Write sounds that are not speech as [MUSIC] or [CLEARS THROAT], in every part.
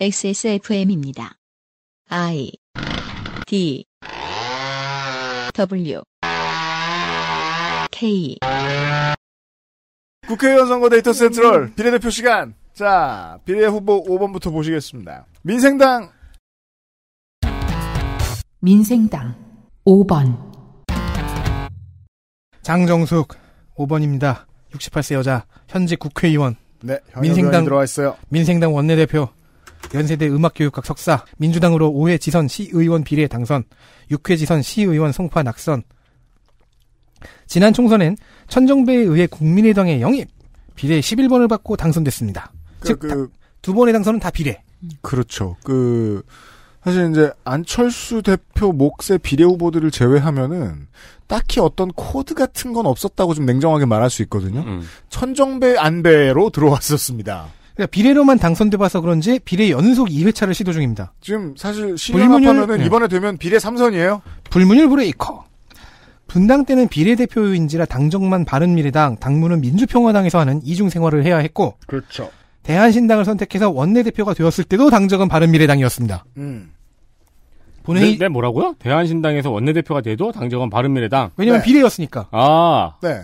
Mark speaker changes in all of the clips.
Speaker 1: XSFM입니다. I D W
Speaker 2: K 국회의원 선거 데이터 센트럴 비례대표 시간. 자, 비례 후보 5번부터 보시겠습니다. 민생당
Speaker 1: 민생당 5번
Speaker 3: 장정숙 5번입니다. 68세 여자 현직 국회의원 네, 민생당 들어와 있어요. 민생당 원내대표 연세대 음악교육학 석사, 민주당으로 5회 지선 시의원 비례 당선, 6회 지선 시의원 송파 낙선. 지난 총선엔 천정배에 의해 국민의당에 영입, 비례 11번을 받고 당선됐습니다. 그러니까 즉두 그, 그 번의 당선은 다 비례.
Speaker 2: 그렇죠. 그 사실 이제 안철수 대표 몫의 비례 후보들을 제외하면은 딱히 어떤 코드 같은 건 없었다고 좀 냉정하게 말할 수 있거든요. 음. 천정배 안배로 들어왔었습니다. 그러니까 비례로만 당선돼 봐서 그런지 비례 연속 2회차를 시도 중입니다. 지금 사실 신문합면은 네. 이번에 되면 비례 3선이에요.
Speaker 3: 불문율 브레이커. 분당 때는 비례대표인지라 당정만 바른미래당, 당무는 민주평화당에서 하는 이중 생활을 해야 했고. 그렇죠. 대한신당을 선택해서 원내대표가 되었을 때도 당적은 바른미래당이었습니다. 음. 본회의 네,
Speaker 4: 네, 뭐라고요? 대한신당에서 원내대표가 돼도 당적은 바른미래당. 왜냐면 네.
Speaker 3: 비례였으니까. 아. 네.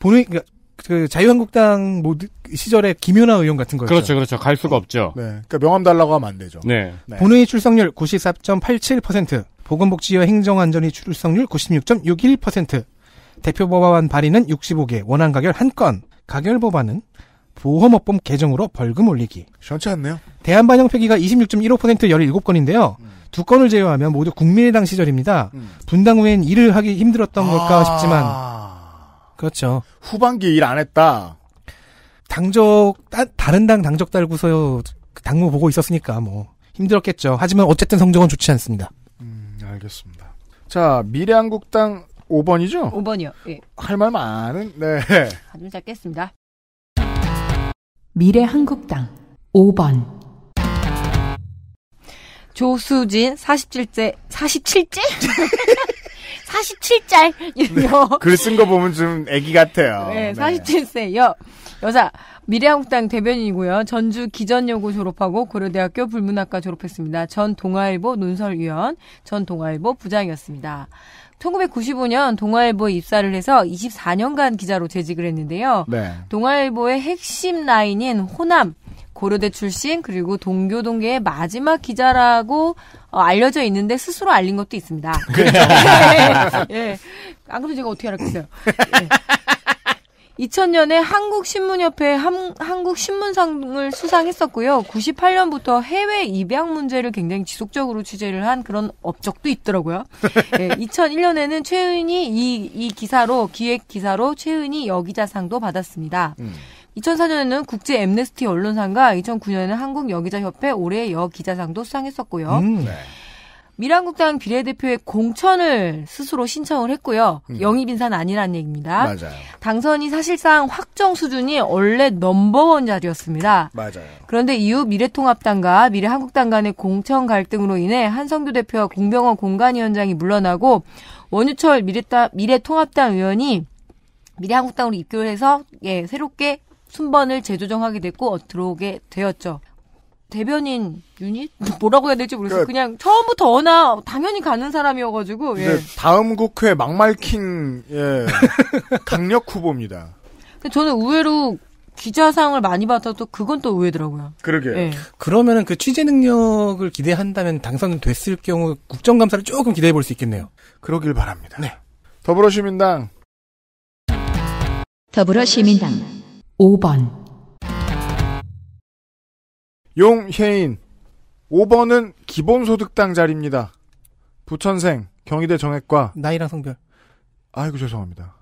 Speaker 3: 본회의 그러니까 그 자유한국당 뭐 시절에 김연아 의원 같은 거였죠. 그렇죠,
Speaker 4: 그렇죠. 갈 수가 없죠. 네, 그러니까 명함 달라고 하면 안 되죠. 네. 네.
Speaker 3: 본회의 출석률 94.87%, 보건복지위와 행정안전위 출석률 96.61%, 대표 법안 발의는 65개, 원안 가결 1건, 가결 법안은 보험업법 개정으로 벌금 올리기. 시원치 않네요. 대한반영 폐기가 26.15% 17건인데요. 음. 두 건을 제외하면 모두 국민의당 시절입니다. 음. 분당 후엔 일을 하기 힘들었던 아~ 걸까 싶지만 그렇죠.
Speaker 2: 후반기 일 안 했다.
Speaker 3: 당적 다, 른당 당적 달고서 당무 보고 있었으니까 뭐 힘들었겠죠. 하지만 어쨌든
Speaker 2: 성적은 좋지 않습니다. 음, 알겠습니다. 자, 미래한국당 5번이죠?
Speaker 5: 5번이요. 예. 할말 많은 네. [LAUGHS] 아주 잡겠습니다
Speaker 1: 미래한국당 5번
Speaker 5: 조수진 47제 47제 [LAUGHS] 47짤이요. 네, 글쓴 거
Speaker 2: 보면 좀 애기 같아요. 네,
Speaker 5: 47세. 요 여자. 미래한국당 대변인이고요. 전주 기전여고 졸업하고 고려대학교 불문학과 졸업했습니다. 전 동아일보 논설위원, 전 동아일보 부장이었습니다. 1995년 동아일보에 입사를 해서 24년간 기자로 재직을 했는데요. 네. 동아일보의 핵심 라인인 호남, 고려대 출신 그리고 동교 동계의 마지막 기자라고 어, 알려져 있는데 스스로 알린 것도 있습니다. [LAUGHS] 예. 예. 안 그래도 제가 어떻게 알았겠어요. 예. 2000년에 한국신문협회 한국신문상을 수상했었고요. 98년부터 해외 입양 문제를 굉장히 지속적으로 취재를 한 그런 업적도 있더라고요. 네, 예. 2001년에는 최은희 이, 이 기사로 기획 기사로 최은희 여기자상도 받았습니다. 음. 2004년에는 국제 엠네스티 언론상과 2009년에는 한국 여기자협회 올해의 여기자상도 수상했었고요. 음, 네. 미란국당 비례대표의 공천을 스스로 신청을 했고요. 음. 영입 인사는 아니라는 얘기입니다. 맞아요. 당선이 사실상 확정 수준이 원래 넘버원 자리였습니다. 맞아요. 그런데 이후 미래통합당과 미래한국당 간의 공천 갈등으로 인해 한성규 대표와 공병원 공간위원장이 물러나고 원유철 미래통합당 의원이 미래한국당으로 입교를 해서 예, 새롭게 순번을 재조정하게 됐고 어, 들어오게 되었죠. 대변인 유닛 [LAUGHS] 뭐라고 해야 될지 모르겠어요. 그, 냥 처음부터 어나 당연히 가는 사람이어가지고. 예.
Speaker 2: 다음 국회 막말킹 예. [LAUGHS] 강력 후보입니다.
Speaker 5: 저는 의외로 기자상을 많이 받아도 그건 또 의외더라고요.
Speaker 3: 그러게. 예. 그러면은 그 취재 능력을 기대한다면 당선됐을 경우 국정감사를 조금 기대해 볼 수 있겠네요. 그러길 바랍니다. 네. 더불어시민당.
Speaker 1: 더불어시민당. 5번
Speaker 2: 용혜인 5번은 기본소득당 자리입니다. 부천생 경희대 정액과 나이랑 성별 아이고 죄송합니다.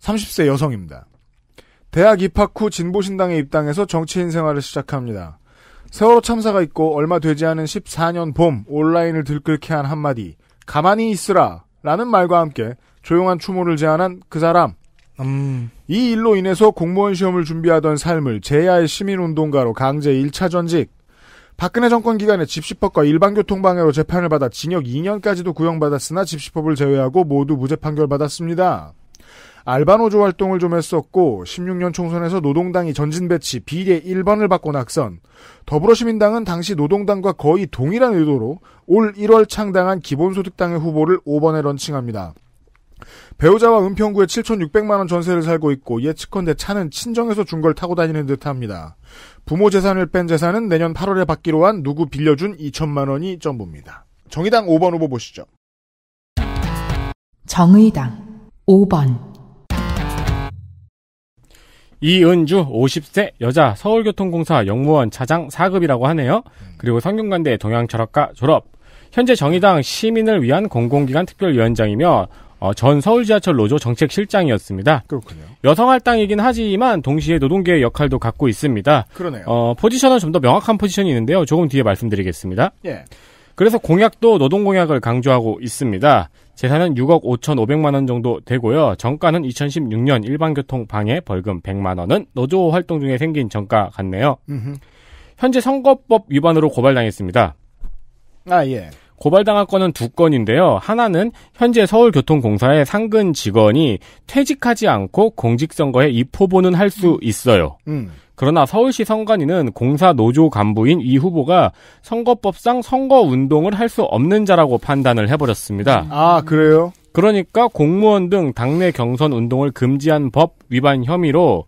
Speaker 2: 30세 여성입니다. 대학 입학 후 진보신당에 입당해서 정치인 생활을 시작합니다. 세월호 참사가 있고 얼마 되지 않은 14년 봄 온라인을 들끓게 한 한마디 가만히 있으라 라는 말과 함께 조용한 추모를 제안한 그 사람 음. 이 일로 인해서 공무원 시험을 준비하던 삶을 제야의 시민운동가로 강제 1차 전직, 박근혜 정권 기간에 집시법과 일반교통방해로 재판을 받아 징역 2년까지도 구형받았으나 집시법을 제외하고 모두 무죄 판결받았습니다. 알바노조 활동을 좀 했었고 16년 총선에서 노동당이 전진 배치 비례 1번을 받고 낙선. 더불어시민당은 당시 노동당과 거의 동일한 의도로 올 1월 창당한 기본소득당의 후보를 5번에 런칭합니다. 배우자와 은평구에 7,600만 원 전세를 살고 있고 예측컨대 차는 친정에서 준 걸 타고 다니는 듯합니다. 부모 재산을 뺀 재산은 내년 8월에 받기로 한 누구 빌려준 2천만 원이 전부입니다. 정의당 5번 후보 보시죠.
Speaker 1: 정의당 5번
Speaker 4: 이은주 50세 여자 서울교통공사 영무원 차장 4급이라고 하네요. 음. 그리고 성균관대 동양철학과 졸업. 현재 정의당 시민을 위한 공공기관 특별위원장이며 어, 전 서울지하철 노조 정책실장이었습니다. 그렇군요. 여성 할당이긴 하지만 동시에 노동계의 역할도 갖고 있습니다. 그러네요. 어, 포지션은 좀 더 명확한 포지션이 있는데요. 조금 뒤에 말씀드리겠습니다. 예. 그래서 공약도 노동 공약을 강조하고 있습니다. 재산은 6억 5,500만 원 정도 되고요. 정가는 2016년 일반교통 방해 벌금 100만 원은 노조 활동 중에 생긴 정가 같네요. 음흠. 현재 선거법 위반으로 고발당했습니다. 아 예. 고발당한 건은 두 건인데요. 하나는 현재 서울교통공사의 상근 직원이 퇴직하지 않고 공직선거에 입후보는 할수 음. 있어요. 음. 그러나 서울시 선관위는 공사 노조 간부인 이 후보가 선거법상 선거운동을 할 수 없는 자라고 판단을 해버렸습니다. 음. 아, 그래요? 그러니까 공무원 등 당내 경선 운동을 금지한 법 위반 혐의로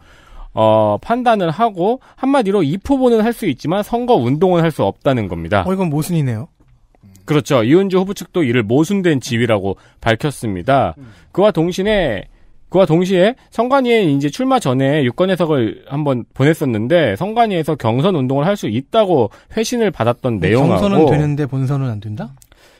Speaker 4: 어, 판단을 하고 한마디로 입후보는 할 수 있지만 선거 운동은 할 수 없다는 겁니다. 어,
Speaker 3: 이건 모순이네요.
Speaker 4: 그렇죠. 이은주 후보 측도 이를 모순된 지위라고 밝혔습니다. 음. 그와 동시에 그와 동시에 성관위에 이제 출마 전에 유권 해석을 한번 보냈었는데 성관위에서 경선 운동을 할 수 있다고 회신을 받았던 내용하고 경선은 되는데
Speaker 3: 본선은 안 된다?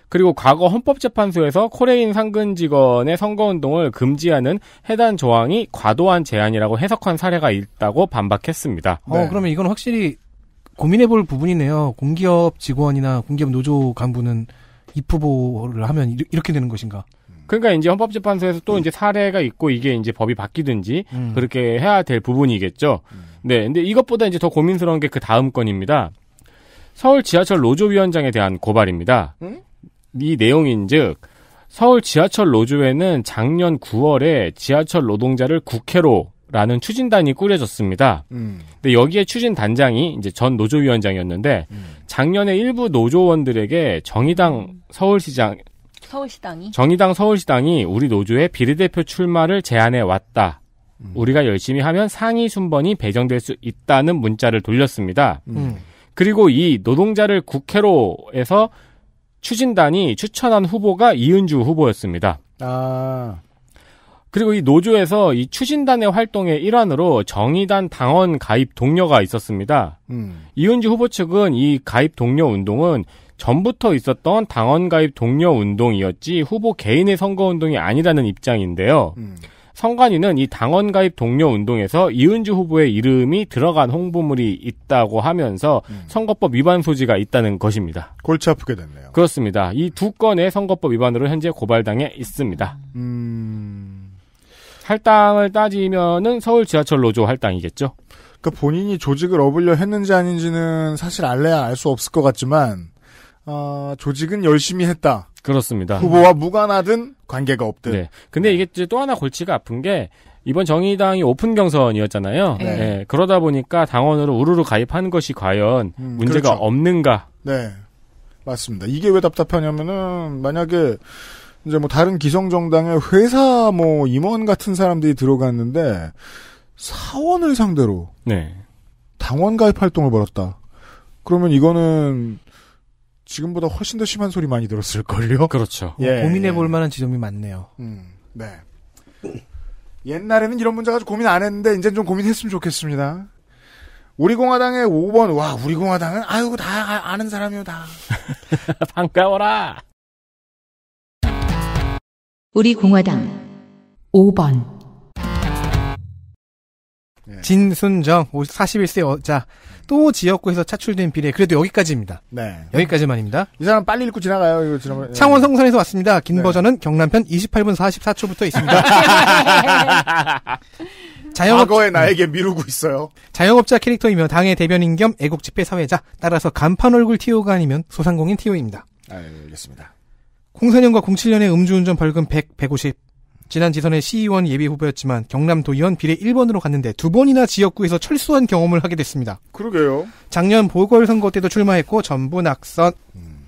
Speaker 4: 그리고 과거 헌법재판소에서 코레인 상근 직원의 선거운동을 금지하는 해당 조항이 과도한 제한이라고 해석한 사례가 있다고 반박했습니다. 어, 네.
Speaker 3: 그러면 이건 확실히 고민해볼 부분이네요. 공기업 직원이나 공기업 노조 간부는 입후보를 하면 이렇게 되는 것인가?
Speaker 4: 그러니까 이제 헌법재판소에서 또 음. 이제 사례가 있고 이게 이제 법이 바뀌든지 음. 그렇게 해야 될 부분이겠죠. 음. 네, 근데 이것보다 이제 더 고민스러운 게 그 다음 건입니다. 서울 지하철 노조위원장에 대한 고발입니다. 음? 이 내용인즉 서울 지하철 노조에는 작년 9월에 지하철 노동자를 국회로 라는 추진단이 꾸려졌습니다. 음. 근데 여기에 추진 단장이 이제 전 노조위원장이었는데 음. 작년에 일부 노조원들에게 정의당 서울시장
Speaker 5: 서울시당이
Speaker 4: 정의당 서울시당이 우리 노조의 비례대표 출마를 제안해 왔다. 음. 우리가 열심히 하면 상위 순번이 배정될 수 있다는 문자를 돌렸습니다. 음. 음. 그리고 이 노동자를 국회로에서 추진단이 추천한 후보가 이은주 후보였습니다. 아. 그리고 이 노조에서 이추진단의 활동의 일환으로 정의단 당원 가입 동료가 있었습니다. 음. 이은지 후보 측은 이 가입 동료 운동은 전부터 있었던 당원 가입 동료 운동이었지 후보 개인의 선거 운동이 아니라는 입장인데요. 음. 성관위는이 당원 가입 동료 운동에서 이은지 후보의 이름이 들어간 홍보물이 있다고 하면서 음. 선거법 위반 소지가 있다는 것입니다. 골치 아프게 됐네요. 그렇습니다. 이 두 건의 선거법 위반으로 현재 고발당해 있습니다.
Speaker 6: 음...
Speaker 4: 할당을 따지면은 서울 지하철 노조 할당이겠죠. 그
Speaker 2: 본인이 조직을 업으려 했는지 아닌지는 사실 알래야 알 수 없을 것 같지만 어, 조직은 열심히 했다.
Speaker 4: 그렇습니다. 후보와
Speaker 2: 무관하든 관계가 없든. 네.
Speaker 4: 근데 이게 이제 또 하나 골치가 아픈 게 이번 정의당이 오픈 경선이었잖아요. 네. 네. 그러다 보니까 당원으로 우르르 가입한 것이 과연 음, 문제가 그렇죠. 없는가?
Speaker 2: 네. 맞습니다. 이게 왜 답답하냐면은 만약에 이제 뭐 다른 기성 정당의 회사 뭐 임원 같은 사람들이 들어갔는데 사원을 상대로 네. 당원 가입 활동을 벌였다. 그러면 이거는 지금보다 훨씬 더 심한 소리 많이 들었을걸요? 그렇죠. 어, 예, 고민해 예. 볼 예. 만한 지점이 많네요. 음, 네. 옛날에는 이런 문제 가지고 고민 안 했는데, 이제좀 고민했으면 좋겠습니다. 우리공화당의 5번, 와, 우리공화당은, 아유, 다
Speaker 1: 아, 아는 사람이요, 다.
Speaker 2: [LAUGHS] 반가워라!
Speaker 1: 우리 공화당 5번
Speaker 3: 네. 진순정 41세 여자 또 지역구에서 차출된 비례 그래도 여기까지입니다. 네. 여기까지만입니다.
Speaker 2: 이 사람 빨리 읽고 지나가요. 이거 지나가. 네. 창원
Speaker 3: 성산에서 왔습니다. 긴 네. 버전은 경남편 28분 44초부터 있습니다. [LAUGHS] 자영업... 과거의 나에게
Speaker 2: 미루고 있어요.
Speaker 3: 자영업자 캐릭터이며 당의 대변인 겸 애국집회 사회자 따라서 간판 얼굴 티오가 아니면 소상공인 티오입니다
Speaker 2: 아, 예, 알겠습니다.
Speaker 3: 04년과 07년에 음주운전 벌금 100, 150. 지난 지선에 시의원 예비 후보였지만 경남도의원 비례 1번으로 갔는데 두 번이나 지역구에서 철수한 경험을 하게 됐습니다. 그러게요. 작년 보궐선거 때도 출마했고 전부 낙선. 음.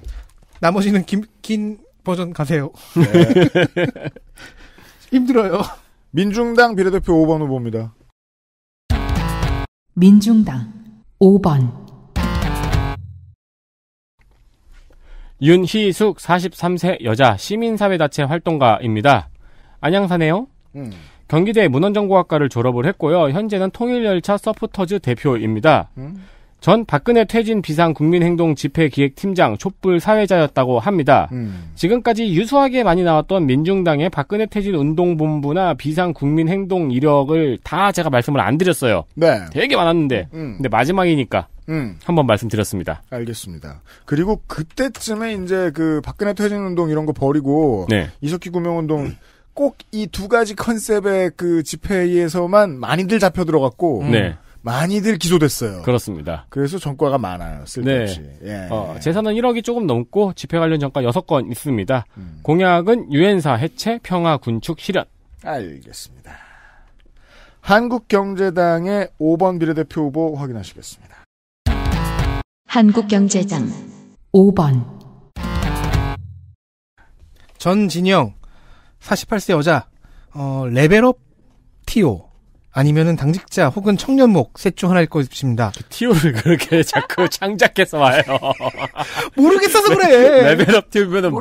Speaker 2: 나머지는 김, 긴 버전 가세요.
Speaker 1: 네.
Speaker 2: [LAUGHS] 힘들어요. 민중당 비례대표 5번 후보입니다.
Speaker 1: 민중당 5번
Speaker 4: 윤희숙 43세 여자 시민사회단체 활동가입니다. 안양사네요. 음. 경기대 문헌정보학과를 졸업을 했고요. 현재는 통일열차 서포터즈 대표입니다. 음? 전 박근혜 퇴진 비상 국민행동 집회 기획팀장 촛불 사회자였다고 합니다. 음. 지금까지 유수하게 많이 나왔던 민중당의 박근혜 퇴진 운동본부나 비상 국민행동 이력을 다 제가 말씀을 안 드렸어요. 네. 되게 많았는데. 음. 근데 마지막이니까. 음. 한번 말씀드렸습니다. 알겠습니다. 그리고 그때쯤에
Speaker 2: 이제 그 박근혜 퇴진 운동 이런 거 버리고 네. 이석기 구명 운동 꼭 이 두 가지 컨셉의 그 집회에서만 많이들 잡혀 들어갔고 네. 많이들 기소됐어요.
Speaker 4: 그렇습니다.
Speaker 2: 그래서 전과가 많아요. 네. 쓸데없이. 네. 예. 어,
Speaker 4: 재산은 1억이 조금 넘고 집회 관련 전과 6건 있습니다. 음. 공약은 유엔사 해체, 평화 군축 실현.
Speaker 2: 알겠습니다. 한국경제당의 5번 비례대표 후보 확인하시겠습니다.
Speaker 1: 한국경제당 5번
Speaker 3: 전진영 48세 여자 어, 레벨업 티오 아니면은 당직자 혹은 청년목 셋 중 하나일
Speaker 4: 것입니다. 그 티오를 그렇게 [LAUGHS] 자꾸 창작해서 와요. 모르겠어서 그래. [LAUGHS] 레벨업 티오면은 뭐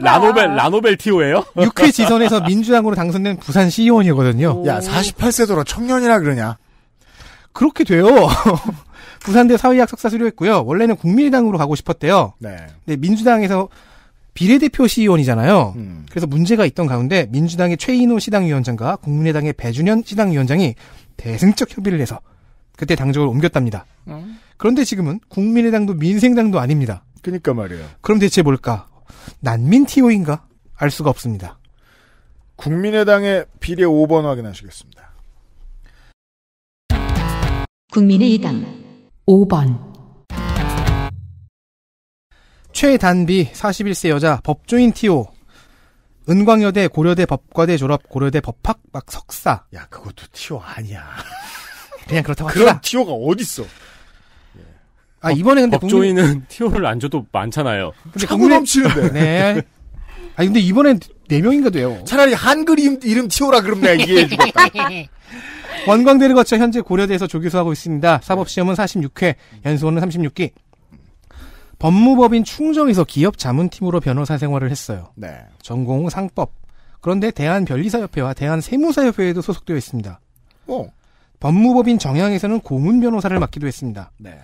Speaker 4: 라노벨 라노벨 티오예요? 6회 지선에서
Speaker 3: [LAUGHS] 민주당으로 당선된 부산 시의원이거든요. 야4 8세도로 청년이라 그러냐? 그렇게 돼요. 부산대 사회학 석사 수료했고요. 원래는 국민의당으로 가고 싶었대요. 네. 근데 민주당에서 비례대표 시의원이잖아요. E 음. 그래서 문제가 있던 가운데 민주당의 최인호 시당위원장과 국민의당의 배준현 시당위원장이 대승적 협의를 해서 그때 당적을 옮겼답니다. 음. 그런데 지금은 국민의당도 민생당도 아닙니다.
Speaker 2: 그니까 말이에요. 그럼 대체 뭘까? 난민 티오인가알 수가 없습니다. 국민의당의 비례 5번 확인하시겠습니다.
Speaker 1: 국민의당 5번 최단비
Speaker 3: 41세 여자 법조인 티오 은광여대 고려대 법과대 졸업 고려대 법학 막 석사 야 그것도 티오 아니야 [LAUGHS] 그냥 그렇다고 합시다
Speaker 4: 티오가 어딨어 아 이번에 근데 법조인은 국민... 티오를 안 줘도 많잖아요 근데 차고 국민... 넘치는데 [LAUGHS] 네.
Speaker 3: 아 근데 이번엔 네 명인가 돼요 차라리 한글 이름, 이름 티오라 그럼 내가 이해해
Speaker 6: 주겠다 [LAUGHS]
Speaker 3: 원광대를 거쳐 현재 고려대에서 조교수하고 있습니다 사법시험은 46회 연수원은 36기 법무법인 충정에서 기업 자문팀으로 변호사 생활을 했어요. 네. 전공 상법. 그런데 대한변리사협회와 대한세무사협회에도 소속되어 있습니다. 오. 법무법인 정향에서는 고문 변호사를 맡기도 했습니다. 네.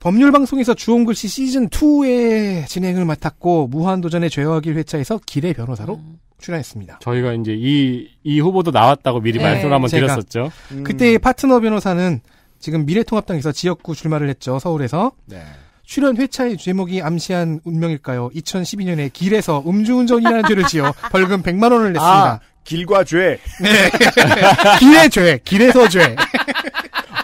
Speaker 3: 법률 방송에서 주홍글씨 시즌 2의 진행을 맡았고 무한도전의 죄와 길 회차에서 길의 변호사로 음. 출연했습니다.
Speaker 4: 저희가 이제 이이 후보도 나왔다고 미리 네. 말씀을 한번 드렸었죠. 음. 그때의
Speaker 3: 파트너 변호사는 지금 미래통합당에서 지역구 출마를 했죠. 서울에서. 네. 출연 회차의 제목이 암시한 운명일까요? 2012년에 길에서 음주운전이라는 죄를 지어 벌금 100만 원을 냈습니다. 아, 길과
Speaker 4: 죄.
Speaker 6: 네. 길의 죄. 길에서
Speaker 4: 죄.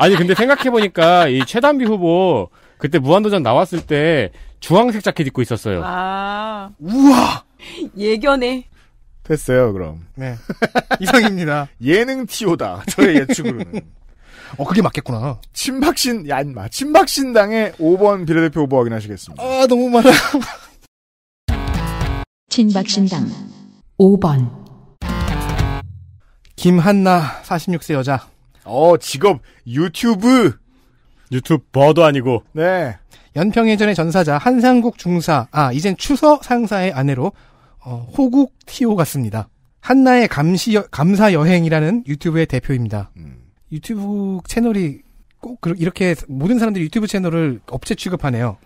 Speaker 4: 아니 근데 생각해 보니까 이 최단비 후보 그때 무한도전 나왔을 때 주황색 자켓 입고 있었어요.
Speaker 5: 아. 우와. 예견해.
Speaker 4: 됐어요, 그럼. 네.
Speaker 2: 이상입니다. 예능 티오다. 저의 예측으로는. 어, 그게 맞겠구나. 친박신, 야, 인마. 친박신당의 5번 비례대표 후보 확인하시겠습니다.
Speaker 1: 아, 너무 많아. 친박신당 5번.
Speaker 3: 김한나, 46세 여자. 어, 직업, 유튜브!
Speaker 4: 유튜버도 아니고.
Speaker 3: 네. 연평해전의 전사자, 한상국 중사, 아, 이젠 추서 상사의 아내로, 어, 호국 티오 같습니다. 한나의 감시, 여, 감사 여행이라는 유튜브의 대표입니다. 음. 유튜브 채널이 꼭 이렇게 모든 사람들이 유튜브 채널을 업체 취급하네요.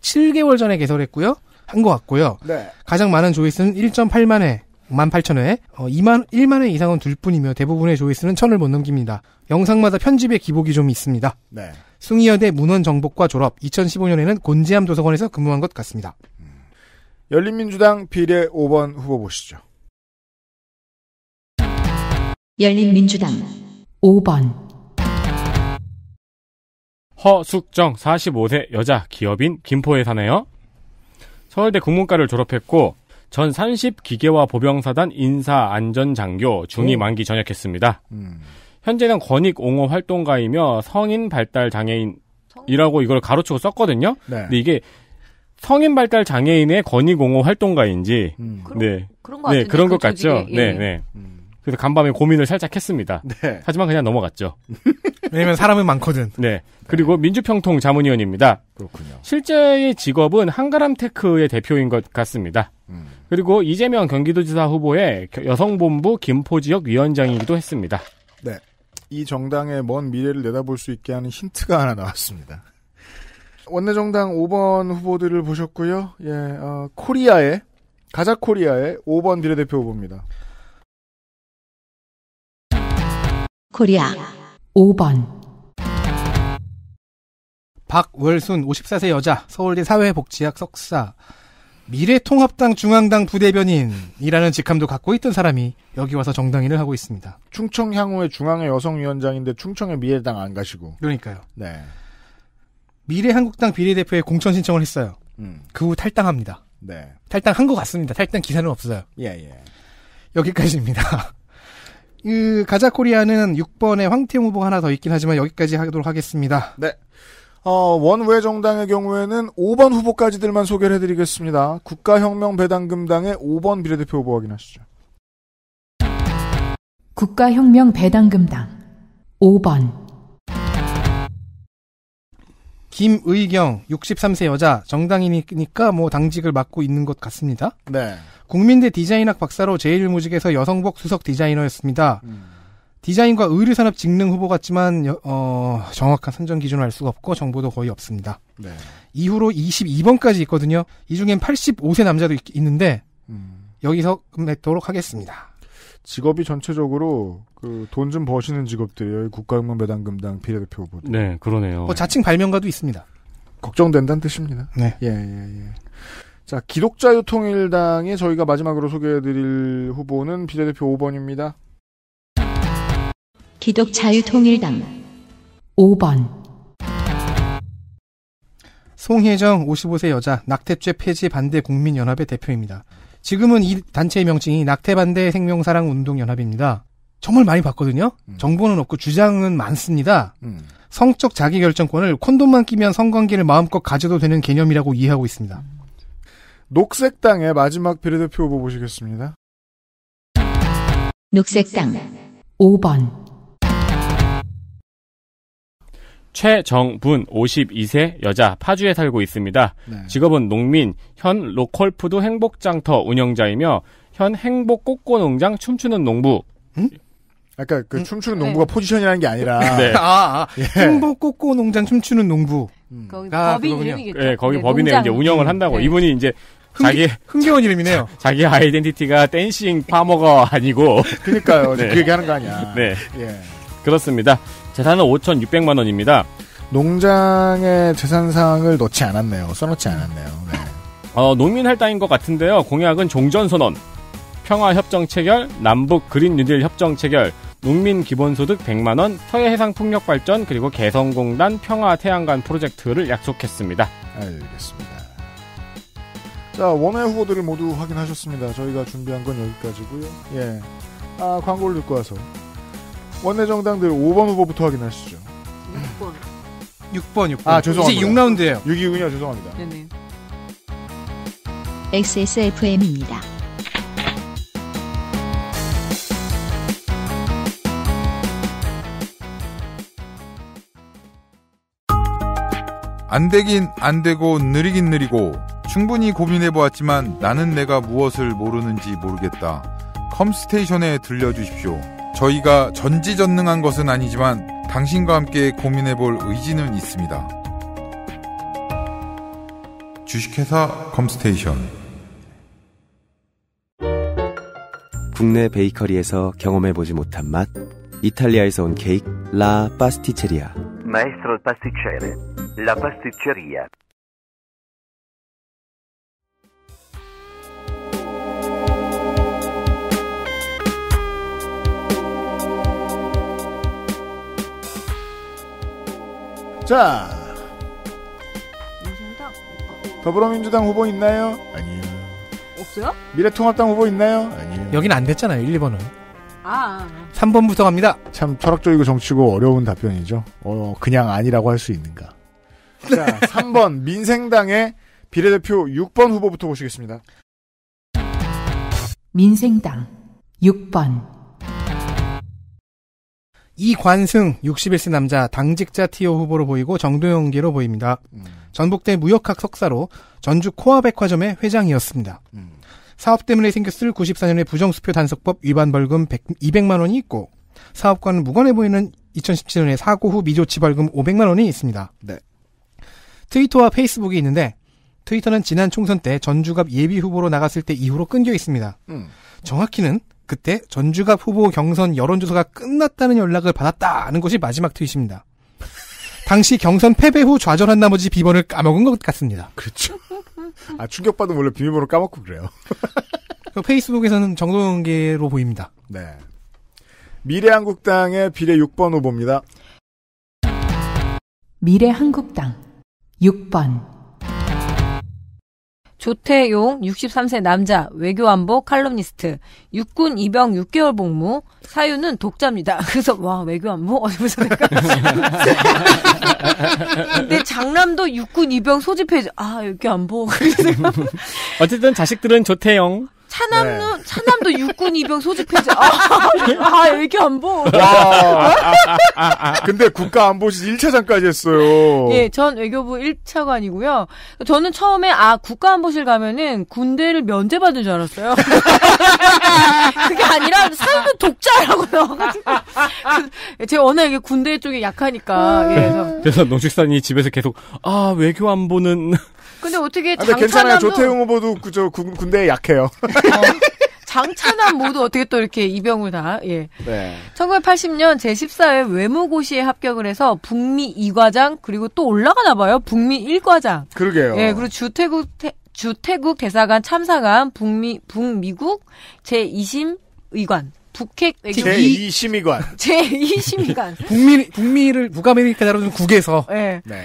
Speaker 3: 7개월 전에 개설했고요. 한 것 같고요. 네. 가장 많은 조회수는 1.8만 회, 1만8천0 0회 어, 2만, 1만 회 이상은 둘 뿐이며 대부분의 조회수는 1,000을 못 넘깁니다. 영상마다 편집의 기복이 좀 있습니다. 네. 숭이여대 문헌정복과 졸업, 2015년에는 곤지암 도서관에서 근무한 것 같습니다. 음.
Speaker 2: 열린민주당 비례 5번 후보 보시죠.
Speaker 1: 열린민주당 5번
Speaker 4: 허숙정 45세 여자 기업인 김포에 사네요. 서울대 국문과를 졸업했고 전3 0 기계화 보병사단 인사 안전 장교 중위 만기 전역했습니다. 음. 현재는 권익 옹호 활동가이며 성인 발달 장애인이라고 이걸 가로치고 썼거든요. 네. 근데 이게 성인 발달 장애인의 권익 옹호 활동가인지 음. 네. 그런, 그런 것 네, 그런 것 같죠. 예. 네, 예. 네. 음. 그래서 간밤에 고민을 살짝 했습니다. 네. 하지만 그냥 넘어갔죠. [LAUGHS]
Speaker 3: 왜냐면 사람은 많거든.
Speaker 4: 네. 그리고 네. 민주평통 자문위원입니다. 그렇군요. 실제의 직업은 한가람테크의 대표인 것 같습니다. 음. 그리고 이재명 경기도지사 후보의 여성본부 김포지역 위원장이기도 했습니다.
Speaker 2: 네. 이 정당의 먼 미래를 내다볼 수 있게 하는 힌트가 하나 나왔습니다. 원내정당 5번 후보들을 보셨고요. 예, 어, 코리아의 가자 코리아의 5번 비례대표 후보입니다.
Speaker 1: 코리아 5번
Speaker 3: 박월순 54세 여자 서울대 사회복지학 석사 미래통합당 중앙당 부대변인이라는 직함도 갖고 있던 사람이 여기 와서
Speaker 2: 정당인을 하고 있습니다. 충청 향후의 중앙의 여성위원장인데 충청의 미래당 안 가시고 그러니까요. 네. 미래한국당 비례대표에 공천 신청을 했어요. 음. 그 후 탈당합니다. 네.
Speaker 3: 탈당한 것 같습니다. 탈당 기사는 없어요. 예, 예. 여기까지입니다. [LAUGHS] 그 가자코리아는 6번에 황태용 후보가 하나 더 있긴 하지만 여기까지 하도록 하겠습니다.
Speaker 2: 네. 어, 원외 정당의 경우에는 5번 후보까지들만 소개를 해드리겠습니다. 국가혁명배당금당의 5번 비례대표 후보 확인하시죠.
Speaker 1: 국가혁명배당금당 5번
Speaker 3: 김의경 63세 여자 정당이니까뭐 당직을 맡고 있는 것 같습니다. 네. 국민대 디자인학 박사로 제1무직에서 여성복 수석 디자이너였습니다. 음. 디자인과 의류산업 직능 후보 같지만 어, 정확한 선정 기준을 알 수가 없고 정보도 거의 없습니다. 네. 이후로 22번까지 있거든요. 이 중엔 85세 남자도 있, 는데 음. 여기서 끝내도록 하겠습니다.
Speaker 2: 직업이 전체적으로 그돈 좀 버시는 직업들이에요. 국가공무원배당금당 비례대표 후보.
Speaker 4: 네, 그러네요. 뭐
Speaker 3: 자칭 발명가도
Speaker 2: 있습니다. 걱정된다는 뜻입니다.
Speaker 3: 네. 예, 예,
Speaker 2: 예. 자, 기독자유통일당에 저희가 마지막으로 소개해드릴 후보는 비례대표 5번입니다.
Speaker 1: 기독자유통일당 5번
Speaker 3: 송혜정 55세 여자 낙태죄 폐지 반대 국민연합의 대표입니다. 지금은 이 단체의 명칭이 낙태반대 생명사랑운동연합입니다. 정말 많이 봤거든요. 음. 정보는 없고 주장은 많습니다. 음. 성적 자기결정권을 콘돔만 끼면 성관계를 마음껏 가져도 되는 개념이라고 이해하고 있습니다. 음.
Speaker 2: 녹색당의 마지막 비례대표 후보 보시겠습니다.
Speaker 1: 녹색당 5번
Speaker 4: 최정분 52세 여자 파주에 살고 있습니다. 네. 직업은 농민, 현 로컬푸드 행복장터 운영자이며 현 행복 꽃고농장 춤추는 농부. 응?
Speaker 2: 아까 그 음, 춤추는 농부가 네. 포지션이라는 게 아니라 [LAUGHS] 네. 아, 아 예. 행복 꽃고 농장 춤추는 농부.
Speaker 6: 음. 아,
Speaker 4: 거기 아, 법인 이름이겠죠. 네, 거기 네, 법인에 이제 운영을 한다고 네. 이분이 이제 자기 흥겨운 이름이네요. 자, 기 아이덴티티가 댄싱 파머가 아니고 그러니까요. [LAUGHS] 네. 그 얘기하는 거 아니야. 네. 예. 그렇습니다. 재산은 5,600만 원입니다.
Speaker 2: 농장의 재산 사항을 넣지 않았네요. 써놓지 않았네요. 네.
Speaker 4: 어, 농민 할당인 것 같은데요. 공약은 종전 선언, 평화 협정 체결, 남북 그린 뉴딜 협정 체결, 농민 기본소득 100만 원, 서해 해상 풍력 발전 그리고 개성공단 평화 태양관 프로젝트를 약속했습니다. 알겠습니다.
Speaker 2: 자, 원외 후보들을 모두 확인하셨습니다. 저희가 준비한 건 여기까지고요. 예. 아, 광고를 듣고 와서 원내 정당들 5번 후보부터 확인하시죠.
Speaker 3: 6번. 6번, 6번. 아, 죄송합니다. 이제 6라운드예요. 6이군요. 죄송합니다. 네네.
Speaker 1: XSFM입니다.
Speaker 2: 안 되긴 안 되고 느리긴 느리고 충분히 고민해 보았지만 나는 내가 무엇을 모르는지 모르겠다. 컴스테이션에 들려주십시오. 저희가 전지전능한 것은 아니지만 당신과 함께 고민해 볼 의지는 있습니다. 주식회사 컴스테이션 국내 베이커리에서
Speaker 3: 경험해 보지 못한 맛 이탈리아에서 온 케이크 라 파스티체리아
Speaker 6: Maestro il pasticcere. La pasticceria.
Speaker 2: 자. 더불어민주당 후보 있나요? 아니요. 없어요? 미래통합당 후보 있나요? 아니요. 여긴 안 됐잖아요, 1, 2번은. 아. 3번부터 아, 아. 갑니다. 참 철학적이고 정치고 어려운 답변이죠. 어, 그냥 아니라고
Speaker 1: 할 수 있는가. 자,
Speaker 2: 3번 [LAUGHS] 민생당의 비례대표 6번 후보부터 보시겠습니다.
Speaker 1: 민생당 6번
Speaker 3: 이관승 61세 남자 당직자 티오 후보로 보이고 정동영계로 보입니다. 음. 전북대 무역학 석사로 전주 코아 백화점의 회장이었습니다. 음. 사업 때문에 생겼을 94년의 부정수표 단속법 위반 벌금 100, 200만 원이 있고 사업과는 무관해 보이는 2017년에 사고 후 미조치 벌금 500만 원이 있습니다. 네. 트위터와 페이스북이 있는데 트위터는 지난 총선 때 전주갑 예비 후보로 나갔을 때 이후로 끊겨 있습니다. 음. 정확히는 그때 전주갑 후보 경선 여론조사가 끝났다는 연락을 받았다는 것이 마지막 트윗입니다. 당시 경선 패배 후 좌절한 나머지 비번을 까먹은 것 같습니다. 그렇죠.
Speaker 2: 아, 충격받은 원래 비밀번호 까먹고 그래요. [LAUGHS] 그 페이스북에서는 정동영계로 보입니다. 네. 미래한국당의 비례 6번 후보입니다.
Speaker 1: 미래한국당 6번
Speaker 5: 조태용 63세 남자 외교안보 칼럼니스트 육군 입영 6개월 복무 사유는 독자입니다. [LAUGHS] 그래서 와 외교안보 [LAUGHS] 어디서 내가 [LAUGHS] 근데 장남도 육군 입영 소집해 아 외교안보
Speaker 4: 어쨌든 자식들은 조태용 차남도
Speaker 5: 네. 차남도 육군 입영 소집해제. 아, 아, 아 이렇게 안 보.
Speaker 4: 와. 근데 국가 안보실 1차장까지
Speaker 6: 했어요. 예,
Speaker 5: 전 외교부 1차관이고요. 저는 처음에 아 국가 안보실 가면은 군대를 면제받은 줄 알았어요. [LAUGHS] 그게 아니라 사 삶은 독자라고 요 제가 워낙 이 군대 쪽에 약하니까. 네. 그래서
Speaker 4: 그래서 농식산이 집에서 계속 아 외교 안보는
Speaker 5: 근데 어떻게 장찬 아, 근데 괜찮아요. 조태용
Speaker 4: 후보도 그저 군대에 약해요. 어.
Speaker 5: 장차남 모두 어떻게 또 이렇게 이병우 다, 예. 네. 1980년 제14회 외무고시에 합격을 해서 북미 2과장, 그리고 또 올라가나 봐요. 북미 1과장. 그러게요. 예, 그리고 주태국, 태, 주태국 대사관 참사관, 북미, 북미국 제2심 의관. 북핵 외교 제2
Speaker 3: 심의관 제2 심의관 북미 북미를 북아메리카 다루는 국에서
Speaker 5: 네. 네.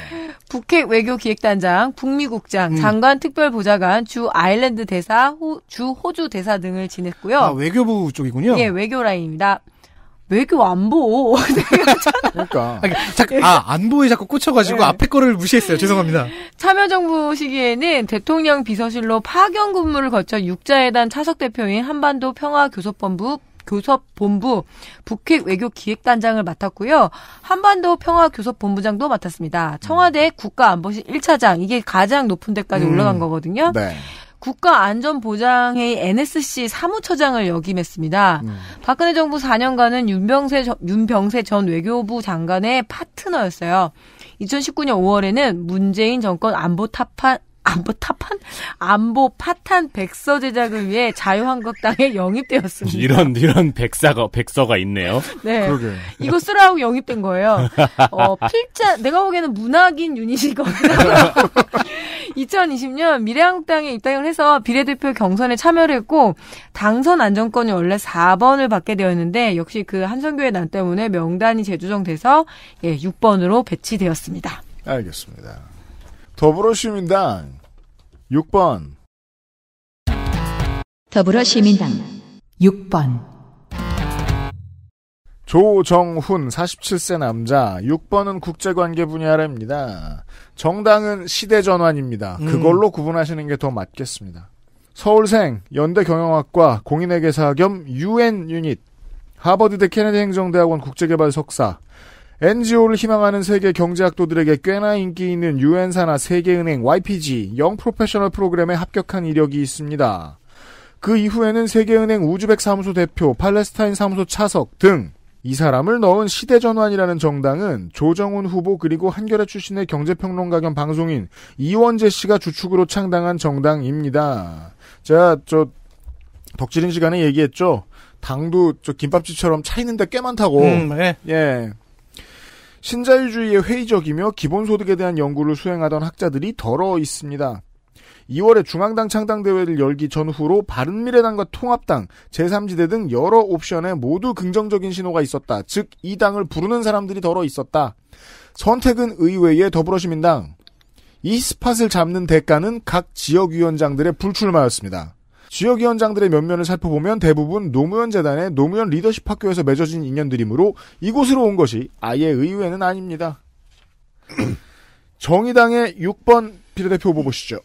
Speaker 5: 북핵 외교 기획단장, 북미국장, 음. 장관 특별보좌관, 주 아일랜드 대사, 호, 주 호주 대사 등을 지냈고요. 아, 외교부 쪽이군요. 예, 외교 라인입니다. 외교 안보. [LAUGHS] 그러니까. 아, 아
Speaker 3: 안보에 자꾸 꽂혀가지고 네. 앞에 거를 무시했어요. 죄송합니다.
Speaker 5: 참여정부 시기에는 대통령 비서실로 파견 근무를 거쳐 육자회담 차석 대표인 한반도 평화교섭본부 교섭본부 북핵 외교 기획단장을 맡았고요. 한반도 평화교섭본부장도 맡았습니다. 청와대 음. 국가안보실 1차장 이게 가장 높은 데까지 음. 올라간 거거든요. 네. 국가안전보장회의 NSC 사무처장을 역임했습니다. 음. 박근혜 정부 4년간은 윤병세, 윤병세 전 외교부 장관의 파트너였어요. 2019년 5월에는 문재인 정권 안보 타파, 안보 타판 안보 파탄 백서 제작을 위해 자유한국당에 영입되었습니다. 이런 이런
Speaker 4: 백사가 백서가 있네요. 네, 그러게. 이거
Speaker 5: 쓰라고 영입된 거예요. 어, 필자 내가 보기에는 문학인 유닛이거든요. 2020년 [LAUGHS] 미래한국당에 입당을 해서 비례대표 경선에 참여를 했고 당선 안정권이 원래 4번을 받게 되었는데 역시 그 한선교의 난 때문에 명단이 재조정돼서 예, 6번으로 배치되었습니다.
Speaker 2: 알겠습니다. 더불어시민당 6번
Speaker 1: 더불어시민당 6번
Speaker 2: 조정훈 47세 남자 6번은 국제관계 분야랍니다. 정당은 시대전환입니다. 음. 그걸로 구분하시는 게 더 맞겠습니다. 서울생 연대 경영학과 공인회계사 겸 UN 유닛 하버드대 케네디 행정대학원 국제개발 석사 NGO를 희망하는 세계 경제학도들에게 꽤나 인기 있는 유엔사나 세계은행 YPG 영 프로페셔널 프로그램에 합격한 이력이 있습니다. 그 이후에는 세계은행 우즈벡 사무소 대표, 팔레스타인 사무소 차석 등 이 사람을 넣은 시대전환이라는 정당은 조정훈 후보 그리고 한겨레 출신의 경제평론가 겸 방송인 이원재 씨가 주축으로 창당한 정당입니다. 제가 저 덕질인 시간에 얘기했죠. 당도 저 김밥집처럼 차 있는데 꽤 많다고. 음, 네. 예. 신자유주의의 회의적이며 기본소득에 대한 연구를 수행하던 학자들이 덜어 있습니다. 2월에 중앙당 창당대회를 열기 전후로 바른미래당과 통합당, 제3지대 등 여러 옵션에 모두 긍정적인 신호가 있었다. 즉, 이 당을 부르는 사람들이 덜어 있었다. 선택은 의외의 더불어시민당. 이 스팟을 잡는 대가는 각 지역위원장들의 불출마였습니다. 지역위원장들의 면면을 살펴보면 대부분 노무현 재단의 노무현 리더십 학교에서 맺어진 인연들이므로 이곳으로 온 것이 아예 의외는 아닙니다. [CLEARS THROAT] 정의당의 6번 비례대표 후보 보시죠.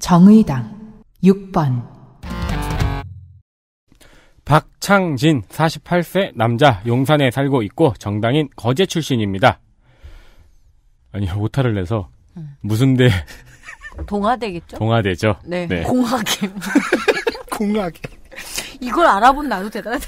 Speaker 1: 정의당 6번
Speaker 4: 박창진 48세 남자 용산에 살고 있고 정당인 거제 출신입니다. 아니 오타를 내서 무슨 대
Speaker 5: 동화대겠죠? 동화대죠. 네. 네. 공학에. [LAUGHS] 공학에. 이걸 알아본 나도 대단하다.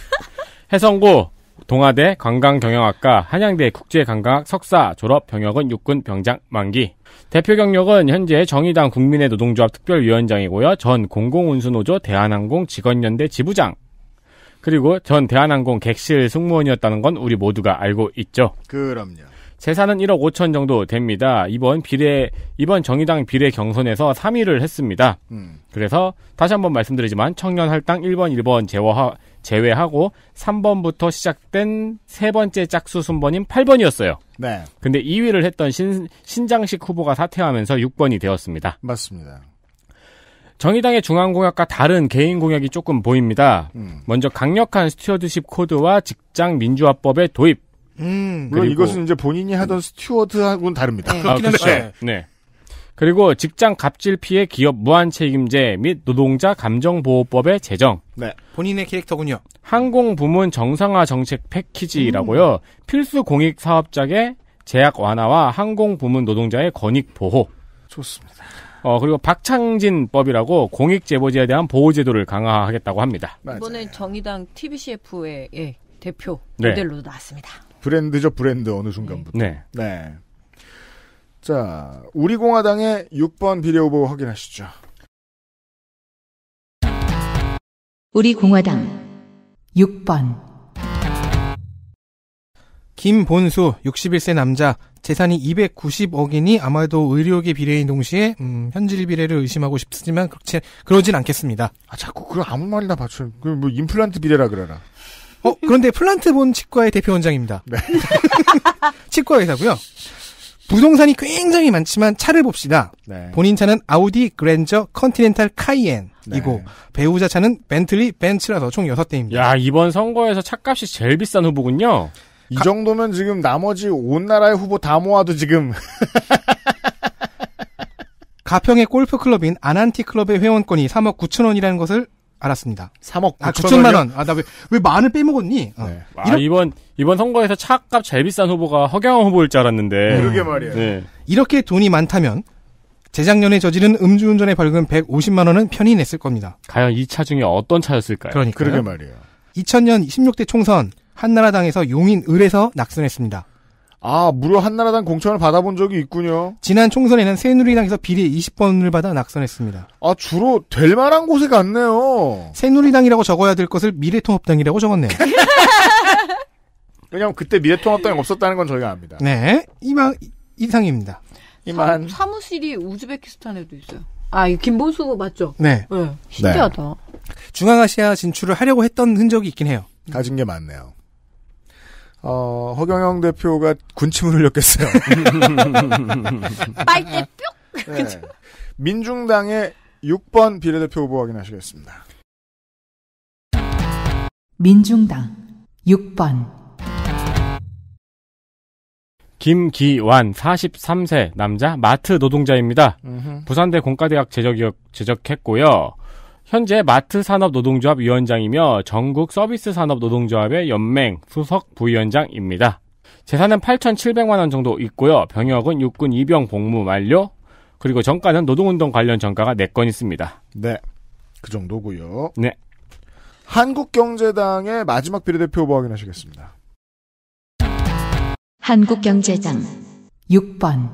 Speaker 4: 해성고, 동아대 관광경영학과, 한양대 국제관광학 석사 졸업 병역은 육군 병장 만기. 대표 경력은 현재 정의당 국민의 노동조합 특별위원장이고요. 전 공공운수노조 대한항공 직원연대 지부장. 그리고 전 대한항공 객실 승무원이었다는 건 우리 모두가 알고 있죠.
Speaker 2: 그럼요.
Speaker 4: 재산은 1억 5천 정도 됩니다. 이번 비례 이번 정의당 비례 경선에서 3위를 했습니다. 음. 그래서 다시 한번 말씀드리지만 청년 할당 1번 1번 제외하, 제외하고 3번부터 시작된 세 번째 짝수 순번인 8번이었어요. 네. 근데 2위를 했던 신, 신장식 후보가 사퇴하면서 6번이 되었습니다. 맞습니다. 정의당의 중앙공약과 다른 개인 공약이 조금 보입니다. 음. 먼저 강력한 스튜어드십 코드와 직장 민주화법의 도입. 음, 물론 이것은 이제 본인이 하던
Speaker 2: 스튜어드하고는 다릅니다. 네. 아, 네.
Speaker 4: 네. 그리고 직장 갑질 피해 기업 무한 책임제 및 노동자 감정보호법의 제정. 네. 본인의 캐릭터군요. 항공 부문 정상화 정책 패키지라고요. 음. 필수 공익 사업자의 제약 완화와 항공 부문 노동자의 권익 보호. 좋습니다. 어, 그리고 박창진법이라고 공익 제보자에 대한 보호 제도를 강화하겠다고 합니다.
Speaker 5: 이번에 정의당 TBCF의 예, 대표 네. 모델로 도 나왔습니다.
Speaker 4: 브랜드죠, 브랜드 어느 순간부터.
Speaker 2: 네. 네. 자, 우리 공화당의 6번 비례 후보 확인하시죠.
Speaker 1: 우리 공화당 6번
Speaker 3: 김본수 61세 남자 재산이 290억이니 아마도 의료계 비례인 동시에 음, 현질 비례를 의심하고 싶지만 그렇지 그러진 않겠습니다. 아 자꾸 그 아무 말이나 받쳐. 그뭐 임플란트 비례라 그러나. 어, 그런데 플란트본 치과의 대표 원장입니다. 네. [LAUGHS] 치과 의사고요. 부동산이 굉장히 많지만 차를 봅시다. 네. 본인 차는 아우디, 그랜저, 컨티넨탈, 카이엔이고 네. 배우자 차는 벤틀리, 벤츠라서 총 6대입니다.
Speaker 2: 야, 이번 선거에서 차값이 제일 비싼 후보군요. 이 가... 정도면 지금 나머지 온 나라의 후보 다 모아도 지금 가평의 골프클럽인
Speaker 3: 아난티클럽의 회원권이 3억 9천 원이라는 것을 알았습니다. 3억 9천 아, 9천만 원. 아, 나 왜, 왜 만을 빼먹었니?
Speaker 6: 어.
Speaker 4: 네. 아, 이런... 이번, 이번 선거에서 차값 제일 비싼 후보가 허경영 후보일 줄 알았는데. 음. 그러게 말이에 네.
Speaker 3: 이렇게 돈이 많다면, 재작년에 저지른 음주운전의 벌금 150만 원은 편히 냈을 겁니다.
Speaker 4: 과연 이 차 중에 어떤 차였을까요? 그러니까. 그러게 말이에요.
Speaker 3: 2000년 16대 총선, 한나라당에서 용인 을에서 낙선했습니다. 아, 무려 한나라당 공천을 받아본 적이 있군요. 지난 총선에는 새누리당에서 비례 20번을 받아 낙선했습니다. 아, 주로 될 만한 곳에 갔네요. 새누리당이라고 적어야 될 것을 미래통합당이라고 적었네요. [LAUGHS]
Speaker 2: 왜냐면 그때 미래통합당이 없었다는 건 저희가 압니다.
Speaker 3: 네. 이만, 이상입니다. 이만.
Speaker 5: 사, 무실이 우즈베키스탄에도 있어요. 아, 김보수 맞죠? 네. 네. 신기하다. 네.
Speaker 2: 중앙아시아 진출을 하려고 했던 흔적이 있긴 해요. 가진 게 많네요. 어, 허경영 대표가 군침을 흘렸겠어요. [LAUGHS] 빨대 뿅! 네. 민중당의 6번 비례대표 후보 확인하시겠습니다.
Speaker 1: 민중당 6번
Speaker 4: 김기완 43세 남자 마트 노동자입니다. 으흠. 부산대 공과대학 재적이었, 재적했고요. 현재 마트 산업 노동조합 위원장이며 전국 서비스 산업 노동조합의 연맹 수석 부위원장입니다. 재산은 8,700만 원 정도 있고요. 병역은 육군 입영 복무 완료. 그리고 정가는 노동운동 관련 정가가 4건 있습니다.
Speaker 2: 네. 그 정도고요. 네. 한국경제당의 마지막 비례대표 후보 확인하시겠습니다.
Speaker 1: 한국경제당 6번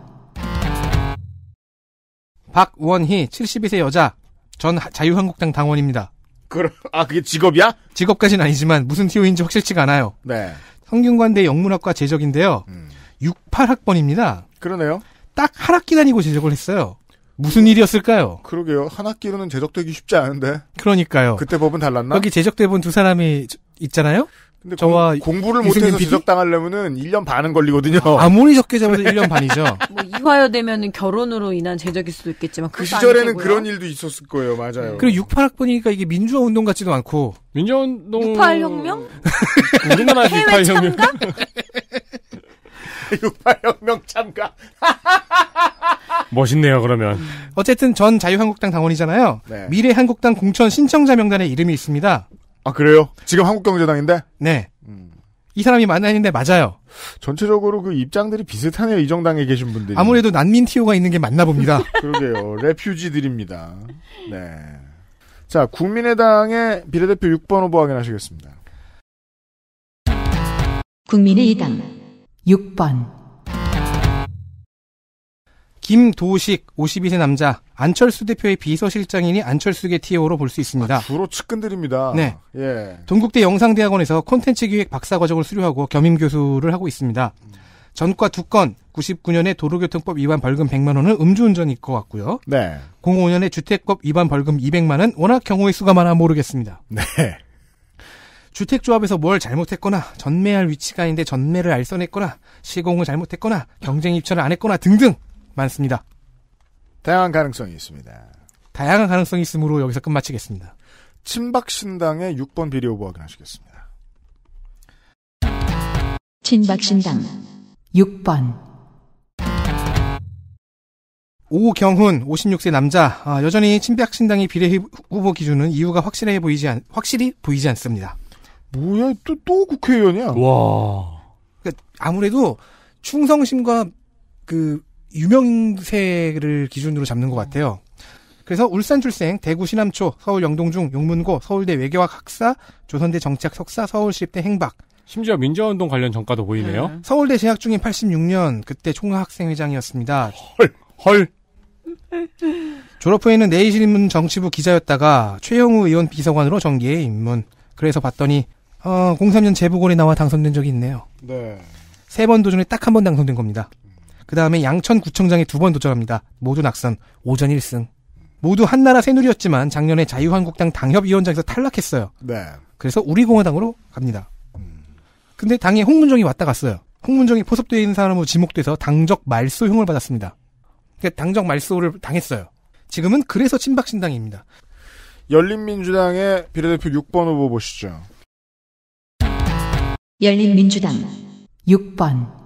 Speaker 1: 박원희
Speaker 3: 72세 여자 전 자유한국당 당원입니다. 그럼 아 그게 직업이야? 직업까지는 아니지만 무슨 티오인지 확실치가 않아요. 네. 성균관대 영문학과 재적인데요. 음. 68학번입니다. 그러네요. 딱 한 학기 다니고 재적을 했어요. 무슨 일이었을까요?
Speaker 2: 그러게요. 한 학기로는 제적되기 쉽지 않은데. 그러니까요. 그때 법은 달랐나? 거기 제적돼 본 두 사람이 있잖아요. 근데 저와 공, 부를 못해서 지적당하려면은 1년 반은 걸리거든요. [LAUGHS] 아무리 적게 잡아도 1년 반이죠. [LAUGHS] 뭐
Speaker 5: 이화여 되면 결혼으로 인한 제적일 수도 있겠지만 그 시절에는 그런
Speaker 2: 일도 있었을 거예요. 맞아요. 그리고
Speaker 3: 68학번이니까 이게 민주화 운동 같지도 않고 민주화 운동
Speaker 5: 68혁명?
Speaker 6: [LAUGHS] 우리나라
Speaker 5: 68혁명.
Speaker 6: 68혁명 참가.
Speaker 4: 멋있네요, 그러면.
Speaker 3: 어쨌든 전 자유한국당 당원이잖아요. 네. 미래한국당 공천 신청자 명단에 이름이 있습니다. 아 그래요? 지금
Speaker 2: 한국경제당인데? 네. 음. 이 사람이 만나는데 맞아요. 전체적으로 그 입장들이 비슷하네요. 이 정당에 계신 분들이. 아무래도 난민 티오가 있는 게 맞나 봅니다. [LAUGHS] 그러게요. 레퓨지들입니다. 네. 자, 국민의당의 비례대표 6번 후보 확인하시겠습니다.
Speaker 1: 국민의당 6번
Speaker 3: 김도식 52세 남자 안철수 대표의 비서실장이니 안철수계 TO로 볼 수 있습니다. 아, 주로 측근들입니다. 네. 예. 동국대 영상대학원에서 콘텐츠 기획 박사 과정을 수료하고 겸임 교수를 하고 있습니다. 전과 두건 99년에 도로교통법 위반 벌금 100만 원을 음주운전 일것같고요 네. 05년에 주택법 위반 벌금 200만 원 워낙 경우의 수가 많아 모르겠습니다. 네. 주택조합에서 뭘 잘못했거나 전매할 위치가 아닌데 전매를 알선했거나 시공을 잘못했거나 경쟁 입찰을 안 했거나 등등 많습니다. 다양한 가능성이
Speaker 2: 있습니다. 다양한 가능성이 있으므로 여기서 끝마치겠습니다. 친박신당의 6번 비례 후보 확인하시겠습니다.
Speaker 1: 친박신당 6번
Speaker 3: 오경훈 56세 남자 아, 여전히 친박신당의 비례 후보 기준은 이유가 확실해 보이지 않, 확실히 보이지 않습니다.
Speaker 2: 뭐야 또 또 국회의원이야?
Speaker 3: 와. 그러니까 아무래도 충성심과 그 유명세를 기준으로 잡는 것 같아요. 그래서 울산 출생, 대구 신암초, 서울 영동중, 용문고, 서울대 외교학 학사, 조선대 정치학 석사, 서울시립대 행박.
Speaker 4: 심지어 민주화운동 관련 전과도 보이네요. 음.
Speaker 3: 서울대 재학 중인 86년 그때 총학생회장이었습니다. 헐, 헐. 졸업 후에는 내일신문 정치부 기자였다가 최영우 의원 비서관으로 정계에 입문. 그래서 봤더니 어, 03년 재보궐에 나와 당선된 적이 있네요. 네. 세 번 도전에 딱 한 번 당선된 겁니다. 그 다음에 양천구청장에 두 번 도전합니다. 모두 낙선, 오전 1승. 모두 한나라 새누리였지만 작년에 자유한국당 당협위원장에서 탈락했어요. 네. 그래서 우리공화당으로 갑니다. 근데 당에 홍문정이 왔다 갔어요. 홍문정이 포섭되어 있는 사람으로 지목돼서 당적 말소형을 받았습니다. 그러니까 당적 말소를 당했어요. 지금은 그래서
Speaker 1: 친박신당입니다.
Speaker 2: 열린민주당의 비례대표 6번 후보 보시죠.
Speaker 1: 열린민주당 6번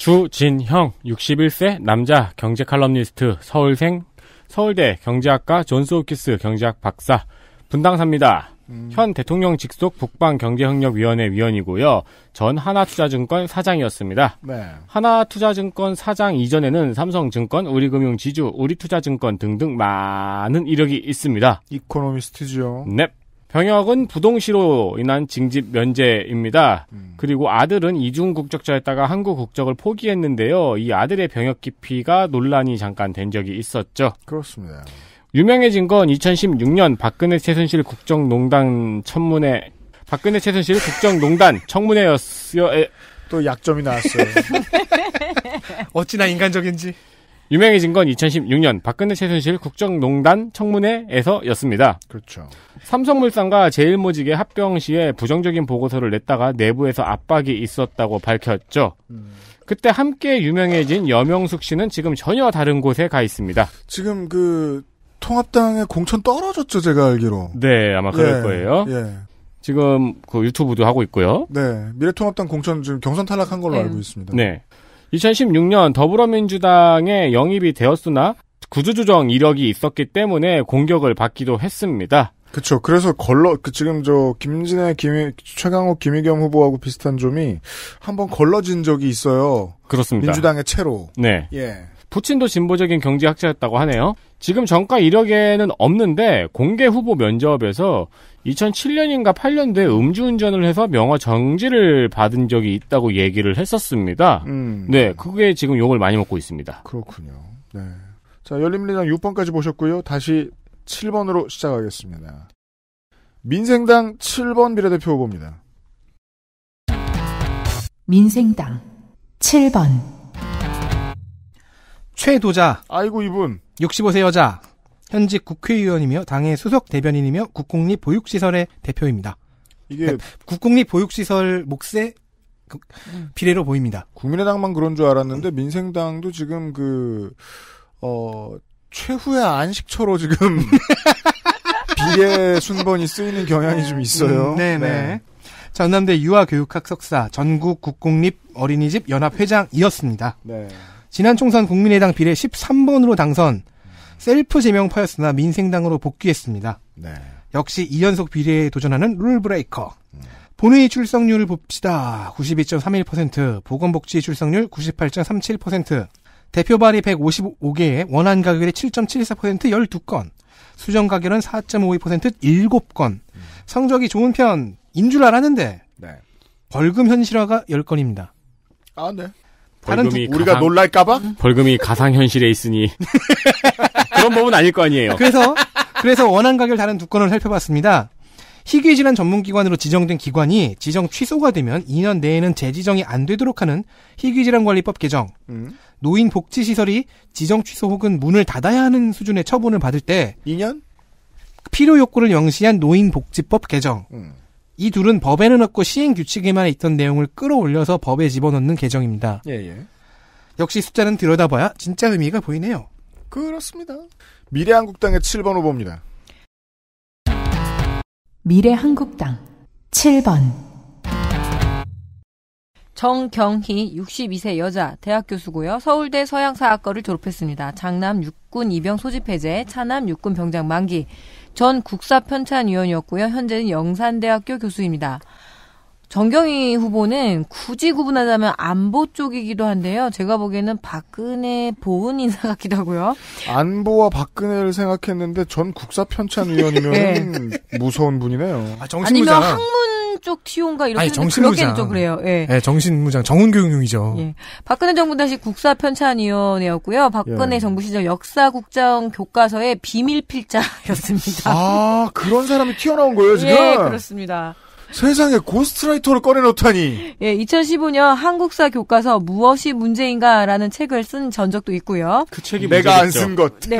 Speaker 4: 주진형 61세 남자 경제 칼럼니스트 서울생 서울대 경제학과 존스 호키스 경제학 박사 분당사입니다. 음. 현 대통령 직속 북방경제협력위원회 위원이고요. 전 하나투자증권 사장이었습니다. 네. 하나투자증권 사장 이전에는 삼성증권, 우리금융지주, 우리투자증권 등등 많은 이력이 있습니다. 이코노미스트죠. 넵. 병역은 부동시로 인한 징집 면제입니다. 음. 그리고 아들은 이중 국적자였다가 한국 국적을 포기했는데요. 이 아들의 병역 기피가 논란이 잠깐 된 적이 있었죠. 그렇습니다. 유명해진 건 2016년 박근혜 최순실 국정농단 청문회 박근혜 최순실 국정농단 [LAUGHS] 청문회였어요. 또 약점이 나왔어요. [LAUGHS] 어찌나 인간적인지. 유명해진 건 2016년 박근혜 최순실 국정농단 청문회에서였습니다. 그렇죠. 삼성물산과 제일모직의 합병 시에 부정적인 보고서를 냈다가 내부에서 압박이 있었다고 밝혔죠. 음. 그때 함께 유명해진 여명숙 씨는 지금 전혀 다른 곳에 가 있습니다.
Speaker 2: 지금 그 통합당의 공천 떨어졌죠, 제가 알기로.
Speaker 4: 네, 아마 그럴 예, 거예요. 예. 지금 그 유튜브도 하고 있고요.
Speaker 2: 네, 미래통합당 공천 지금 경선 탈락한 걸로 네. 알고 있습니다.
Speaker 4: 네. 2016년 더불어민주당에 영입이 되었으나 구조조정 이력이 있었기 때문에 공격을 받기도 했습니다. 그렇죠. 그래서
Speaker 2: 걸러 그 지금 저 김진애, 김 최강욱, 김희겸 후보하고 비슷한 점이 한번 걸러진 적이 있어요. 그렇습니다. 민주당의 채로. 네.
Speaker 4: 예. 푸친도 진보적인 경제학자였다고 하네요. 지금 정가 이력에는 없는데 공개 후보 면접에서 2007년인가 8년도에 음주운전을 해서 명화 정지를 받은 적이 있다고 얘기를 했었습니다. 음. 네, 그게 지금 욕을 많이 먹고 있습니다. 그렇군요. 네.
Speaker 2: 자, 열린민주당 6번까지 보셨고요. 다시 7번으로 시작하겠습니다. 민생당 7번 비례대표 후보입니다.
Speaker 1: 민생당 7번
Speaker 2: 최도자
Speaker 3: 아이고 이분 65세 여자 현직 국회의원이며 당의 수석 대변인이며 국공립 보육시설의 대표입니다. 이게 네, 국공립 보육시설 목세
Speaker 2: 그 비례로 보입니다. 국민의당만 그런 줄 알았는데 민생당도 지금 그 어, 최후의 안식처로 지금 [LAUGHS] 비례 순번이
Speaker 3: 쓰이는 경향이 좀 있어요. 음, 네네. 네. 전남대 유아교육학 석사, 전국 국공립 어린이집 연합 회장이었습니다. 네. 지난 총선 국민의당 비례 13번으로 당선, 셀프 제명파였으나 민생당으로 복귀했습니다. 네. 역시 2연속 비례에 도전하는 룰브레이커. 음. 본회의 출석률을 봅시다. 92.31%, 보건복지 출석률 98.37%, 대표 발의 155개에 원안 가결이 7.74% 12건, 수정 가결은 4.52% 7건, 음. 성적이 좋은 편인 줄 알았는데, 네. 벌금 현실화가 10건입니다.
Speaker 4: 아, 네. 벌금이 우리가 가상, 놀랄까봐 음. 벌금이 가상 현실에 있으니 [LAUGHS] 그런 법은 아닐 거 아니에요. 그래서
Speaker 3: 그래서 원한 가결 다른 두 건을 살펴봤습니다. 희귀질환 전문기관으로 지정된 기관이 지정 취소가 되면 2년 내에는 재지정이 안 되도록 하는 희귀질환관리법 개정, 음. 노인복지시설이 지정 취소 혹은 문을 닫아야 하는 수준의 처분을 받을 때 2년? 필요 욕구를 명시한 노인복지법 개정, 음. 이 둘은 법에는 없고 시행 규칙에만 있던 내용을 끌어올려서 법에 집어넣는 개정입니다. 예, 예. 역시 숫자는 들여다봐야 진짜 의미가 보이네요.
Speaker 1: 그렇습니다.
Speaker 2: 미래한국당의 7번 후보입니다.
Speaker 1: 미래한국당 7번
Speaker 5: 정경희 62세 여자 대학 교수고요. 서울대 서양사학과를 졸업했습니다. 장남 육군 입영 소집해제, 차남 육군 병장 만기, 전 국사편찬위원이었고요. 현재는 영산대학교 교수입니다. 정경희 후보는 굳이 구분하자면 안보 쪽이기도 한데요. 제가 보기에는 박근혜 보훈 인사 같기도 하고요. 안보와
Speaker 2: 박근혜를 생각했는데 전
Speaker 5: 국사편찬위원이면 [LAUGHS] 네.
Speaker 2: 무서운 분이네요. 아
Speaker 3: 아니면 학문
Speaker 5: 쪽 티온가 이런게 아니, 정신무장 좀 그래요. 예.
Speaker 2: 예
Speaker 6: 정신무장
Speaker 3: 정훈교육용이죠. 예.
Speaker 5: 박근혜 정부 당시 국사 편찬위원회였고요. 박근혜 예. 정부 시절 역사국정 교과서의 비밀 필자였습니다. 아
Speaker 2: 그런 사람이 튀어나온 거예요 [LAUGHS] 예, 지금? 예
Speaker 5: 그렇습니다.
Speaker 2: 세상에 고스트라이터를 꺼내놓다니.
Speaker 5: 예, 2015년 한국사 교과서 무엇이 문제인가라는 책을 쓴 전적도 있고요. 그 책이 내가 안 쓴 것. 네.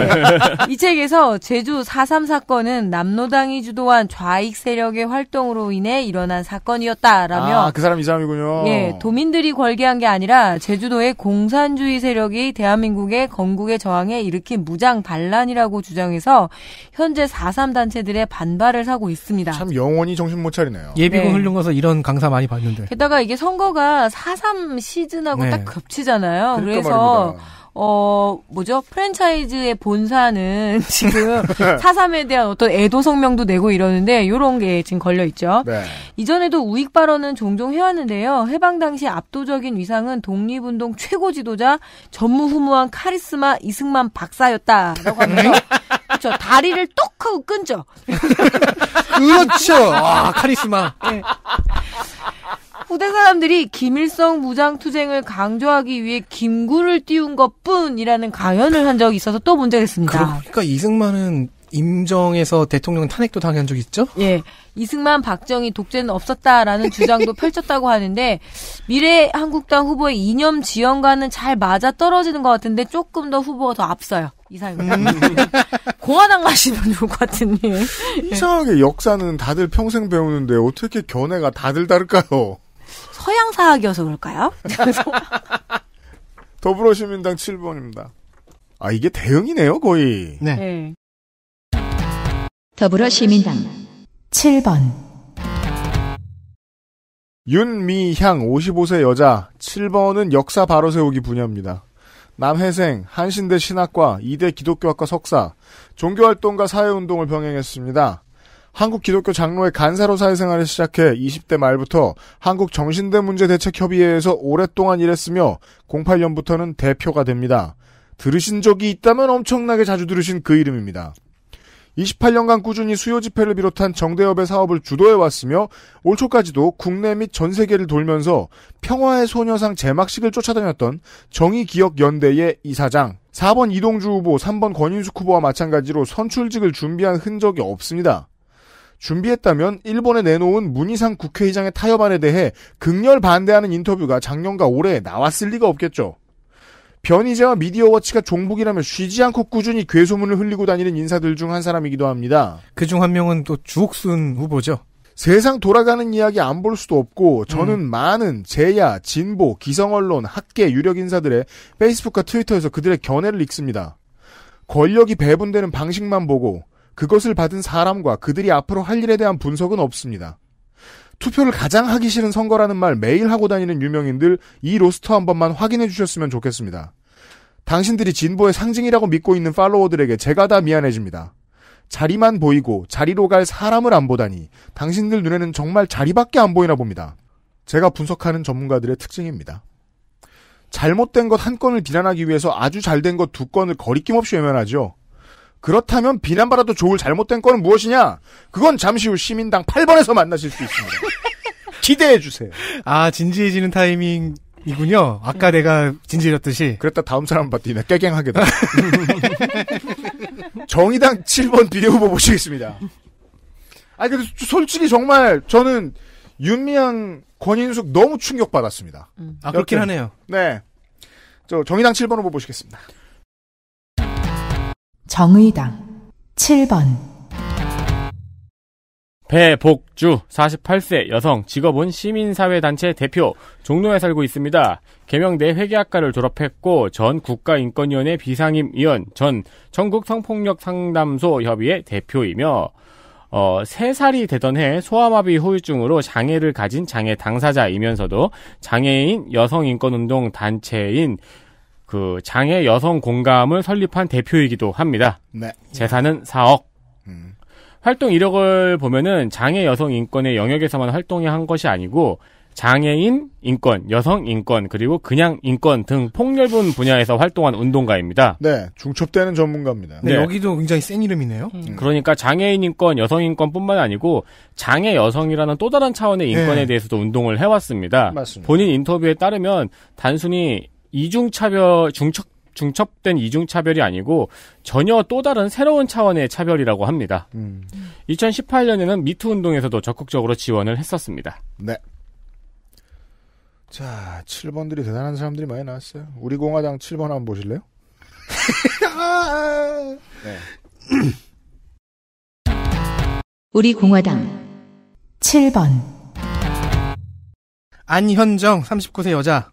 Speaker 5: 이 책에서 제주 4.3 사건은 남노당이 주도한 좌익 세력의 활동으로 인해 일어난 사건이었다라며. 아, 그 사람
Speaker 2: 이 사람이군요. 예,
Speaker 5: 도민들이 궐기한 게 아니라 제주도의 공산주의 세력이 대한민국의 건국의 저항에 일으킨 무장 반란이라고 주장해서 현재 4.3 단체들의 반발을 사고 있습니다. 참
Speaker 3: 영원히 정신 못 차리네요. 예비군 네. 훈련 가서 이런 강사 많이 봤는데.
Speaker 5: 게다가 이게 선거가 4.3 시즌하고 네. 딱 겹치잖아요. 그러니까 그래서 말입니다. 어, 뭐죠? 프랜차이즈의 본사는 [LAUGHS] 지금 4 [LAUGHS] 3에 대한 어떤 애도 성명도 내고 이러는데, 요런 게 지금 걸려있죠. 네. 이전에도 우익 발언은 종종 해왔는데요. 해방 당시 압도적인 위상은 독립운동 최고 지도자, 전무후무한 카리스마 이승만 박사였다라고 하면서 네. 그렇죠. 다리를 똑 하고 끊죠. [LAUGHS] 그렇죠. 아,
Speaker 3: 카리스마. 네.
Speaker 5: 후대 사람들이 김일성 무장투쟁을 강조하기 위해 김구를 띄운 것뿐이라는 가연을 한 적이
Speaker 3: 있어서 또 문제가 있습니다. 그러니까 이승만은 임정에서 대통령 탄핵도 당한 적 있죠?
Speaker 5: 예. 이승만 박정희 독재는 없었다라는 주장도 펼쳤다고 하는데 미래 한국당 후보의 이념 지연과는 잘 맞아 떨어지는 것 같은데 조금 더 후보가 더 앞서요. 이상입니다. 음. [LAUGHS]
Speaker 2: 공화당 가시면 좋을 것 같은 데 [LAUGHS] 예. 이상하게 역사는 다들 평생 배우는데 어떻게 견해가 다들 다를까요?
Speaker 5: 서양 사학이어서 그럴까요? [LAUGHS]
Speaker 2: 더불어시민당 7번입니다. 아 이게 대응이네요 거의.
Speaker 1: 네. 네. 더불어시민당 7번.
Speaker 2: 윤미향 55세 여자 7번은 역사 바로 세우기 분야입니다. 남해생, 한신대 신학과, 이대 기독교학과 석사, 종교활동과 사회운동을 병행했습니다. 한국 기독교 장로의 간사로 사회생활을 시작해 20대 말부터 한국 정신대 문제 대책 협의회에서 오랫동안 일했으며 08년부터는 대표가 됩니다. 들으신 적이 있다면 엄청나게 자주 들으신 그 이름입니다. 28년간 꾸준히 수요 집회를 비롯한 정대협의 사업을 주도해 왔으며 올 초까지도 국내 및 전 세계를 돌면서 평화의 소녀상 제막식을 쫓아다녔던 정의기억연대의 이사장 4번 이동주 후보, 3번 권인숙 후보와 마찬가지로 선출직을 준비한 흔적이 없습니다. 준비했다면 일본에 내놓은 문희상 국회의장의 타협안에 대해 극렬 반대하는 인터뷰가 작년과 올해 나왔을 리가 없겠죠. 변희재와 미디어워치가 종북이라면 쉬지 않고 꾸준히 괴소문을 흘리고 다니는 인사들 중 한 사람이기도 합니다. 그 중 한 명은 또 주옥순 후보죠. 세상 돌아가는 이야기 안 볼 수도 없고 저는 음. 많은 제야 진보, 기성언론, 학계 유력 인사들의 페이스북과 트위터에서 그들의 견해를 읽습니다. 권력이 배분되는 방식만 보고 그것을 받은 사람과 그들이 앞으로 할 일에 대한 분석은 없습니다. 투표를 가장 하기 싫은 선거라는 말 매일 하고 다니는 유명인들 이 로스터 한 번만 확인해 주셨으면 좋겠습니다. 당신들이 진보의 상징이라고 믿고 있는 팔로워들에게 제가 다 미안해집니다. 자리만 보이고 자리로 갈 사람을 안 보다니 당신들 눈에는 정말 자리밖에 안 보이나 봅니다. 제가 분석하는 전문가들의 특징입니다. 잘못된 것 한 건을 비난하기 위해서 아주 잘 된 것 두 건을 거리낌 없이 외면하죠. 그렇다면 비난받아도 좋을 잘못된 건 무엇이냐? 그건 잠시 후 시민당 8번에서 만나실 수 있습니다. [LAUGHS] 기대해 주세요. 아 진지해지는 타이밍이군요. 아까 내가 진지해졌듯이. 그랬다 다음 사람 봤더니 깨갱하게 다 정의당 7번 비례후보 보시겠습니다. 아 근데 솔직히 정말 저는 윤미향 권인숙 너무 충격받았습니다. 음. 아 그렇긴 하네요. 네. 저 정의당 7번 후보 보시겠습니다.
Speaker 1: 정의당 7번
Speaker 4: 배복주 48세 여성 직업은 시민사회단체 대표 종로에 살고 있습니다. 개명대 회계학과를 졸업했고 전 국가인권위원회 비상임위원 전 전국성폭력상담소 협의회 대표이며 어, 3살이 되던 해 소아마비 후유증으로 장애를 가진 장애 당사자이면서도 장애인 여성인권운동 단체인 그 장애 여성 공감을 설립한 대표이기도 합니다. 네. 재산은 4억. 음. 활동 이력을 보면은 장애 여성 인권의 영역에서만 활동한 이 것이 아니고 장애인 인권, 여성 인권, 그리고 그냥 인권 등 폭넓은 분야에서 활동한 운동가입니다.
Speaker 2: 네, 중첩되는 전문가입니다. 네, 네. 여기도 굉장히 센 이름이네요. 음. 음.
Speaker 4: 그러니까 장애인 인권, 여성 인권뿐만 아니고 장애 여성이라는 또 다른 차원의 인권에 네. 대해서도 운동을 해왔습니다. 맞습니다. 본인 인터뷰에 따르면 단순히 이중차별, 중첩, 중첩된 이중차별이 아니고 전혀 또 다른 새로운 차원의 차별이라고 합니다. 음. 2018년에는 미투 운동에서도 적극적으로 지원을 했었습니다. 네.
Speaker 2: 자, 7번들이 대단한 사람들이 많이 나왔어요. 우리 공화당 7번 한번 보실래요? [LAUGHS]
Speaker 1: 네. [CLEARS THROAT] 우리 공화당 7번
Speaker 3: 안현정 39세 여자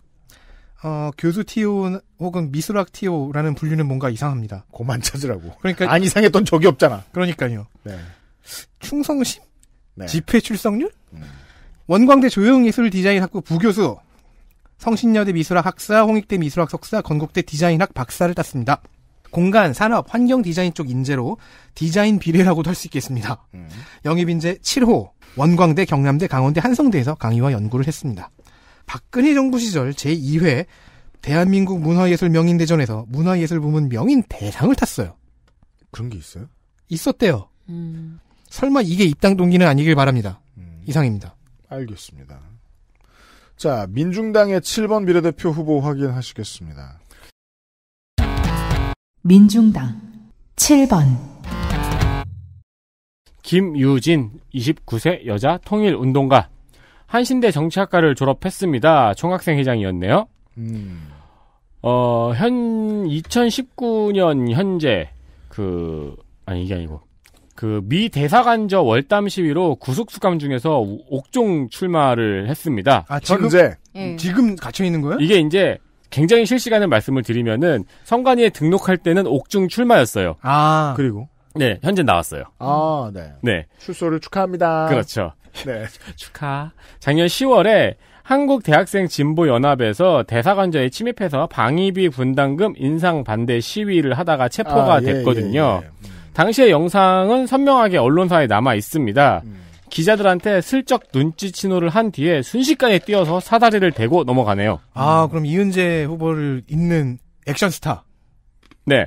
Speaker 3: 어, 교수 티오 혹은 미술학 티오라는 분류는 뭔가 이상합니다. 고만 찾으라고.
Speaker 2: 그러니까 안 이상했던 적이 없잖아. 그러니까요. 네.
Speaker 3: 충성심? 네. 집회 출석률? 음. 원광대 조형예술 디자인학부 부교수. 성신여대 미술학 학사, 홍익대 미술학 석사, 건국대 디자인학 박사를 땄습니다. 공간, 산업, 환경 디자인 쪽 인재로 디자인 비례라고도 할 수 있겠습니다. 음. 영입 인재 7호, 원광대, 경남대, 강원대, 한성대에서 강의와 연구를 했습니다. 박근혜 정부 시절 제2회 대한민국 문화예술 명인대전에서 문화예술 부문 명인 대상을 탔어요. 그런 게 있어요? 있었대요. 음. 설마 이게 입당 동기는 아니길 바랍니다. 음. 이상입니다.
Speaker 2: 알겠습니다. 자, 민중당의 7번 비례대표 후보 확인하시겠습니다.
Speaker 1: 민중당 7번
Speaker 4: 김유진 29세 여자 통일운동가 한신대 정치학과를 졸업했습니다. 총학생 회장이었네요. 음. 어, 현 2019년 현재 그 아니 이게 아니고 그 미 대사관저 월담 시위로 구속수감 중에서 옥종 출마를 했습니다. 아 지금 제 예. 지금 갇혀 있는 거예요? 이게 이제 굉장히 실시간을 말씀을 드리면은 성관위에 등록할 때는 옥중 출마였어요. 아 그리고 네 현재 나왔어요.
Speaker 2: 아 네. 네 출소를 축하합니다.
Speaker 6: 그렇죠. 네. [LAUGHS]
Speaker 4: 축하. 작년 10월에 한국 대학생 진보 연합에서 대사관저에 침입해서 방위비 분담금 인상 반대 시위를 하다가 체포가 아, 예, 됐거든요. 예, 예, 음. 당시의 영상은 선명하게 언론사에 남아 있습니다. 음. 기자들한테 슬쩍 눈치 신호를 한 뒤에 순식간에 뛰어서 사다리를 대고 넘어가네요.
Speaker 3: 아, 그럼 이은재 후보를 잇는 액션 스타.
Speaker 4: 네.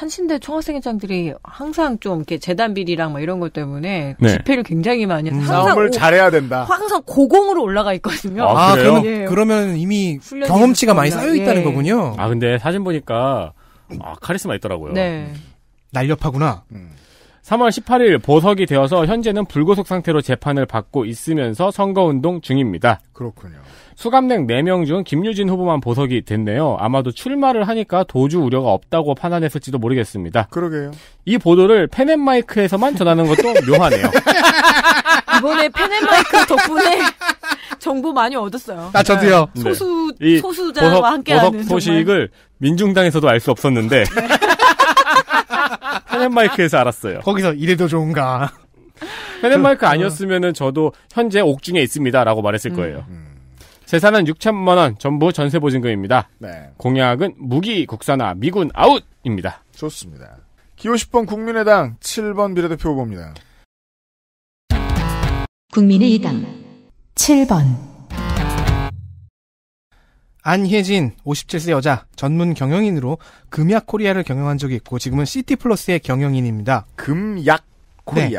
Speaker 5: 한신대 총학생회장들이 항상 좀 이렇게 재단 비리랑 막 뭐 이런 것 때문에 네. 집회를 굉장히 많이 해서 음, 싸움을 오, 잘해야 된다. 항상 고공으로 올라가 있거든요. 아, 아 그러면 예.
Speaker 4: 그러면 이미 경험치가 많이 쌓여 있다는 예. 거군요. 아 근데 사진 보니까 아, 카리스마 있더라고요. 네. 날렵하구나. 음. 3월 18일 보석이 되어서 현재는 불구속 상태로 재판을 받고 있으면서 선거운동 중입니다. 그렇군요. 수감된 4명 중 김유진 후보만 보석이 됐네요. 아마도 출마를 하니까 도주 우려가 없다고 판단했을지도 모르겠습니다. 그러게요. 이 보도를 펜앤마이크에서만 전하는 것도 [LAUGHS] 묘하네요.
Speaker 5: 이번에 펜앤마이크 덕분에 정보 많이 얻었어요. 아 저도요.
Speaker 4: 네. 소수 네. 소수자와 보석, 함께하는 보석 소식을 민중당에서도 알 수 없었는데 네. [LAUGHS] 펜앤마이크에서 알았어요. 거기서 이래도 좋은가. 펜앤마이크 그, 어. 아니었으면 저도 현재 옥중에 있습니다라고 말했을 음. 거예요. 음, 음. 재산은 6천만 원 전부 전세 보증금입니다. 네. 공약은 무기 국산화 미군 아웃입니다. 좋습니다. 기호 10번 국민의당 7번 비례대표 후보입니다.
Speaker 1: 국민의당 7번
Speaker 3: 안혜진 57세 여자 전문 경영인으로 금약 코리아를 경영한 적이 있고 지금은 시티플러스의 경영인입니다. 금약 코리아. 네.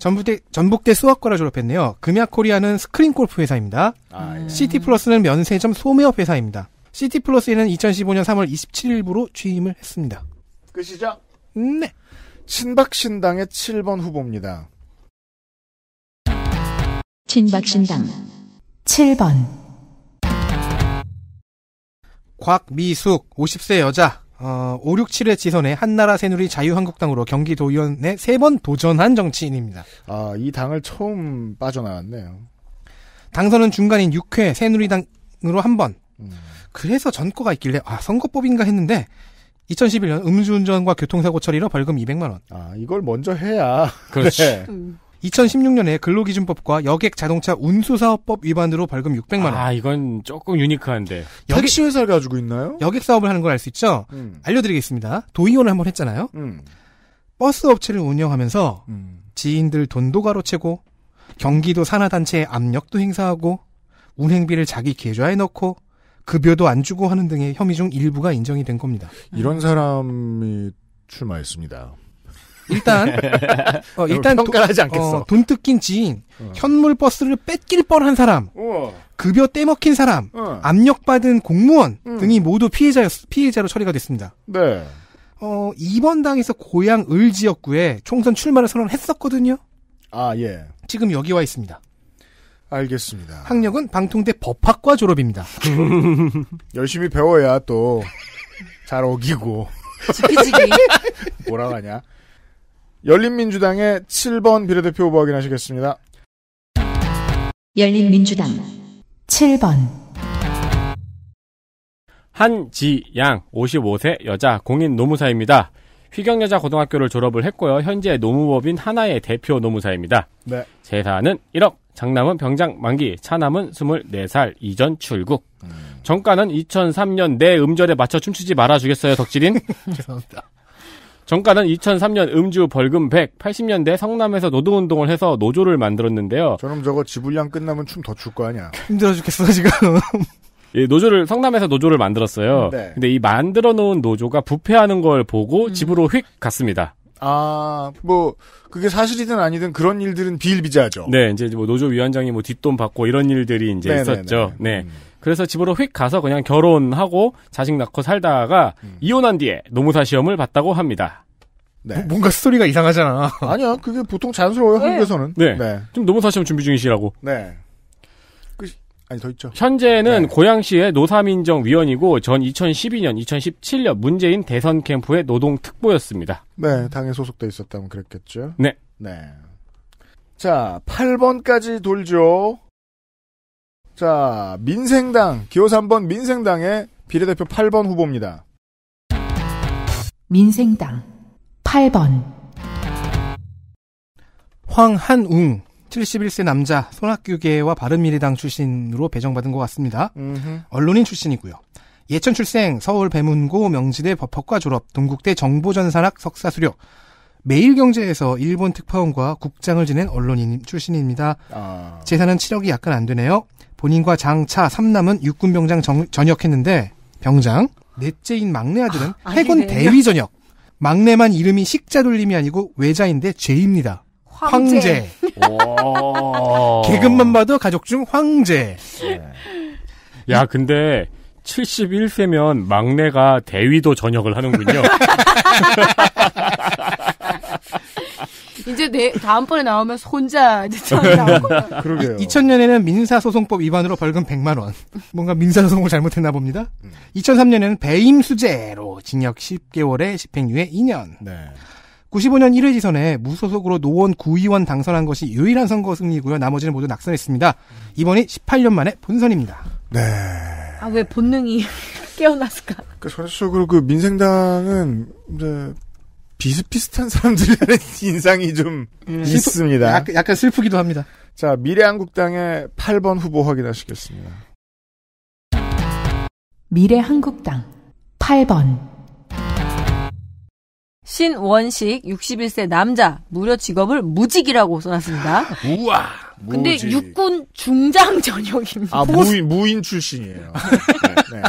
Speaker 3: 전북대, 전북대 수학과를 졸업했네요. 금야코리아는 스크린 골프 회사입니다. 아, 예. 시티플러스는 면세점 소매업 회사입니다. 시티플러스에는 2015년 3월 27일부로 취임을 했습니다.
Speaker 2: 끝이죠? 네. 친박신당의 7번 후보입니다.
Speaker 1: 친박신당 7번
Speaker 3: 곽미숙 50세 여자 어, 5, 6, 7회 지선에 한나라 새누리 자유한국당으로 경기도의원에 세 번 도전한 정치인입니다. 아, 이 당을 처음 빠져나왔네요. 당선은 중간인 6회 새누리당으로 한 번. 음. 그래서 전과가 있길래 아, 선거법인가 했는데 2011년 음주운전과 교통사고 처리로 벌금 200만 원. 아,
Speaker 2: 이걸 먼저 해야. 그렇지. [LAUGHS] 네. 음.
Speaker 3: 2016년에 근로기준법과 여객자동차 운수사업법 위반으로 벌금 600만 원. 아 이건 조금
Speaker 4: 유니크한데.
Speaker 3: 여객, 택시 회사를 가지고 있나요? 여객 사업을 하는 걸 알 수 있죠. 음. 알려드리겠습니다. 도의원을 한번 했잖아요. 음. 버스 업체를 운영하면서 음. 지인들 돈도 가로채고 경기도 산하단체에 압력도 행사하고 운행비를 자기 계좌에 넣고 급여도 안 주고 하는 등의 혐의 중 일부가 인정이 된 겁니다. 이런 사람이 출마했습니다.
Speaker 6: 일단 [LAUGHS] 어, 일단 평가하지 않겠어. 어, 돈
Speaker 3: 뜯긴 지인, 어. 현물 버스를 뺏길 뻔한 사람, 어. 급여 떼먹힌 사람, 어. 압력받은 공무원 음. 등이 모두 피해자 피해자로 처리가 됐습니다.
Speaker 2: 네.
Speaker 6: 어,
Speaker 3: 이번 당에서 고향을 지역구에 총선 출마를 선언했었거든요. 아 예. 지금 여기 와 있습니다. 알겠습니다. 학력은 방통대 법학과 졸업입니다.
Speaker 2: [LAUGHS] 열심히 배워야 또 잘 어기고. 지키지기. 뭐라고 하냐? 열린민주당의 7번 비례대표 후보 확인하시겠습니다.
Speaker 1: 열린민주당 7번
Speaker 4: 한지양 55세 여자 공인 노무사입니다. 휘경여자 고등학교를 졸업을 했고요. 현재 노무법인 하나의 대표 노무사입니다. 네. 재산은 1억, 장남은 병장 만기, 차남은 24살 이전 출국. 음. 정가는 2003년 내 음절에 맞춰 춤추지 말아주겠어요, 덕질인?
Speaker 6: [LAUGHS] 죄송합니다.
Speaker 4: 정가는 2003년 음주 벌금 100, 80년대 성남에서 노동운동을 해서 노조를 만들었는데요. 저놈 저거 지불량 끝나면 춤 더 출 거 아니야.
Speaker 2: [LAUGHS] 힘들어 죽겠어, 지금.
Speaker 4: 예, [LAUGHS] 노조를 성남에서 노조를 만들었어요. 음, 네. 근데 이 만들어 놓은 노조가 부패하는 걸 보고 음. 집으로 휙 갔습니다. 아, 뭐 그게 사실이든 아니든 그런 일들은 비일비재하죠. 네, 이제 뭐 노조 위원장이 뭐 뒷돈 받고 이런 일들이 이제 네네네. 네, 있었죠. 네. 네. 네. 음. 그래서 집으로 휙 가서 그냥 결혼하고 자식 낳고 살다가 음. 이혼한 뒤에 노무사 시험을 봤다고 합니다. 네. 뭐, 뭔가 스토리가 이상하잖아. 아니야, 그게 보통 자연스러워요, 네. 한국에서는. 네. 네. 지금 노무사 시험 준비 중이시라고.
Speaker 2: 네. 그
Speaker 4: 아니, 더 있죠. 현재는 네. 고양시의 노사민정 위원이고, 전 2012년, 2017년 문재인 대선 캠프의 노동특보였습니다.
Speaker 2: 네, 당에 소속돼 있었다면 그랬겠죠. 네. 네. 자, 8번까지 돌죠. 자, 민생당, 기호 3번 민생당의 비례대표 8번 후보입니다.
Speaker 1: 민생당 8번 황한웅
Speaker 3: 71세 남자 손학규계와 바른미래당 출신으로 배정받은 것 같습니다. 음흠. 언론인 출신이고요. 예천 출생, 서울 배문고 명지대 법학과 졸업, 동국대 정보전산학 석사 수료, 매일경제에서 일본 특파원과 국장을 지낸 언론인 출신입니다. 아... 재산은 7억이 약간 안 되네요. 본인과 장차 삼남은 육군병장 정, 전역했는데 병장, 넷째인 막내 아들은 아, 해군 대위 전역. 막내만 이름이 식자 돌림이 아니고 외자인데 죄입니다.
Speaker 6: 황제. 황제.
Speaker 3: [LAUGHS] 계급만 봐도 가족 중 황제.
Speaker 6: 네.
Speaker 4: 야, 근데 71세면 막내가 대위도 전역을 하는군요. [LAUGHS]
Speaker 5: 이제 내, 다음번에 나오면 혼자 네.
Speaker 6: 그러게요.
Speaker 3: 2000년에는 민사소송법 위반으로 벌금 100만 원. 뭔가 민사소송을 잘못했나 봅니다. 2003년에는 음. 배임수재로 징역 10개월에 집행유예 2년. 네. 95년 1회 지선에 무소속으로 노원 구의원 당선한 것이 유일한 선거 승리고요. 나머지는 모두 낙선했습니다. 이번이 18년 만에 본선입니다. 네.
Speaker 5: 아 왜 본능이 [LAUGHS] 깨어났을까?
Speaker 2: 그 전체적으로 그 민생당은 이제 비슷비슷한 사람들이라는 [LAUGHS] 인상이 좀 음, 있습니다. 슬프, 약간, 슬프기도 합니다. 자, 미래한국당의 8번 후보 확인하시겠습니다.
Speaker 1: 미래한국당 8번
Speaker 5: 신원식 61세 남자 무료 직업을 무직이라고 써놨습니다. 우와. 근데 육군 중장 전역입니다. 아 무인
Speaker 2: 무인 출신이에요.
Speaker 3: 네, 네.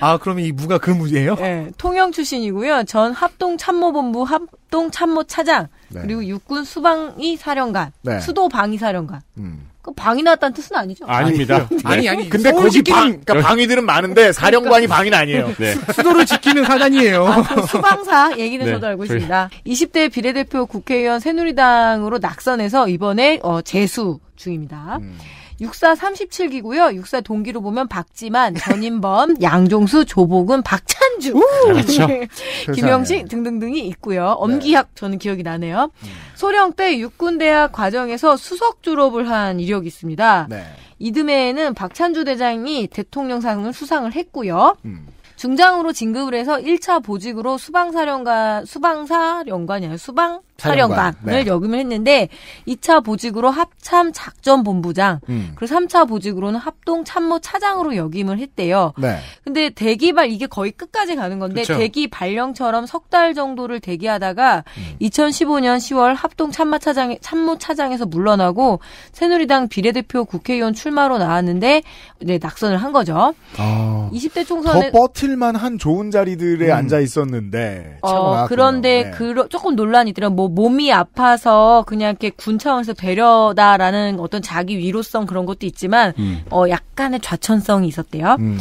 Speaker 3: 아, 그러면 이 무가 그 무예요? 네,
Speaker 5: 통영 출신이고요. 전 합동 참모본부 합동 참모 차장 네. 그리고 육군 수방위 사령관, 네. 수도 방위 사령관. 음. 그 방위 났다는 뜻은 아니죠? 아닙니다. 아니 네. 아니. 근데 거기 방, 그러니까
Speaker 2: 방위들은 많은데 그러니까. 사령관이 그러니까... 방위는 아니에요. 네.
Speaker 6: [LAUGHS]
Speaker 5: 수도를 지키는 사단이에요. 아, 그 수방사 얘기는 네. 저도 알고 있습니다. 20대 비례대표 국회의원 새누리당으로 낙선해서 이번에 어, 재수 중입니다. 음. 육사 37기고요. 육사 동기로 보면 박지만, 전인범, [LAUGHS] 양종수, 조복은, 박찬주. 네. 그렇죠. [LAUGHS] 김영식 등등등이 있고요. 네. 엄기학 저는 기억이 나네요. 음. 소령 때 육군대학 과정에서 수석 졸업을 한 이력이 있습니다. 네. 이듬해에는 박찬주 대장이 대통령상을 수상을 했고요. 음. 중장으로 진급을 해서 1차 보직으로 수방사령관, 수방사령관이에요. 수방 사령관을 네. 역임을 했는데 2차 보직으로 합참 작전 본부장 음. 그리고 3차 보직으로는 합동 참모 차장으로 역임을 했대요. 네. 근데 대기발 이게 거의 끝까지 가는 건데 그쵸. 대기 발령처럼 석 달 정도를 대기하다가 음. 2015년 10월 합동 참모 차장 참모 차장에서 물러나고 새누리당 비례대표 국회의원 출마로 나왔는데 네, 낙선을 한 거죠. 아, 20대 총선에 더
Speaker 2: 버틸만한 좋은 자리들에 음. 앉아 있었는데 어, 그런데
Speaker 5: 네. 그 조금 논란이 있더라고. 뭐 몸이 아파서 그냥 이렇게 군 차원에서 배려다라는 어떤 자기 위로성 그런 것도 있지만 음. 어 약간의 좌천성이 있었대요. 음.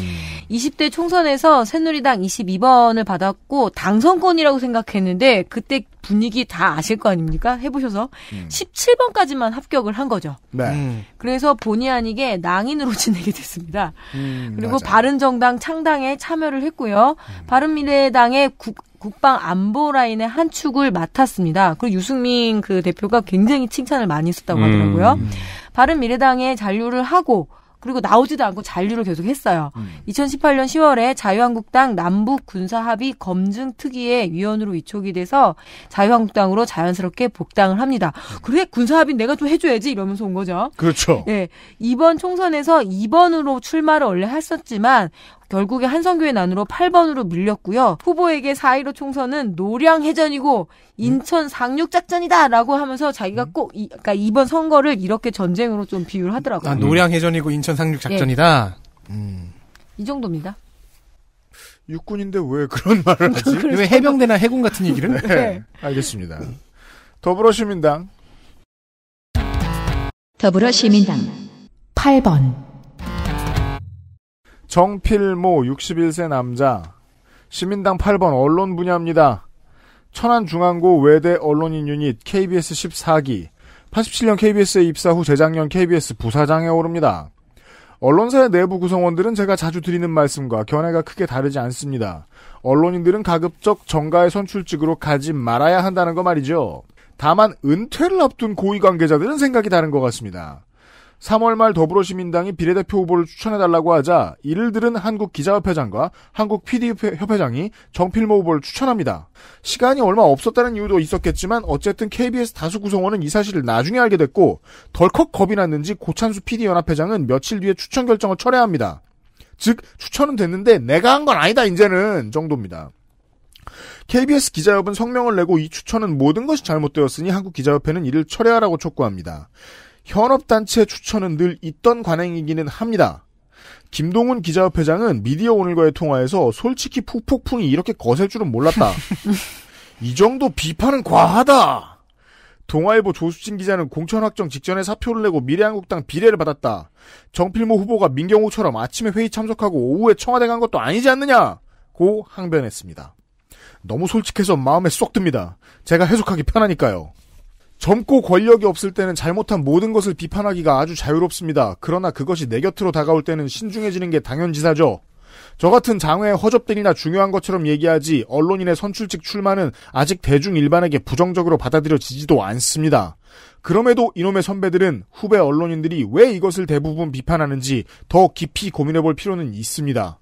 Speaker 5: 20대 총선에서 새누리당 22번을 받았고 당선권이라고 생각했는데 그때 분위기 다 아실 거 아닙니까? 해보셔서 음. 17번까지만 합격을 한 거죠. 네. 음. 그래서 본의 아니게 낭인으로 [LAUGHS] 지내게 됐습니다.
Speaker 7: 음, 그리고 맞아.
Speaker 5: 바른정당 창당에 참여를 했고요. 음. 바른미래당의 국, 국방 안보 라인의 한 축을 맡았습니다. 그리고 유승민 그 대표가 굉장히 칭찬을 많이 했었다고 음. 하더라고요. 바른 미래당에 잔류를 하고 그리고 나오지도 않고 잔류를 계속 했어요. 음. 2018년 10월에 자유한국당 남북 군사합의 검증 특위의 위원으로 위촉이 돼서 자유한국당으로 자연스럽게 복당을 합니다. 그래 군사합의 내가 좀 해줘야지 이러면서 온 거죠. 그렇죠. 네 이번 총선에서 2번으로 출마를 원래 했었지만 결국에 한성교의 난으로 8번으로 밀렸고요. 후보에게 4.15 총선은 노량해전이고 인천 상륙작전이다라고 하면서 자기가 음. 꼭 이, 그러니까 이번 선거를 이렇게 전쟁으로 좀 비유를 하더라고요. 아,
Speaker 3: 노량해전이고 인천 상륙작전이다. 예. 음.
Speaker 5: 이 정도입니다.
Speaker 2: 육군인데 왜 그런 말을
Speaker 3: 하지? [LAUGHS] 그렇죠. 왜
Speaker 5: 해병대나
Speaker 2: 해군 같은 얘기를? 네. 네. 알겠습니다. 더불어시민당
Speaker 1: 더불어시민당 8번
Speaker 2: 정필모 61세 남자 시민당 8번 언론 분야입니다. 천안중앙고 외대 언론인 유닛 KBS 14기 87년 KBS에 입사 후 재작년 KBS 부사장에 오릅니다. 언론사의 내부 구성원들은 제가 자주 드리는 말씀과 견해가 크게 다르지 않습니다. 언론인들은 가급적 정가의 선출직으로 가지 말아야 한다는 거 말이죠. 다만 은퇴를 앞둔 고위 관계자들은 생각이 다른 것 같습니다. 3월 말 더불어시민당이 비례대표 후보를 추천해달라고 하자 이를 들은 한국 기자협회장과 한국 PD협회장이 정필모 후보를 추천합니다. 시간이 얼마 없었다는 이유도 있었겠지만 어쨌든 KBS 다수 구성원은 이 사실을 나중에 알게 됐고 덜컥 겁이 났는지 고찬수 PD연합회장은 며칠 뒤에 추천 결정을 철회합니다. 즉 추천은 됐는데 내가 한 건 아니다 이제는 정도입니다. KBS 기자협은 성명을 내고 이 추천은 모든 것이 잘못되었으니 한국 기자협회는 이를 철회하라고 촉구합니다. 현업단체 추천은 늘 있던 관행이기는 합니다. 김동훈 기자협회장은 미디어 오늘과의 통화에서 솔직히 푹폭풍이 이렇게 거셀 줄은 몰랐다. [LAUGHS] 이 정도 비판은 과하다. 동아일보 조수진 기자는 공천 확정 직전에 사표를 내고 미래한국당 비례를 받았다. 정필모 후보가 민경호처럼 아침에 회의 참석하고 오후에 청와대 간 것도 아니지 않느냐고 항변했습니다. 너무 솔직해서 마음에 쏙 듭니다. 제가 해석하기 편하니까요. 젊고 권력이 없을 때는 잘못한 모든 것을 비판하기가 아주 자유롭습니다. 그러나 그것이 내 곁으로 다가올 때는 신중해지는 게 당연지사죠. 저 같은 장외의 허접들이나 중요한 것처럼 얘기하지 언론인의 선출직 출마는 아직 대중 일반에게 부정적으로 받아들여지지도 않습니다. 그럼에도 이놈의 선배들은 후배 언론인들이 왜 이것을 대부분 비판하는지 더 깊이 고민해볼 필요는 있습니다.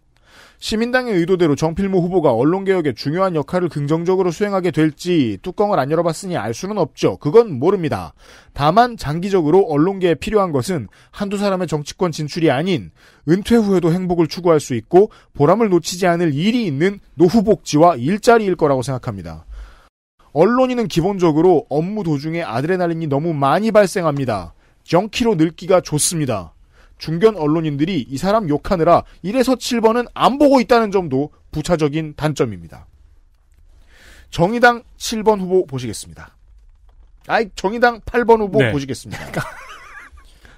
Speaker 2: 시민당의 의도대로 정필무 후보가 언론개혁에 중요한 역할을 긍정적으로 수행하게 될지 뚜껑을 안 열어봤으니 알 수는 없죠. 그건 모릅니다. 다만 장기적으로 언론계에 필요한 것은 한두 사람의 정치권 진출이 아닌 은퇴 후에도 행복을 추구할 수 있고 보람을 놓치지 않을 일이 있는 노후복지와 일자리일 거라고 생각합니다. 언론인은 기본적으로 업무 도중에 아드레날린이 너무 많이 발생합니다. 0키로 늙기가 좋습니다. 중견 언론인들이 이 사람 욕하느라 1에서 7번은 안 보고 있다는 점도 부차적인 단점입니다. 정의당 7번 후보 보시겠습니다. 아이, 정의당 8번 후보 네. 보시겠습니다. [LAUGHS]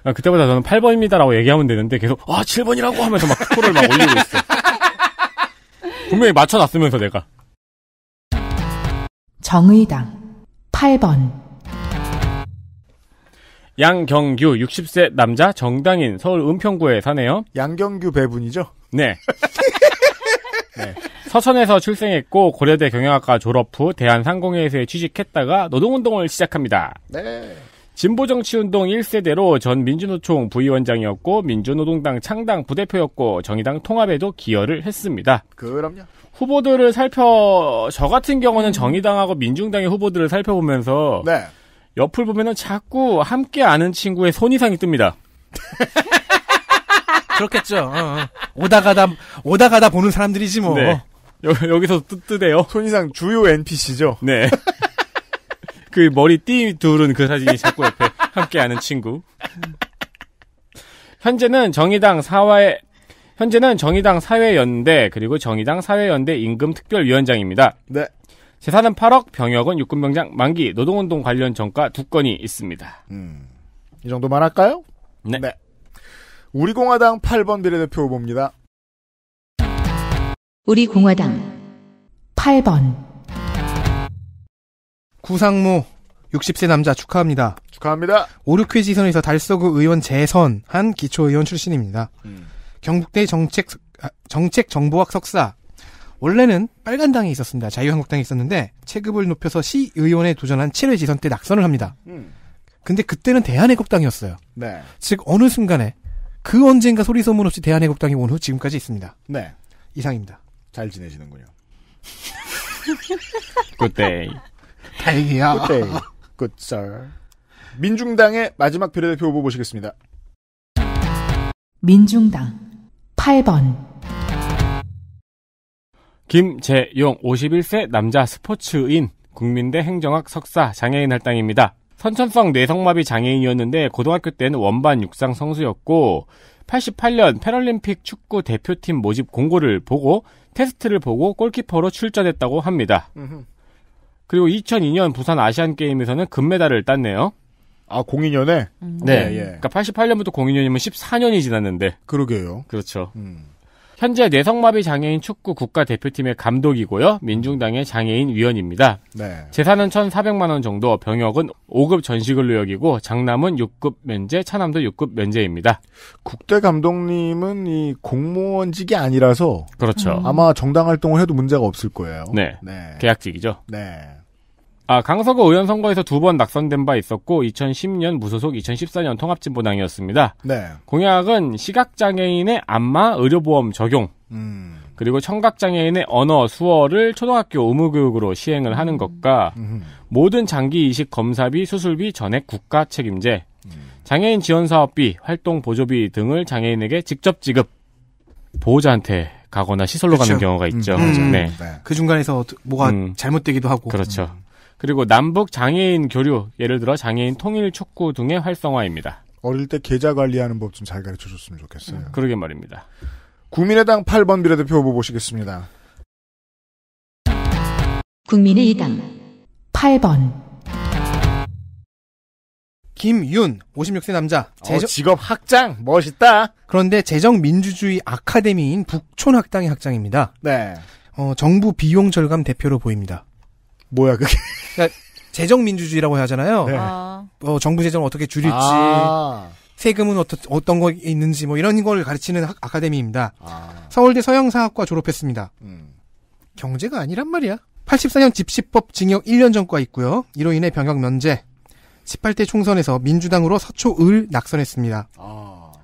Speaker 4: 아, 그때보다 저는 8번입니다라고 얘기하면 되는데 계속, 아, 7번이라고 하면서 막코를막 올리고 있어. [LAUGHS] 분명히 맞춰놨으면서 내가.
Speaker 1: 정의당 8번
Speaker 4: 양경규 60세 남자 정당인 서울 은평구에 사네요. 양경규 배분이죠? 네. 네. 서천에서 출생했고 고려대 경영학과 졸업 후대한상공회의에 취직했다가 노동운동을 시작합니다. 네. 진보정치운동 1세대로 전 민주노총 부위원장이었고 민주노동당 창당 부대표였고 정의당 통합에도 기여를 했습니다. 그럼요. 후보들을 살펴 저 같은 경우는 정의당하고 민중당의 후보들을 살펴보면서 네. 옆을 보면은 자꾸 함께 아는 친구의 손이상이 뜹니다. [LAUGHS] 그렇겠죠. 어, 어. 오다 가다 오다 가다 보는 사람들이지 뭐. 네. 여, 기서 뜨뜨대요. 손이상 주요 NPC죠. 네. [LAUGHS] 그 머리 띠 둘은 그 사진이 자꾸 옆에 함께 아는 친구. 현재는 정의당 사회 현재는 정의당 사회연대 그리고 정의당 사회연대 임금특별위원장입니다. 네. 재산은 8억, 병역은 육군병장 만기, 노동운동 관련 전과 두 건이 있습니다. 음,
Speaker 2: 이 정도만 할까요? 네. 네. 우리 공화당 8번 비례대표 후보입니다.
Speaker 1: 우리 공화당 8번
Speaker 3: 구상무 60세 남자 축하합니다. 축하합니다. 오륙퀴 지선에서 달서구 의원 재선한 기초의원 출신입니다. 음. 경북대 정책 아, 정책 정보학 석사, 원래는 빨간당이 있었습니다. 자유한국당에 있었는데 체급을 높여서 시의원에 도전한 7회 지선 때 낙선을 합니다. 음. 근데 그때는 대한애국당이었어요. 네. 즉 어느 순간에 그 언젠가 소리 소문 없이 대한애국당이 온 후 지금까지
Speaker 2: 있습니다. 네. 이상입니다. 잘 지내시는군요. 굿데이. [LAUGHS] 다행이야. 굿데이. 굿썰. 민중당의
Speaker 4: 마지막 비례대표 후보 보시겠습니다.
Speaker 1: 민중당 8번
Speaker 4: 김재용 51세 남자 스포츠인 국민대 행정학 석사 장애인 할당입니다. 선천성 뇌성마비 장애인이었는데 고등학교 때는 원반 육상 성수였고 88년 패럴림픽 축구 대표팀 모집 공고를 보고 테스트를 보고 골키퍼로 출전했다고 합니다. 그리고 2002년 부산 아시안 게임에서는 금메달을 땄네요. 아, 02년에? 네. 네 예. 예. 그러니까 88년부터 02년이면 14년이 지났는데. 그러게요. 그렇죠. 음. 현재 내성마비 장애인 축구 국가대표팀의 감독이고요. 민중당의 장애인 위원입니다. 네. 재산은 1,400만 원 정도, 병역은 5급 전시근로 역이고 장남은 6급 면제, 차남도 6급 면제입니다.
Speaker 2: 국대 감독님은 이 공무원직이 아니라서
Speaker 4: 그렇죠. 음. 아마
Speaker 2: 정당 활동을 해도 문제가 없을 거예요.
Speaker 4: 네. 네. 계약직이죠. 네. 아, 강서구 의원 선거에서 두 번 낙선된 바 있었고 2010년 무소속 2014년 통합진보당이었습니다. 네. 공약은 시각장애인의 안마 의료보험 적용 음. 그리고 청각장애인의 언어 수어를 초등학교 의무교육으로 시행을 하는 것과 음. 모든 장기 이식 검사비 수술비 전액 국가 책임제 음. 장애인 지원 사업비 활동 보조비 등을 장애인에게 직접 지급 보호자한테 가거나 시설로 그렇 가는 경우가 있죠. 음, 네. 음. 네.
Speaker 3: 그 중간에서 뭐가
Speaker 4: 음. 잘못되기도 하고. 그렇죠. 그리고 남북 장애인 교류, 예를 들어 장애인 통일 촉구 등의 활성화입니다.
Speaker 2: 어릴 때 계좌 관리하는 법 좀 잘 가르쳐 줬으면 좋겠어요. 음, 그러게 말입니다. 국민의당 8번 비례대표 후보 보시겠습니다.
Speaker 1: 국민의당 8번
Speaker 2: 김윤
Speaker 3: 56세 남자 어, 재정... 어, 직업 학장 멋있다. 그런데 재정민주주의 아카데미인 북촌학당의 학장입니다. 네. 어, 정부 비용 절감 대표로 보입니다. 뭐야 그게? 그러니까 재정 민주주의라고 하잖아요. 네. 아. 어, 정부 재정을 어떻게 줄일지, 아. 세금은 어떠, 어떤 거 있는지 뭐 이런 걸 가르치는 학, 아카데미입니다. 아. 서울대 서영사학과 졸업했습니다. 음. 경제가 아니란 말이야. 84년 집시법 징역 1년 전과 있고요. 이로 인해 병역 면제. 18대 총선에서 민주당으로 서초을 낙선했습니다.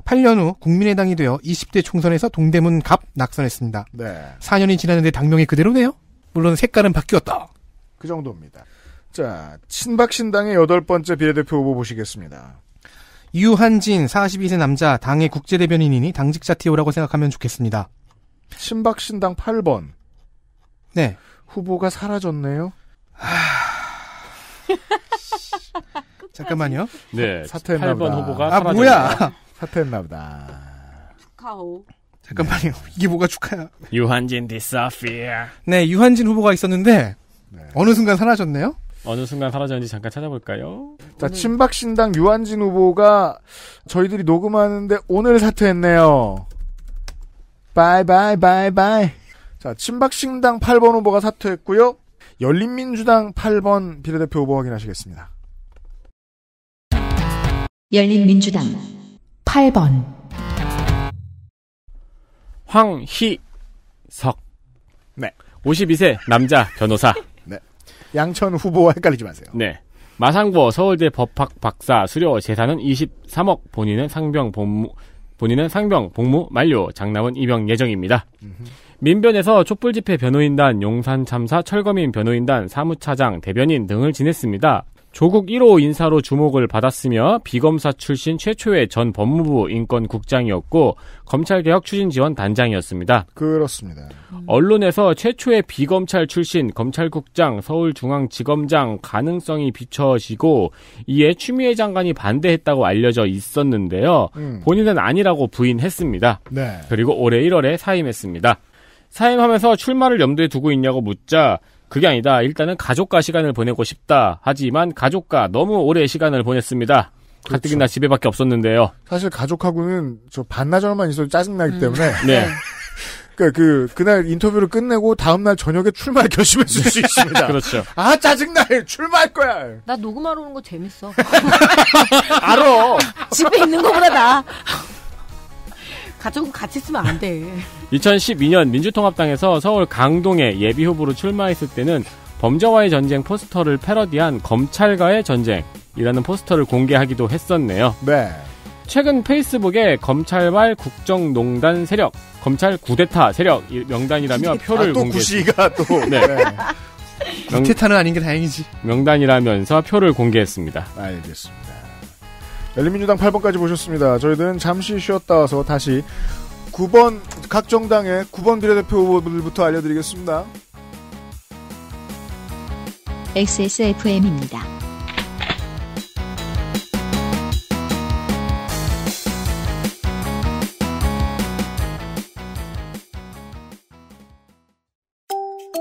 Speaker 3: 8년 아. 후 국민의당이 되어 20대 총선에서 동대문 갑 낙선했습니다. 네. 4년이 지났는데 당명이 그대로네요. 물론 색깔은 바뀌었다.
Speaker 2: 그 정도입니다. 자, 친박신당의 여덟 번째 비례대표 후보 보시겠습니다.
Speaker 3: 유한진 42세 남자 당의 국제대변인이니 당직자 티오라고 생각하면 좋겠습니다.
Speaker 2: 친박신당 8번. 네. 후보가 사라졌네요. 하... 아. [LAUGHS] 잠깐만요.
Speaker 3: 네. 사퇴했나 보다. 8번 후보가 아, 뭐야? 사퇴했나 보다. 축하호. 잠깐만요. 네. 이게 뭐가 축하야?
Speaker 4: 유한진 디사피아.
Speaker 3: 네, 유한진 후보가 있었는데 네. 어느
Speaker 2: 순간 사라졌네요.
Speaker 4: 어느 순간 사라졌는지 잠깐 찾아볼까요?
Speaker 2: 자, 친박신당 유한진 후보가 저희들이 녹음하는데 오늘 사퇴했네요. 바이바이 바이바이. 자, 친박신당 8번 후보가 사퇴했고요. 열린민주당 8번 비례대표 후보 확인하시겠습니다.
Speaker 1: 열린민주당 8번
Speaker 4: 황희석 네. 52세 남자 변호사
Speaker 2: 양천 후보와 헷갈리지 마세요.
Speaker 4: 네. 마상보 서울대 법학 박사 수료 재산은 23억 본인은 상병 복무 본인은 상병 복무 만료 장남은 입영 예정입니다. 음흠. 민변에서 촛불집회 변호인단 용산 참사 철거민 변호인단 사무차장 대변인 등을 지냈습니다. 조국 1호 인사로 주목을 받았으며 비검사 출신 최초의 전 법무부 인권국장이었고 검찰개혁 추진 지원 단장이었습니다. 그렇습니다. 음. 언론에서 최초의 비검찰 출신 검찰국장 서울중앙지검장 가능성이 비춰지고 이에 추미애 장관이 반대했다고 알려져 있었는데요. 음. 본인은 아니라고 부인했습니다. 네. 그리고 올해 1월에 사임했습니다. 사임하면서 출마를 염두에 두고 있냐고 묻자 그게 아니다. 일단은 가족과 시간을 보내고 싶다. 하지만 가족과 너무 오래 시간을 보냈습니다. 그렇죠. 가뜩이나 집에밖에 없었는데요.
Speaker 2: 사실 가족하고는 저 반나절만 있어도 짜증나기 음. 때문에. [LAUGHS] 네. 그그 [LAUGHS] 그, 그날 인터뷰를 끝내고 다음 날 저녁에 출마 결심했을 수 있습니다. [LAUGHS] 그렇죠.
Speaker 5: 아 짜증나 출마할 거야. 나 녹음하러 오는 거 재밌어. 알어. 집에 있는 거보다 나. 가족은 같이 쓰면 안 돼.
Speaker 4: 2012년 [LAUGHS] 민주통합당에서 서울 강동에 예비 후보로 출마했을 때는 범죄와의 전쟁 포스터를 패러디한 검찰과의 전쟁이라는 포스터를 공개하기도 했었네요. 네. 최근 페이스북에 검찰발 국정농단 세력, 검찰 구데타 세력 명단이라며 표를 아, 또 구시가 또 [LAUGHS] 네. 네. 구테타는 아닌 게 다행이지. 명단이라면서 표를 공개했습니다. 알겠습니다.
Speaker 2: 열린민주당 8번까지 보셨습니다. 저희들은 잠시 쉬었다 와서 다시 9번 각 정당의 9번 비례대표 후보들부터 알려드리겠습니다.
Speaker 1: XSFM입니다.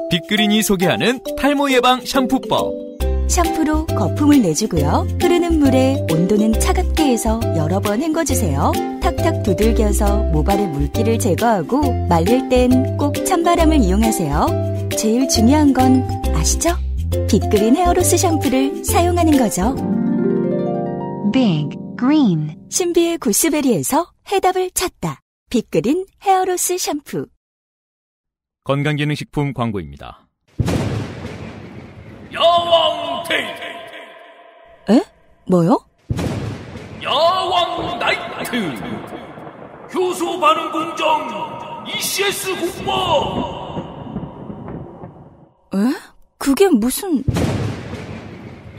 Speaker 4: 빅그린이 소개하는
Speaker 5: 탈모 예방 샴푸법.
Speaker 1: 샴푸로 거품을 내주고요. 흐르는 물에 온도는 차갑게 해서 여러 번 헹궈주세요. 탁탁 두들겨서 모발의 물기를 제거하고 말릴 땐 꼭 찬바람을 이용하세요. 제일 중요한 건 아시죠? 빅그린 헤어로스 샴푸를 사용하는 거죠. Big Green 신비의 구스베리에서 해답을 찾다. 빅그린 헤어로스 샴푸
Speaker 4: 건강기능식품 광고입니다.
Speaker 6: 여왕 헌팅!
Speaker 1: 에? 뭐요?
Speaker 6: 야왕 나이트! 효소 반응 공정!
Speaker 1: ECS 공모! 에? 그게 무슨...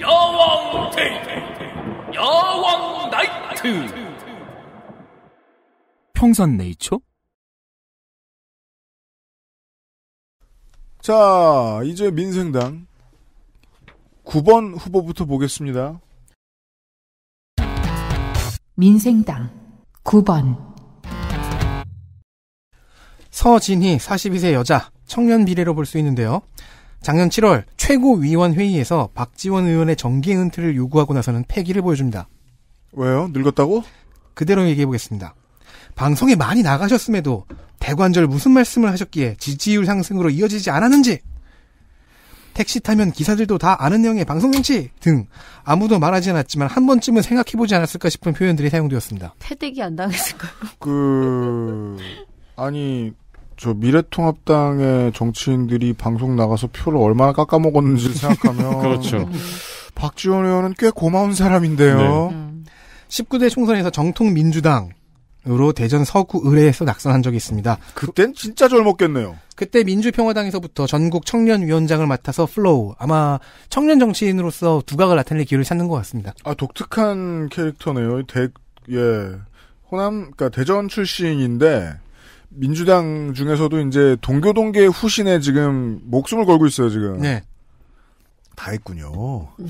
Speaker 6: 야왕 테이트! 야왕 나이트!
Speaker 2: 평산 네이처? 자, 이제 민생당 9번 후보부터 보겠습니다.
Speaker 1: 민생당 9번
Speaker 3: 서진희 42세 여자 청년 비례로 볼 수 있는데요. 작년 7월 최고위원회의에서 박지원 의원의 정기 은퇴를 요구하고 나서는 폐기를 보여줍니다. 왜요? 늙었다고? 그대로 얘기해 보겠습니다. 방송에 많이 나가셨음에도 대관절 무슨 말씀을 하셨기에 지지율 상승으로 이어지지 않았는지 택시 타면 기사들도 다 아는 내용의 방송 정치 등 아무도 말하지 않았지만 한 번쯤은 생각해보지 않았을까 싶은
Speaker 2: 표현들이 사용되었습니다.
Speaker 5: 패대기 안 당했을까요?
Speaker 2: 그 아니 저 미래통합당의 정치인들이 방송 나가서 표를 얼마나 깎아먹었는지 [LAUGHS]
Speaker 3: 생각하면 그렇죠.
Speaker 2: 박지원 의원은 꽤 고마운
Speaker 3: 사람인데요. 네. 19대 음. 총선에서 정통 민주당 으로 대전 서구 의뢰에서 낙선한 적이 있습니다. 그땐 진짜 젊었겠네요. 그때 민주평화당에서부터 전국 청년위원장을 맡아서 플로우 아마 청년 정치인으로서 두각을 나타낼 기회를 찾는 것 같습니다.
Speaker 2: 아 독특한 캐릭터네요. 대, 예 호남 그러니까 대전 출신인데 민주당 중에서도 이제 동교동계 후신에 지금 목숨을 걸고 있어요 지금. 네. 다 했군요.
Speaker 5: 음.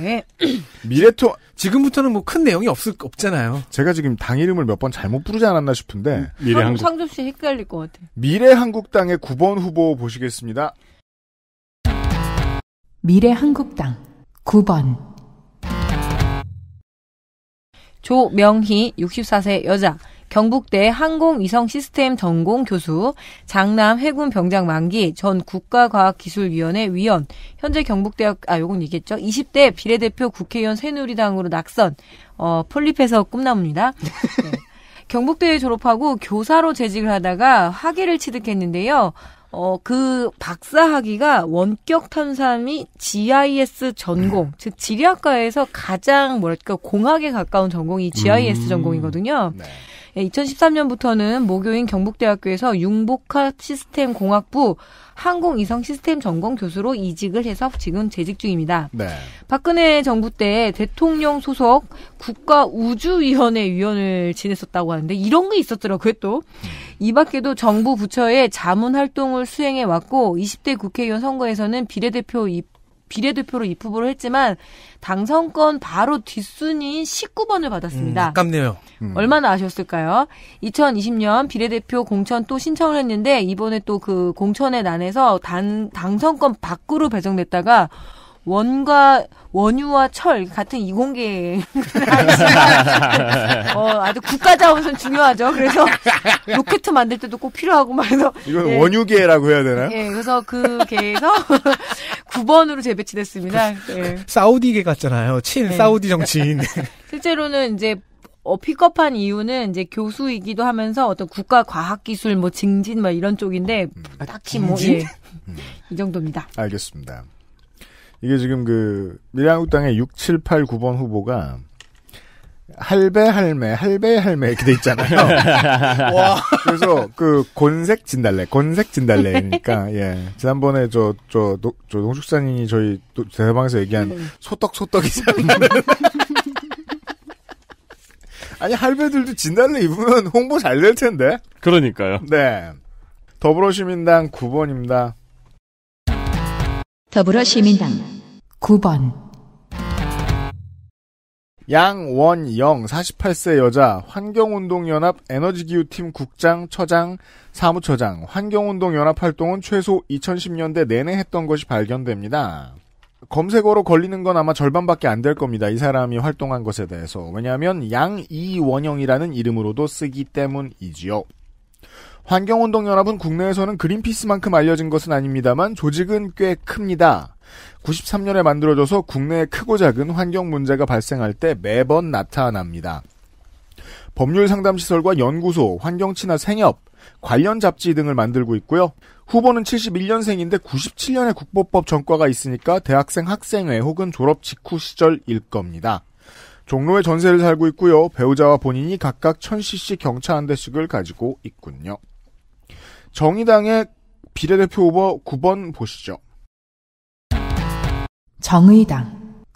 Speaker 5: 네. [LAUGHS]
Speaker 2: 미래통 지금부터는 뭐 큰 내용이 없을 없잖아요. 제가 지금 당 이름을 몇 번 잘못 부르지 않았나 싶은데 음, 미래 한국
Speaker 5: 상점 씨 헷갈릴 것 같아요.
Speaker 2: 미래 한국당의 9번 후보 보시겠습니다.
Speaker 5: 미래 한국당 9번 조명희 64세 여자 경북대 항공위성시스템 전공 교수, 장남 해군 병장 만기 전 국가과학기술위원회 위원, 현재 경북대학 아 요건 얘기했죠. 20대 비례대표 국회의원 새누리당으로 낙선. 어 폴립해서 꿈나무입니다. 네. 네. 경북대에 졸업하고 교사로 재직을 하다가 학위를 취득했는데요. 어, 그 박사 학위가 원격 탐사및 GIS 전공, 네. 즉 지리학과에서 가장 뭐랄까 공학에 가까운 전공이 GIS 음. 전공이거든요. 네. 2013년부터는 예, 모교인 경북대학교에서 융복합 시스템 공학부 항공이성 시스템 전공 교수로 이직을 해서 지금 재직 중입니다. 네. 박근혜 정부 때 대통령 소속 국가우주위원회 위원을 지냈었다고 하는데 이런 게 있었더라고요 또. 이 밖에도 정부 부처의 자문 활동을 수행해 왔고 20대 국회의원 선거에서는 비례대표 입 비례대표로 입후보를 했지만 당선권 바로 뒷순위인 19번을 받았습니다. 음, 아깝네요. 음. 얼마나 아쉬웠을까요? 2020년 비례대표 공천 또 신청을 했는데 이번에 또 그 공천에 난해서 단, 당선권 밖으로 배정됐다가 원과 원유와 철 같은 이공계
Speaker 6: [LAUGHS]
Speaker 5: 어, 아주 국가 자원은 중요하죠. 그래서 로켓 만들 때도 꼭 필요하고 말해서 이건 예.
Speaker 2: 원유계라고 해야
Speaker 3: 되나?
Speaker 5: 예, 그래서 그 계에서 9번으로 재배치됐습니다. 그, 네. 그
Speaker 3: 사우디계 같잖아요. 친 네. 사우디 정치인. [LAUGHS]
Speaker 5: 실제로는 이제 어, 픽업한 이유는 이제 교수이기도 하면서 어떤 국가 과학 기술 뭐 증진 막 이런 쪽인데 음. 아, 딱히 뭐, 뭐이 예. [LAUGHS] 음. 정도입니다.
Speaker 2: 알겠습니다. 이게 지금 그 미래한국당의 6, 7, 8, 9번 후보가 할배 할매 할배 할매 이렇게 돼 있잖아요. [LAUGHS] 와. 그래서 그 곤색 진달래 곤색 진달래니까 네. 예 지난번에 저저저저농축산님이 저희 대방에서 얘기한 소떡 네. 소떡이잖아요. [LAUGHS] 아니 할배들도 진달래 입으면 홍보 잘 될 텐데. 그러니까요. 네. 더불어시민당 9번입니다.
Speaker 1: 더불어시민당 9번.
Speaker 2: 양원영 48세 여자 환경운동연합 에너지기후팀 국장 처장 사무처장 환경운동연합 활동은 최소 2010년대 내내 했던 것이 발견됩니다. 검색어로 걸리는 건 아마 절반밖에 안 될 겁니다. 이 사람이 활동한 것에 대해서. 왜냐하면 양이원영이라는 이름으로도 쓰기 때문이지요. 환경운동연합은 국내에서는 그린피스만큼 알려진 것은 아닙니다만 조직은 꽤 큽니다. 93년에 만들어져서 국내에 크고 작은 환경 문제가 발생할 때 매번 나타납니다. 법률 상담 시설과 연구소, 환경치나 생협, 관련 잡지 등을 만들고 있고요. 후보는 71년생인데 97년에 국보법 전과가 있으니까 대학생 학생회 혹은 졸업 직후 시절일 겁니다. 종로에 전세를 살고 있고요. 배우자와 본인이 각각 1000cc 경차 한 대씩을 가지고 있군요. 정의당의 비례대표 후보 9번 보시죠.
Speaker 1: 정의당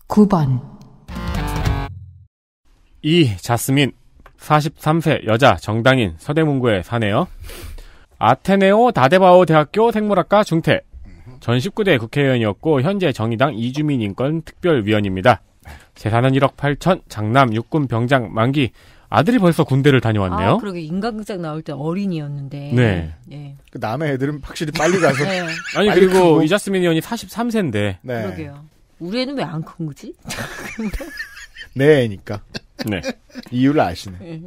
Speaker 1: 9번
Speaker 4: 이 자스민 43세 여자 정당인 서대문구에 사네요. 아테네오 다데바오 대학교 생물학과 중퇴. 전 19대 국회의원이었고 현재 정의당 이주민 인권 특별위원입니다. 재산은 1억 8천, 장남 육군 병장 만기. 아들이 벌써 군대를 다녀왔네요. 아,
Speaker 5: 그러게 인간극장 나올 때 어린이였는데. 네.
Speaker 4: 네. 그 남의 애들은 확실히 빨리 가서. 네. 아니 빨리 그리고 이자스민 의원이 43세인데. 네. 그러게요.
Speaker 5: 우리 애는 왜 안 큰 거지? [LAUGHS]
Speaker 4: 내 애니까. 네. 이유를 아시네. 네.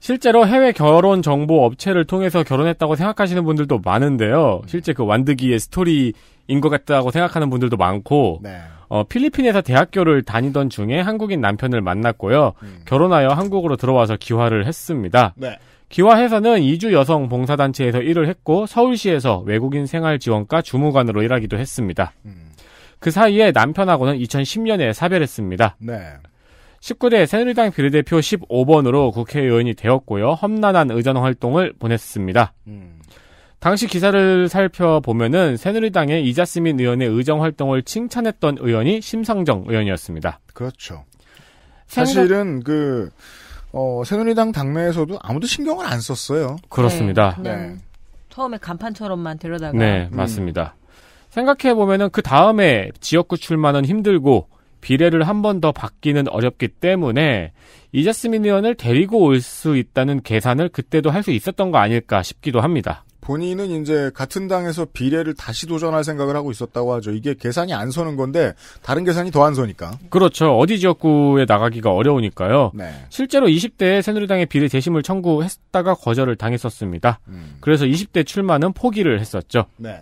Speaker 4: 실제로 해외 결혼 정보 업체를 통해서 결혼했다고 생각하시는 분들도 많은데요. 음. 실제 그완득기의 스토리인 것 같다고 생각하는 분들도 많고, 네. 어, 필리핀에서 대학교를 다니던 중에 한국인 남편을 만났고요. 음. 결혼하여 한국으로 들어와서 기화를 했습니다. 네. 기화해서는 이주 여성 봉사단체에서 일을 했고 서울시에서 외국인 생활지원과 주무관으로 일하기도 했습니다. 음. 그 사이에 남편하고는 2010년에 사별했습니다. 네. 19대 새누리당 비례대표 15번으로 국회의원이 되었고요. 험난한 의전 활동을 보냈습니다. 음. 당시 기사를 살펴보면은 새누리당의 이자스민 의원의 의정 활동을 칭찬했던 의원이 심상정 의원이었습니다.
Speaker 2: 그렇죠. 사실은 그 어, 새누리당 당내에서도 아무도 신경을 안 썼어요. 그렇습니다.
Speaker 4: 네.
Speaker 5: 네. 처음에 간판처럼만 데려다가. 네, 음. 맞습니다.
Speaker 4: 생각해 보면은 그 다음에 지역구 출마는 힘들고 비례를 한 번 더 받기는 어렵기 때문에 이자스민 의원을 데리고 올 수 있다는 계산을 그때도 할 수 있었던 거 아닐까 싶기도 합니다.
Speaker 2: 본인은 이제 같은 당에서 비례를 다시 도전할 생각을 하고 있었다고 하죠. 이게 계산이 안 서는 건데 다른 계산이 더 안 서니까.
Speaker 4: 그렇죠. 어디 지역구에 나가기가 어려우니까요. 네. 실제로 20대에 새누리당의 비례 재심을 청구했다가 거절을 당했었습니다. 음. 그래서 20대 출마는 포기를 했었죠. 네.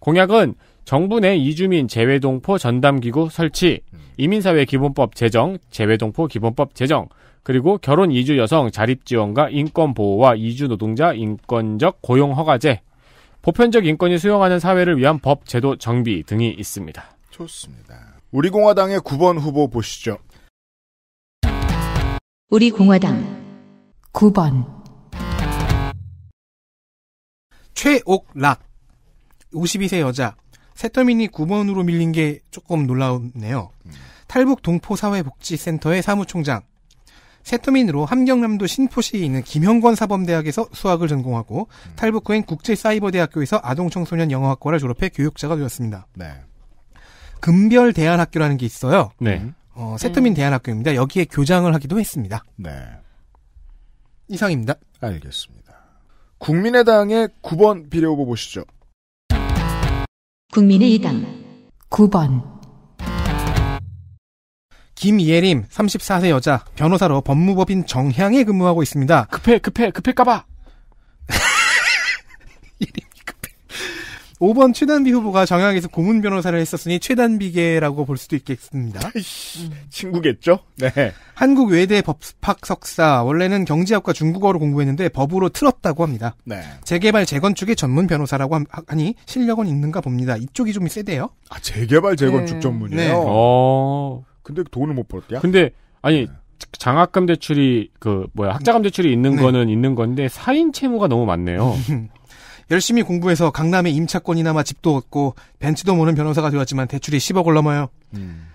Speaker 4: 공약은 정부 내 이주민 재외동포 전담기구 설치, 이민사회 기본법 제정, 재외동포 기본법 제정, 그리고 결혼 이주 여성 자립 지원과 인권 보호와 이주 노동자 인권적 고용 허가제, 보편적 인권이 수용하는 사회를 위한 법 제도 정비 등이 있습니다.
Speaker 1: 좋습니다.
Speaker 2: 우리 공화당의 9번 후보 보시죠.
Speaker 1: 우리 공화당 9번
Speaker 3: 최옥락 52세 여자 세터민이 9번으로 밀린 게 조금 놀라웠네요 음. 탈북 동포사회복지센터의 사무총장. 세터민으로 함경남도 신포시에 있는 김형권 사범대학에서 수학을 전공하고 음. 탈북 후엔 국제사이버대학교에서 아동청소년 영어학과를 졸업해 교육자가 되었습니다. 네. 금별 대안학교라는 게 있어요.
Speaker 4: 네.
Speaker 6: 어,
Speaker 3: 세터민 음. 대안학교입니다. 여기에 교장을
Speaker 2: 하기도 했습니다. 네. 이상입니다. 알겠습니다. 국민의당의 9번 비례 후보 보시죠.
Speaker 1: 국민의당 9번
Speaker 3: 김예림 34세 여자 변호사로 법무법인 정향에 근무하고 있습니다. 급해 급해 급해 까봐. 5번 최단비 후보가 정약에서 고문 변호사를 했었으니 최단비계라고 볼 수도 있겠습니다.
Speaker 2: 친구겠죠? 네.
Speaker 3: 한국 외대 법학 석사, 원래는 경제학과 중국어를 공부했는데 법으로 틀었다고 합니다. 네. 재개발 재건축의 전문 변호사라고 하니 실력은 있는가 봅니다. 이쪽이 좀 세대요.
Speaker 2: 아,
Speaker 4: 재개발 재건축 네. 전문이에요? 네. 어.
Speaker 2: 근데 돈을 못 벌었대요? 근데
Speaker 4: 아니 네. 장학금 대출이 그 뭐야 학자금 대출이 있는 네. 거는 있는 건데 사인 채무가 너무 많네요. [LAUGHS] 열심히 공부해서 강남에 임차권이나마 집도 얻고 벤츠도 모는 변호사가 되었지만
Speaker 3: 대출이 10억을 넘어요. 음.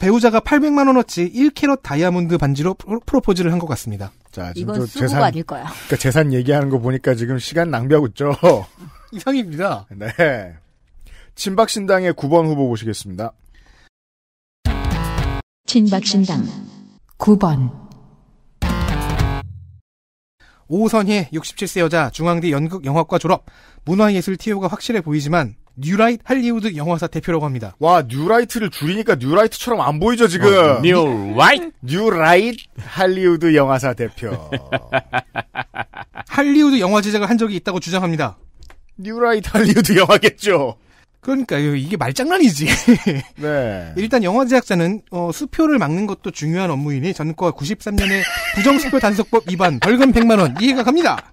Speaker 3: 배우자가 800만 원어치 1캐럿
Speaker 2: 다이아몬드 반지로 프로포즈를 한 것 같습니다. 자,
Speaker 3: 지금 이건 재산, 아닐
Speaker 6: 거야. 그러니까
Speaker 2: 재산 얘기하는 거 보니까 지금 시간 낭비하고 있죠. [LAUGHS] 이상입니다. 네. 친박신당의 9번 후보 보시겠습니다.
Speaker 1: 친박신당 9번
Speaker 2: 오선희 67세
Speaker 3: 여자 중앙대 연극 영화과 졸업 문화예술 티오가 확실해 보이지만 뉴라이트 할리우드 영화사
Speaker 2: 대표라고 합니다. 와 뉴라이트를 줄이니까 뉴라이트처럼 안 보이죠
Speaker 4: 지금. 어, 뉴라이트
Speaker 2: [LAUGHS] 뉴라이트 할리우드 영화사 대표. [LAUGHS] 할리우드 영화
Speaker 3: 제작을 한 적이 있다고 주장합니다.
Speaker 2: 뉴라이트
Speaker 4: 할리우드 영화겠죠.
Speaker 3: 그러니까 이게 말장난이지. [LAUGHS] 네. 일단 영화 제작자는 어, 수표를 막는 것도 중요한 업무이니 전과 9 3년에 부정수표 단속법 위반 벌금 100만 원 이해가 갑니다.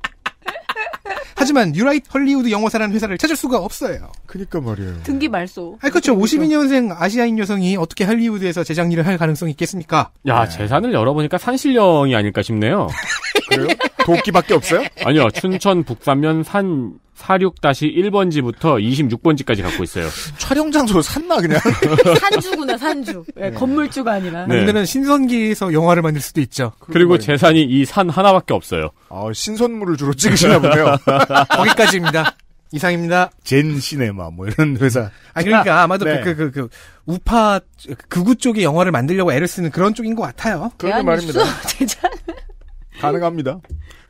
Speaker 3: 하지만 유라이트 헐리우드 영어사라는 회사를 찾을 수가 없어요. 그니까 말이에요.
Speaker 5: 등기 말소. 아 그렇죠.
Speaker 3: 52년생 아시아인 여성이 어떻게 할리우드에서 제작 일을 할 가능성이 있겠습니까?
Speaker 4: 야 네. 재산을 열어보니까 산신령이 아닐까 싶네요. 그래요? 도끼밖에 없어요? 아니요. 춘천 북산면 산 46-1번지부터 26번지까지 갖고 있어요. 촬영 장소로 샀나 그냥?
Speaker 7: [LAUGHS] 산주구나 산주. 네, 네. 건물주가 아니라. 네. 아니면
Speaker 4: 신선기에서 영화를 만들 수도 있죠. 그리고 재산이 이 산 하나밖에 없어요. 아, 신선물을 주로 찍으시나 보네요. [LAUGHS]
Speaker 2: 거기까지입니다.
Speaker 4: 이상입니다. 젠 시네마 뭐 이런 회사.
Speaker 2: 아
Speaker 3: 그러니까 아마도 네. 그, 그, 그, 그, 우파 극우 그 쪽의 영화를 만들려고 애를 쓰는 그런 쪽인 것 같아요. 그런 말입니다.
Speaker 6: 진짜. [LAUGHS]
Speaker 2: 가능합니다.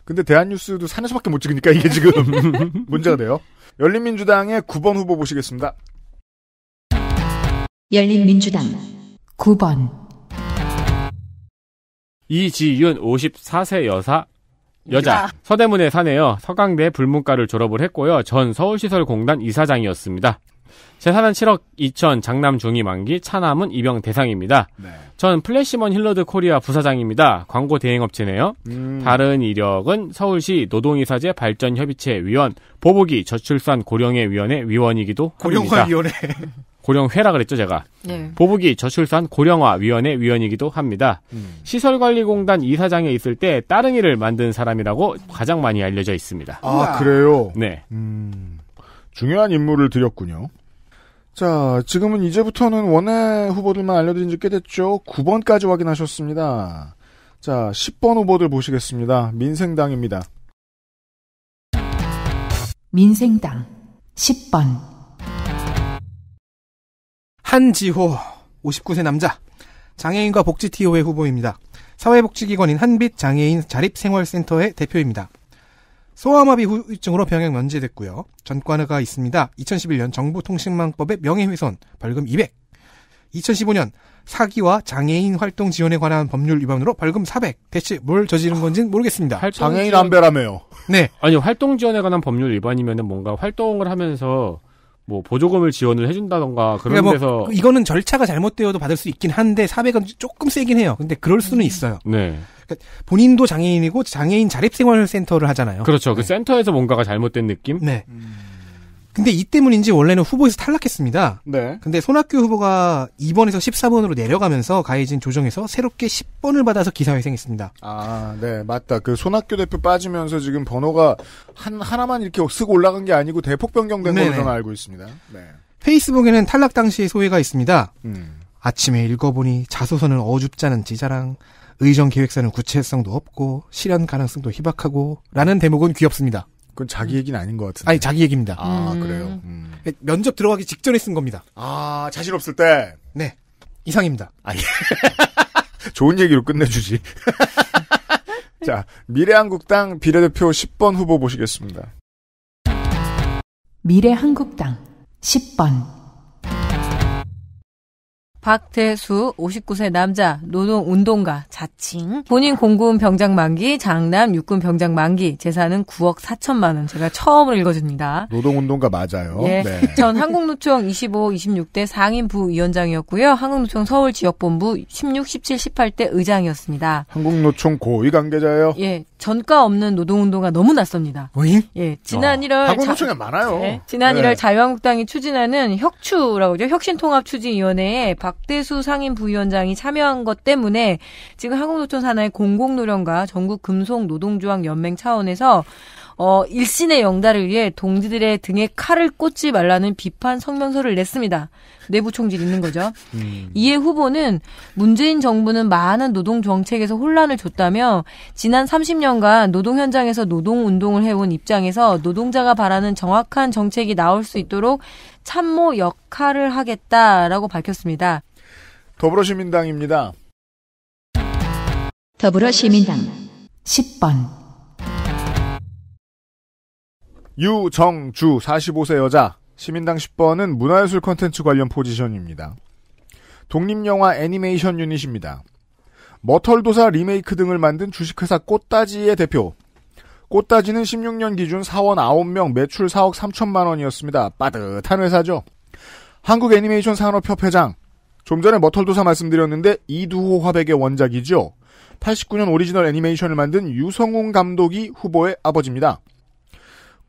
Speaker 2: 근데 대한뉴스도 산에서밖에 못 찍으니까 이게 지금 [LAUGHS] 문제가 돼요. 열린민주당의 9번 후보 보시겠습니다.
Speaker 1: 열린민주당 9번
Speaker 4: 이지윤 54세 여사 여자 서대문에 사네요. 서강대 불문과를 졸업을 했고요. 전 서울시설공단 이사장이었습니다. 재산은 7억 2천, 장남 중위 만기, 차남은 입영 대상입니다. 네. 전 플래시먼 힐러드 코리아 부사장입니다. 광고 대행업체네요. 음. 다른 이력은 서울시 노동이사제 발전협의체 위원, 보복이 저출산 고령회 위원회 위원이기도 고령화 합니다. 위원회. [LAUGHS] 고령회라 그랬죠 제가. 네. 보복이 저출산 고령화 위원회 위원이기도 합니다. 음. 시설관리공단 이사장에 있을 때 따릉이를 만든 사람이라고 가장 많이 알려져 있습니다. 아
Speaker 2: 그래요? 네. 음, 중요한 임무를 드렸군요. 자, 지금은 이제부터는 원외 후보들만 알려드린 지 꽤 됐죠. 9번까지 확인하셨습니다. 자, 10번 후보들 보시겠습니다. 민생당입니다.
Speaker 1: 민생당 10번
Speaker 3: 한지호 59세 남자 장애인과 복지 TO의 후보입니다. 사회복지기관인 한빛 장애인 자립생활센터의 대표입니다. 소아마비 후유증으로 병역 면제됐고요. 전과가 있습니다. 2011년 정보통신망법의 명예훼손 벌금 200. 2015년 사기와 장애인 활동 지원에 관한 법률 위반으로 벌금 400. 대체 뭘 저지른 건지는 모르겠습니다. 장애인 안배라며요.
Speaker 4: 네. 아니 활동 지원에 관한 법률 위반이면은 뭔가 활동을 하면서 뭐 보조금을 지원을 해준다던가 그런 그러니까 뭐 데서
Speaker 3: 이거는 절차가 잘못되어도 받을 수 있긴 한데 400은 조금 세긴 해요. 근데 그럴 수는 있어요. 네. 그러니까 본인도 장애인이고 장애인 자립생활센터를 하잖아요. 그렇죠. 그 네.
Speaker 4: 센터에서 뭔가가 잘못된 느낌?
Speaker 3: 네. 음... 근데 이 때문인지 원래는 후보에서 탈락했습니다. 네. 근데 손학규 후보가 2번에서 14번으로 내려가면서 가해진 조정에서 새롭게 10번을
Speaker 2: 받아서 기사회생했습니다. 아, 네, 맞다. 그 손학규 대표 빠지면서 지금 번호가 한 하나만 이렇게 쓰고 올라간 게 아니고 대폭 변경된 네네. 걸로 네. 저는 알고 있습니다. 네. 페이스북에는
Speaker 3: 탈락 당시의 소회가 있습니다. 음. 아침에 읽어보니 자소서는 어줍잖은 지자랑 의정 기획사는 구체성도 없고 실현 가능성도 희박하고 라는 대목은 귀엽습니다.
Speaker 2: 그건 자기 얘기는 아닌 것 같은데. 아니 자기 얘기입니다. 아 음. 그래요. 음. 면접 들어가기 직전에 쓴 겁니다. 아 자신 없을 때. 네 이상입니다. 아, 예. [LAUGHS] 좋은 얘기로 끝내주지. [LAUGHS] 자 미래한국당 비례대표 10번 후보
Speaker 1: 보시겠습니다. 미래한국당 10번
Speaker 5: 박태수 59세 남자 노동운동가 자칭 본인 공군 병장 만기 장남 육군 병장 만기 재산은 9억 4천만 원 제가 처음으로 읽어줍니다.
Speaker 2: 노동운동가 맞아요. 예, 네. [LAUGHS]
Speaker 5: 전 한국노총 25, 26대 상임 부위원장이었고요. 한국노총 서울지역본부 16, 17, 18대 의장이었습니다.
Speaker 2: 한국노총 고위 관계자예요.
Speaker 5: 예, 전과 없는 노동운동가 너무 낯섭니다. 뭐 예, 지난 어. 1월 한국노총이 많아요. 예, 지난 네. 1월 자유한국당이 추진하는 혁추라고 죠 혁신통합추진위원회에 곽대수 상임 부위원장이 참여한 것 때문에 지금 한국노총 산하의 공공노령과 전국금속노동조합연맹 차원에서 어, 일신의 영달을 위해 동지들의 등에 칼을 꽂지 말라는 비판 성명서를 냈습니다. 내부 총질 있는 거죠. 음. 이에 후보는 문재인 정부는 많은 노동 정책에서 혼란을 줬다며 지난 30년간 노동 현장에서 노동 운동을 해온 입장에서 노동자가 바라는 정확한 정책이 나올 수 있도록 참모 역할을 하겠다라고 밝혔습니다.
Speaker 2: 더불어시민당입니다.
Speaker 5: 더불어시민당 10번
Speaker 2: 유정주 45세 여자 시민당 10번은 문화예술 컨텐츠 관련 포지션입니다. 독립영화 애니메이션 유닛입니다. 머털도사 리메이크 등을 만든 주식회사 꽃다지의 대표. 꽃다지는 16년 기준 사원 9명 매출 4억 3천만 원이었습니다. 빠듯한 회사죠. 한국 애니메이션 산업협회장. 좀 전에 머털도사 말씀드렸는데 이두호 화백의 원작이죠. 89년 오리지널 애니메이션을 만든 유성웅 감독이 후보의 아버지입니다.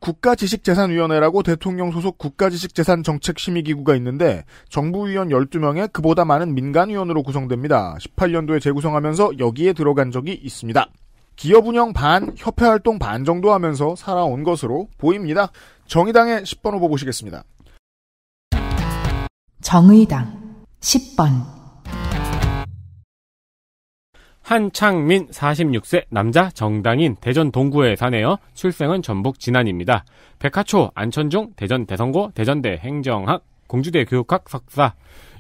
Speaker 2: 국가지식재산위원회라고 대통령 소속 국가지식재산정책심의기구가 있는데 정부위원 12명에 그보다 많은 민간위원으로 구성됩니다. 18년도에 재구성하면서 여기에 들어간 적이 있습니다. 기업 운영 반, 협회 활동 반 정도 하면서 살아온 것으로 보입니다. 정의당의 10번 후보 보시겠습니다.
Speaker 1: 정의당 10번
Speaker 4: 한창민 46세 남자 정당인 대전 동구에 사네요. 출생은 전북 진안입니다. 백화초 안천중 대전 대성고 대전대 행정학 공주대 교육학 석사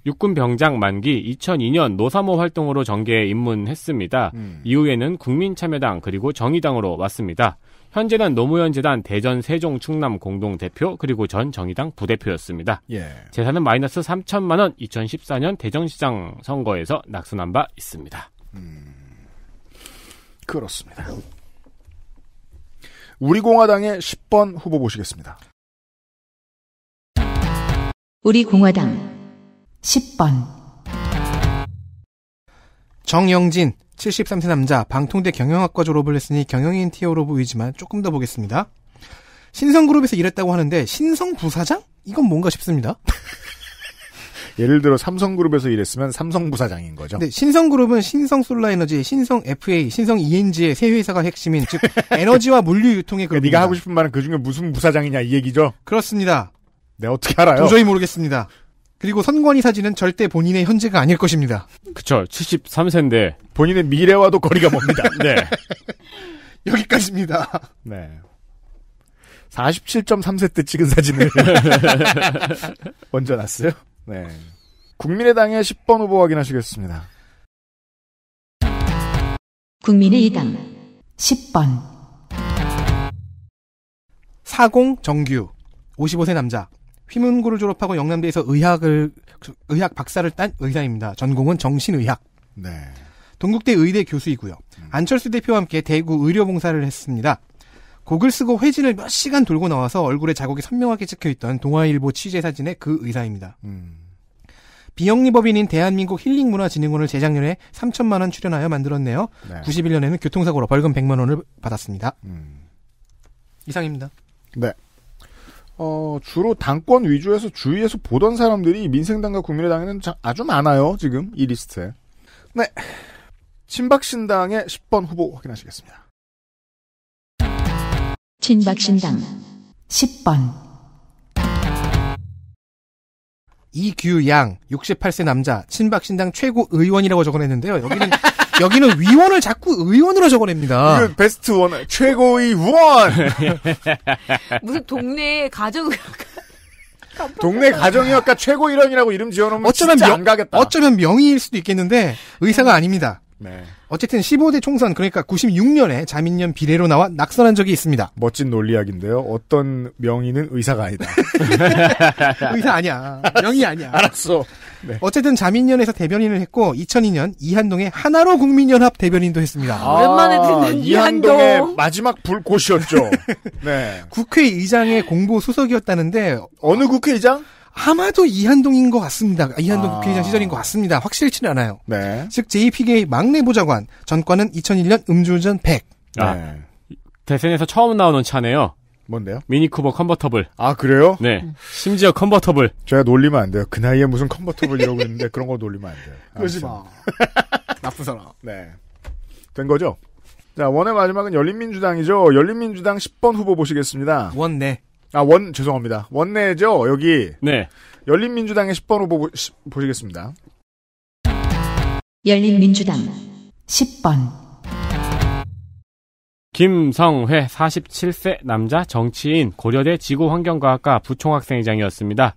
Speaker 4: 육군 병장 만기 2002년 노사모 활동으로 정계에 입문했습니다. 음. 이후에는 국민참여당 그리고 정의당으로 왔습니다. 현재는 노무현재단 대전 세종 충남 공동 대표 그리고 전 정의당 부대표였습니다. 예. 재산은 마이너스 3천만 원. 2014년 대전시장 선거에서 낙선한 바 있습니다. 음. 그렇습니다. 우리공화당의
Speaker 2: 10번 후보 보시겠습니다.
Speaker 1: 우리공화당 10번
Speaker 2: 정영진
Speaker 3: 73세 남자 방통대 경영학과 졸업을 했으니 경영인 티어로 보이지만 조금 더 보겠습니다. 신성그룹에서 일했다고 하는데 신성 부사장? 이건 뭔가 싶습니다. [LAUGHS]
Speaker 2: 예를 들어 삼성그룹에서 일했으면 삼성 부사장인 거죠. 네,
Speaker 3: 신성그룹은 신성솔라에너지, 신성FA, 신성ENG의 세 회사가 핵심인 즉 [LAUGHS] 에너지와 물류 유통의 그러니까 그룹. 네가 하고 싶은 말은 그 중에 무슨 부사장이냐 이 얘기죠. 그렇습니다. 네, 어떻게 알아요? 도저히 모르겠습니다. 그리고 선관위 사진은 절대 본인의 현재가 아닐 것입니다. 그쵸. 73세인데. 본인의
Speaker 2: 미래와도 거리가 멉니다. [LAUGHS] 네. [LAUGHS]
Speaker 3: 여기까지입니다.
Speaker 2: 네. 47.3세 때 찍은 사진을 먼저 놨어요 네. 국민의당의 10번 후보 확인하시겠습니다.
Speaker 1: 국민의당 10번
Speaker 3: 사공 정규 55세 남자 휘문고를 졸업하고 영남대에서 의학을 의학 박사를 딴 의사입니다. 전공은 정신의학. 네. 동국대 의대 교수이고요. 음. 안철수 대표와 함께 대구 의료봉사를 했습니다. 곡을 쓰고 회진을 몇 시간 돌고 나와서 얼굴에 자국이 선명하게 찍혀있던 동아일보 취재 사진의 그 의사입니다. 음. 비영리법인인 대한민국 힐링문화진흥원을 재작년에 3천만 원 출연하여 만들었네요. 네. 91년에는 교통사고로 벌금 100만 원을 받았습니다. 음. 이상입니다.
Speaker 2: 네. 어, 주로 당권 위주에서 주위에서 보던 사람들이 민생당과 국민의당에는 아주 많아요. 지금 이 리스트에. 네. 친박신당의 10번 후보 확인하시겠습니다.
Speaker 1: 친박신당 10번
Speaker 3: 이규양 68세 남자 친박신당 최고 의원이라고 적어냈는데요. 여기는 [LAUGHS] 여기는
Speaker 2: 위원을 자꾸 의원으로 적어냅니다. 베스트 원 최고의 원 [LAUGHS]
Speaker 3: 무슨
Speaker 5: 동네 가정 동네 가정의학과
Speaker 2: 최고 의원이라고 이름 지어놓으면
Speaker 3: 어쩌면 명, 안 가겠다. 어쩌면 명의일 수도 있겠는데 의사가 아닙니다. 네. 어쨌든 15대 총선 그러니까 96년에 자민련 비례로 나와 낙선한 적이 있습니다. 멋진 논리학인데요.
Speaker 2: 어떤 명의는 의사가 아니다. [LAUGHS]
Speaker 3: 의사 아니야. 명의
Speaker 2: 아니야. 알았어. 네.
Speaker 3: 어쨌든 자민련에서 대변인을 했고 2002년 이한동의 하나로 국민연합 대변인도 했습니다. 아, 오만해 듣는 이한동의
Speaker 2: 마지막 불꽃이었죠. [LAUGHS] 네.
Speaker 3: 국회의장의 공보 수석이었다는데 어느 국회의장? 아마도 이한동인 것 같습니다. 이한동 아. 국회의장 시절인 것 같습니다. 확실치는 않아요. 네. 즉 JPK 막내 보좌관 전과는 2001년 음주운전 100.
Speaker 4: 아, 네. 대선에서 처음 나오는 차네요. 뭔데요? 미니쿠버 컨버터블. 아 그래요?
Speaker 2: 네. 심지어 컨버터블. 제가 놀리면 안 돼요. 그 나이에 무슨 컨버터블 이러고 있는데 그런 거 놀리면 안 돼요. [LAUGHS] 그러지 마. 나쁜 사람. [LAUGHS] 네. 된 거죠? 자 원의 마지막은 열린민주당이죠. 열린민주당 10번 후보 보시겠습니다. 원 네. 아, 원, 죄송합니다. 원내죠? 여기. 네. 열린민주당의 10번
Speaker 4: 후보 보, 시, 보시겠습니다.
Speaker 1: 열린민주당 10번.
Speaker 4: 김성회 47세 남자 정치인 고려대 지구환경과학과 부총학생회장이었습니다.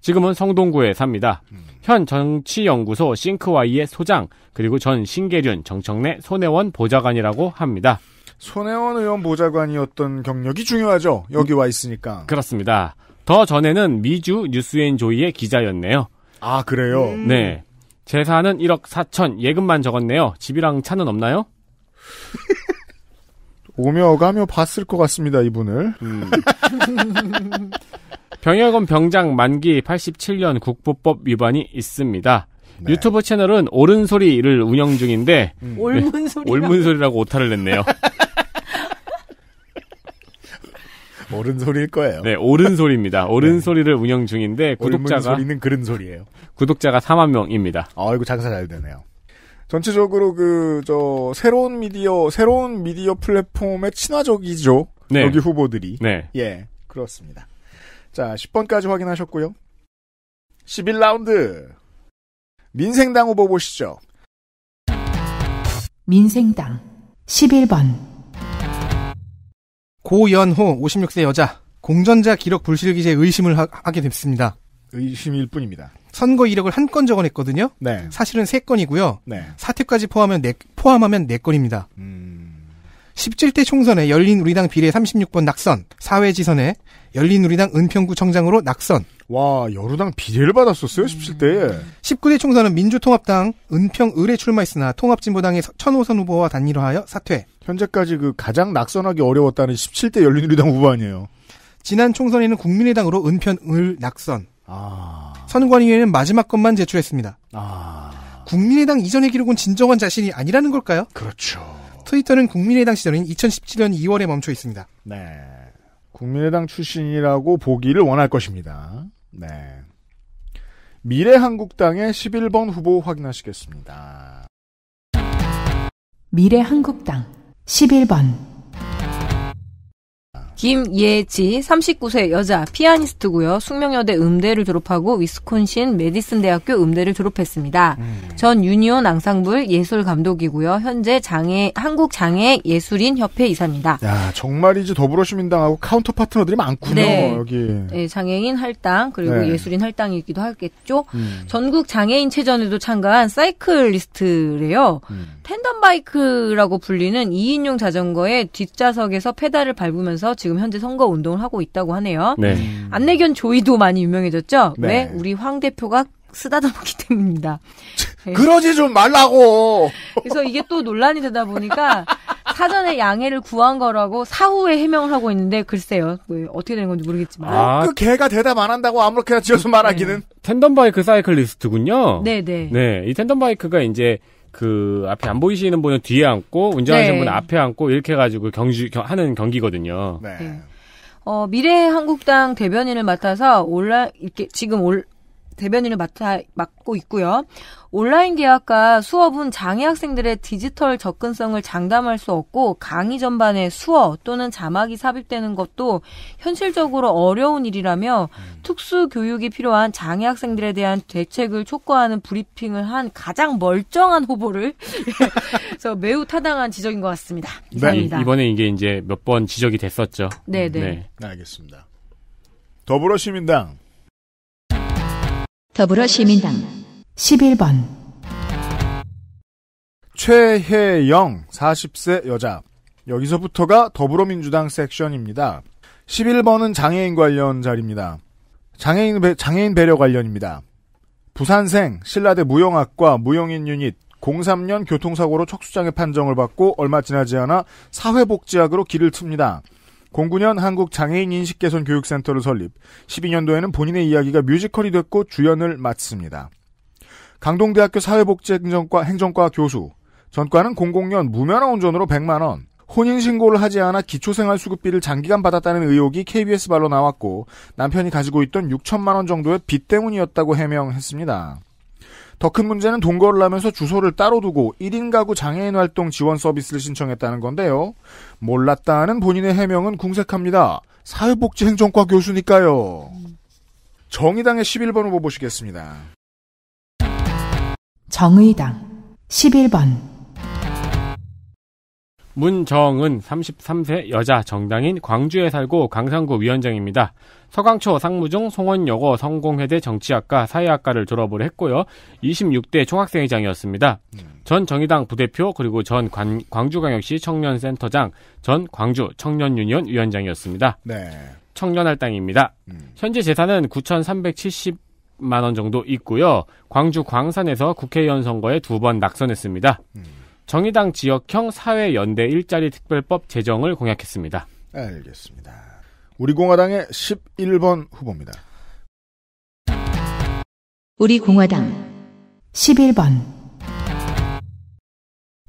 Speaker 4: 지금은 성동구에 삽니다. 음. 현 정치연구소 싱크와이의 소장 그리고 전 신계륜 정청래 손혜원 보좌관이라고 합니다.
Speaker 2: 손혜원 의원 보좌관이었던 경력이 중요하죠. 여기 와 있으니까.
Speaker 4: 그렇습니다. 더 전에는 미주 뉴스앤조이의 기자였네요. 아 그래요? 음. 네. 재산은 1억 4천 예금만 적었네요. 집이랑 차는 없나요? [LAUGHS] 오며 가며 봤을 것 같습니다, 이분을. 음.
Speaker 6: [LAUGHS]
Speaker 4: 병역은 병장 만기 87년 국보법 위반이 있습니다. 네. 유튜브 채널은 옳은 소리를 운영 중인데 음. 네, 옳은 소리라고 오타를 냈네요. [LAUGHS]
Speaker 2: 옳은 소리일 거예요.
Speaker 4: 네, 옳은 소리입니다. 옳은 네. 소리를 운영 중인데 구독자가 소리는 그런 소리예요. 구독자가 4만 명입니다. 아, 이거 장사 잘 되네요.
Speaker 2: 전체적으로 그 저 새로운 미디어 새로운 미디어 플랫폼에 친화적이죠.
Speaker 4: 네. 여기 후보들이.
Speaker 2: 네. 예. 그렇습니다. 자, 10번까지 확인하셨고요. 11라운드. 민생당 후보 보시죠.
Speaker 1: 민생당 11번
Speaker 2: 고연호 56세
Speaker 3: 여자 공전자 기록 불실기재 의심을 하, 게 됐습니다.
Speaker 2: 의심일 뿐입니다.
Speaker 3: 선거 이력을 한 건 적어냈거든요. 네. 사실은 세 건이고요. 네. 사퇴까지 포함하면 네, 포함하면 네 건입니다. 음... 17대 총선에 열린우리당 비례 36번 낙선, 사회지선에 열린우리당 은평구청장으로 낙선. 와, 여루당 비례를 받았었어요, 17대. 19대 총선은 민주통합당 은평의에 출마했으나 통합진보당의 천호선 후보와 단일화하여 사퇴. 현재까지 그 가장 낙선하기 어려웠다는 17대 열린우리당 후보아니에요 지난 총선에는 국민의당으로 은편을 낙선. 아... 선관위에는 마지막 것만 제출했습니다. 아... 국민의당 이전의 기록은 진정한 자신이 아니라는 걸까요? 그렇죠. 트위터는 국민의당 시절인 2017년 2월에 멈춰 있습니다.
Speaker 2: 네. 국민의당 출신이라고 보기를 원할 것입니다. 네. 미래한국당의 11번 후보 확인하시겠습니다.
Speaker 1: 미래한국당 11번
Speaker 5: 김예지 39세 여자 피아니스트고요. 숙명여대 음대를 졸업하고 위스콘신 메디슨 대학교 음대를 졸업했습니다. 음. 전 유니온 앙상블 예술 감독이고요. 현재 장애 한국 장애 예술인 협회 이사입니다.
Speaker 2: 야, 정말 이지 더불어시민당하고 카운터
Speaker 5: 파트너들이 많군요. 네. 여기. 네, 장애인 할당 그리고 네. 예술인 할당이기도 하겠죠. 음. 전국 장애인 체전에도 참가한 사이클리스트래요. 음. 텐덤 바이크라고 불리는 2인용 자전거의 뒷좌석에서 페달을 밟으면서 지금 지금 현재 선거 운동을 하고 있다고 하네요. 네. 음. 안내견 조이도 많이 유명해졌죠. 네. 왜 우리 황 대표가 쓰다듬기 었 때문입니다. [LAUGHS] 그러지 좀 말라고. [LAUGHS] 그래서 이게 또 논란이 되다 보니까 사전에 양해를 구한 거라고 사후에 해명을 하고 있는데 글쎄요 뭐 어떻게 되는 건지 모르겠지만
Speaker 2: 아, 그
Speaker 4: 개가 대답
Speaker 2: 안 한다고 아무렇게나 지어서 말하기는
Speaker 4: 네. 텐덤 네. 바이크 사이클리스트군요. 네네. 네. 네, 이 텐덤 바이크가 이제 그 앞에 안 보이시는 분은 뒤에 앉고 운전하시는 네. 분은 앞에 앉고 이렇게 해가지고 경주 경, 하는 경기거든요. 네. 네.
Speaker 5: 어, 미래한국당 대변인을 맡아서 올라 이렇게 지금 올 대변인을 맡아 맡고 있고요. 온라인 계약과 수업은 장애 학생들의 디지털 접근성을 장담할 수 없고 강의 전반에 수어 또는 자막이 삽입되는 것도 현실적으로 어려운 일이라며 음. 특수 교육이 필요한 장애 학생들에 대한 대책을 촉구하는 브리핑을 한 가장 멀쩡한 후보를 [LAUGHS] 그래서 매우 타당한 지적인 것 같습니다. 네, 이번에
Speaker 4: 이게 이제 몇 번 지적이 됐었죠. 네 네. 네,
Speaker 2: 네. 알겠습니다. 더불어시민당
Speaker 1: 더불어시민당 11번
Speaker 2: 최혜영 40세 여자 여기서부터가 더불어민주당 섹션입니다. 11번은 장애인 관련 자리입니다. 장애인, 배, 장애인 배려 관련입니다. 부산생 신라대 무용학과 무용인 유닛 03년 교통사고로 척수장애 판정을 받고 얼마 지나지 않아 사회복지학으로 길을 틉니다. 09년 한국장애인 인식개선교육센터를 설립, 12년도에는 본인의 이야기가 뮤지컬이 됐고 주연을 맡습니다. 강동대학교 사회복지행정과 행정과 교수, 전과는 00년 무면허 운전으로 100만 원, 혼인 신고를 하지 않아 기초생활 수급비를 장기간 받았다는 의혹이 KBS 발로 나왔고 남편이 가지고 있던 6천만 원 정도의 빚 때문이었다고 해명했습니다. 더 큰 문제는 동거를 하면서 주소를 따로 두고 1인 가구 장애인 활동 지원 서비스를 신청했다는 건데요. 몰랐다는 본인의 해명은 궁색합니다. 사회복지행정과 교수니까요. 정의당의 11번 후보 보시겠습니다.
Speaker 1: 정의당 11번
Speaker 4: 문정은 33세 여자 정당인 광주에 살고 강산구 위원장입니다. 서강초 상무중 송원여고 성공회대 정치학과 사회학과를 졸업을 했고요. 26대 총학생회장이었습니다. 전 정의당 부대표 그리고 전 관, 광주광역시 청년센터장 전 광주 청년유니언 위원장이었습니다. 네. 청년할당입니다. 음. 현재 재산은 9,370 0 0만원 정도 있고요. 광주 광산에서 국회의원 선거에 두 번 낙선했습니다. 음. 정의당 지역형 사회연대 일자리 특별법 제정을 공약했습니다.
Speaker 2: 알겠습니다. 우리공화당의 11번 후보입니다.
Speaker 1: 우리공화당 11번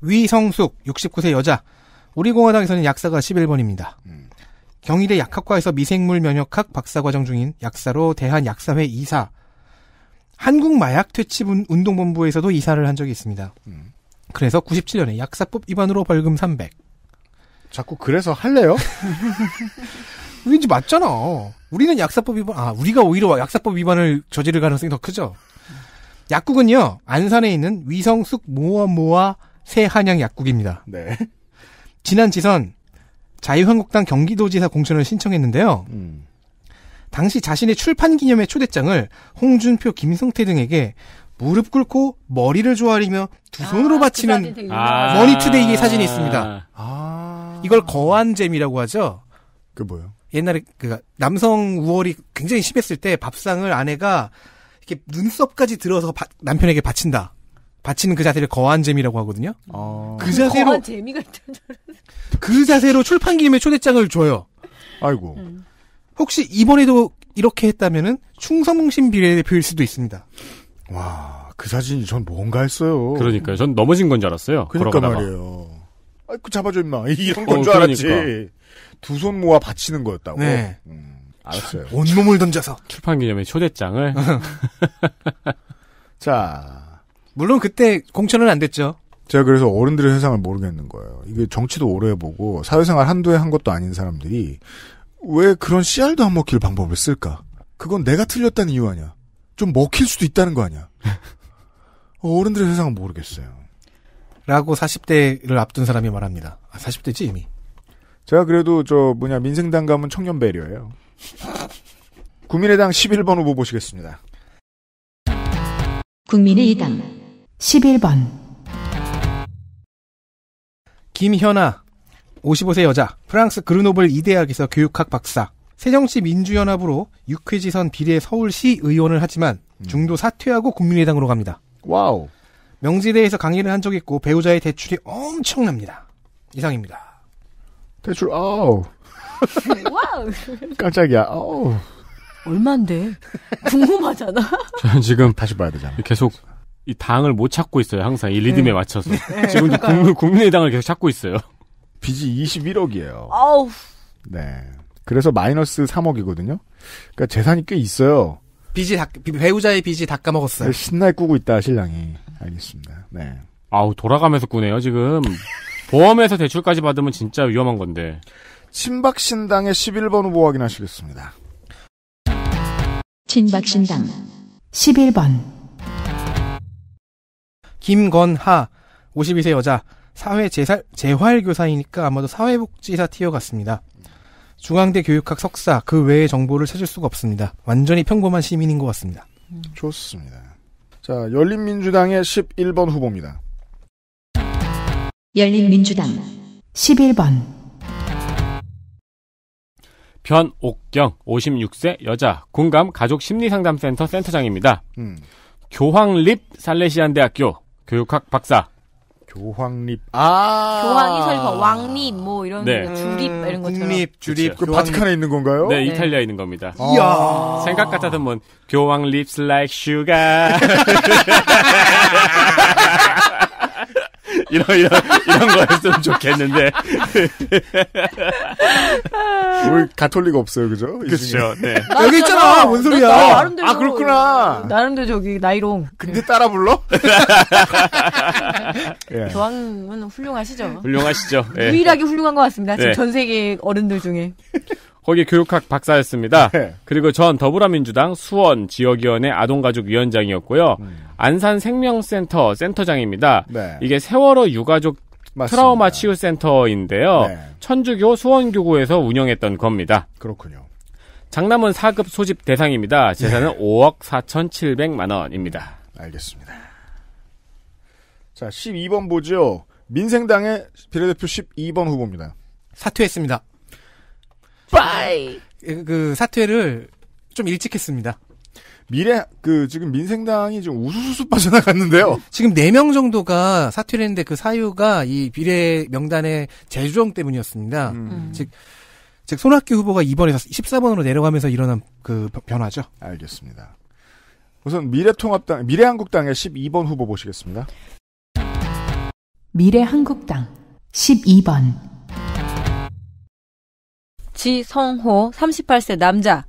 Speaker 1: 위성숙
Speaker 3: 69세 여자 우리공화당에서는 약사가 11번입니다. 음. 경희대 약학과에서 미생물 면역학 박사과정 중인 약사로 대한약사회 이사 한국마약퇴치운동본부에서도 이사를 한 적이 있습니다. 음. 그래서 97년에 약사법 위반으로 벌금 300. 자꾸 그래서 할래요? 왠지 [LAUGHS] 맞잖아. 우리는 약사법 위반, 아, 우리가 오히려 약사법 위반을 저지를 가능성이 더 크죠. 약국은요, 안산에 있는 위성숙 모아모아 새한양 약국입니다. 네. 지난 지선 자유한국당 경기도지사 공천을 신청했는데요. 음. 당시 자신의 출판 기념회 초대장을 홍준표, 김성태 등에게 무릎 꿇고 머리를 조아리며 두 아, 손으로 그 아, 받치는 그
Speaker 6: 머니투데이의
Speaker 3: 사진이 있습니다. 아~ 이걸 거한잼이라고 하죠. 그 뭐요? 옛날에 그 남성 우월이 굉장히 심했을 때 밥상을 아내가 이렇게 눈썹까지 들어서 바, 남편에게 바친다. 바치는 그 자세를 거한잼이라고 하거든요. 어... 그 자세로
Speaker 5: 거한재미가 있던
Speaker 3: 그 자세로 출판 기념회 초대장을 줘요. 아이고. 음. 혹시 이번에도 이렇게 했다면은 충성심 비례대표일 수도 있습니다.
Speaker 2: 와, 그 사진이 전 뭔가 했어요. 그러니까요.
Speaker 4: 전 넘어진 건 줄 알았어요. 그러니까 걸어가다가. 말이에요.
Speaker 2: 아이고, 그 잡아줘, 임마. [LAUGHS] 이런 건줄 어, 그러니까. 알았지. 두 손 모아 바치는
Speaker 4: 거였다고. 네. 음, 알았어요. 온몸을 던져서. 출판 기념의 초대장을.
Speaker 2: [LAUGHS] 자. 물론 그때 공천은 안 됐죠. 제가 그래서 어른들의 세상을 모르겠는 거예요. 이게 정치도 오래 보고 사회생활 한두 해 한 것도 아닌 사람들이 왜 그런 씨알도 안 먹힐 방법을 쓸까? 그건 내가 틀렸다는 이유 아니야. 좀 먹힐 수도 있다는 거 아니야. 어, 어른들의 세상은 모르겠어요. 라고 40대를 앞둔 사람이 말합니다. 아, 40대지 이미. 제가 그래도 저 뭐냐 민생당 감은 청년 배려예요. 국민의당 11번 후보 보시겠습니다.
Speaker 1: 국민의당 11번
Speaker 3: 김현아 55세 여자, 프랑스 그르노블 이대학에서 교육학 박사, 세정시 민주연합으로 6회지선 비례 서울시 의원을 하지만 음. 중도 사퇴하고 국민의당으로 갑니다. 와우. 명지대에서 강의를 한 적이 있고 배우자의 대출이 엄청납니다.
Speaker 2: 이상입니다. 대출 아우.
Speaker 6: [LAUGHS] 와우.
Speaker 7: 깜짝이야. 아우. 얼마인데 궁금하잖아. [LAUGHS]
Speaker 4: 저는 지금 다시 봐야 되잖아. 계속 이 당을 못 찾고 있어요. 항상 이 리듬에 네. 맞춰서. 네. 지금도 국민, 국민의당을 계속 찾고 있어요. 빚이 21억이에요.
Speaker 5: 아우.
Speaker 2: 네. 그래서 마이너스 3억이거든요. 그러니까 재산이 꽤 있어요. 빚이 다, 배우자의 빚이 다 까먹었어요. 네, 신나게 꾸고 있다 신랑이.
Speaker 4: 알겠습니다. 네. 아우 돌아가면서 꾸네요 지금. 보험에서 대출까지 받으면 진짜 위험한 건데. 친박신당의 11번 후보 확인하시겠습니다.
Speaker 1: 친박신당 11번
Speaker 3: 김건하 52세 여자 사회 재살, 재활교사이니까 아마도 사회복지사 티어 같습니다. 중앙대 교육학 석사, 그 외의 정보를 찾을 수가 없습니다. 완전히 평범한 시민인 것 같습니다. 좋습니다.
Speaker 2: 자, 열린민주당의 11번 후보입니다.
Speaker 1: 열린민주당 11번
Speaker 4: 변옥경 56세 여자 공감 가족 심리상담센터 센터장입니다. 음. 교황립 살레시안대학교 교육학 박사 교황립. 아.
Speaker 7: 교황이 설립 왕립 뭐 이런 네. 그 주립 음. 이런 것처럼. 국립, 주립. 그
Speaker 4: 바티칸에 있는 건가요? 네, 네, 이탈리아에 있는 겁니다. 이야. 생각 같아도 뭔 교황 립스 like s [LAUGHS] 이런 이런 이런 거 했으면 좋겠는데.
Speaker 2: 우리 [LAUGHS] 가톨릭 없어요,
Speaker 6: 그죠? 그렇죠. 네.
Speaker 2: 아,
Speaker 5: 여기 있잖아. 뭔 소리야? 나름대로, 아 그렇구나. 나름대로 저기
Speaker 2: 나이롱. 근데 따라 불러? [LAUGHS]
Speaker 4: 예.
Speaker 5: 교황은 훌륭하시죠.
Speaker 4: 훌륭하시죠. 예. 유일하게
Speaker 5: 훌륭한 것 같습니다. 지금 예. 전 세계 어른들 중에.
Speaker 4: 거기 교육학 박사였습니다. 네. 그리고 전 더불어민주당 수원 지역위원회 아동가족위원장이었고요. 음. 안산생명센터 센터장입니다. 네. 이게 세월호 유가족 맞습니다. 트라우마 치유센터인데요. 네. 천주교 수원교구에서 운영했던 겁니다. 그렇군요. 장남은 4급 소집 대상입니다. 재산은 5억 4,700만 원입니다.
Speaker 2: 알겠습니다. 자, 12번 보죠. 민생당의 비례대표 12번 후보입니다. 사퇴했습니다. 빠이! 예, 그 사퇴를 좀 일찍 했습니다. 미래 그 지금 민생당이
Speaker 3: 지 우수수수 빠져나갔는데요. 음. 지금 4명 정도가 사퇴를 했는데 그 사유가 이 비례 명단의 재조정 때문이었습니다. 음. 음. 즉, 즉 손학규 후보가 2번에서
Speaker 2: 14번으로 내려가면서 일어난 그 변화죠. 알겠습니다. 우선 미래통합당 미래한국당의 12번 후보 보시겠습니다.
Speaker 1: 미래한국당 12번
Speaker 5: 지성호 38세 남자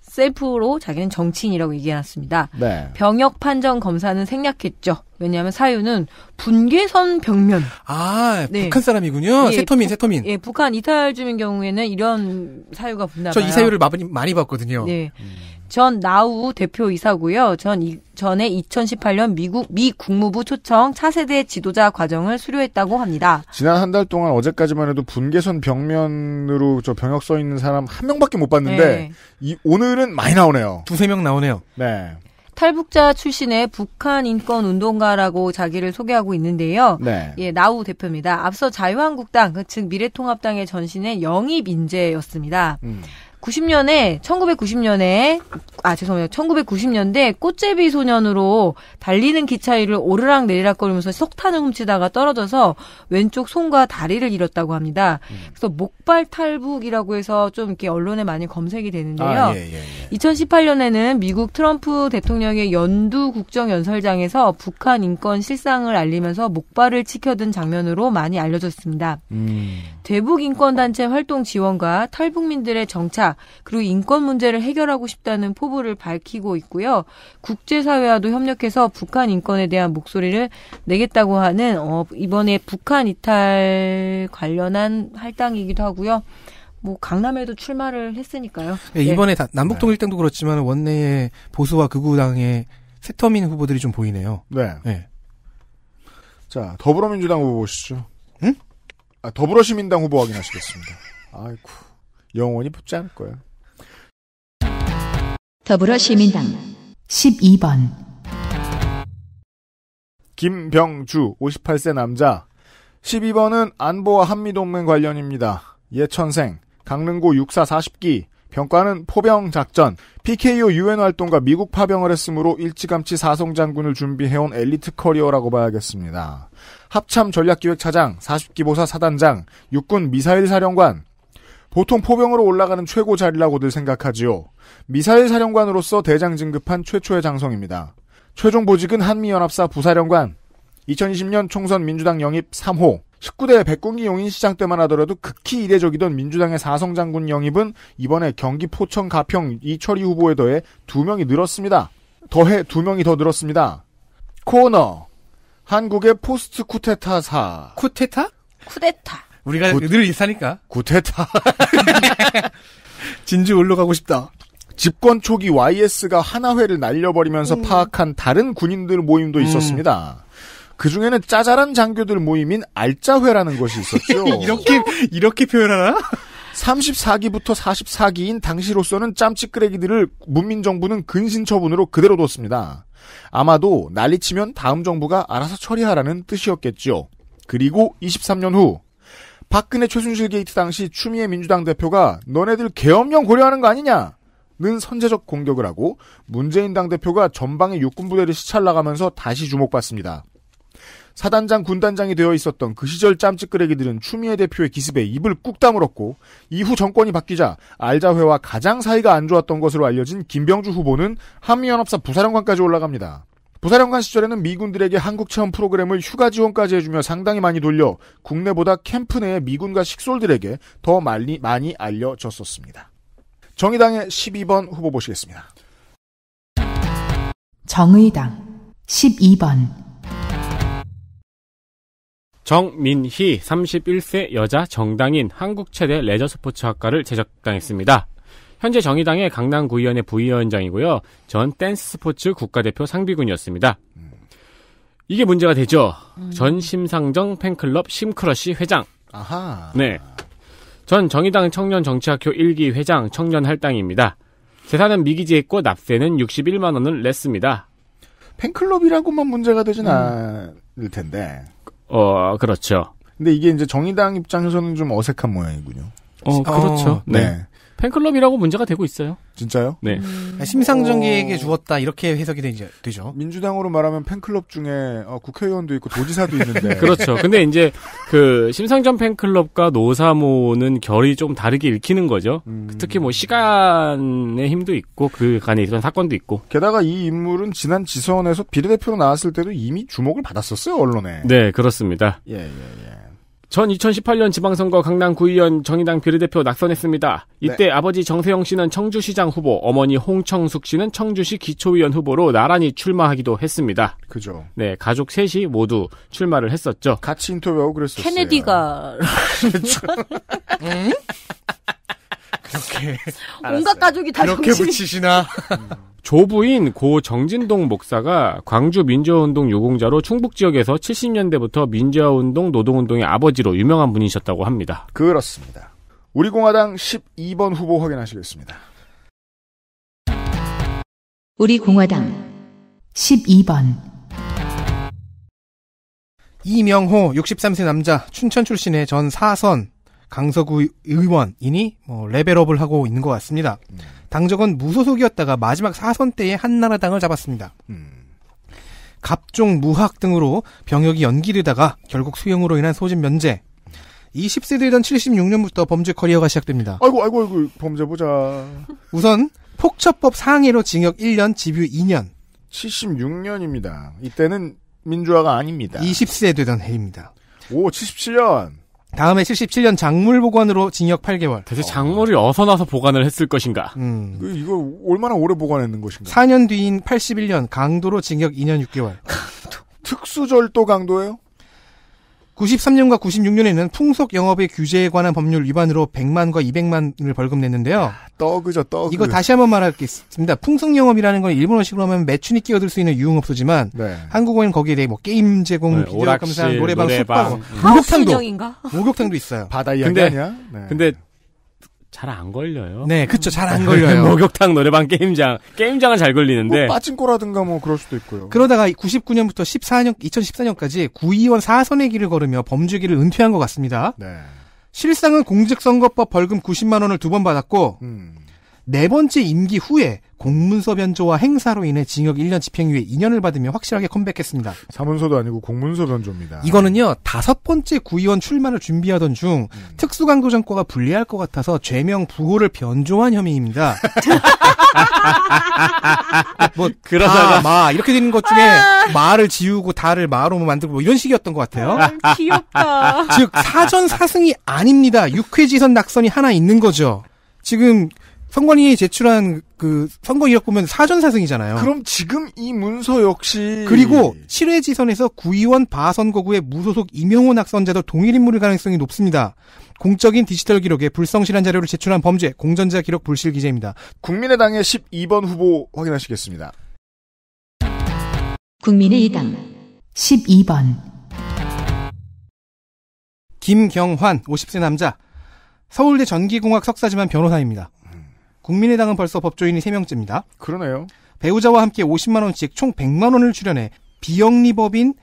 Speaker 5: 셀프로 자기는 정치인이라고 얘기해놨습니다. 네. 병역 판정 검사는 생략했죠. 왜냐하면 사유는 분계선 병면. 아, 네. 북한 사람이군요. 예, 세토민, 부, 세토민. 예, 북한 이탈 주민 경우에는 이런 사유가 붙나 봐요. 저 이 사유를
Speaker 3: 많이, 많이 봤거든요.
Speaker 5: 네. 음. 전 나우 대표이사고요. 전 이, 전에 2018년 미국 미 국무부 초청 차세대 지도자 과정을 수료했다고 합니다.
Speaker 2: 지난 한 달 동안 어제까지만 해도 분계선 벽면으로 저 병역 써 있는 사람 한 명밖에 못 봤는데 네. 이, 오늘은 많이 나오네요. 두세 명 나오네요. 네.
Speaker 5: 탈북자 출신의 북한 인권 운동가라고 자기를 소개하고 있는데요. 네. 예, 나우 대표입니다. 앞서 자유한국당, 그 즉 미래통합당의 전신의 영입 인재였습니다. 음. 90년에 1990년에 아 죄송해요 1990년대 꽃제비 소년으로 달리는 기차 위를 오르락 내리락 거리면서 석탄을 훔치다가 떨어져서 왼쪽 손과 다리를 잃었다고 합니다. 음. 그래서 목발 탈북이라고 해서 좀 이렇게 언론에 많이 검색이 되는데요. 아, 예, 예, 예. 2018년에는 미국 트럼프 대통령의 연두 국정 연설장에서 북한 인권 실상을 알리면서 목발을 치켜든 장면으로 많이 알려졌습니다. 음. 대북 인권 단체 활동 지원과 탈북민들의 정착 그리고 인권 문제를 해결하고 싶다는 포부를 밝히고 있고요. 국제사회와도 협력해서 북한 인권에 대한 목소리를 내겠다고 하는 어, 이번에 북한 이탈 관련한 할당이기도 하고요. 뭐 강남에도 출마를 했으니까요. 예, 네, 이번에 네. 남북
Speaker 3: 통일당도 그렇지만 원내의 보수와 극우당의
Speaker 5: 세터민
Speaker 2: 후보들이 좀 보이네요. 네. 네. 자 더불어민주당 후보 보시죠. 응? 아, 더불어시민당 후보 확인하시겠습니다. 아이쿠. 영원히 붙지 않을 거예요
Speaker 1: 더불어 시민당 12번
Speaker 2: 김병주 58세 남자 12번은 안보와 한미동맹 관련입니다. 예천생 강릉고 육사 40기 병과는 포병 작전 PKO 유엔 활동과 미국 파병을 했으므로 일찌감치 사성 장군을 준비해온 엘리트 커리어라고 봐야겠습니다. 합참 전략기획 차장 40기 보사 사단장 육군 미사일 사령관 보통 포병으로 올라가는 최고 자리라고들 생각하지요. 미사일 사령관으로서 대장 진급한 최초의 장성입니다. 최종 보직은 한미연합사 부사령관. 2020년 총선 민주당 영입 3호. 19대 백군기 용인 시장 때만 하더라도 극히 이례적이던 민주당의 사성 장군 영입은 이번에 경기 포천 가평 이철희 후보에 더해 두 명이 늘었습니다. 더해 두 명이 더 늘었습니다. 코너 한국의 포스트 쿠테타사쿠테타
Speaker 5: 쿠데타.
Speaker 2: 우리가 굿, 늘 일사니까. 구태타. [LAUGHS] 진주 올라가고 싶다. 집권 초기 YS가 하나회를 날려버리면서 음. 파악한 다른 군인들 모임도 음. 있었습니다. 그 중에는 짜잘한 장교들 모임인 알짜회라는 것이 있었죠. [LAUGHS] 이렇게 이렇게 표현하나? 34기부터 44기인 당시로서는 짬찌끄레기들을 문민정부는 근신처분으로 그대로 뒀습니다. 아마도 난리치면 다음 정부가 알아서 처리하라는 뜻이었겠죠. 그리고 23년 후 박근혜 최순실 게이트 당시 추미애 민주당 대표가 너네들 계엄령 고려하는 거 아니냐는 선제적 공격을 하고 문재인 당 대표가 전방에 육군 부대를 시찰 나가면서 다시 주목받습니다. 사단장 군단장이 되어 있었던 그 시절 짬찌끄레기들은 추미애 대표의 기습에 입을 꾹 다물었고 이후 정권이 바뀌자 알자회와 가장 사이가 안 좋았던 것으로 알려진 김병주 후보는 한미연합사 부사령관까지 올라갑니다. 무사령관 시절에는 미군들에게 한국 체험 프로그램을 휴가 지원까지 해주며 상당히 많이 돌려 국내보다 캠프 내의 미군과 식솔들에게 더 많이, 많이 알려졌었습니다. 정의당의 12번 후보 보시겠습니다.
Speaker 1: 정의당 12번
Speaker 4: 정민희 31세 여자 정당인 한국 최대 레저스포츠학과를 제작당했습니다. 현재 정의당의 강남구의원의 부위원장이고요. 전 댄스 스포츠 국가대표 상비군이었습니다. 이게 문제가 되죠. 음. 전 심상정 팬클럽 심크러쉬 회장. 아하. 네. 전 정의당 청년정치학교 1기 회장 청년할당입니다. 재산은 미기지했고 납세는 61만 원을 냈습니다.
Speaker 2: 팬클럽이라고만 문제가 되진 음. 않을 텐데.
Speaker 4: 어, 그렇죠.
Speaker 2: 근데 이게 이제 정의당 입장에서는 좀 어색한 모양이군요. 어, 그렇죠. 어, 네. 네. 팬클럽이라고 문제가 되고 있어요.
Speaker 4: 진짜요? 네. 음...
Speaker 2: 음. 심상정에게 어. 주었다 이렇게 해석이 되죠. 되죠. 민주당으로 말하면 팬클럽 중에 어, 국회의원도 있고 도지사도 있는데. [LAUGHS] 그렇죠. 근데
Speaker 4: 이제 그 심상정 팬클럽과 노사모는 결이 좀 다르게 읽히는 거죠. 음... 특히 뭐 시간의 힘도 있고 그간에 있던 사건도 있고. 게다가 이 인물은 지난 지선에서
Speaker 2: 비례대표로 나왔을 때도 이미 주목을
Speaker 4: 받았었어요 언론에. 네, 그렇습니다. 예, 예, 예. 전 2018년 지방선거 강남 구의원 정의당 비례대표 낙선했습니다. 이때 네. 아버지 정세영 씨는 청주시장 후보, 어머니 홍청숙 씨는 청주시 기초위원 후보로 나란히 출마하기도 했습니다. 그죠. 네, 가족 셋이 모두 출마를 했었죠. 같이 인터뷰하고 그랬었어요.
Speaker 5: 케네디가. [LAUGHS] [LAUGHS]
Speaker 4: 그렇게 [LAUGHS] 온갖
Speaker 5: 가족이 다 이렇게
Speaker 4: 붙이시나? 음. 조부인 고 정진동 목사가 광주 민주화운동 유공자로 충북 지역에서 70년대부터 민주화운동 노동운동의 아버지로 유명한 분이셨다고 합니다.
Speaker 2: 그렇습니다. 우리 공화당 12번 후보 확인하시겠습니다.
Speaker 1: 우리 공화당 12번
Speaker 3: 이명호 63세 남자 춘천 출신의 전 사선 강서구 의원이니 뭐 레벨업을 하고 있는 것 같습니다. 음. 당적은 무소속이었다가 마지막 사선 때에 한나라당을 잡았습니다. 음. 갑종 무학 등으로 병역이 연기되다가 결국 수형으로 인한 소집 면제. 20세대이던 76년부터 범죄 커리어가 시작됩니다.
Speaker 2: 아이고 아이고 아이고 범죄 보자. 우선 폭처법 상해로 징역 1년, 집유 2년. 76년입니다. 이때는 민주화가 아닙니다. 20세 되던 해입니다. 오, 77년.
Speaker 3: 다음에 77년 작물 보관으로 징역 8개월. 대체 작물을 어. 어서 나서 보관을 했을 것인가? 음. 그 이거 얼마나 오래 보관했는 것인가? 4년 뒤인 81년 강도로 징역 2년 6개월.
Speaker 2: 특수절도 강도예요?
Speaker 3: 93년과 96년에는 풍속 영업의 규제에 관한 법률 위반으로 100만과 200만을 벌금 냈는데요.
Speaker 2: 떡그죠, 떡.
Speaker 3: 이거 다시 한번 말하겠습니다. 풍속 영업이라는 건 일본어식으로 하면 매춘이 끼어들 수 있는 유흥업소지만 네. 한국어는 거기에 대해 뭐 게임 제공, 네, 비디오 감상, 노래방, 노래방, 숙박, 목욕탕도
Speaker 4: 목욕탕도 있어요. 바다 이야기 근데, 아니야? 네. 근데 잘안 걸려요. 네, 그쵸. 잘 안 [LAUGHS] 걸려요. 목욕탕, 노래방, 게임장. 게임장은 잘 걸리는데. 뭐 빠진꼬라든가 뭐 그럴 수도 있고요. 그러다가
Speaker 3: 99년부터 14년, 2014년까지 구의원 4선의 길을 걸으며 범죄기를 은퇴한 것 같습니다. 네. 실상은 공직선거법 벌금 90만 원을 두 번 받았고 음. 네 번째 임기 후에 공문서 변조와 행사로 인해 징역 1년 집행유예 2년을 받으며 확실하게 컴백했습니다. 사문서도 아니고 공문서 변조입니다. 이거는요 다섯 번째 구의원 출마를 준비하던 중 음. 특수강도전과가 불리할 것 같아서 죄명 부호를 변조한 혐의입니다. [LAUGHS] 뭐 그러다가 마 이렇게 되는 것 중에 말을 지우고 다를 마로 뭐 만들고 뭐 이런 식이었던 것 같아요. 아, 귀엽다. 즉 사전 사승이 아닙니다. 육회지선 낙선이 하나 있는 거죠. 지금 선관위에 제출한 그 선거 이력 보면 사전사승이잖아요. 그럼
Speaker 2: 지금 이 문서 역시 그리고
Speaker 3: 7회 지선에서 구의원 바선거구의 무소속 임영훈 낙선자도 동일 인물일 가능성이 높습니다. 공적인 디지털 기록에 불성실한 자료를 제출한 범죄, 공전자 기록 불실 기재입니다.
Speaker 2: 국민의당의 12번 후보 확인하시겠습니다.
Speaker 1: 국민의당 12번
Speaker 3: 김경환 50세 남자 서울대 전기공학 석사지만 변호사입니다. 국민의당은 벌써 법조인이 3명째입니다. 그러네요. 배우자와 함께 50만원씩 총 100만원을 출연해 비영리법인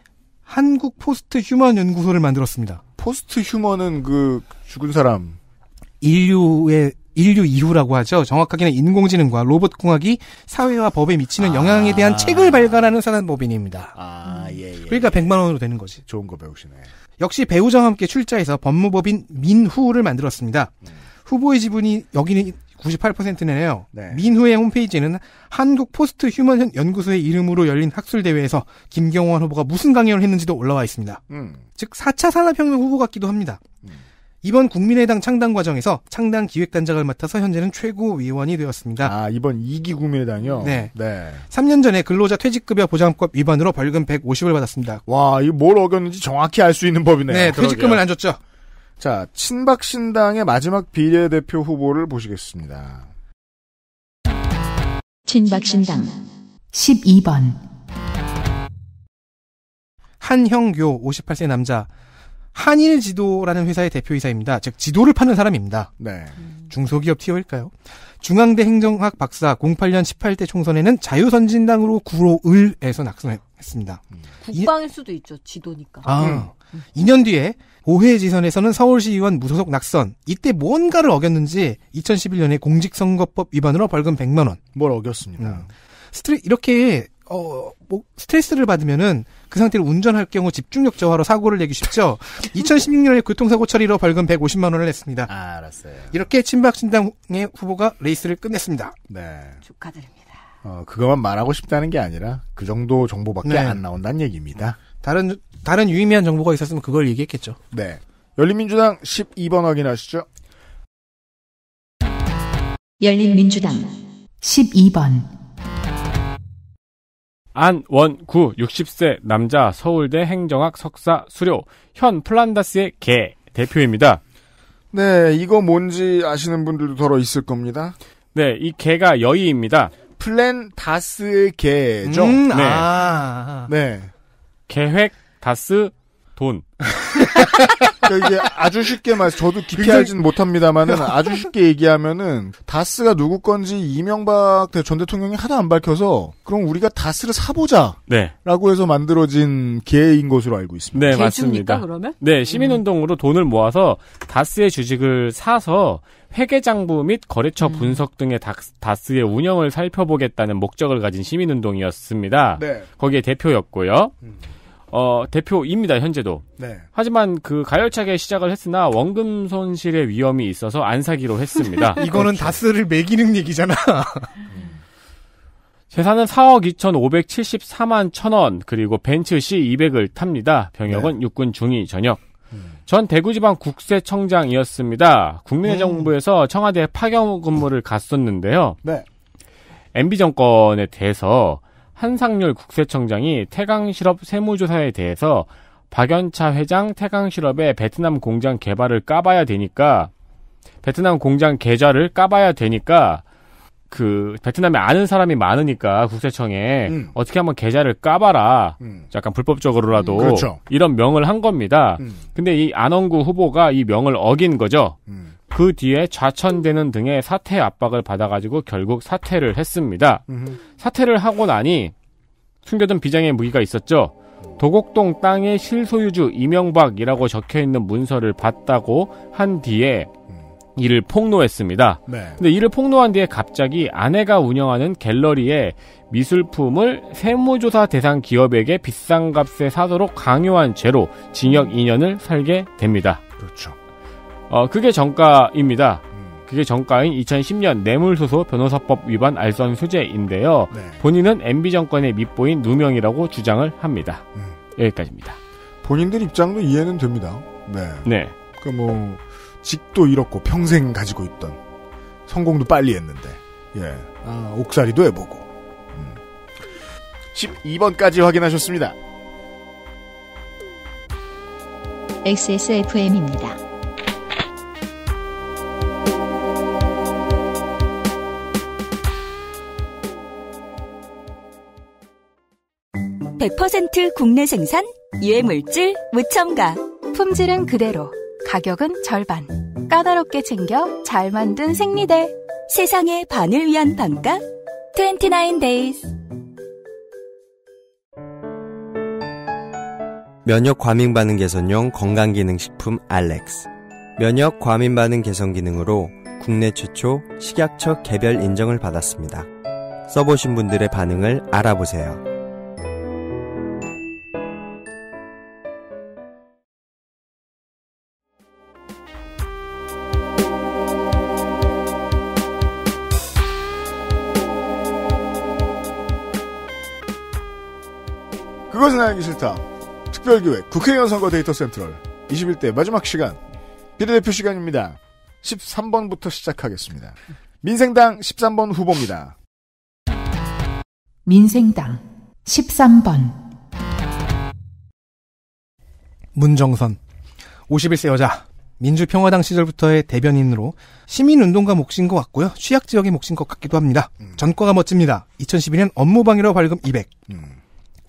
Speaker 3: 한국 포스트 휴먼 연구소를 만들었습니다. 포스트 휴먼은 그 죽은 사람. 인류의 인류 이후라고 하죠. 정확하게는 인공지능과 로봇 공학이 사회와 법에 미치는 아. 영향에 대한 책을 발간하는 사단법인입니다. 아, 예, 예. 예. 그러니까 100만 원으로 되는 거지. 좋은 거 배우시네. 역시 배우자와 함께 출자해서 법무법인 민후를 만들었습니다. 음. 후보의 지분이 여기는 98%네요. 네. 민후의 홈페이지에는 한국 포스트 휴먼 연구소의 이름으로 열린 학술 대회에서 김경원 후보가 무슨 강연을 했는지도 올라와 있습니다. 음. 즉 4차 산업혁명 후보 같기도 합니다. 음. 이번 국민의당 창당 과정에서 창당 기획단장을 맡아서 현재는 최고위원이 되었습니다. 아, 이번 2기 국민의당이요? 네. 네. 3년 전에 근로자 퇴직급여 보장법 위반으로
Speaker 2: 벌금 150을 받았습니다. 와, 이뭘 거 어겼는지 정확히 알 수 있는 법이네요. 네, 퇴직금을 그러게요. 안 줬죠. 자, 친박신당의 마지막 비례대표 후보를 보시겠습니다.
Speaker 1: 친박신당 12번
Speaker 3: 한형교 58세 남자
Speaker 1: 한일 지도라는
Speaker 3: 회사의 대표이사입니다. 즉 지도를 파는 사람입니다. 네. 중소기업 티어일까요? 중앙대 행정학 박사 08년 18대 총선에는 자유선진당으로 구로을에서 낙선했습니다.
Speaker 5: 국방일 수도 있죠. 지도니까. 아, 음.
Speaker 3: 2년 뒤에 5회 지선에서는 서울시의원 무소속 낙선. 이때 뭔가를 어겼는지 2011년에 공직선거법 위반으로 벌금 100만 원. 뭘 어겼습니다. 음. 스트레 이렇게 어, 뭐 스트레스를 받으면은 그 상태로 운전할 경우 집중력 저하로 사고를 내기 쉽죠. 2016년에 [LAUGHS] 교통사고 처리로 벌금 150만 원을 냈습니다. 아, 알았어요. 이렇게 친박 신당의 후보가 레이스를 끝냈습니다. 네. 축하드립니다.
Speaker 2: 어, 그것만 말하고 싶다는 게 아니라 그 정도 정보밖에 네. 안 나온다는 얘기입니다. 다른 다른 유의미한 정보가 있었으면 그걸 얘기했겠죠. 네. 열린민주당 12번 확인하시죠.
Speaker 1: 열린민주당 12번
Speaker 4: 안원구 60세 남자 서울대 행정학 석사 수료 현 플란다스의 개 대표입니다.
Speaker 2: 네, 이거 뭔지 아시는 분들도 더러 있을 겁니다.
Speaker 4: 네, 이 개가 여의입니다. 플랜다스의 개죠. 음, 네.
Speaker 2: 아. 네.
Speaker 4: 계획 다스 돈. 그러
Speaker 2: 그러니까 이게 아주 쉽게 말해서 저도 깊이 알진 못합니다만은 아주 쉽게 얘기하면은 다스가 누구 건지 이명박 전 대통령이 하나 안 밝혀서 그럼 우리가 다스를 사보자라고 네. 해서 만들어진 계획인 것으로
Speaker 4: 알고 있습니다. 네 맞습니다. 그러면? 네 음. 시민운동으로 음. 돈을 모아서 다스의 주식을 사서 회계장부 및 거래처 음. 분석 등의 다스의 운영을 살펴보겠다는 목적을 가진 시민운동이었습니다. 네. 거기에 대표였고요. 음. 어, 대표입니다, 현재도. 네. 하지만 그 가열차게 시작을 했으나 원금 손실의 위험이 있어서 안 사기로 했습니다. [LAUGHS] 이거는 그렇죠. 다스를 매기는 얘기잖아. [LAUGHS] 재산은 4억 2,574만 천원, 그리고 벤츠 C200을 탑니다. 병역은 네. 육군 중위 전역. 음. 전 대구지방 국세청장이었습니다. 국민의정부에서 음. 청와대 파견 근무를 갔었는데요. 네. MB 정권에 대해서 한상률 국세청장이 태강실업 세무조사에 대해서 박연차 회장 태강실업의 베트남 공장 개발을 까봐야 되니까 베트남 공장 계좌를 까봐야 되니까 그 베트남에 아는 사람이 많으니까 국세청에 음. 어떻게 한번 계좌를 까봐라. 음. 약간 불법적으로라도 음, 그렇죠. 이런 명을 한 겁니다. 음. 근데 이 안원구 후보가 이 명을 어긴 거죠. 음. 그 뒤에 좌천되는 등의 사태 압박을 받아가지고 결국 사퇴를 했습니다. 음흠. 사퇴를 하고 나니 숨겨둔 비장의 무기가 있었죠. 도곡동 땅의 실소유주 이명박이라고 적혀 있는 문서를 봤다고 한 뒤에 이를 폭로했습니다. 네. 근데 이를 폭로한 뒤에 갑자기 아내가 운영하는 갤러리에 미술품을 세무조사 대상 기업에게 비싼 값에 사도록 강요한 죄로 징역 2년을 살게 됩니다. 그렇죠. 어, 그게 정가입니다. 그게 정가인 2010년 뇌물소소 변호사법 위반 알선 수재인데요. 네. 본인은 MB 정권의 밑보인 누명이라고 주장을 합니다. 음. 여기까지입니다.
Speaker 2: 본인들 입장도 이해는 됩니다. 네. 네. 그뭐 그러니까 직도 잃었고 평생 가지고 있던 성공도 빨리 했는데 예. 아, 옥살이도 해보고. 음. 12번까지 확인하셨습니다.
Speaker 1: XSFM입니다. 100% 국내 생산, 유해물질, 무첨가. 품질은 그대로, 가격은 절반. 까다롭게 챙겨 잘 만든 생리대. 세상의 반을 위한 반가 29days.
Speaker 3: 면역 과민 반응 개선용 건강 기능 식품 알렉스.
Speaker 4: 면역 과민 반응 개선 기능으로 국내 최초 식약처 개별 인정을 받았습니다. 써보신 분들의 반응을 알아보세요.
Speaker 2: 그것은 알기 싫다. 특별기획 국회의원 선거 데이터 센트럴 21대 마지막 시간 비례대표 시간입니다. 13번부터 시작하겠습니다. 민생당 13번 후보입니다.
Speaker 1: 민생당 13번
Speaker 3: 문정선 51세 여자 민주평화당 시절부터의 대변인으로 시민운동가 몫인 것 같고요. 취약지역의 몫인 것 같기도 합니다. 음. 전과가 멋집니다. 2012년 업무방해로 발금 200. 음.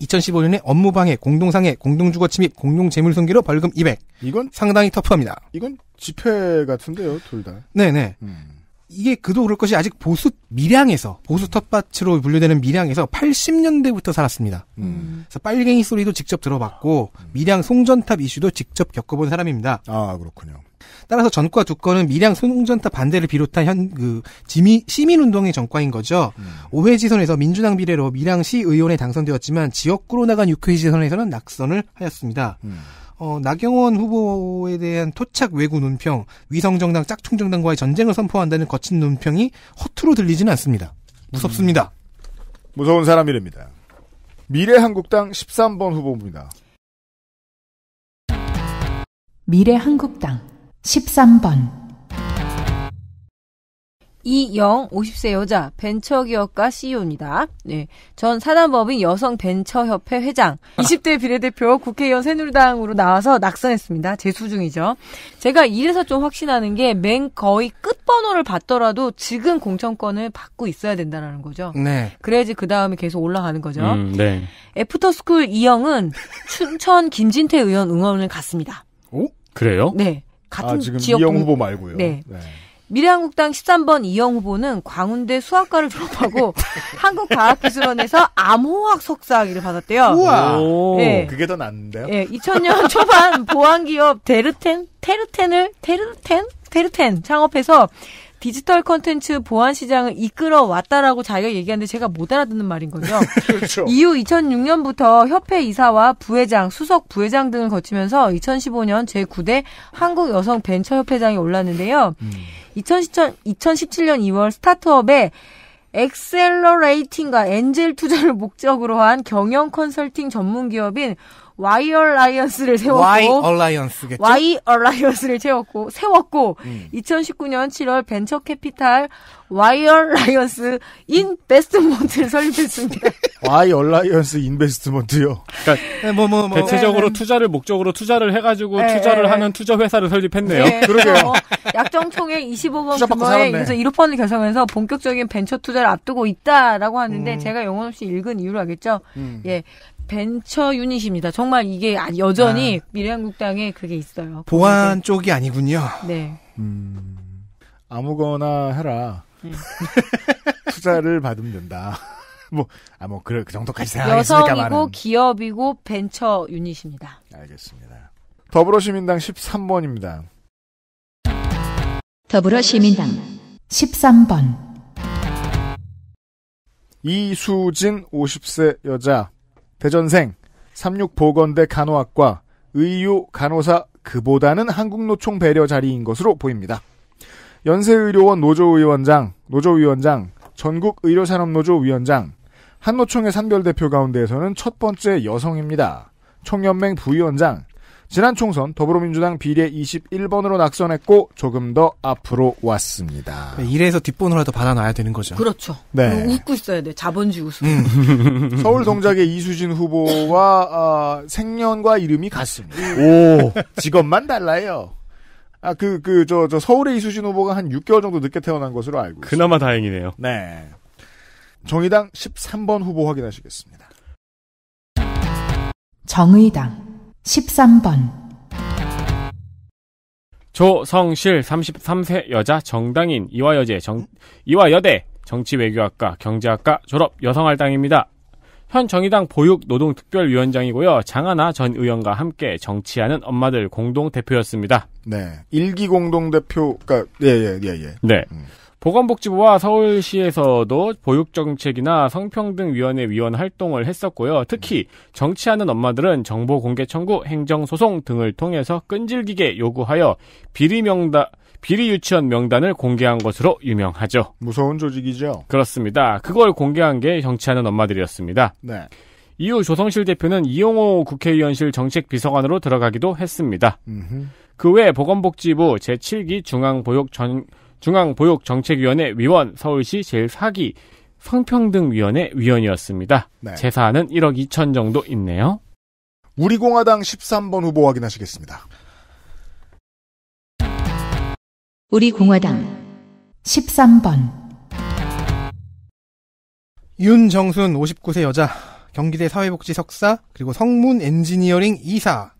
Speaker 3: 2015년에 업무방해, 공동상해, 공동주거 침입, 공동재물손괴로 벌금 200. 이건 상당히 터프합니다.
Speaker 2: 이건 집회 같은데요, 둘 다. 네네. 음.
Speaker 3: 이게 그도 그럴 것이 아직 보수 밀양에서 보수 음. 텃밭으로 분류되는 밀양에서 80년대부터 살았습니다. 음. 그래서 빨갱이 소리도 직접 들어봤고 음. 밀양 송전탑 이슈도 직접 겪어본 사람입니다. 아 그렇군요. 따라서 전과 두 건은 밀양 송전타 반대를 비롯한 현, 그, 지미, 시민운동의 전과인 거죠. 음. 5회 지선에서 민주당 비례로 밀양시 의원에 당선되었지만 지역구로 나간 6회 지선에서는 낙선을 하였습니다. 음. 어, 나경원 후보에 대한 토착 외구 논평, 위성정당 짝퉁정당과의 전쟁을 선포한다는 거친 논평이 허투루 들리지는
Speaker 2: 않습니다. 무섭습니다. 음. 무서운 사람이랍니다. 미래한국당 13번 후보입니다.
Speaker 1: 미래한국당 13번
Speaker 5: 이영 50세 여자 벤처기업가 CEO입니다. 네, 전 사단법인 여성 벤처협회 회장, 20대 아. 비례대표 국회의원 새누리당으로 나와서 낙선했습니다. 재수 중이죠. 제가 이래서 좀 확신하는 게 맨 거의 끝 번호를 받더라도 지금 공천권을 받고 있어야 된다라는 거죠. 네. 그래야지 그 다음에 계속 올라가는 거죠. 음, 네. 애프터스쿨 이영은 [LAUGHS] 춘천 김진태 의원 응원을 갔습니다. 오?
Speaker 7: 그래요? 네. 같은 아, 지금 지역 이영 동... 후보 말고요. 네. 네.
Speaker 5: 미래한국당 13번 이영 후보는 광운대 수학과를 졸업하고 [LAUGHS] 한국과학기술원에서 암호학 석사학위를 받았대요. 우와. 네.
Speaker 2: 그게 더 낫는데요? 네.
Speaker 5: 2000년 초반 보안기업 데르텐, 테르텐을, 테르텐? 테르텐 창업해서 디지털 컨텐츠 보안 시장을 이끌어 왔다라고 자기가 얘기하는데 제가 못 알아듣는 말인거요 [LAUGHS] 그렇죠. 이후 2006년부터 협회 이사와 부회장, 수석 부회장 등을 거치면서 2015년 제9대 한국 여성 벤처 협회장이 올랐는데요. 음. 2 0 1 7년 2월 스타트업에 엑셀러레이팅과 엔젤 투자를 목적으로 한 경영 컨설팅 전문 기업인 Y 얼라이언스를 세웠고 Y 얼라이언스겠죠? Y 얼라이언스를 채웠고 세웠고 음. 2019년 7월 벤처 캐피탈 와이 얼라이언스 인베스트먼트를 설립했습니다.
Speaker 4: [LAUGHS] Y 얼라이언스 인베스트먼트요. 그러니까 네, 뭐, 뭐, 뭐. 대체적으로 네. 투자를 목적으로 투자를 해가지고 네. 투자를 네. 하는 투자 회사를 설립했네요. 네. 그러게요.
Speaker 5: 약정 총액 25억 규모의 인수 1억 번을 결성해서 본격적인 벤처 투자를 앞두고 있다라고 하는데 음. 제가 영혼 없이 읽은 이유를 알겠죠? 음. 예, 벤처 유닛입니다. 정말 이게 아, 여전히 아. 미래한국당에 그게 있어요. 보안
Speaker 3: 쪽이
Speaker 2: 아니군요. 네. 음, 아무거나 해라. 네. [LAUGHS] 투자를 받으면 된다. [LAUGHS] 뭐, 아, 뭐, 그, 그 정도까지 생각하겠습니까? 여성이고
Speaker 5: 기업이고 벤처 유닛입니다. 알겠습니다.
Speaker 2: 더불어시민당 13번입니다.
Speaker 1: 더불어시민당 13번
Speaker 2: 이수진 50세 여자 대전생, 36보건대 간호학과, 의유 간호사 그보다는 한국노총 배려 자리인 것으로 보입니다. 연세의료원 노조위원장, 노조위원장, 전국의료산업노조위원장, 한노총의 산별대표 가운데에서는 첫 번째 여성입니다. 총연맹 부위원장, 지난 총선 더불어민주당 비례 21번으로 낙선했고 조금 더 앞으로 왔습니다. 네, 이래서 뒷번호라도 받아놔야 되는 거죠.
Speaker 6: 그렇죠. 네.
Speaker 2: 웃고 있어야 돼. 자본주의 웃음. 서울 동작의 이수진 후보와 어, 생년과 이름이 같습니다. 음. 오 [LAUGHS] 직업만 달라요. 아, 그, 그, 저, 저, 서울의 이수진 후보가 한 6개월 정도 늦게 태어난 것으로 알고
Speaker 4: 있습니다. 그나마 다행이네요.
Speaker 2: 네. 정의당 13번 후보 확인하시겠습니다.
Speaker 1: 정의당 13번
Speaker 4: 조성실 33세 여자 정당인 이화여제 정 이화여대 정치외교학과 경제학과 졸업 여성할당입니다. 현 정의당 보육노동특별위원장이고요. 장하나 전 의원과 함께 정치하는 엄마들 공동대표였습니다. 네. 일기 공동대표, 그니까, 예, 예, 예, 예. 네. 음. 보건복지부와 서울시에서도 보육정책이나 성평등위원회 위원 활동을 했었고요. 특히 정치하는 엄마들은 정보 공개 청구, 행정소송 등을 통해서 끈질기게 요구하여 비리 명단, 비리 유치원 명단을 공개한 것으로 유명하죠. 무서운 조직이죠. 그렇습니다. 그걸 공개한 게 정치하는 엄마들이었습니다. 네. 이후 조성실 대표는 이용호 국회의원실 정책비서관으로 들어가기도 했습니다. 음흠. 그외 보건복지부 제7기 중앙보육전 중앙보육정책위원회 위원, 서울시 제4기 성평등위원회 위원이었습니다. 네. 재산은 1억 2천 정도 있네요. 우리공화당 13번 후보 확인하시겠습니다.
Speaker 1: 우리공화당 13번
Speaker 3: 윤정순 59세 여자 경기대 사회복지 석사 그리고 성문 엔지니어링 이사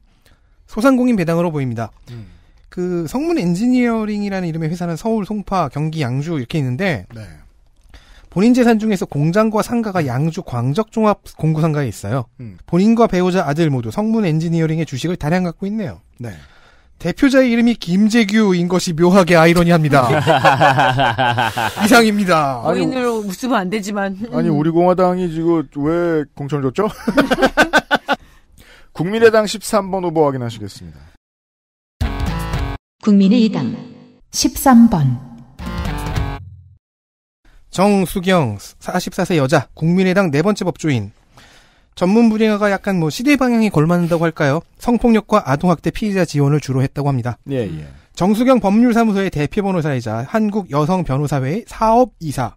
Speaker 3: 소상공인 배당으로 보입니다. 음. 그 성문 엔지니어링이라는 이름의 회사는 서울, 송파, 경기, 양주 이렇게 있는데 네. 본인 재산 중에서 공장과 상가가 음. 양주 광적 종합 공구 상가에 있어요. 음. 본인과 배우자 아들 모두 성문 엔지니어링의 주식을 다량 갖고 있네요. 네. 대표자의 이름이
Speaker 2: 김재규인 것이 묘하게 아이러니합니다.
Speaker 6: [LAUGHS] 이상입니다. 어인으로
Speaker 5: 웃으면 안 되지만. 아니 우리
Speaker 2: 공화당이 지금 왜 공천을 줬죠? [LAUGHS] 국민의당 13번 후보 확인하시겠습니다.
Speaker 1: 국민의당 13번
Speaker 3: 정수경 44세 여자 국민의당 네 번째 법조인 전문 분야가 약간 뭐 시대 방향에 걸맞는다고 할까요? 성폭력과 아동학대 피의자 지원을 주로 했다고 합니다. 예, 예. 정수경 법률사무소의 대표 변호사이자 한국 여성 변호사회의 사업 이사.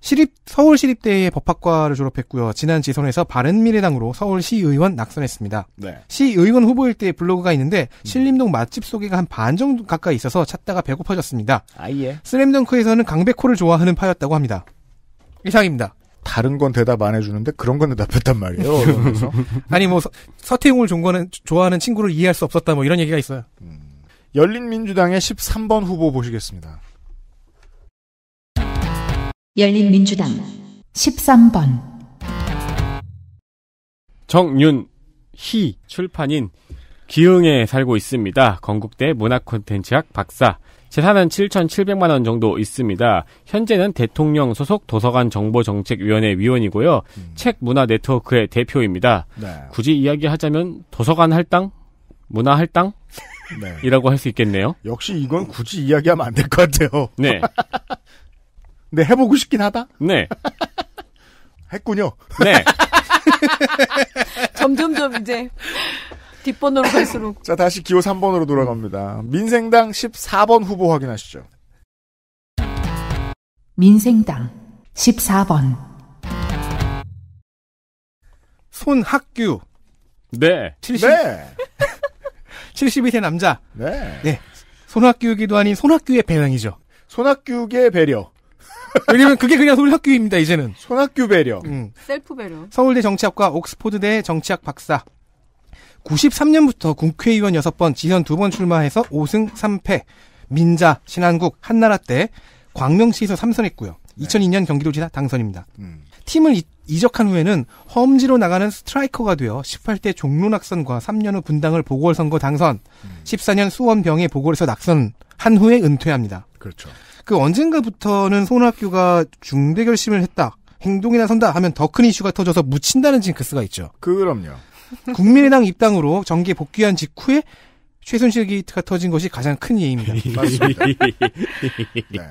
Speaker 3: 시립 서울 시립대의 법학과를 졸업했고요. 지난 지선에서 바른미래당으로 서울시의원 낙선했습니다. 네. 시의원 후보일 때 블로그가 있는데 음. 신림동 맛집 소개가 한 반 정도 가까이 있어서 찾다가 배고파졌습니다. 아예. 슬램덩크에서는 강백호를 좋아하는 파였다고
Speaker 2: 합니다. 이상입니다. 다른 건 대답 안 해주는데 그런 건 대답했단 말이에요.
Speaker 3: [LAUGHS] 아니 뭐 서, 태웅을 좋아하는, 좋아하는 친구를 이해할 수 없었다 뭐 이런 얘기가 있어요. 음.
Speaker 2: 열린민주당의 13번 후보 보시겠습니다.
Speaker 1: 열린민주당 13번
Speaker 4: 정윤희 출판인 기흥에 살고 있습니다. 건국대 문화콘텐츠학 박사. 재산은 7,700만 원 정도 있습니다. 현재는 대통령 소속 도서관 정보정책위원회 위원이고요. 음. 책 문화 네트워크의 대표입니다. 네. 굳이 이야기하자면 도서관 할당, 문화 할당 네. [LAUGHS] 이라고 할 수 있겠네요.
Speaker 2: 역시 이건 굳이 이야기하면 안 될 것 같아요. 네. [LAUGHS] 네, 해보고 싶긴 하다? 네. [LAUGHS] 했군요. 네.
Speaker 5: [LAUGHS] 점점점 이제 뒷번호로 갈수록.
Speaker 2: 자, 다시 기호 3번으로 돌아갑니다. 민생당 14번 후보 확인하시죠.
Speaker 1: 민생당 14번 손학규
Speaker 3: 네. 70. 네. 72세 [LAUGHS] 남자. 네. 네. 손학규기도 아닌 손학규의 배낭이죠. 손학규의 배려. 왜냐면 그게 그냥 서울 학교입니다, 이제는. 손학규 배려. 음.
Speaker 7: 셀프 배려.
Speaker 3: 서울대 정치학과 옥스포드대 정치학 박사. 93년부터 국회의원 6번, 지선 2번 출마해서 5승 3패. 민자, 신한국, 한나라 때 광명시에서 3선했고요. 2002년 경기도지사 당선입니다. 음. 팀을 이적한 후에는 험지로 나가는 스트라이커가 되어 18대 종로 낙선과 3년 후 분당을 보궐선거 당선, 음. 14년 수원병의 보궐에서 낙선한 후에 은퇴합니다. 그렇죠. 그 언젠가부터는 손학규가 중대 결심을 했다. 행동이나 선다 하면 더 큰 이슈가 터져서 묻힌다는 징크스가 그 있죠. 그럼요. 국민의당 입당으로 정계 복귀한 직후에 최순실 게이트가 터진 것이 가장 큰 예입니다. [LAUGHS] 맞습니다. [LAUGHS]
Speaker 6: 네.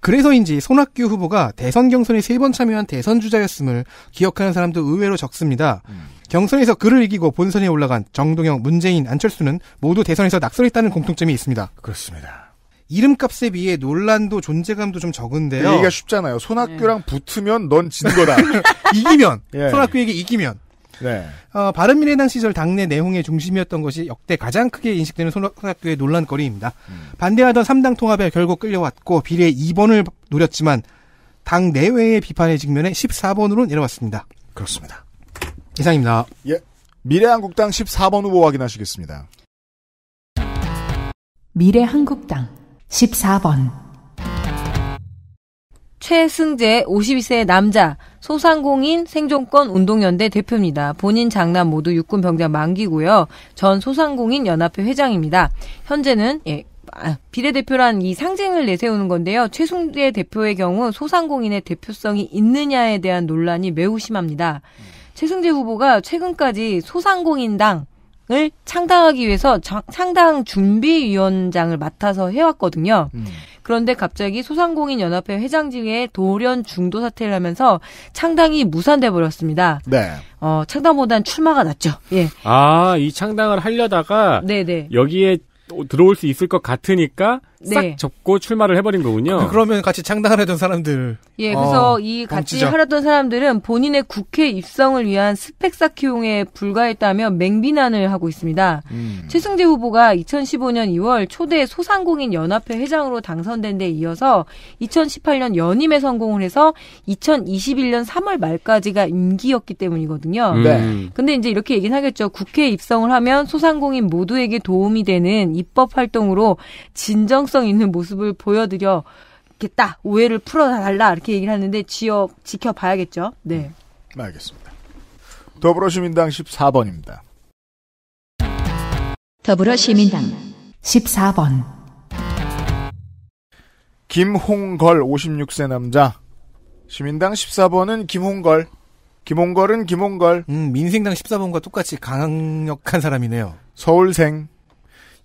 Speaker 3: 그래서인지 손학규 후보가 대선 경선에 세 번 참여한 대선 주자였음을 기억하는 사람도 의외로 적습니다. 음. 경선에서 그를 이기고 본선에 올라간 정동영, 문재인, 안철수는 모두 대선에서 낙선했다는 공통점이 있습니다.
Speaker 2: 그렇습니다.
Speaker 3: 이름값에 비해 논란도 존재감도 좀 적은데요. 그 얘기가 쉽잖아요. 손학규랑
Speaker 2: 네. 붙으면 넌 진 거다.
Speaker 3: [LAUGHS] 이기면 예. 손학규에게 이기면. 네. 어, 바른미래당 시절 당내 내홍의 중심이었던 것이 역대 가장 크게 인식되는 손학규의 논란거리입니다. 음. 반대하던 3당 통합에 결국 끌려왔고 비례 2번을 노렸지만 당 내외의 비판의 직면에 14번으로 내려왔습니다. 그렇습니다. 이상입니다.
Speaker 2: 예. 미래한국당 14번 후보 확인하시겠습니다.
Speaker 1: 미래한국당 14번
Speaker 5: 최승재 52세 남자 소상공인 생존권 운동연대 대표입니다. 본인 장남 모두 육군 병장 만기고요. 전 소상공인 연합회 회장입니다. 현재는 예, 아, 비례대표란 이 상징을 내세우는 건데요. 최승재 대표의 경우 소상공인의 대표성이 있느냐에 대한 논란이 매우 심합니다. 최승재 후보가 최근까지 소상공인당 을 창당하기 위해서 창당 준비위원장을 맡아서 해왔거든요. 음. 그런데 갑자기 소상공인 연합회 회장직에 돌연 중도 사퇴를 하면서 창당이 무산돼 버렸습니다. 네. 어, 창당보다는 출마가 낫죠. 예.
Speaker 4: 아, 이 창당을 하려다가 네네. 네. 여기에 들어올 수 있을 것 같으니까 네. 싹 접고 출마를 해버린 거군요. 아, 그러면 같이 창당을 하던 사람들. 예, 그래서 어, 이 같이
Speaker 5: 하려던 사람들은 본인의 국회 입성을 위한 스펙 쌓기용에 불과했다며 맹비난을 하고 있습니다. 음. 최승재 후보가 2015년 2월 초대 소상공인 연합회 회장으로 당선된 데 이어서 2018년 연임에 성공을 해서 2021년 3월 말까지가 임기였기 때문이거든요. 음. 네. 음. 근데 이제 이렇게 얘기는 하겠죠. 국회 입성을 하면 소상공인 모두에게 도움이 되는 입법 활동으로 진정 공공성 있는 모습을 보여드려 겠다 오해를 풀어달라 이렇게 얘기를 하는데 지역 지켜봐야겠죠.
Speaker 1: 네.
Speaker 2: 음. 네. 알겠습니다. 더불어시민당 14번입니다.
Speaker 5: 더불어시민당
Speaker 1: 14번
Speaker 2: 김홍걸 56세 남자 시민당 14번은 김홍걸 김홍걸은 김홍걸 음, 민생당 14번과 똑같이 강력한 사람이네요. 서울생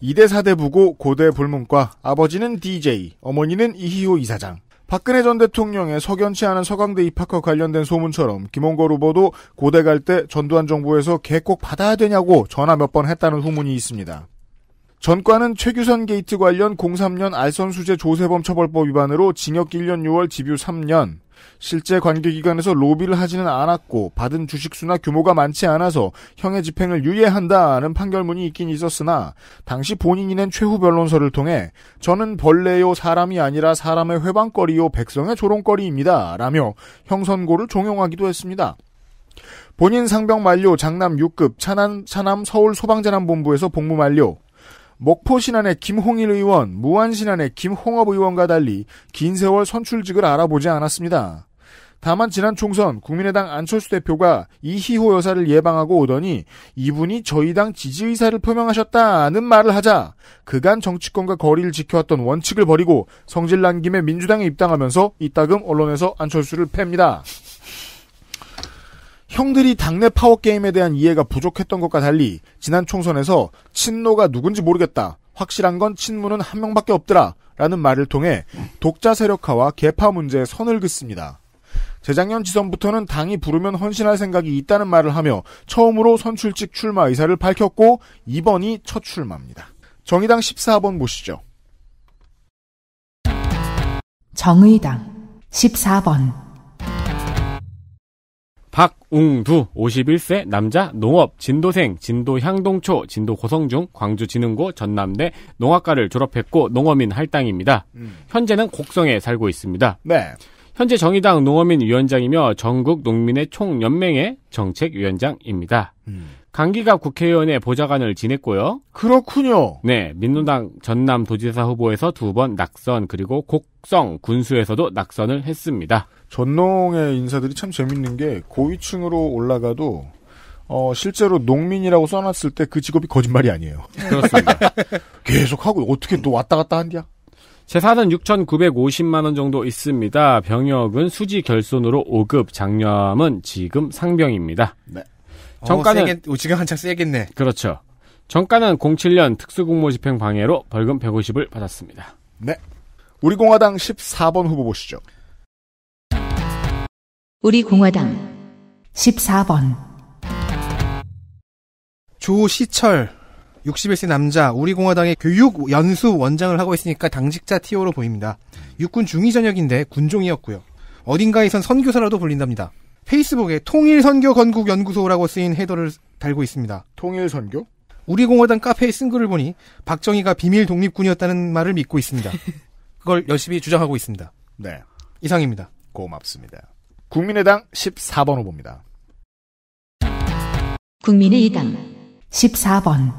Speaker 2: 이대 4대 부고 고대 불문과 아버지는 DJ, 어머니는 이희호 이사장. 박근혜 전 대통령의 석연치 않은 서강대 입학과 관련된 소문처럼 김홍걸 후보도 고대 갈 때 전두환 정부에서 개 꼭 받아야 되냐고 전화 몇 번 했다는 후문이 있습니다. 전과는 최규선 게이트 관련 03년 알선수재 조세범 처벌법 위반으로 징역 1년 6월 집유 3년, 실제 관계기관에서 로비를 하지는 않았고 받은 주식수나 규모가 많지 않아서 형의 집행을 유예한다는 판결문이 있긴 있었으나 당시 본인이 낸 최후 변론서를 통해 저는 벌레요 사람이 아니라 사람의 회방거리요 백성의 조롱거리입니다 라며 형선고를 종용하기도 했습니다. 본인 상병 만료 장남 6급 차남, 차남 서울 소방재난본부에서 복무 만료 목포신안의 김홍일 의원, 무안신안의 김홍업 의원과 달리 긴 세월 선출직을 알아보지 않았습니다. 다만 지난 총선 국민의당 안철수 대표가 이희호 여사를 예방하고 오더니 이분이 저희 당 지지 의사를 표명하셨다는 말을 하자 그간 정치권과 거리를 지켜왔던 원칙을 버리고 성질난 김에 민주당에 입당하면서 이따금 언론에서 안철수를 팹니다. 형들이 당내 파워 게임에 대한 이해가 부족했던 것과 달리 지난 총선에서 친노가 누군지 모르겠다. 확실한 건 친문은 한 명밖에 없더라. 라는 말을 통해 독자 세력화와 개파 문제에 선을 긋습니다. 재작년 지선부터는 당이 부르면 헌신할 생각이 있다는 말을 하며 처음으로 선출직 출마 의사를 밝혔고 이번이 첫 출마입니다. 정의당 14번 보시죠.
Speaker 1: 정의당 14번
Speaker 4: 박웅두 51세 남자 농업 진도생 진도향동초 진도고성중 광주진흥고 전남대 농학과를 졸업했고 농어민 할당입니다. 음. 현재는 곡성에 살고 있습니다. 네. 현재 정의당 농어민 위원장이며 전국 농민의 총연맹의 정책위원장입니다. 음. 강기가 국회의원의 보좌관을 지냈고요. 그렇군요. 네, 민노당 전남도지사 후보에서 두 번 낙선 그리고 곡성 군수에서도 낙선을 했습니다.
Speaker 2: 전농의 인사들이 참 재밌는 게 고위층으로 올라가도 어, 실제로
Speaker 4: 농민이라고 써놨을 때 그 직업이 거짓말이 아니에요. 그렇습니다. [LAUGHS] 계속 하고 어떻게 또 왔다 갔다 한디야? 재산은 6,950만 원 정도 있습니다. 병역은 수지 결손으로 5급, 장려함은 지금 상병입니다. 네. 정가는 어, 오, 지금 한창 세겠네. 그렇죠. 정가는 07년 특수공모 집행 방해로 벌금 150을 받았습니다. 네. 우리공화당 14번 후보 보시죠.
Speaker 1: 우리 공화당 14번
Speaker 3: 조시철 61세 남자 우리 공화당의 교육 연수 원장을 하고 있으니까 당직자 티오로 보입니다. 육군 중위 전역인데 군종이었고요. 어딘가에선 선교사라도 불린답니다. 페이스북에 통일선교건국연구소라고 쓰인 헤더를 달고 있습니다. 통일선교? 우리 공화당 카페에 쓴 글을 보니 박정희가 비밀 독립군이었다는 말을 믿고 있습니다. [LAUGHS] 그걸 열심히 주장하고 있습니다. 네. 이상입니다.
Speaker 2: 고맙습니다. 국민의당 14번 후보입니다.
Speaker 1: 국민의당 14번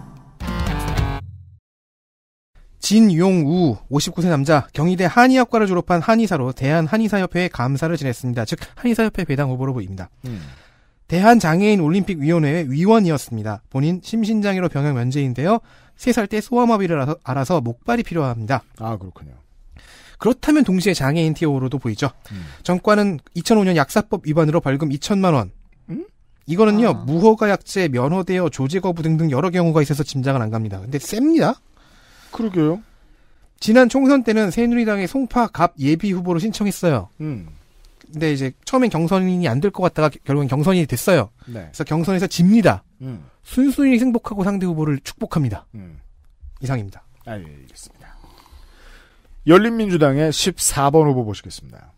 Speaker 3: 진용우 59세 남자 경희대 한의학과를 졸업한 한의사로 대한한의사협회에 감사를 지냈습니다. 즉 한의사협회 배당 후보로 보입니다. 음. 대한장애인 올림픽위원회의 위원이었습니다. 본인 심신장애로 병역 면제인데요. 3살때 소아마비를 알아서, 알아서 목발이 필요합니다. 아 그렇군요. 그렇다면 동시에 장애인 티오로도 보이죠. 음. 정과는 2005년 약사법 위반으로 벌금 2천만 원. 음? 이거는요 아. 무허가 약제, 면허대여, 조제 거부 등등 여러 경우가 있어서 짐작은 안 갑니다. 근데 셉니다. 그러게요. 지난 총선 때는 새누리당의 송파 갑 예비 후보로 신청했어요. 음. 근데 이제 처음엔 경선이 안 될 것 같다가 결국엔 경선이 됐어요. 네. 그래서 경선에서 집니다.
Speaker 2: 음. 순순히 승복하고 상대 후보를 축복합니다. 음. 이상입니다. 아, 예, 알겠습니다. 열린민주당의 14번 후보 보시겠습니다.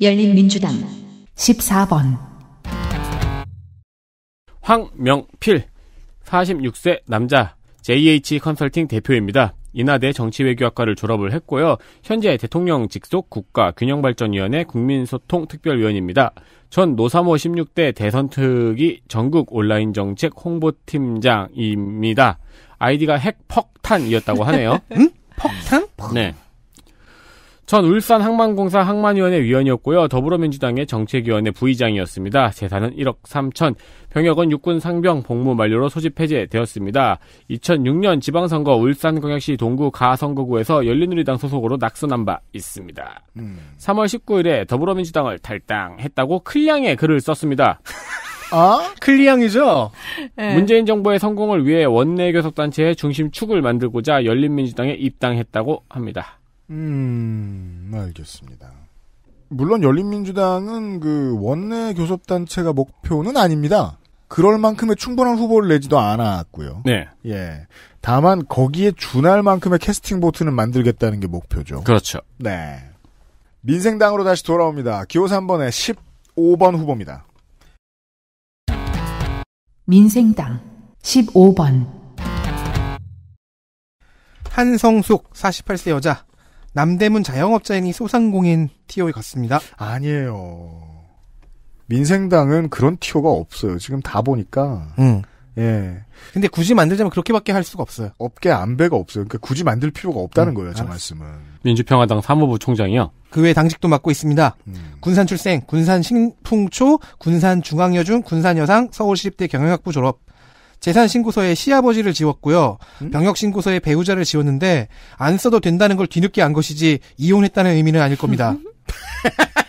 Speaker 1: 열린민주당 14번
Speaker 4: 황명필 46세 남자 JH 컨설팅 대표입니다. 인하대 정치외교학과를 졸업을 했고요. 현재 대통령 직속 국가균형발전위원회 국민소통특별위원입니다. 전 노사모 16대 대선 특위 전국 온라인 정책 홍보팀장입니다. 아이디가 핵폭탄이었다고 하네요. [LAUGHS] 응? 폭탄? 음. 네. 전 울산 항만공사 항만위원회 위원이었고요. 더불어민주당의 정책위원회 부의장이었습니다. 재산은 1억 3천, 병역은 육군 상병 복무 만료로 소집 해제되었습니다. 2006년 지방선거 울산광역시 동구 가선거구에서 열린우리당 소속으로 낙선한 바 있습니다. 음. 3월 19일에 더불어민주당을 탈당했다고 클량의 글을 썼습니다. 아? 클리앙이죠? 네. 문재인 정부의 성공을 위해 원내 교섭단체의 중심축을 만들고자 열린민주당에 입당했다고 합니다.
Speaker 2: 음, 알겠습니다. 물론 열린민주당은 그 원내 교섭단체가 목표는 아닙니다. 그럴 만큼의 충분한 후보를 내지도 않았고요. 네. 예. 다만 거기에 준할 만큼의 캐스팅 보트는 만들겠다는 게 목표죠. 그렇죠. 네. 민생당으로 다시 돌아옵니다. 기호 3번에 15번 후보입니다.
Speaker 1: 민생당 15번
Speaker 3: 한성숙 48세 여자 남대문 자영업자인이 소상공인 티오에
Speaker 2: 갔습니다. 아니에요. 민생당은 그런 티오가 없어요. 지금 다 보니까 응. 음. 예. 근데 굳이 만들자면 그렇게밖에 할 수가 없어요. 업계 안배가 없어요.
Speaker 4: 그러니까 굳이 만들 필요가 없다는 음, 거예요. 저알 말씀은. 민주평화당 사무부 총장이요. 그 외 당직도 맡고
Speaker 3: 있습니다. 음. 군산 출생, 군산 신풍초, 군산 중앙여중, 군산 여상, 서울시립대 경영학부 졸업. 재산 신고서에 시아버지를 지웠고요. 음? 병역 신고서에 배우자를 지웠는데 안 써도 된다는 걸 뒤늦게 안 것이지 이혼했다는 의미는 아닐 겁니다. [LAUGHS]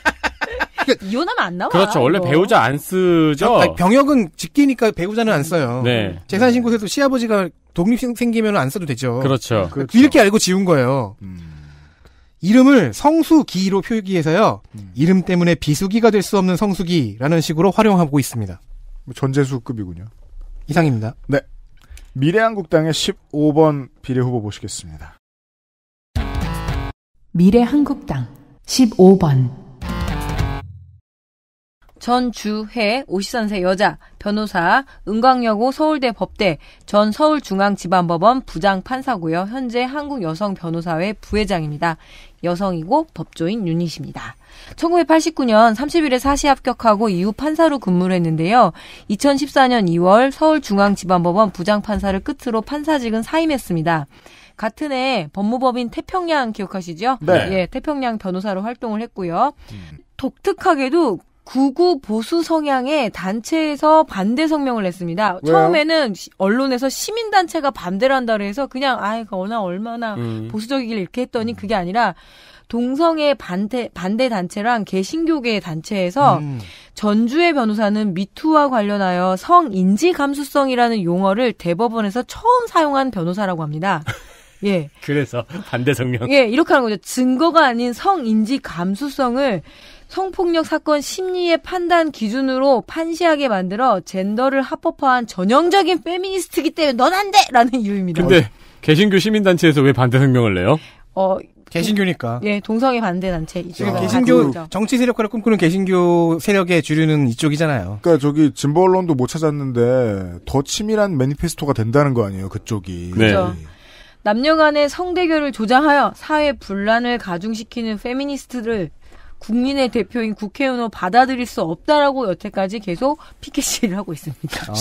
Speaker 5: [LAUGHS] 이혼하면 안 나와. 그렇죠. 원래 이거. 뭐. 배우자
Speaker 3: 안 쓰죠. 아니, 병역은 직기니까 배우자는 안 써요. 네. 재산 신고서도 시아버지가 독립 생기면 안 써도 되죠.
Speaker 4: 그렇죠. 그 그렇죠.
Speaker 3: 이렇게 알고 지운 거예요. 음. 이름을 성수기로 표기해서요. 음. 이름 때문에 비수기가 될 수 없는 성수기라는 식으로 활용하고 있습니다. 뭐
Speaker 2: 전재수급이군요. 이상입니다. 네. 미래한국당의 15번 비례 후보
Speaker 1: 보시겠습니다. 미래한국당 15번
Speaker 5: 전주혜 53세 여자 변호사 은광여고 서울대 법대 전 서울중앙지방법원 부장 판사고요. 현재 한국 여성 변호사회 부회장입니다. 여성이고 법조인 유닛입니다. 1989년 30일에 사시 합격하고 이후 판사로 근무를 했는데요. 2014년 2월 서울중앙지방법원 부장판사를 끝으로 판사직은 사임했습니다. 같은 해 법무법인 태평양 기억하시죠? 네. 예, 태평양 변호사로 활동을 했고요. 음. 독특하게도 구구 보수 성향의 단체에서 반대 성명을 냈습니다. 왜요? 처음에는 언론에서 시민단체가 반대를 한다 고해서 그냥 아이 거낙 얼마나 음. 보수적이길 이렇게 했더니 음. 그게 아니라 동성애 반대 반대 단체랑 개신교계 단체에서 음. 전주의 변호사는 미투와 관련하여 성인지 감수성이라는 용어를 대법원에서 처음 사용한 변호사라고 합니다. [LAUGHS]
Speaker 4: 예. 그래서 반대 성명. 예,
Speaker 5: 이렇게 하는 거죠. 증거가 아닌 성인지 감수성을 성폭력 사건 심리의 판단 기준으로 판시하게 만들어 젠더를 합법화한 전형적인 페미니스트기 때문에 넌 안 돼! 라는 이유입니다. 근데
Speaker 4: 개신교 시민단체에서 왜 반대 성명을 내요? 어, 개신교니까.
Speaker 5: 예, 동성애 반대 단체 지죠 아, 어, 개신교 그,
Speaker 2: 정치 세력화를 꿈꾸는 개신교 세력의 주류는 이쪽이잖아요. 그러니까 저기 진보 언론도 못 찾았는데 더 치밀한 매니페스토가 된다는 거 아니에요, 그쪽이. 네. 그렇죠.
Speaker 5: 남녀 간의 성대결을 조장하여 사회 분란을 가중시키는 페미니스트를 국민의 대표인 국회의원을 받아들일 수 없다라고 여태까지 계속 피켓 을 하고 있습니다.
Speaker 2: 아,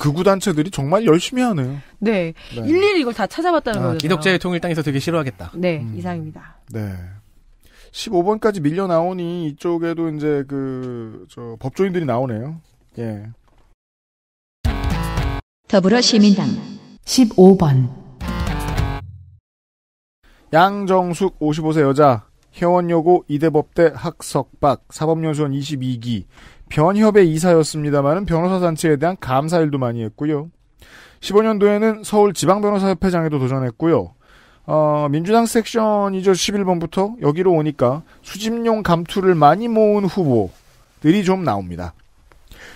Speaker 2: 그구 우 단체들이 정말 열심히 하네요.
Speaker 5: 네, 네. 일일이 이걸 다 찾아봤다는 아, 거죠. 기독재
Speaker 2: 통일당에서 되게 싫어하겠다.
Speaker 5: 네, 음. 이상입니다.
Speaker 2: 네. 15번까지 밀려 나오니 이쪽에도 이제 그저 법조인들이 나오네요. 예.
Speaker 1: 더불어 시민당 15번
Speaker 2: 양정숙 55세 여자 회원여고 이대법대 학석박 사법연수원 22기 변협의 이사였습니다만은 변호사 단체에 대한 감사 일도 많이 했고요. 15년도에는 서울 지방변호사협회장에도 도전했고요. 어, 민주당 섹션이죠. 11번부터 여기로 오니까 수집용 감투를 많이 모은 후보들이 좀 나옵니다.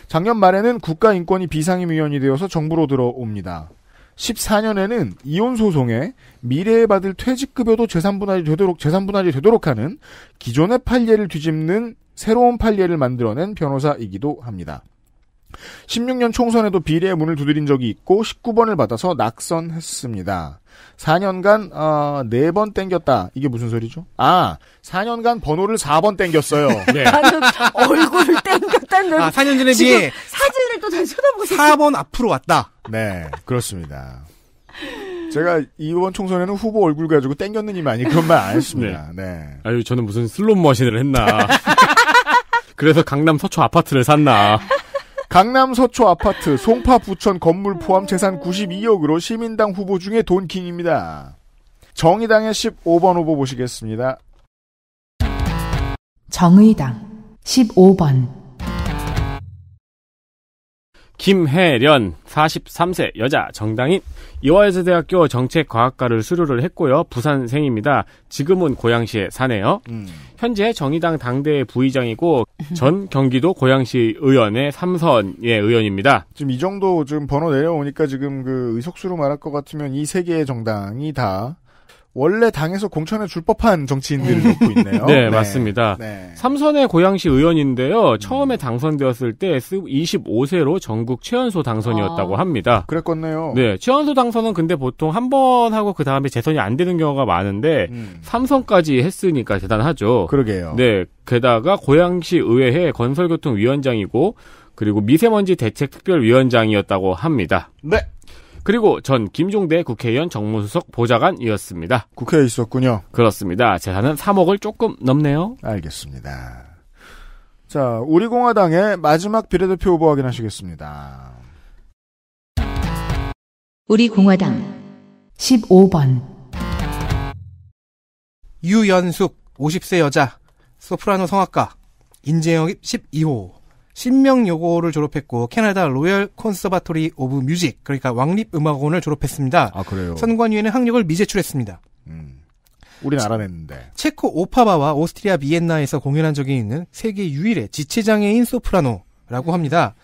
Speaker 2: 작년 말에는 국가인권위 비상임위원이 되어서 정부로 들어옵니다. 14년에는 이혼 소송에 미래에 받을 퇴직급여도 재산분할이 되도록 재산분할이 되도록 하는 기존의 판례를 뒤집는 새로운 판례를 만들어낸 변호사이기도 합니다. 16년 총선에도 비례의 문을 두드린 적이 있고 19번을 받아서 낙선했습니다. 4년간 어, 4번 땡겼다. 이게 무슨 소리죠? 아, 4년간 번호를 4번 땡겼어요. [LAUGHS] 네. 나는 얼굴을
Speaker 7: 땡겼다는 아, 4년 전에 비해 사진을 또잘 쳐다보고 4번
Speaker 2: 앞으로 왔다.
Speaker 4: 네, 그렇습니다.
Speaker 2: 제가 이번 총선에는 후보 얼굴 가지고 땡겼느니 아니 그런 말 안 했습니다.
Speaker 4: 네. 네. 아유, 저는 무슨 슬롯 머신을 했나. [LAUGHS] 그래서 강남 서초 아파트를 샀나. 강남 서초 아파트
Speaker 2: 송파 부천 건물 포함 재산 92억으로 시민당 후보 중에 돈킹입니다. 정의당의 15번 후보 보시겠습니다.
Speaker 1: 정의당 15번
Speaker 4: 김혜련 43세 여자 정당인 이화여자대학교 정책과학과를 수료를 했고요. 부산생입니다. 지금은 고양시에 사네요. 음. 현재 정의당 당대 부의장이고 전 경기도 고양시 의원의 삼선예 의원입니다. 지금 이
Speaker 2: 정도 지금 번호 내려오니까 지금 그 의석수로 말할 것 같으면 이 세 개의 정당이 다 원래 당에서 공천해 줄 법한 정치인들을 네. 놓고
Speaker 4: 있네요. 네, [LAUGHS] 네, 맞습니다. 네. 네. 삼선의 고양시 의원인데요. 처음에 당선되었을 때 25세로 전국 최연소 당선이었다고 아. 합니다. 그랬겠네요. 네, 최연소 당선은 근데 보통 한 번 하고 그 다음에 재선이 안 되는 경우가 많은데 음. 삼선까지 했으니까 대단하죠. 그러게요. 네, 게다가 고양시 의회의 건설교통위원장이고 그리고 미세먼지 대책특별위원장이었다고 합니다. 네. 그리고 전 김종대 국회의원 정무수석 보좌관이었습니다. 국회에 있었군요. 그렇습니다. 재산은 3억을 조금 넘네요. 알겠습니다.
Speaker 2: 자, 우리공화당의 마지막 비례대표 후보 확인하시겠습니다.
Speaker 1: 우리공화당 15번
Speaker 3: 유연숙 50세 여자 소프라노 성악가 인재영입 12호 신명여고를 졸업했고 캐나다 로열 콘서바토리 오브 뮤직 그러니까 왕립음악원을 졸업했습니다. 아 그래요. 선관위에는 학력을 미제출했습니다. 음. 우린
Speaker 2: 알아냈는데.
Speaker 3: 체코 오파바와 오스트리아 비엔나에서 공연한 적이 있는 세계 유일의 지체장애인 소프라노라고 합니다.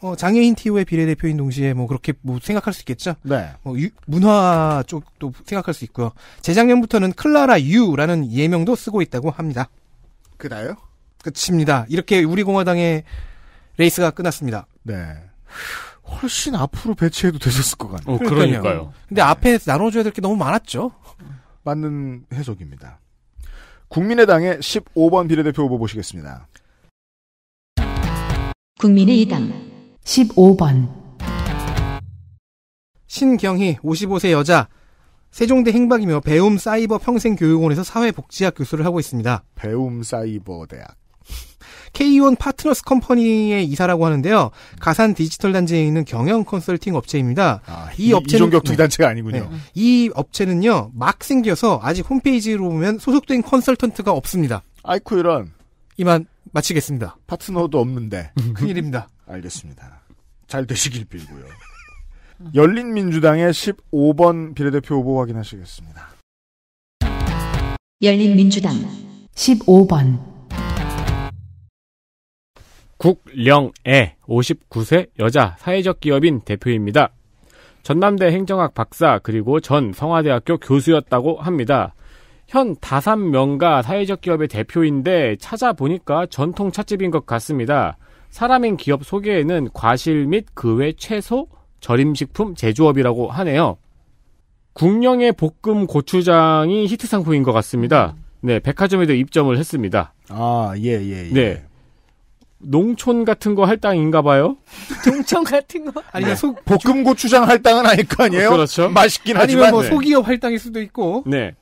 Speaker 3: 어, 장애인 티오의 비례대표인 동시에 뭐 그렇게 뭐 생각할 수 있겠죠. 네. 뭐 유, 문화 쪽도 생각할 수 있고요. 재작년부터는 클라라 유라는 예명도 쓰고 있다고 합니다. 그다요 끝입니다. 이렇게 우리 공화당의 레이스가 끝났습니다.
Speaker 2: 네. 훨씬 앞으로 배치해도 되셨을 것 같네요. 어, 그러니까요. 음. 근데 네. 앞에 나눠줘야 될 게 너무 많았죠. 맞는 해석입니다. 국민의당의 15번 비례대표 후보 보시겠습니다.
Speaker 1: 국민의당 15번
Speaker 3: 신경희 55세 여자 세종대 행박이며 배움 사이버 평생교육원에서 사회복지학 교수를 하고 있습니다. 배움 사이버 대학 K1 파트너스 컴퍼니의 이사라고 하는데요. 가산 디지털 단지에 있는 경영 컨설팅 업체입니다. 아, 이, 이 업체는 이종격투기 네. 단체가 아니군요. 네, 이 업체는요. 막 생겨서 아직 홈페이지로 보면 소속된 컨설턴트가 없습니다. 아이쿠 이런.
Speaker 2: 이만 마치겠습니다. 파트너도 없는데. 음, 큰일입니다. [LAUGHS] 알겠습니다. 잘 되시길 빌고요. 열린민주당의 15번 비례대표 후보 확인하시겠습니다.
Speaker 1: 열린민주당 15번
Speaker 4: 국령애 59세 여자 사회적 기업인 대표입니다. 전남대 행정학 박사 그리고 전 성화대학교 교수였다고 합니다. 현 다산 명가 사회적 기업의 대표인데 찾아보니까 전통 찻집인 것 같습니다. 사람인 기업 소개에는 과실 및 그외 채소, 절임식품 제조업이라고 하네요. 국령의 볶음 고추장이 히트 상품인 것 같습니다. 네, 백화점에도 입점을 했습니다. 아, 예, 예, 예. 네. 농촌 같은 거할 땅인가 봐요. 농촌 같은 거? 아니면 그러니까 네. 볶음 고추장 할 땅은 아닐 거 아니에요? 그렇죠. 맛있긴 아니면 하지만. 뭐 네.
Speaker 3: 소기업 할 땅일 수도
Speaker 4: 있고. 네.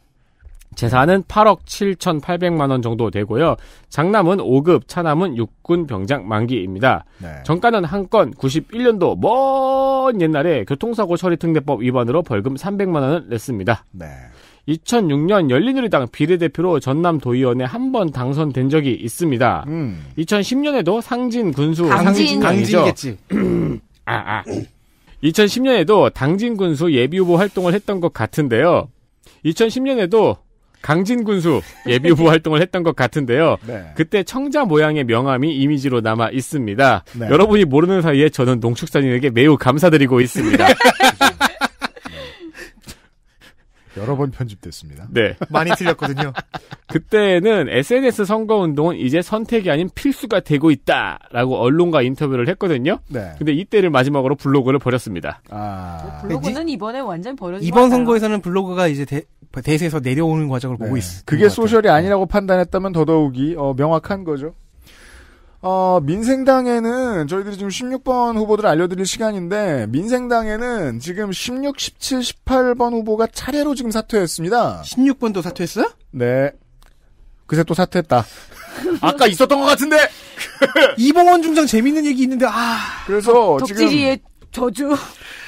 Speaker 4: 재산은 8억 7,800만 원 정도 되고요. 장남은 5급, 차남은 육군 병장 만기입니다. 네. 정가는 한 건 91년도 먼 옛날에 교통사고 처리 특례법 위반으로 벌금 300만 원을 냈습니다. 네. 2006년 열린우리당 비례대표로 전남도의원에 한 번 당선된 적이 있습니다. 음. 2010년에도 상진 군수 당진. 당진이겠지. [CLEARS THROAT] 아, 아. 2010년에도 당진 군수 예비 후보 활동을 했던 것 같은데요. 2010년에도 강진 군수 예비 후보 [LAUGHS] 활동을 했던 것 같은데요. 네. 그때 청자 모양의 명함이 이미지로 남아 있습니다. 네. 여러분이 모르는 사이에 저는 농축산인에게 매우 감사드리고 있습니다. [LAUGHS] 여러 번 편집됐습니다. 네. 많이 틀렸거든요. [LAUGHS] 그때는 SNS 선거운동은 이제 선택이 아닌 필수가 되고 있다라고 언론과 인터뷰를 했거든요. 네. 근데 이때를 마지막으로 블로그를 버렸습니다. 아. 뭐 그
Speaker 5: 블로그는 이번에 완전 버려진 이번 선거에서는
Speaker 4: 블로그가 이제 대,
Speaker 2: 대세에서 내려오는 과정을 네. 보고 있어요. 그게 소셜이 아니라고 네. 판단했다면 더더욱이 어, 명확한 거죠. 어, 민생당에는 저희들이 지금 16번 후보들을 알려드릴 시간인데 민생당에는 지금 16, 17, 18번 후보가 차례로 지금 사퇴했습니다. 16번도 사퇴했어요? 네. 그새 또 사퇴했다. [LAUGHS] 아까 있었던 것 같은데 [LAUGHS] 이봉원 중장 재밌는 얘기 있는데 아 그래서 지금
Speaker 3: 덕질이의
Speaker 6: 저주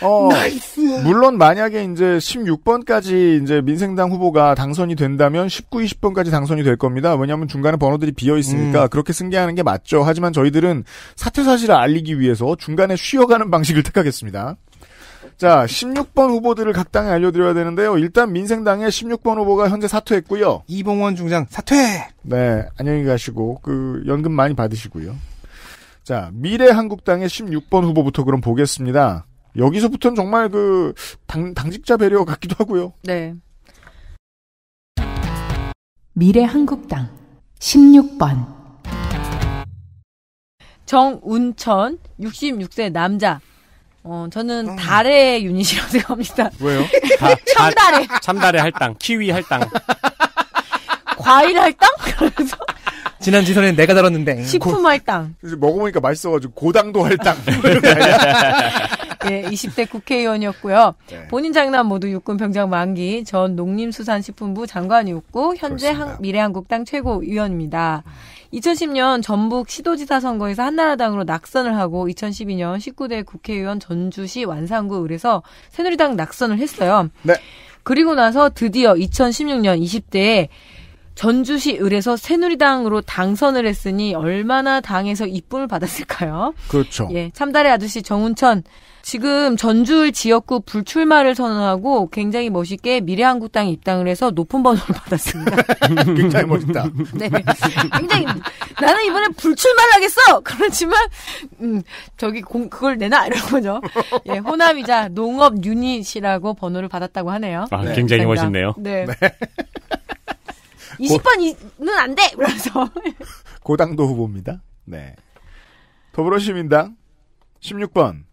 Speaker 2: 어, 나이스. 물론 만약에 이제 16번까지 이제 민생당 후보가 당선이 된다면 19, 20번까지 당선이 될 겁니다. 왜냐하면 중간에 번호들이 비어 있으니까 음. 그렇게 승계하는 게 맞죠. 하지만 저희들은 사퇴 사실을 알리기 위해서 중간에 쉬어가는 [LAUGHS] 방식을 택하겠습니다. 자, 16번 후보들을 각 당에 알려드려야 되는데요. 일단 민생당의 16번 후보가 현재 사퇴했고요. 이봉원 중장 사퇴. 네, 안녕히 가시고 그 연금 많이 받으시고요. 자, 미래한국당의 16번 후보부터 그럼 보겠습니다. 여기서부터는 정말 그 당, 당직자 배려 같기도 하고요. 네.
Speaker 1: 미래 한국당 16번
Speaker 5: 정운천 66세 남자. 어, 저는 음. 달의 유닛이라고 생각합니다.
Speaker 4: 왜요? 참달의참달의 [LAUGHS] 할당, 키위 할당.
Speaker 5: 과일 할당? [LAUGHS] 그래서
Speaker 4: 지난 지선에 내가
Speaker 2: 다뤘는데 식품 할당. 이제 먹어보니까 맛있어가지고 고당도 할당.
Speaker 5: 예, 20대 국회의원이었고요. 네. 본인 장남 모두 육군 병장 만기, 전 농림수산식품부 장관이었고 현재 한, 미래한국당 최고위원입니다. 2010년 전북 시도지사 선거에서 한나라당으로 낙선을 하고 2012년 19대 국회의원 전주시 완산구 을에서 새누리당 낙선을 했어요. 네. 그리고 나서 드디어 2016년 20대에 전주시 을에서 새누리당으로 당선을 했으니 얼마나 당에서 이쁨을 받았을까요? 그렇죠. 예, 참달의 아저씨 정운천 지금 전주 지역구 불출마를 선언하고 굉장히 멋있게 미래한국당에 입당을 해서 높은 번호를 [LAUGHS] 받았습니다. [LAUGHS] 굉장히 멋있다. [LAUGHS] 네. 굉장히 나는 이번에 불출마를 하겠어. 그렇지만 음, 저기 공, 그걸 내놔 이런 거죠. 예, 호남이자 농업 유닛이라고 번호를 받았다고 하네요. 아, 네. 굉장히 멋있네요. 네. 네. 20번은 안 돼! 이러면서. [LAUGHS]
Speaker 2: 고당도 후보입니다. 네. 더불어시민당 16번.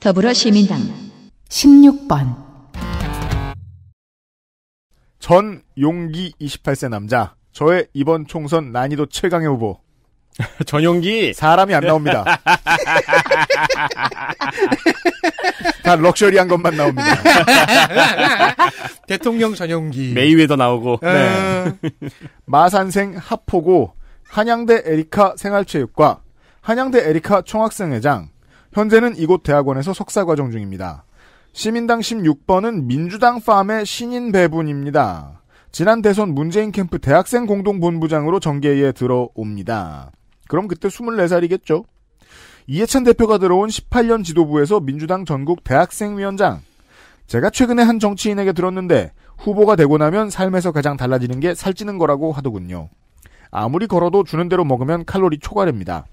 Speaker 1: 더불어시민당 16번.
Speaker 2: 전 용기 28세 남자. 저의 이번 총선 난이도 최강의 후보. [LAUGHS] 전용기 사람이 안 나옵니다.
Speaker 6: [LAUGHS]
Speaker 4: 다 럭셔리한 것만 나옵니다. [LAUGHS] 대통령 전용기 메이웨더 나오고 네. 네. 마산생
Speaker 2: 하포고 한양대 에리카 생활체육과 한양대 에리카 총학생회장 현재는 이곳 대학원에서 석사 과정 중입니다. 시민당 16번은 민주당 팜의 신인 배분입니다. 지난 대선 문재인 캠프 대학생 공동본부장으로 정계에 들어옵니다. 그럼 그때 24살이겠죠. 이해찬 대표가 들어온 18년 지도부에서 민주당 전국 대학생위원장. 제가 최근에 한 정치인에게 들었는데 후보가 되고 나면 삶에서 가장 달라지는 게 살찌는 거라고 하더군요. 아무리 걸어도 주는 대로 먹으면 칼로리 초과됩니다.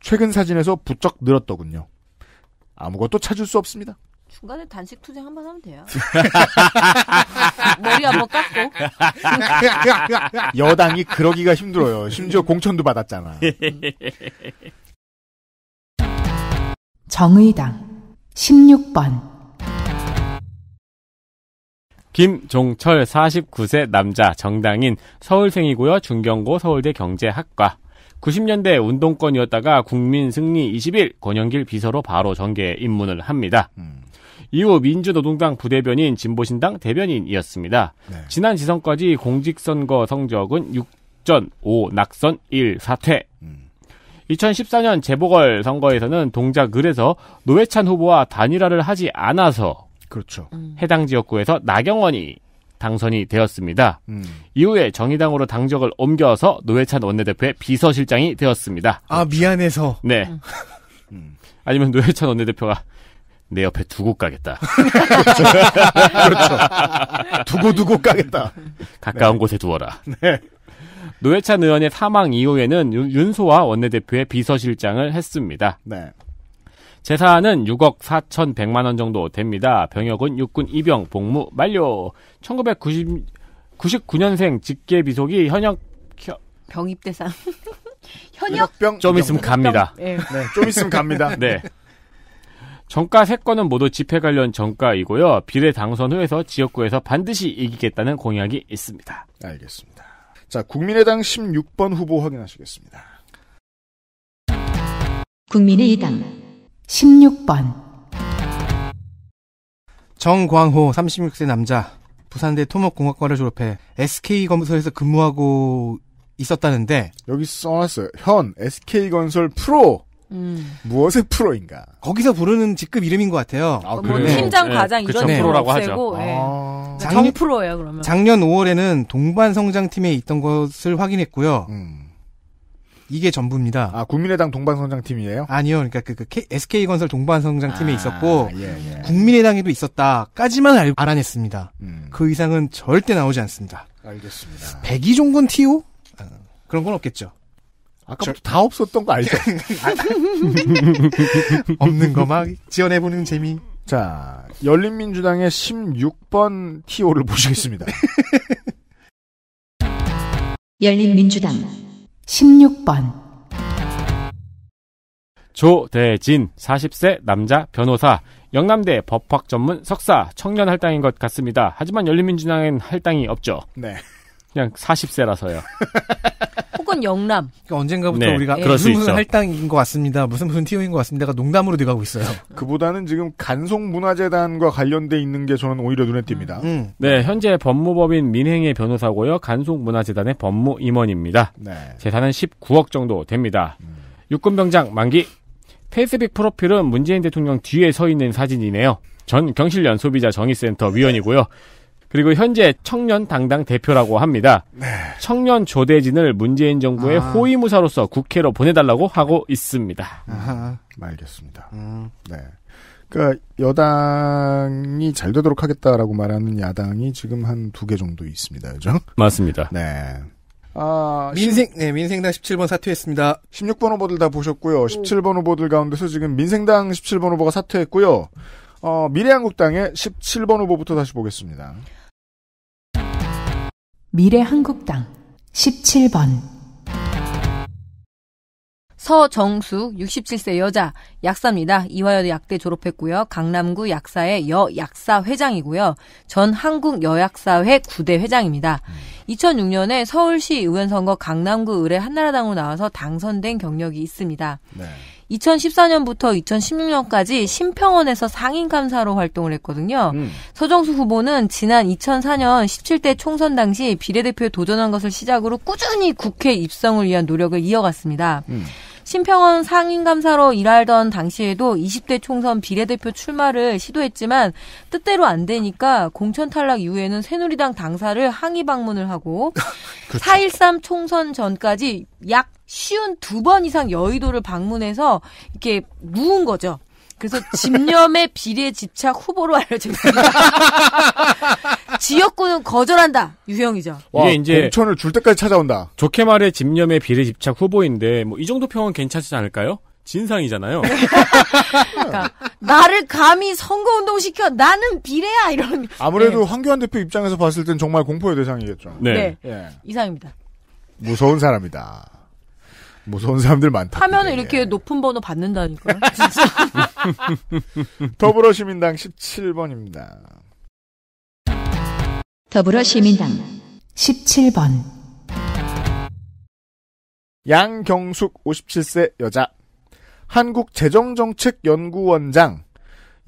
Speaker 2: 최근 사진에서 부쩍 늘었더군요. 아무것도 찾을 수 없습니다.
Speaker 5: 중간에 단식 투쟁 한번 하면 돼요. [LAUGHS] 머리 한 번 깎고.
Speaker 2: 여당이 그러기가 힘들어요. 심지어 공천도 받았잖아.
Speaker 1: 정의당 16번
Speaker 4: 김종철 49세 남자 정당인 서울생이고요. 중경고 서울대 경제학과 90년대 운동권이었다가 국민승리 20일 권영길 비서로 바로 전개 에 입문을 합니다. 음. 이후 민주노동당 부대변인, 진보신당 대변인이었습니다. 네. 지난 지선까지 공직선거 성적은 6전 5, 낙선 1, 사퇴. 음. 2014년 재보궐 선거에서는 동작을에서 노회찬 후보와 단일화를 하지 않아서 그렇죠. 음. 해당 지역구에서 나경원이 당선이 되었습니다. 음. 이후에 정의당으로 당적을 옮겨서 노회찬 원내대표의 비서실장이 되었습니다. 아 미안해서. 네. 음. 아니면 노회찬 원내대표가 내 옆에 두고 까겠다. [LAUGHS] 그렇죠. 두고 두고 까겠다. 가까운 네. 곳에 두어라. 네. 노회찬 의원의 사망 이후에는 윤소아 원내대표의 비서실장을 했습니다. 네. 재산은 6억 4,100만 원 정도 됩니다. 병역은 육군 입영 복무 만료. 1 9 9 9년생 직계 비속이 현역
Speaker 5: 병입대상 현역
Speaker 4: 병, 좀 있으면 갑니다. 네. 네, 좀 있으면 갑니다. 네. 정가 세건은 모두 집회 관련 정가이고요. 비례 당선 후에서 지역구에서 반드시 이기겠다는 공약이 있습니다. 알겠습니다. 자, 국민의당 16번
Speaker 1: 후보 확인하시겠습니다. 국민의당 16번
Speaker 3: 정광호 36세 남자 부산대 토목공학과를 졸업해 SK건설에서 근무하고 있었다는데
Speaker 2: 여기 써놨어요. 현 SK건설 프로 음. 무엇의 프로인가? 거기서 부르는 직급 이름인 것 같아요. 아,
Speaker 3: 뭐 팀장, 네. 과장 네. 이런 프로라고 하죠. 예.
Speaker 6: 아... 그러니까
Speaker 5: 작년 프로예요 그러면.
Speaker 3: 작년 5월에는 동반 성장팀에 있던 것을 확인했고요. 음. 이게 전부입니다. 아 국민의당 동반성장팀이에요? 아니요, 그러니까 그, 그 K, SK건설 동반성장팀에 아, 있었고 예, 예. 국민의당에도 있었다까지만 알, 아냈습니다. 음. 그 이상은 절대 나오지 않습니다.
Speaker 6: 알겠습니다.
Speaker 3: 백이종군 TO 어, 그런
Speaker 2: 건 없겠죠. 아까부터 저... 다 없었던 거 알죠? [LAUGHS] 없는 거 막 지원해보는 재미. 자, 열린민주당의 16번
Speaker 4: TO를 보시겠습니다.
Speaker 1: 열린민주당 16번
Speaker 4: 조대진 40세 남자 변호사 영남대 법학 전문 석사 청년 할당인 것 같습니다. 하지만 열린민주당엔 할당이 없죠. 네. 그냥 40세라서요.
Speaker 5: [LAUGHS] 혹은 영남. 그러니까 언젠가부터
Speaker 4: 네, 우리가 예. 무슨 무슨 할당인 것
Speaker 2: 같습니다. 무슨 무슨 티오인 것 같습니다가 농담으로 돼가고 있어요. 그보다는 지금 간송문화재단과 관련돼 있는 게 저는 오히려 눈에 띕니다. 음. 음.
Speaker 4: 네, 현재 법무법인 민행의 변호사고요. 간송문화재단의 법무임원입니다. 네. 재산은 19억 정도 됩니다. 음. 육군병장 만기. 페이스북 프로필은 문재인 대통령 뒤에 서 있는 사진이네요. 전 경실련 소비자 정의센터 위원이고요. 그리고 현재 청년 당당 대표라고 합니다. 네. 청년 조대진을 문재인 정부의 아. 호위무사로서 국회로 보내달라고 하고 있습니다.
Speaker 2: 아하, 알겠습니다. 음. 네. 그러니까 여당이 잘 되도록 하겠다라고 말하는 야당이 지금 한 두 개 정도 있습니다.
Speaker 4: 그죠? 맞습니다. 네.
Speaker 2: 아, 민생, 네, 민생당 17번 사퇴했습니다. 16번 후보들 다 보셨고요. 17번 후보들 가운데서 지금 민생당 17번 후보가 사퇴했고요. 어, 미래한국당의 17번 후보부터 다시 보겠습니다.
Speaker 1: 미래한국당 17번
Speaker 5: 서정수 67세 여자 약사입니다. 이화여대 약대 졸업했고요. 강남구 약사의 여약사 회장이고요. 전 한국 여약사회 9대 회장입니다. 2006년에 서울시 의원 선거 강남구 의뢰 한나라당으로 나와서 당선된 경력이 있습니다. 네. 2014년부터 2016년까지 심평원에서 상임감사로 활동을 했거든요. 음. 서정수 후보는 지난 2004년 17대 총선 당시 비례대표에 도전한 것을 시작으로 꾸준히 국회 입성을 위한 노력을 이어갔습니다. 음. 심평원 상임감사로 일하던 당시에도 20대 총선 비례대표 출마를 시도했지만 뜻대로 안 되니까 공천 탈락 이후에는 새누리당 당사를 항의 방문을 하고 [LAUGHS] 그렇죠. 4.13 총선 전까지 약 쉬운 두 번 이상 여의도를 방문해서 이렇게 누운 거죠. 그래서 집념의 비례 집착 후보로 알려져 있니다 [LAUGHS] 지역구는 거절한다. 유형이죠. 와, 이게
Speaker 4: 이제 공천을 줄 때까지 찾아온다. 좋게 말해 집념의 비례 집착 후보인데 뭐 이 정도 평은 괜찮지 않을까요? 진상이잖아요. 그러니까
Speaker 5: 나를 감히 선거운동 시켜 나는 비례야 이런.
Speaker 4: 아무래도 네. 황교안
Speaker 2: 대표 입장에서 봤을 땐 정말 공포의 대상이겠죠. 네. 네.
Speaker 6: 네.
Speaker 5: 이상입니다.
Speaker 2: 무서운 사람이다. 무서운 사람들 많다.
Speaker 5: 하면 이렇게 높은 번호 받는다니까요.
Speaker 2: [LAUGHS] 더불어시민당 17번입니다.
Speaker 1: 더불어시민당 17번
Speaker 2: 양경숙 57세 여자 한국재정정책연구원장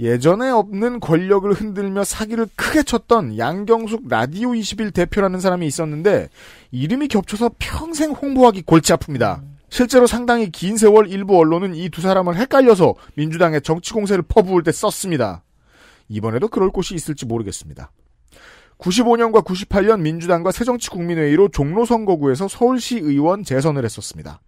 Speaker 2: 예전에 없는 권력을 흔들며 사기를 크게 쳤던 양경숙 라디오 21 대표라는 사람이 있었는데 이름이 겹쳐서 평생 홍보하기 골치 아픕니다. 실제로 상당히 긴 세월 일부 언론은 이 두 사람을 헷갈려서 민주당의 정치 공세를 퍼부을 때 썼습니다. 이번에도 그럴 곳이 있을지 모르겠습니다. 95년과 98년 민주당과 새정치국민회의로 종로 선거구에서 서울시 의원 재선을 했었습니다.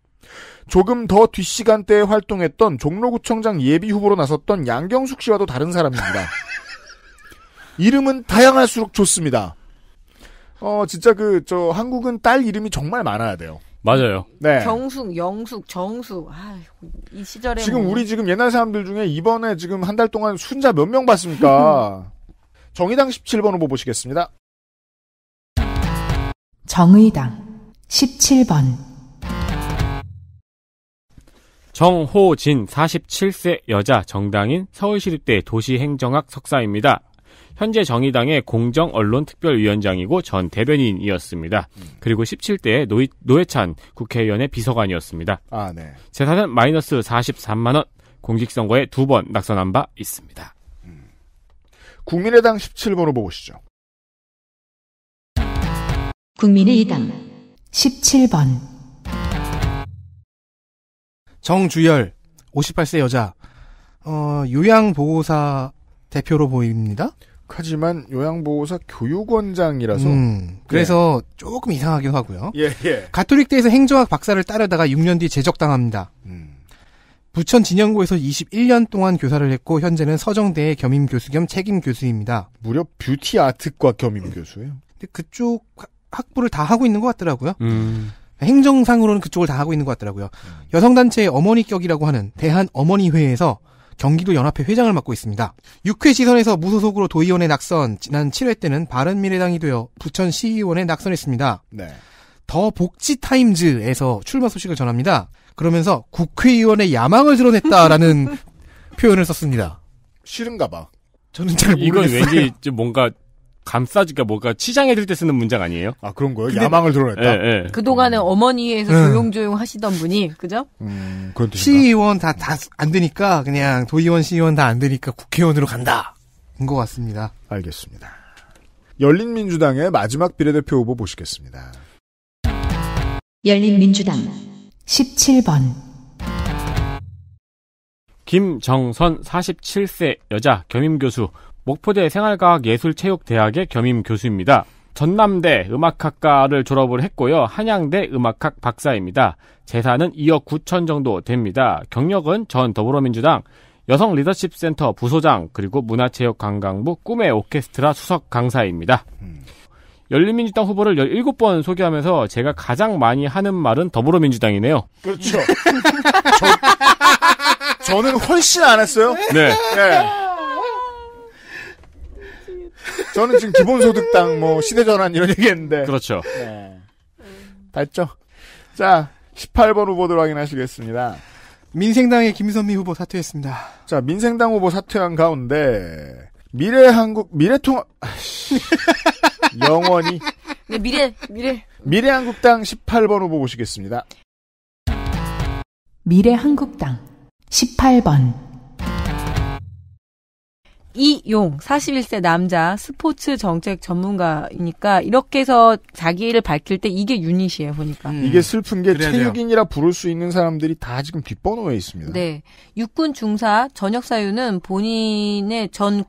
Speaker 2: 조금 더 뒷시간대에 활동했던 종로구청장 예비 후보로 나섰던 양경숙 씨와도 다른 사람입니다. [LAUGHS] 이름은 다양할수록 좋습니다. 어, 진짜 그, 저, 한국은 딸 이름이 정말 많아야 돼요. 맞아요. 네.
Speaker 5: 경숙, 영숙, 정수. 아이 시절에 지금 뭐... 우리 지금
Speaker 2: 옛날 사람들 중에 이번에 지금 한 달 동안 순자 몇 명 봤습니까? [LAUGHS] 정의당 17번 후보 보시겠습니다.
Speaker 1: 정의당 17번
Speaker 4: 정호진 47세 여자 정당인 서울시립대 도시행정학 석사입니다. 현재 정의당의 공정언론특별위원장이고 전 대변인이었습니다. 음. 그리고 17대 노, 노회찬 국회의원의 비서관이었습니다. 아, 네. 재산은 마이너스 43만원, 공직선거에 두 번 낙선한 바 있습니다. 음. 국민의당 17번으로 보시죠.
Speaker 1: 국민의당 17번
Speaker 3: 정주열 58세 여자 어, 요양보호사 대표로 보입니다. 하지만 요양보호사 교육원장이라서 음, 예. 그래서 예. 조금 이상하기도 하고요. 예, 예. 가톨릭대에서 행정학 박사를 따르다가 6년 뒤 제적당합니다. 음. 부천 진영고에서 21년 동안 교사를 했고 현재는 서정대의 겸임 교수 겸 책임 교수입니다.
Speaker 2: 무려 뷰티 아트과 겸임 교수예요.
Speaker 3: 근데 그쪽 학부를 다 하고 있는 것 같더라고요. 음. 행정상으로는 그쪽을 다 하고 있는 것 같더라고요. 음. 여성단체의 어머니격이라고 하는 대한어머니회에서 경기도 연합회 회장을 맡고 있습니다. 6회 시선에서 무소속으로 도의원에 낙선, 지난 7회 때는 바른미래당이 되어 부천 시의원에 낙선했습니다. 네. 더 복지 타임즈에서 출마 소식을 전합니다. 그러면서 국회의원의 야망을 드러냈다라는 [LAUGHS] 표현을 썼습니다.
Speaker 4: 싫은가 봐. 저는 잘 모르겠어요. 이건 왠지 뭔가 감싸주니까 뭐가 치장해줄 때 쓰는 문장 아니에요? 아 그런 거예요? 야망을 드러냈다. 예, 예.
Speaker 5: 그동안에 음. 어머니에서 음. 조용조용 하시던 분이 그죠?
Speaker 3: 음, 시의원 다다안 되니까 그냥 도의원 시의원 다 안 되니까 국회의원으로 간다. 인것 같습니다. 알겠습니다.
Speaker 2: 열린민주당의 마지막 비례대표 후보 보시겠습니다.
Speaker 1: 열린민주당 17번
Speaker 4: 김정선 47세 여자 겸임교수 목포대 생활과학 예술체육대학의 겸임 교수입니다. 전남대 음악학과를 졸업을 했고요. 한양대 음악학 박사입니다. 재산은 2억 9천 정도 됩니다. 경력은 전 더불어민주당 여성 리더십 센터 부소장 그리고 문화체육관광부 꿈의 오케스트라 수석 강사입니다. 음. 열린민주당 후보를 17번 소개하면서 제가 가장 많이 하는 말은 더불어민주당이네요. 그렇죠. [LAUGHS] 저, 는 훨씬 안
Speaker 2: 했어요. 네. 네. 저는 지금 기본소득당, 뭐, 시대전환 이런 얘기 했는데. 그렇죠. 네. 밝죠? 자, 18번 후보들 확인하시겠습니다. 민생당의 김선미 후보 사퇴했습니다. 자, 민생당 후보 사퇴한 가운데, 미래한국, 미래통합, [LAUGHS] 영원히. 네, 미래, 미래. 미래한국당 18번 후보 보시겠습니다.
Speaker 1: 미래한국당 18번
Speaker 5: 이용 41세 남자 스포츠 정책 전문가이니까 이렇게 해서 자기를 밝힐 때 이게 유닛이에요 보니까 음. 이게
Speaker 2: 슬픈 게 체육인이라 돼요. 부를 수 있는 사람들이 다 지금 뒷번호에 있습니다.
Speaker 5: 네 육군 중사 전역 사유는 본인의 전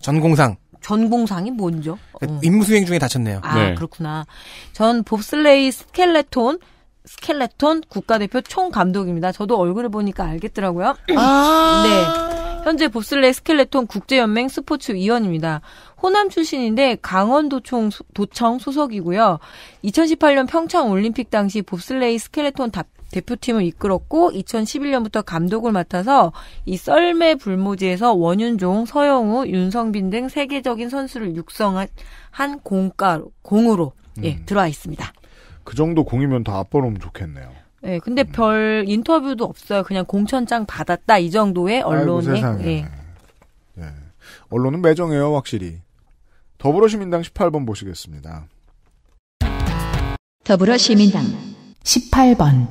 Speaker 5: 전공상 전공상이 뭔죠?
Speaker 2: 그러니까
Speaker 3: 어. 임무수행 중에 다쳤네요. 아 네.
Speaker 5: 그렇구나. 전 봅슬레이 스켈레톤 스켈레톤 국가대표 총감독입니다. 저도 얼굴을 보니까 알겠더라고요. 아~ 네. 현재 봅슬레이 스켈레톤 국제연맹 스포츠 위원입니다. 호남 출신인데 강원도청 도청 소속이고요. 2018년 평창 올림픽 당시 봅슬레이 스켈레톤 답, 대표팀을 이끌었고 2011년부터 감독을 맡아서 이 썰매 불모지에서 원윤종, 서영우, 윤성빈 등 세계적인 선수를 육성한 공가 공으로 예, 음. 예, 들어와 있습니다.
Speaker 2: 그 정도 공이면 다앞번으면 좋겠네요.
Speaker 5: 예, 근데 음. 별 인터뷰도 없어요. 그냥 공천장 받았다 이 정도의 언론의 네.
Speaker 2: 예. 언론은 매정해요, 확실히. 더불어시민당 18번 보시겠습니다.
Speaker 1: 더불어시민당 18번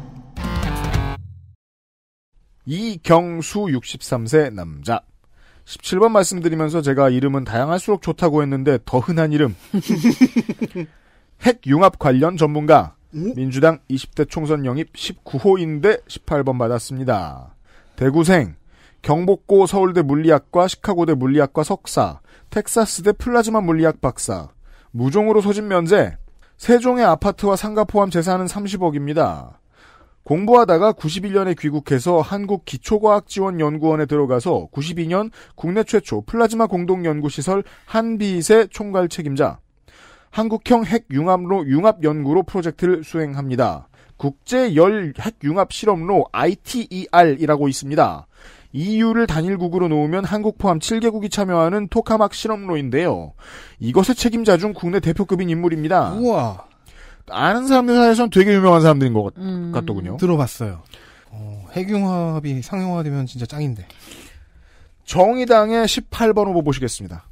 Speaker 2: 이경수 63세 남자 17번 말씀드리면서 제가 이름은 다양할수록 좋다고 했는데 더 흔한 이름 [LAUGHS] 핵융합 관련 전문가 음? 민주당 20대 총선 영입 19호인데 18번 받았습니다. 대구생, 경복고 서울대 물리학과 시카고대 물리학과 석사, 텍사스대 플라즈마 물리학 박사, 무종으로 소진 면제, 세종의 아파트와 상가 포함 재산은 30억입니다. 공부하다가 91년에 귀국해서 한국 기초과학지원연구원에 들어가서 92년 국내 최초 플라즈마 공동연구시설 한비의 총괄 책임자, 한국형 핵융합로 융합연구로 프로젝트를 수행합니다. 국제 열 핵융합 실험로 ITER이라고 있습니다. EU를 단일국으로 놓으면 한국 포함 7개국이 참여하는 토카막 실험로인데요. 이것의 책임자 중 국내 대표급인 인물입니다. 우와. 아는 사람들 사이에선 되게 유명한 사람들인 것 음... 같더군요. 들어봤어요.
Speaker 3: 어, 핵융합이 상용화되면 진짜 짱인데.
Speaker 2: 정의당의 18번 후보 보시겠습니다.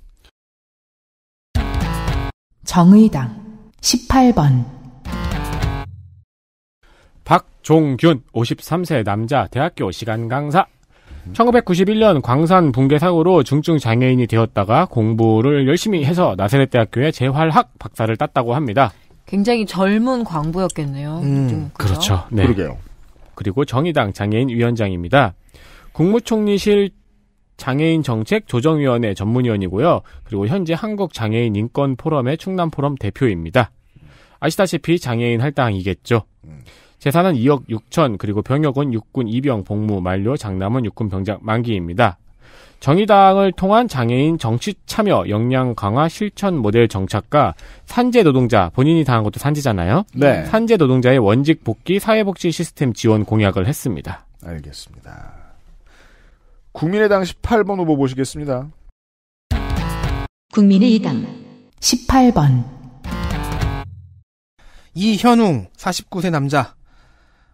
Speaker 1: 정의당 18번
Speaker 4: 박종균 53세 남자 대학교 시간 강사 1991년 광산 붕괴 사고로 중증 장애인이 되었다가 공부를 열심히 해서 나세렛대학교에 재활학 박사를 땄다고 합니다.
Speaker 5: 굉장히 젊은 광부였겠네요. 음,
Speaker 4: 그렇죠. 네. 그러게요. 그리고 정의당 장애인 위원장입니다. 국무총리실 장애인 정책 조정위원회 전문위원이고요. 그리고 현재 한국 장애인 인권 포럼의 충남 포럼 대표입니다. 아시다시피 장애인 할당이겠죠. 음. 재산은 2억 6천 그리고 병역은 육군 입영 복무 만료 장남은 육군 병장 만기입니다. 정의당을 통한 장애인 정치 참여 역량 강화 실천 모델 정착과 산재 노동자 본인이 당한 것도 산재잖아요. 네. 산재 노동자의 원직 복귀 사회복지 시스템 지원 공약을 했습니다.
Speaker 2: 알겠습니다.
Speaker 4: 국민의당 18번 후보 보시겠습니다.
Speaker 1: 국민의당 18번
Speaker 3: 이현웅 49세 남자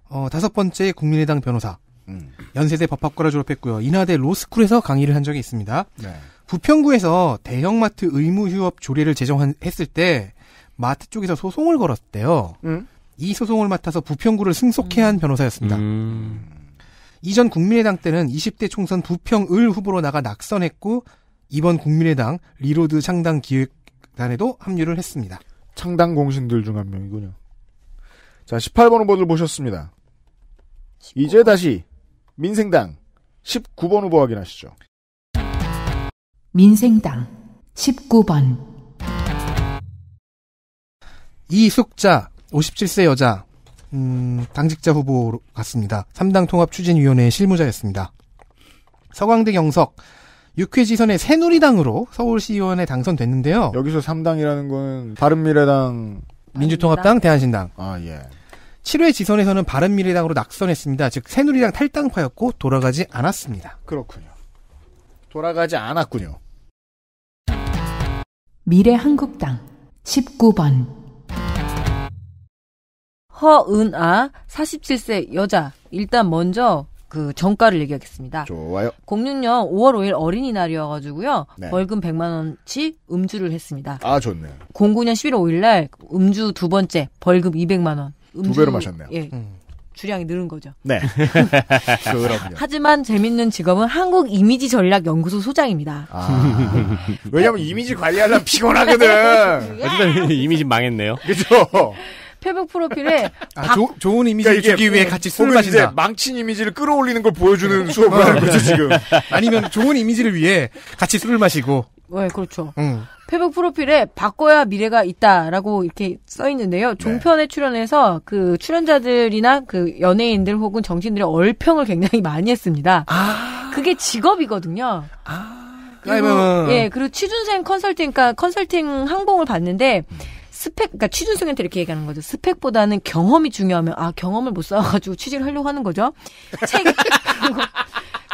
Speaker 3: 어, 다섯 번째 국민의당 변호사 음. 연세대 법학과를 졸업했고요. 인하대 로스쿨에서 강의를 한 적이 있습니다. 네. 부평구에서 대형마트 의무휴업 조례를 제정했을 때 마트 쪽에서 소송을 걸었대요. 음? 이 소송을 맡아서 부평구를 승속해한 변호사였습니다. 음. 이전 국민의당 때는 20대 총선 부평을 후보로 나가 낙선했고 이번 국민의당 리로드 창당 기획단에도
Speaker 2: 합류를 했습니다. 창당 공신들 중 한 명이군요. 자, 18번 후보들 모셨습니다. 19... 이제 다시 민생당 19번 후보 확인하시죠.
Speaker 1: 민생당 19번
Speaker 3: 이숙자 57세 여자 음, 당직자 후보 같습니다. 3당 통합 추진위원회 실무자였습니다. 서강대 경석 6회지선의 새누리당으로 서울시의원에 당선됐는데요. 여기서 3당이라는 건 바른미래당, 민주통합당, 대한신당. 아 예. 7회 지선에서는 바른미래당으로 낙선했습니다. 즉 새누리당 탈당파였고 돌아가지 않았습니다.
Speaker 2: 그렇군요. 돌아가지 않았군요.
Speaker 1: 미래한국당 19번
Speaker 5: 허은아 47세 여자 일단 먼저 그 정가를 얘기하겠습니다. 좋아요. 06년 5월 5일 어린이날이어가지고요. 네. 벌금 100만 원치 음주를 했습니다. 아 좋네요. 09년 11월 5일날 음주 두 번째 벌금 200만 원. 음주, 두 배로 마셨네요. 예. 음. 주량이 늘은 거죠.
Speaker 6: 네. [LAUGHS] 그럼요.
Speaker 5: 하지만 재밌는 직업은 한국 이미지 전략 연구소 소장입니다.
Speaker 4: 아. 왜냐면
Speaker 2: 이미지 관리하려면
Speaker 4: 피곤하거든. [LAUGHS] 어쨌든 이미지 망했네요. 그렇죠.
Speaker 5: 페북 프로필에 아,
Speaker 4: 박... 조, 좋은 이미지를 그러니까 주기 위해 같이 술을 마신다. 망친
Speaker 2: 이미지를 끌어올리는 걸 보여주는
Speaker 3: 수업을
Speaker 4: 하는 거죠 어. 지금. [LAUGHS] 아니면
Speaker 3: 좋은 이미지를 위해 같이 술을 마시고. 네, 그렇죠. 음.
Speaker 5: 페북 프로필에 바꿔야 미래가 있다라고 이렇게 써 있는데요. 종편에 네. 출연해서 그 출연자들이나 그 연예인들 혹은 정신들의 얼평을 굉장히 많이 했습니다. 아. 그게 직업이거든요. 아. 그리고, 예, 그리고 취준생 컨설팅, 그러니까 컨설팅 항공을 봤는데, 음. 스펙, 그러니까 취준생한테 이렇게 얘기하는 거죠. 스펙보다는 경험이 중요하면, 아, 경험을 못 쌓아가지고 취직을 하려고 하는 거죠. [LAUGHS] 책,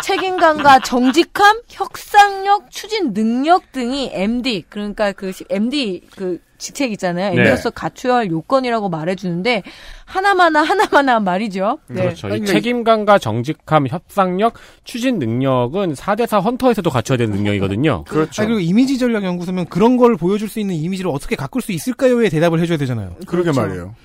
Speaker 5: 책임감과 정직함, 협상력, 추진 능력 등이 MD 그러니까 그 MD 그 직책 있잖아요. MD로서 네. 갖추어야 할 요건이라고 말해주는데 하나마나 하나마나
Speaker 4: 말이죠. 음, 네. 그렇죠. 이 책임감과 정직함, 협상력, 추진 능력은 4대4 헌터에서도 갖춰야 되는 능력이거든요. 그 그렇죠. 아니,
Speaker 3: 그리고 이미지 전략 연구소면 그런 걸 보여줄 수 있는 이미지를 어떻게 가꿀 수 있을까요에 대답을 해줘야 되잖아요. 그러게 그렇죠. 말이에요.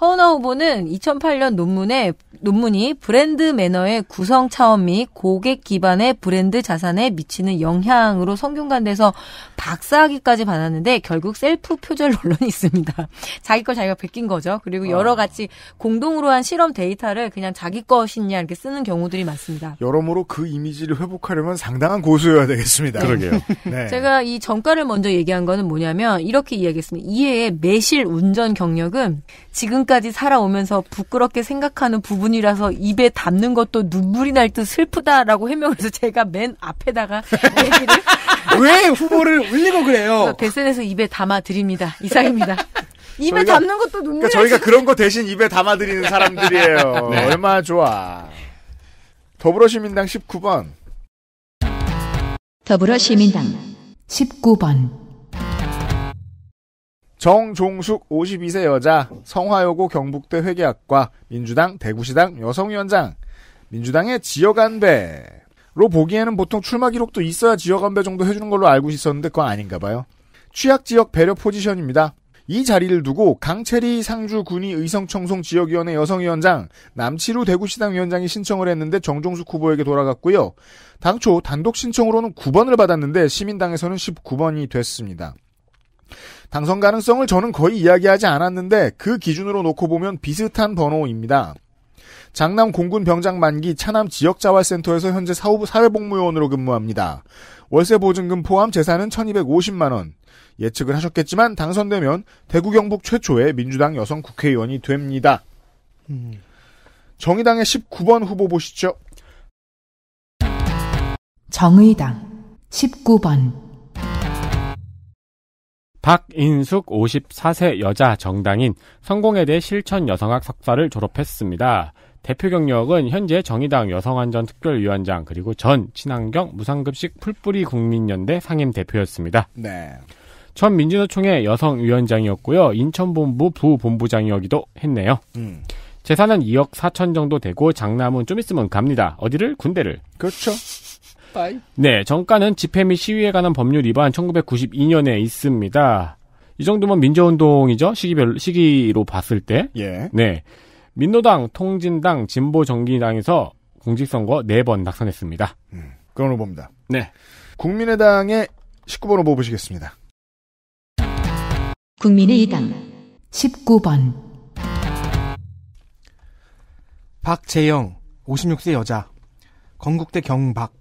Speaker 5: 허은하 후보는 2008년 논문에 논문이 브랜드 매너의 구성 차원 및 고객 기반의 브랜드 자산에 미치는 영향으로 성균관대에서 박사학위까지 받았는데 결국 셀프 표절 논란이 있습니다. [LAUGHS] 자기 걸 자기가 베낀 거죠. 그리고 아. 여러 가지 공동으로 한 실험 데이터를 그냥 자기 것이냐 이렇게 쓰는 경우들이 많습니다.
Speaker 2: 여러모로 그 이미지를 회복하려면 상당한 고수여야 되겠습니다. 그러게요. [LAUGHS] 네. 제가
Speaker 5: 이 전과를 먼저 얘기한 거는 뭐냐면 이렇게 이야기했습니다. 이해의 매실 운전 경력은 지금까지 지금까지 살아오면서 부끄럽게 생각하는 부분이라서 입에 담는 것도 눈물이 날 듯 슬프다라고 해명해서 제가 맨 앞에다가 얘기를 [LAUGHS] 왜 후보를 올리고 그래요? 대선에서 입에 담아 드립니다. 이상입니다. 입에 저희가, 담는 것도 눈물. 그러니까 저희가
Speaker 2: 그런 거 대신 입에 담아 드리는 사람들이에요. [LAUGHS] 네. 얼마나 좋아. 더불어시민당 19번.
Speaker 1: 더불어시민당 19번.
Speaker 2: 정종숙 52세 여자 성화여고 경북대 회계학과 민주당 대구시당 여성위원장 민주당의 지역안배로 보기에는 보통 출마 기록도 있어야 지역안배 정도 해주는 걸로 알고 있었는데 그건 아닌가 봐요. 취약지역 배려 포지션입니다. 이 자리를 두고 강채리 상주군이 의성청송 지역위원회 여성위원장 남치루 대구시당 위원장이 신청을 했는데 정종숙 후보에게 돌아갔고요. 당초 단독 신청으로는 9번을 받았는데 시민당에서는 19번이 됐습니다. 당선 가능성을 저는 거의 이야기하지 않았는데 그 기준으로 놓고 보면 비슷한 번호입니다. 장남 공군 병장 만기 차남 지역자활센터에서 현재 사후 부 사회복무요원으로 근무합니다. 월세 보증금 포함 재산은 1250만 원. 예측을 하셨겠지만 당선되면 대구 경북 최초의 민주당 여성 국회의원이 됩니다. 정의당의 19번 후보 보시죠.
Speaker 1: 정의당 19번
Speaker 4: 박인숙 54세 여자 정당인 성공회대 실천 여성학 석사를 졸업했습니다. 대표 경력은 현재 정의당 여성안전특별위원장 그리고 전 친환경 무상급식 풀뿌리 국민연대 상임 대표였습니다. 네. 전 민주노총의 여성위원장이었고요. 인천본부 부본부장이기도 했네요. 음. 재산은 2억 4천 정도 되고 장남은 좀 있으면 갑니다. 어디를? 군대를. 그렇죠. 빠이. 네, 정가는 집회 및 시위에 관한 법률 위반 1992년에 있습니다. 이 정도면 민주운동이죠? 시기별, 시기로 봤을 때. 예. 네. 민노당, 통진당, 진보정기당에서 공직선거 4번 낙선했습니다. 음, 그걸로봅니다 네. 국민의당의 19번 후뽑으시겠습니다
Speaker 1: 국민의당 19번
Speaker 3: 박재영 56세 여자 건국대 경박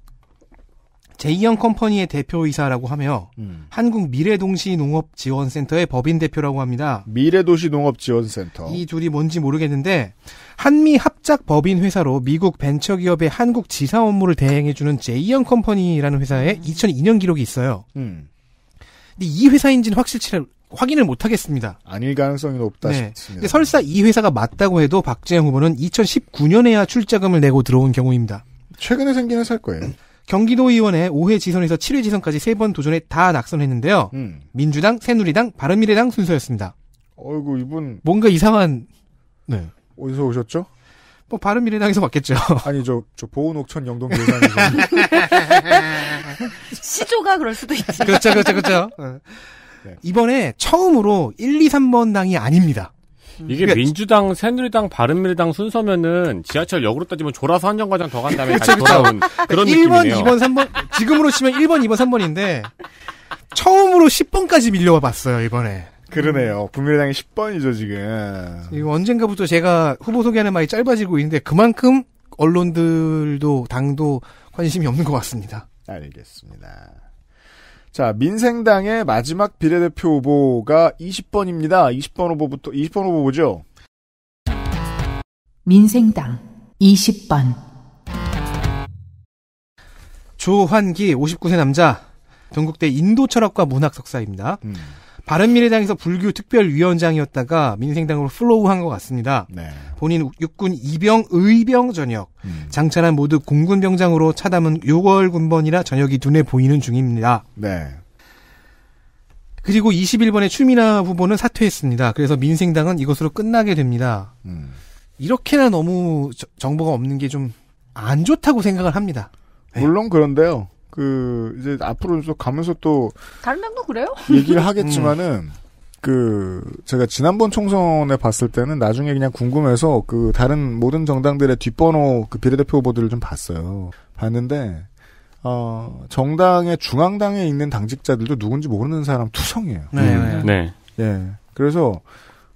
Speaker 3: 제이형 컴퍼니의 대표이사라고 하며 음. 한국 미래동시농업지원센터의 법인 대표라고 합니다. 미래도시농업지원센터. 이 둘이 뭔지 모르겠는데 한미 합작 법인 회사로 미국 벤처기업의 한국 지사 업무를 대행해주는 제이형 컴퍼니라는 회사에 2002년 음. 기록이 있어요. 음. 근데 이 회사인지는 확실치 확인을 못하겠습니다. 아닐 가능성이 높다 네. 싶습니다. 설사 이 회사가 맞다고 해도 박재영 후보는 2019년에야 출자금을 내고 들어온 경우입니다. 최근에 생긴 회사일 거예요. 경기도의원의 5회 지선에서 7회 지선까지 3번 도전에 다 낙선했는데요. 음. 민주당, 새누리당, 바른미래당 순서였습니다.
Speaker 2: 어이구 이분
Speaker 3: 뭔가 이상한 네. 어디서 오셨죠? 뭐 바른미래당에서 맞겠죠. [LAUGHS] 아니 저 저 보은 옥천 영동 교사에서
Speaker 5: [LAUGHS] 시조가 그럴 수도 있지. 그렇죠, 그렇죠, 그렇죠.
Speaker 3: 네. 이번에 처음으로 1, 2, 3번 당이 아닙니다.
Speaker 4: 이게 그러니까 민주당, 새누리당, 바른미래당 순서면은 지하철 역으로 따지면 졸아서 한 정거장 더 간 다음에 다시 돌아온 그런 1번, 그러니까 느낌이네요. 2번,
Speaker 3: 3번 지금으로 치면 1번, 2번, 3번인데 처음으로 10번까지 밀려봤어요 이번에. 그러네요. 국민의당이 10번이죠 지금. 이거 언젠가부터 제가 후보 소개하는 말이 짧아지고 있는데 그만큼 언론들도 당도 관심이 없는 것 같습니다.
Speaker 2: 알겠습니다. 자, 민생당의 마지막 비례대표 후보가 20번입니다. 20번 후보부터, 20번 후보죠?
Speaker 1: 민생당 20번.
Speaker 2: 조환기
Speaker 3: 59세 남자, 전국대 인도철학과 문학 석사입니다. 음. 바른미래당에서 불교 특별위원장이었다가 민생당으로 플로우한 것 같습니다. 네. 본인 육군 이병 의병 전역 음. 장차는 모두 공군 병장으로 차담은 6월 군번이라 전역이 눈에 보이는 중입니다. 네. 그리고 2 1번의 추미나 후보는 사퇴했습니다. 그래서 민생당은 이것으로 끝나게 됩니다. 음. 이렇게나 너무
Speaker 2: 정보가 없는 게 좀 안 좋다고 생각을 합니다. 네. 물론 그런데요. 그 이제 앞으로 또 가면서 또
Speaker 5: 다른 당도 그래요? 얘기를 하겠지만은
Speaker 2: 음. 그 제가 지난번 총선에 봤을 때는 나중에 그냥 궁금해서 그 다른 모든 정당들의 뒷번호 그 비례대표 후보들을 좀 봤어요. 봤는데 어 정당의 중앙당에 있는 당직자들도 누군지 모르는 사람 투성이에요. 네. 네. 네. 네. 그래서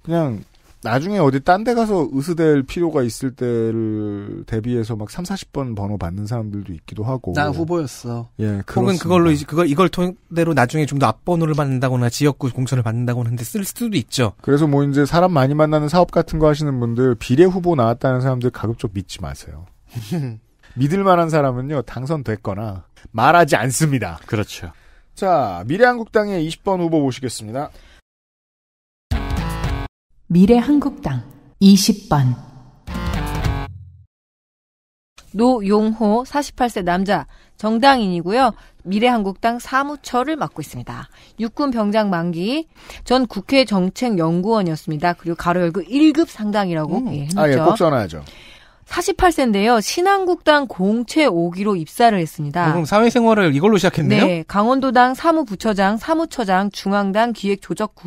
Speaker 2: 그냥 나중에 어디 딴 데 가서 의스될 필요가 있을 때를 대비해서 막 3, 40번 번호 받는 사람들도 있기도 하고. 나 후보였어. 예, 그렇습니다. 혹은 그걸로
Speaker 3: 이제 그걸 이걸 통대로 나중에 좀 더 앞번호를 받는다거나 지역구 공천을 받는다거나 하는데 쓸
Speaker 2: 수도 있죠. 그래서 뭐 이제 사람 많이 만나는 사업 같은 거 하시는 분들 비례 후보 나왔다는 사람들 가급적 믿지 마세요. [LAUGHS] 믿을 만한 사람은요 당선됐거나 말하지 않습니다. 그렇죠. 자 미래한국당의 20번 후보 보시겠습니다.
Speaker 1: 미래한국당 20번
Speaker 5: 노용호 48세 남자 정당인이고요. 미래한국당 사무처를 맡고 있습니다. 육군 병장 만기 전 국회 정책연구원이었습니다. 그리고 가로 열고 1급 상당이라고 음. 예, 해죠 아, 예, 꼭 써놔야죠. 48세인데요. 신한국당 공채 5기로 입사를 했습니다. 어, 그럼
Speaker 3: 사회생활을 이걸로 시작했네요? 네.
Speaker 5: 강원도당 사무부처장, 사무처장, 중앙당 기획조정국,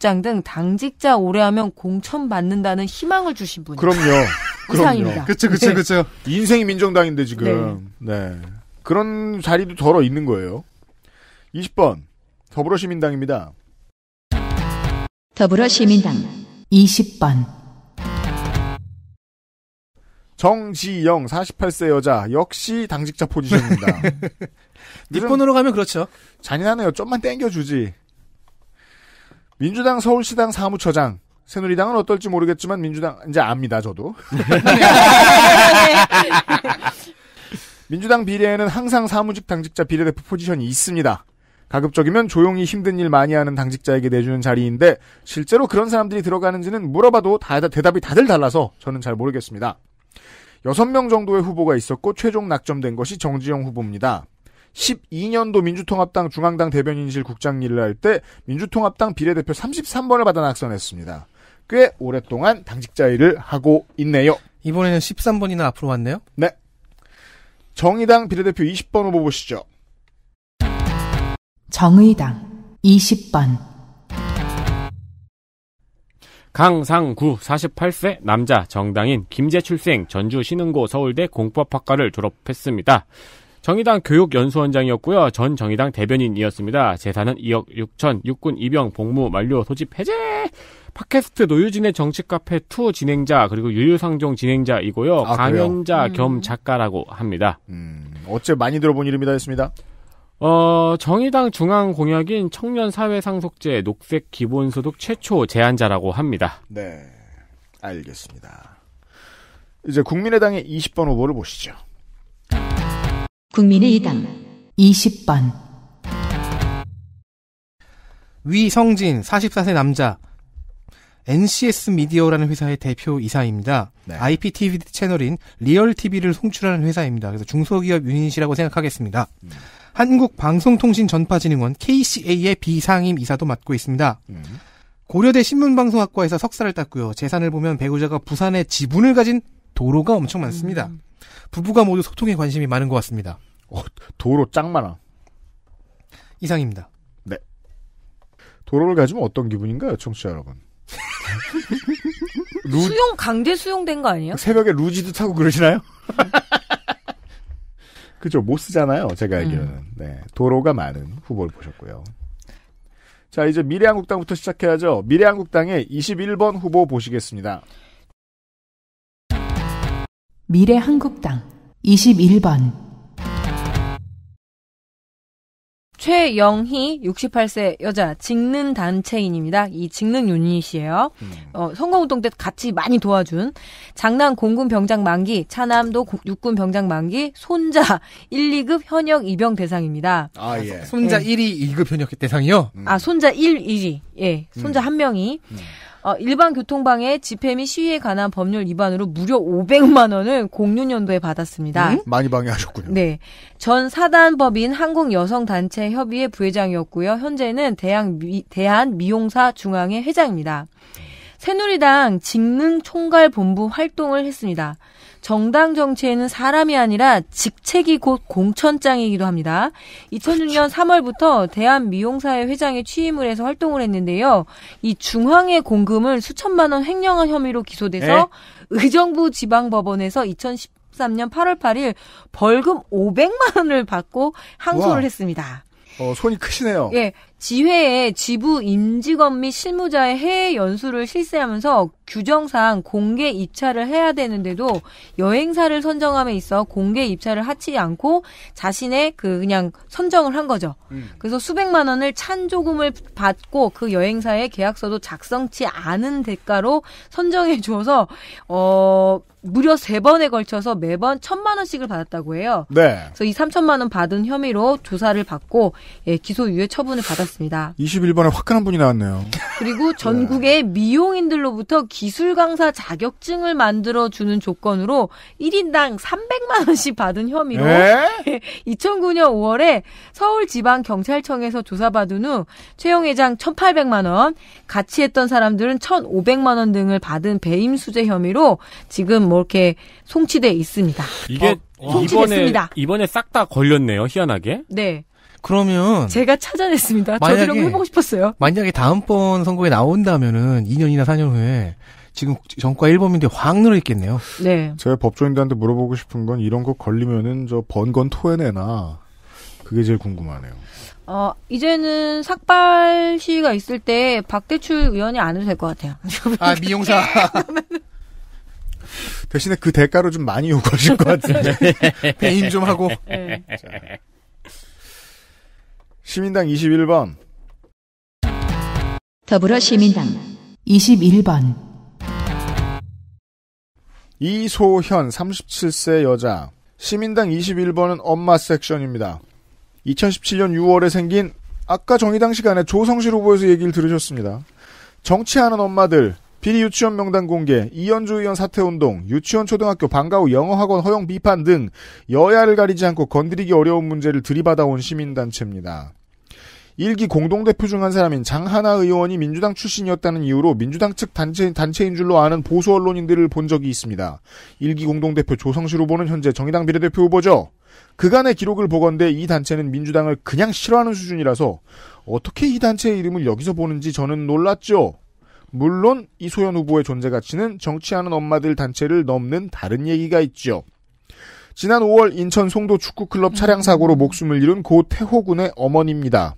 Speaker 5: 장등 당직자 오래하면 공천 받는다는 희망을 주신 분이에요. 그럼요. [LAUGHS] 이상입 그쵸, 그쵸, 네.
Speaker 2: 그쵸. 인생이 민정당인데 지금. 네. 네. 그런 자리도 덜어 있는 거예요. 20번. 더불어시민당입니다.
Speaker 1: 더불어시민당 20번.
Speaker 2: 정지영 48세 여자 역시 당직자 포지션입니다. 니폰으로 [LAUGHS] 네 가면 그렇죠. 잔인하네요. 좀만 땡겨주지. 민주당 서울시당 사무처장 새누리당은 어떨지 모르겠지만 민주당 이제 압니다 저도. [LAUGHS] 민주당 비례에는 항상 사무직 당직자 비례대표 포지션이 있습니다. 가급적이면 조용히 힘든 일 많이 하는 당직자에게 내주는 자리인데 실제로 그런 사람들이 들어가는지는 물어봐도 다, 대답이 다들 달라서 저는 잘 모르겠습니다. 6명 정도의 후보가 있었고 최종 낙점된 것이 정지영 후보입니다. 12년도 민주통합당 중앙당 대변인실 국장 일을 할 때 민주통합당 비례대표 33번을 받아 낙선했습니다. 꽤 오랫동안 당직자 일을 하고 있네요. 이번에는 13번이나 앞으로 왔네요? 네. 정의당 비례대표 20번 후보 보시죠.
Speaker 1: 정의당 20번
Speaker 4: 강상구 48세 남자 정당인 김재 출생 전주 신흥고 서울대 공법학과를 졸업했습니다. 정의당 교육연수원장이었고요. 전 정의당 대변인이었습니다. 재산은 2억 6천, 육군 입영, 복무, 만료, 소집, 해제! 팟캐스트 노유진의 정치카페 2 진행자, 그리고 유유상종 진행자이고요. 아, 강연자 음. 겸 작가라고 합니다. 음, 어째 많이 들어본 이름이다 했습니다. 어, 정의당 중앙 공약인 청년 사회 상속제 녹색 기본소득 최초 제안자라고 합니다.
Speaker 2: 네. 알겠습니다. 이제 국민의당의 20번
Speaker 4: 후보를 보시죠.
Speaker 1: 국민의당 20번
Speaker 2: 위성진
Speaker 1: 44세
Speaker 3: 남자 NCS 미디어라는 회사의 대표 이사입니다. 네. IPTV 채널인 리얼TV를 송출하는 회사입니다. 그래서 중소기업 유닛이라고 생각하겠습니다. 음. 한국방송통신전파진흥원 KCA의 비상임 이사도 맡고 있습니다. 고려대 신문방송학과에서 석사를 땄고요. 재산을 보면 배우자가 부산에 지분을 가진 도로가 엄청 많습니다. 음. 부부가 모두 소통에 관심이 많은 것 같습니다. 어, 도로 짱
Speaker 2: 많아. 이상입니다. 네. 도로를 가지면 어떤 기분인가요, 청취자 여러분? 루... 수용
Speaker 5: 강제 수용된 거 아니에요?
Speaker 2: 새벽에 루지도 타고 그러시나요? [LAUGHS] 그죠. 못 쓰잖아요. 제가 음. 알기로는. 음. 네. 도로가 많은 후보를 보셨고요. 자, 이제 미래한국당부터 시작해야죠. 미래한국당의 21번 후보 보시겠습니다.
Speaker 1: 미래한국당 21번
Speaker 5: 최영희 68세 여자 직능 단체인입니다. 이 직능 유닛이에요. 음. 어, 선거운동 때 같이 많이 도와준 장남 공군 병장 만기, 차남도 육군 병장 만기, 손자 1, [LAUGHS] 2급 현역 입영 대상입니다. 아 예. 손자 예. 1
Speaker 3: 2급 현역 대상이요? 음.
Speaker 5: 아 손자 1, 2, 예. 손자 음. 한 명이. 음. 어, 일반 교통방해, 집회 및 시위에 관한 법률 위반으로 무려 500만 원을 06년도에 받았습니다. 음?
Speaker 2: 많이 방해하셨군요.
Speaker 5: 네. 전 사단법인 한국여성단체협의회 부회장이었고요. 현재는 대한, 미, 대한 미용사 중앙회 회장입니다. 새누리당 직능총괄본부 활동을 했습니다. 정당 정치에는 사람이 아니라 직책이 곧 공천장이기도 합니다. 2006년 3월부터 그렇죠. 대한미용사회 회장에 취임을 해서 활동을 했는데요. 이 중앙의 공금을 수천만 원 횡령한 혐의로 기소돼서 에? 네. 의정부 지방법원에서 2013년 8월 8일 벌금 500만 원을 받고 항소를 우와. 했습니다.
Speaker 2: 어, 손이 크시네요.
Speaker 5: 예. 지회에 지부 임직원 및 실무자의 해외 연수를 실시하면서 규정상 공개 입찰을 해야 되는데도 여행사를 선정함에 있어 공개 입찰을 하지 않고 자신의 그 그냥 선정을 한 거죠. 음. 그래서 수백만 원을 찬조금을 받고 그 여행사의 계약서도 작성치 않은 대가로 선정해 주어서 어 무려 세 번에 걸쳐서 매번 천만 원씩을 받았다고 해요. 네. 그래서 이삼천만원 받은 혐의로 조사를 받고 예, 기소유예 처분을 받았습니다.
Speaker 2: 21번에 화끈한 분이 나왔네요.
Speaker 5: 그리고 전국의 네. 미용인들로부터 기 기술 강사 자격증을 만들어 주는 조건으로 1인당 300만 원씩 받은 혐의로 2009년 예? [LAUGHS] 5월에 서울지방경찰청에서 조사받은 후 최영 회장 1,800만 원, 같이 했던 사람들은 1,500만 원 등을 받은 배임수재 혐의로 지금 뭐 이렇게 송치돼 있습니다. 이게 어, 어. 송치됐습니다.
Speaker 4: 이번에, 이번에 싹 다 걸렸네요, 희한하게. 네. 그러면
Speaker 5: 제가 찾아냈습니다. 만약에, 저도 이런 거 해보고 싶었어요.
Speaker 4: 만약에 다음번 선거에
Speaker 2: 나온다면은 2년이나 4년 후에 지금 정과 1범인데 확 늘어 있겠네요. 네. 제가 법조인들한테 물어보고 싶은 건 이런 거 걸리면은 저 번건 토해내나 그게 제일 궁금하네요.
Speaker 5: 어, 이제는 삭발 시위가 있을 때 박대출 의원이 안 해도 될 것 같아요. 아, 미용사. [LAUGHS]
Speaker 2: 대신에 그 대가로 좀 많이 요구하실 [LAUGHS] 것 같은데.
Speaker 4: [LAUGHS] 네.
Speaker 5: 배임 좀 하고.
Speaker 2: 네. 시민당 21번.
Speaker 1: 더불어시민당 21번.
Speaker 2: 이소현 37세 여자. 시민당 21번은 엄마 섹션입니다. 2017년 6월에 생긴 아까 정의당 시간에 조성실 후보에서 얘기를 들으셨습니다. 정치하는 엄마들 비리 유치원 명단 공개, 이현주 의원 사퇴 운동, 유치원 초등학교 방과 후 영어학원 허용 비판 등 여야를 가리지 않고 건드리기 어려운 문제를 들이받아온 시민단체입니다. 일기 공동대표 중 한 사람인 장하나 의원이 민주당 출신이었다는 이유로 민주당 측 단체, 단체인 줄로 아는 보수 언론인들을 본 적이 있습니다. 일기 공동대표 조성실 후보는 현재 정의당 비례대표 후보죠. 그간의 기록을 보건대이 단체는 민주당을 그냥 싫어하는 수준이라서 어떻게 이 단체의 이름을 여기서 보는지 저는 놀랐죠. 물론 이소연 후보의 존재 가치는 정치하는 엄마들 단체를 넘는 다른 얘기가 있죠. 지난 5월 인천 송도 축구클럽 차량 사고로 목숨을 잃은 고 태호 군의 어머니입니다.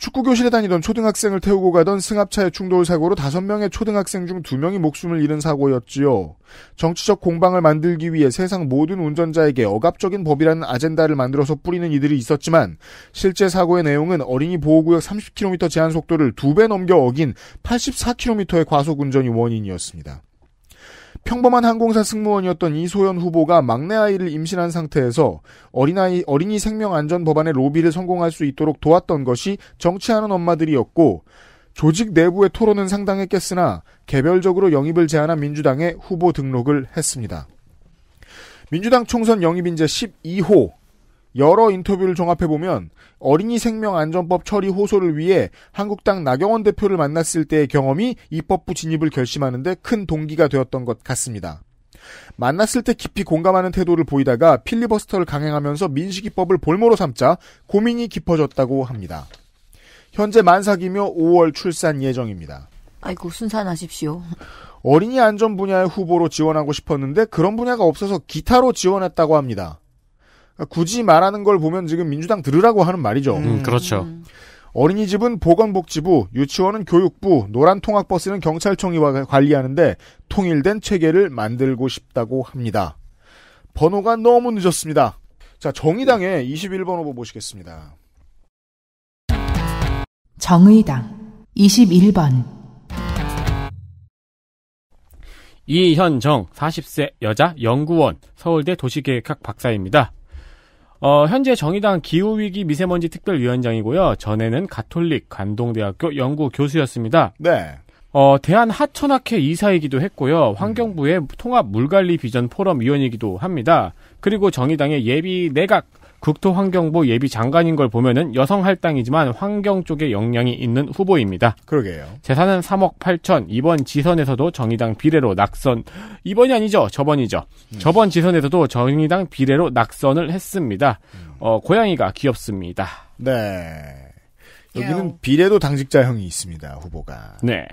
Speaker 2: 축구 교실에 다니던 초등학생을 태우고 가던 승합차의 충돌 사고로 다섯 명의 초등학생 중 두명이 목숨을 잃은 사고였지요. 정치적 공방을 만들기 위해 세상 모든 운전자에게 억압적인 법이라는 아젠다를 만들어서 뿌리는 이들이 있었지만 실제 사고의 내용은 어린이 보호구역 30km 제한 속도를 두 배 넘겨 어긴 84km의 과속 운전이 원인이었습니다. 평범한 항공사 승무원이었던 이소연 후보가 막내 아이를 임신한 상태에서 어린아이, 어린이 생명 안전 법안의 로비를 성공할 수 있도록 도왔던 것이 정치하는 엄마들이었고, 조직 내부의 토론은 상당했겠으나 개별적으로 영입을 제안한 민주당에 후보 등록을 했습니다. 민주당 총선 영입인제 12호 여러 인터뷰를 종합해 보면 어린이 생명 안전법 처리 호소를 위해 한국당 나경원 대표를 만났을 때의 경험이 입법부 진입을 결심하는데 큰 동기가 되었던 것 같습니다. 만났을 때 깊이 공감하는 태도를 보이다가 필리버스터를 강행하면서 민식이법을 볼모로 삼자 고민이 깊어졌다고 합니다. 현재 만삭이며 5월 출산 예정입니다.
Speaker 5: 아이고 순산하십시오.
Speaker 2: 어린이 안전 분야의 후보로 지원하고 싶었는데 그런 분야가 없어서 기타로 지원했다고 합니다. 그러니까 굳이 말하는 걸 보면 지금 민주당 들으라고 하는 말이죠. 음, 음. 그렇죠. 어린이집은 보건복지부, 유치원은 교육부, 노란통학버스는 경찰청이 관리하는데 통일된 체계를 만들고 싶다고 합니다. 번호가 너무 늦었습니다. 자, 정의당의 21번 후보
Speaker 4: 모시겠습니다.
Speaker 1: 정의당 21번
Speaker 4: 이현정 40세 여자 연구원 서울대 도시계획학 박사입니다. 어, 현재 정의당 기후위기 미세먼지 특별위원장이고요. 전에는 가톨릭 간동대학교 연구 교수였습니다. 네. 어, 대한 하천학회 이사이기도 했고요. 환경부의 통합 물관리 비전 포럼 위원이기도 합니다. 그리고 정의당의 예비 내각 국토환경부 예비장관인 걸 보면은 여성 할당이지만 환경 쪽에 역량이 있는 후보입니다. 그러게요. 재산은 3억 8천. 이번 지선에서도 정의당 비례로 낙선. 이번이 아니죠. 저번이죠. 음. 저번 지선에서도 정의당 비례로 낙선을 했습니다. 음. 어, 고양이가 귀엽습니다.
Speaker 2: 네. 여기는 비례도 당직자형이 있습니다. 후보가. 네.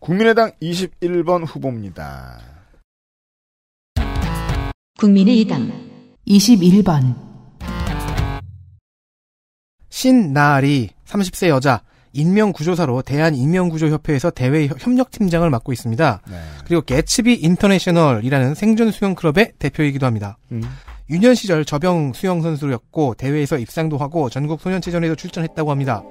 Speaker 2: 국민의당 21번 후보입니다.
Speaker 1: 국민의당 21번
Speaker 3: 신나리 30세 여자 인명구조사로 대한인명구조협회에서 대외 협력팀장을 맡고 있습니다. 네. 그리고 개츠비 인터내셔널이라는 생존 수영 클럽의 대표이기도 합니다. 음. 유년 시절 저병 수영 선수였고 대회에서 입상도 하고 전국 소년체전에도 출전했다고 합니다.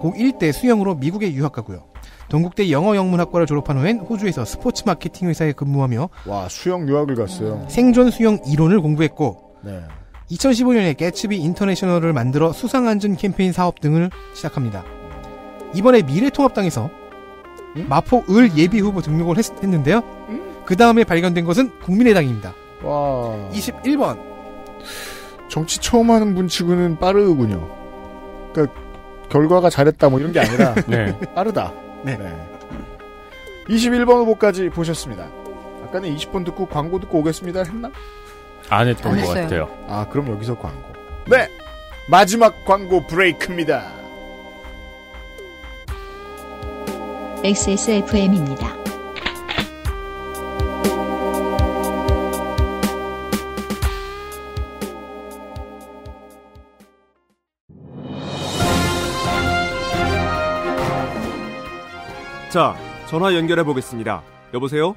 Speaker 3: 고1 때 수영으로 미국에 유학 가고요. 동국대 영어 영문학과를 졸업한 후엔 호주에서 스포츠 마케팅 회사에 근무하며
Speaker 2: 와 수영 유학을 갔어요.
Speaker 3: 생존 수영 이론을 공부했고 네. 2015년에 깨츠비 인터내셔널을 만들어 수상안전 캠페인 사업 등을 시작합니다. 이번에 미래통합당에서 음? 마포 을 예비 후보 등록을 했, 는데요그 다음에 발견된 것은
Speaker 2: 국민의당입니다. 와.
Speaker 3: 21번.
Speaker 2: 정치 처음 하는 분 치고는 빠르군요. 그러니까 결과가 잘했다 뭐 이런 게 아니라 [LAUGHS] 네. 빠르다. 네. 네. 21번 후보까지 보셨습니다. 아까는 20번 듣고 광고 듣고 오겠습니다 했나? 안 했던 안것 했어요. 같아요. 아, 그럼 여기서 광고. 네! 마지막 광고 브레이크입니다.
Speaker 1: XSFM입니다.
Speaker 3: 자, 전화 연결해 보겠습니다. 여보세요?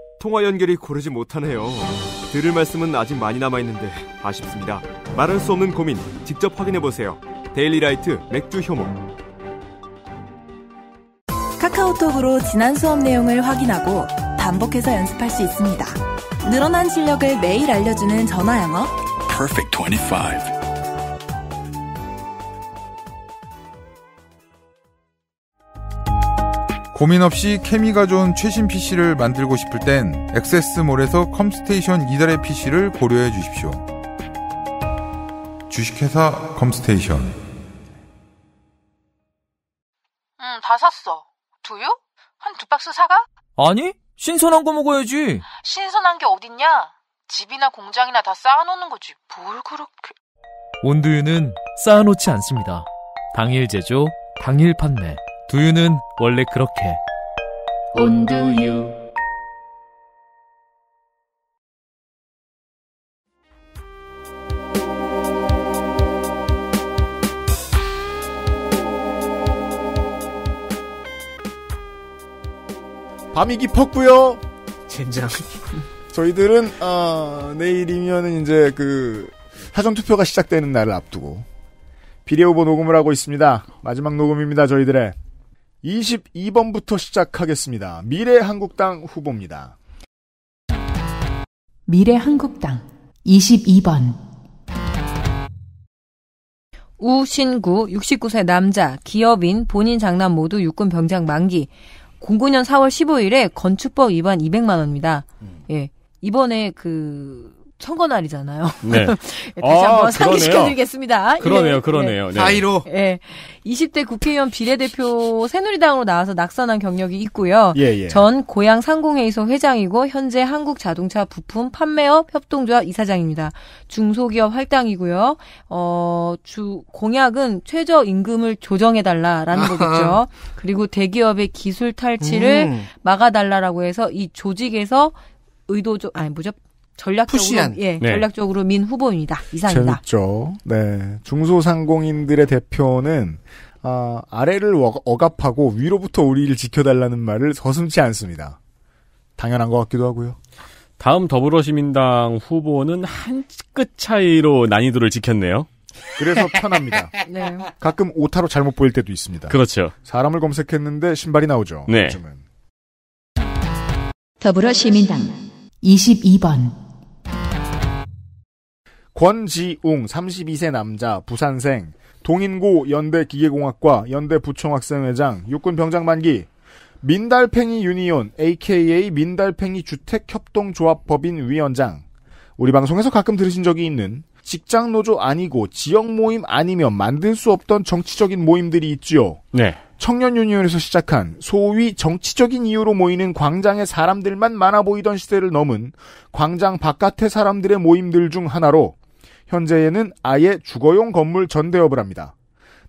Speaker 3: 통화 연결이 고르지 못하네요. 들을 말씀은 아직 많이 남아있는데 아쉽습니다. 말할 수 없는 고민 직접
Speaker 2: 확인해보세요. 데일리라이트 맥주 효모
Speaker 1: 카카오톡으로 지난 수업 내용을 확인하고 반복해서 연습할 수 있습니다. 늘어난 실력을 매일 알려주는 전화 영어
Speaker 2: p e r 25 고민 없이 케미가 좋은 최신 PC를 만들고 싶을 땐 액세스몰에서 컴스테이션 이달의 PC를 고려해 주십시오. 주식회사 컴스테이션 응,
Speaker 1: 다 샀어. 두유? 한 두 박스 사가? 아니, 신선한 거 먹어야지. 신선한 게 어딨냐? 집이나 공장이나 다 쌓아놓는 거지. 뭘 그렇게...
Speaker 4: 온두유는 쌓아놓지 않습니다. 당일 제조, 당일 판매. 두유는 원래 그렇게
Speaker 6: 온두유
Speaker 2: 밤이 깊었고요. 젠장. 저희들은 어, 내일이면은 이제 그 사전 투표가 시작되는 날을 앞두고 비례 후보 녹음을 하고 있습니다. 마지막 녹음입니다. 저희들의 22번부터 시작하겠습니다. 미래한국당 후보입니다.
Speaker 1: 미래한국당 22번
Speaker 5: 우신구 69세 남자 기업인 본인 장남 모두 육군 병장 만기 09년 4월 15일에 건축법 위반 200만 원입니다. 음. 예. 이번에 그 선거아니잖아요 [LAUGHS] 네. 예,
Speaker 4: 다시 아, 한번 상기시켜드리겠습니다.
Speaker 5: 그러네요, 예, 그러네요. 예. 네. 사이로. 예. 20대 국회의원 비례대표 새누리당으로 나와서 낙선한 경력이 있고요. 예, 예. 전 고향 상공회의소 회장이고 현재 한국 자동차 부품 판매업 협동조합 이사장입니다. 중소기업 할당이고요. 어, 주 공약은 최저 임금을 조정해 달라라는 거겠죠. [LAUGHS] 그리고 대기업의 기술 탈취를 음. 막아 달라라고 해서 이 조직에서 의도적 아니 뭐죠 전략적으로 시한 예, 네. 전략적으로 민 후보입니다. 이상입니다.
Speaker 2: 재밌죠. 네. 중소상공인들의 대표는 아, 아래를 억압하고 위로부터 우리를 지켜달라는 말을 서슴지 않습니다. 당연한 것 같기도 하고요.
Speaker 4: 다음 더불어시민당 후보는 한 끗 차이로 난이도를 지켰네요. 그래서
Speaker 2: 편합니다.
Speaker 1: [LAUGHS] 네.
Speaker 4: 가끔 오타로 잘못 보일 때도 있습니다. 그렇죠. 사람을 검색했는데 신발이
Speaker 2: 나오죠.
Speaker 6: 네. 요즘은.
Speaker 1: 더불어시민당 22번
Speaker 2: 권지웅 32세 남자 부산생 동인고 연대 기계공학과 연대 부총학생회장 육군 병장 만기 민달팽이 유니온 aka 민달팽이 주택협동조합법인 위원장 우리 방송에서 가끔 들으신 적이 있는 직장 노조 아니고 지역 모임 아니면 만들 수 없던 정치적인 모임들이 있지요. 네. 청년 유니온에서 시작한 소위 정치적인 이유로 모이는 광장의 사람들만 많아 보이던 시대를 넘은 광장 바깥의 사람들의 모임들 중 하나로 현재에는 아예 주거용 건물 전대업을 합니다.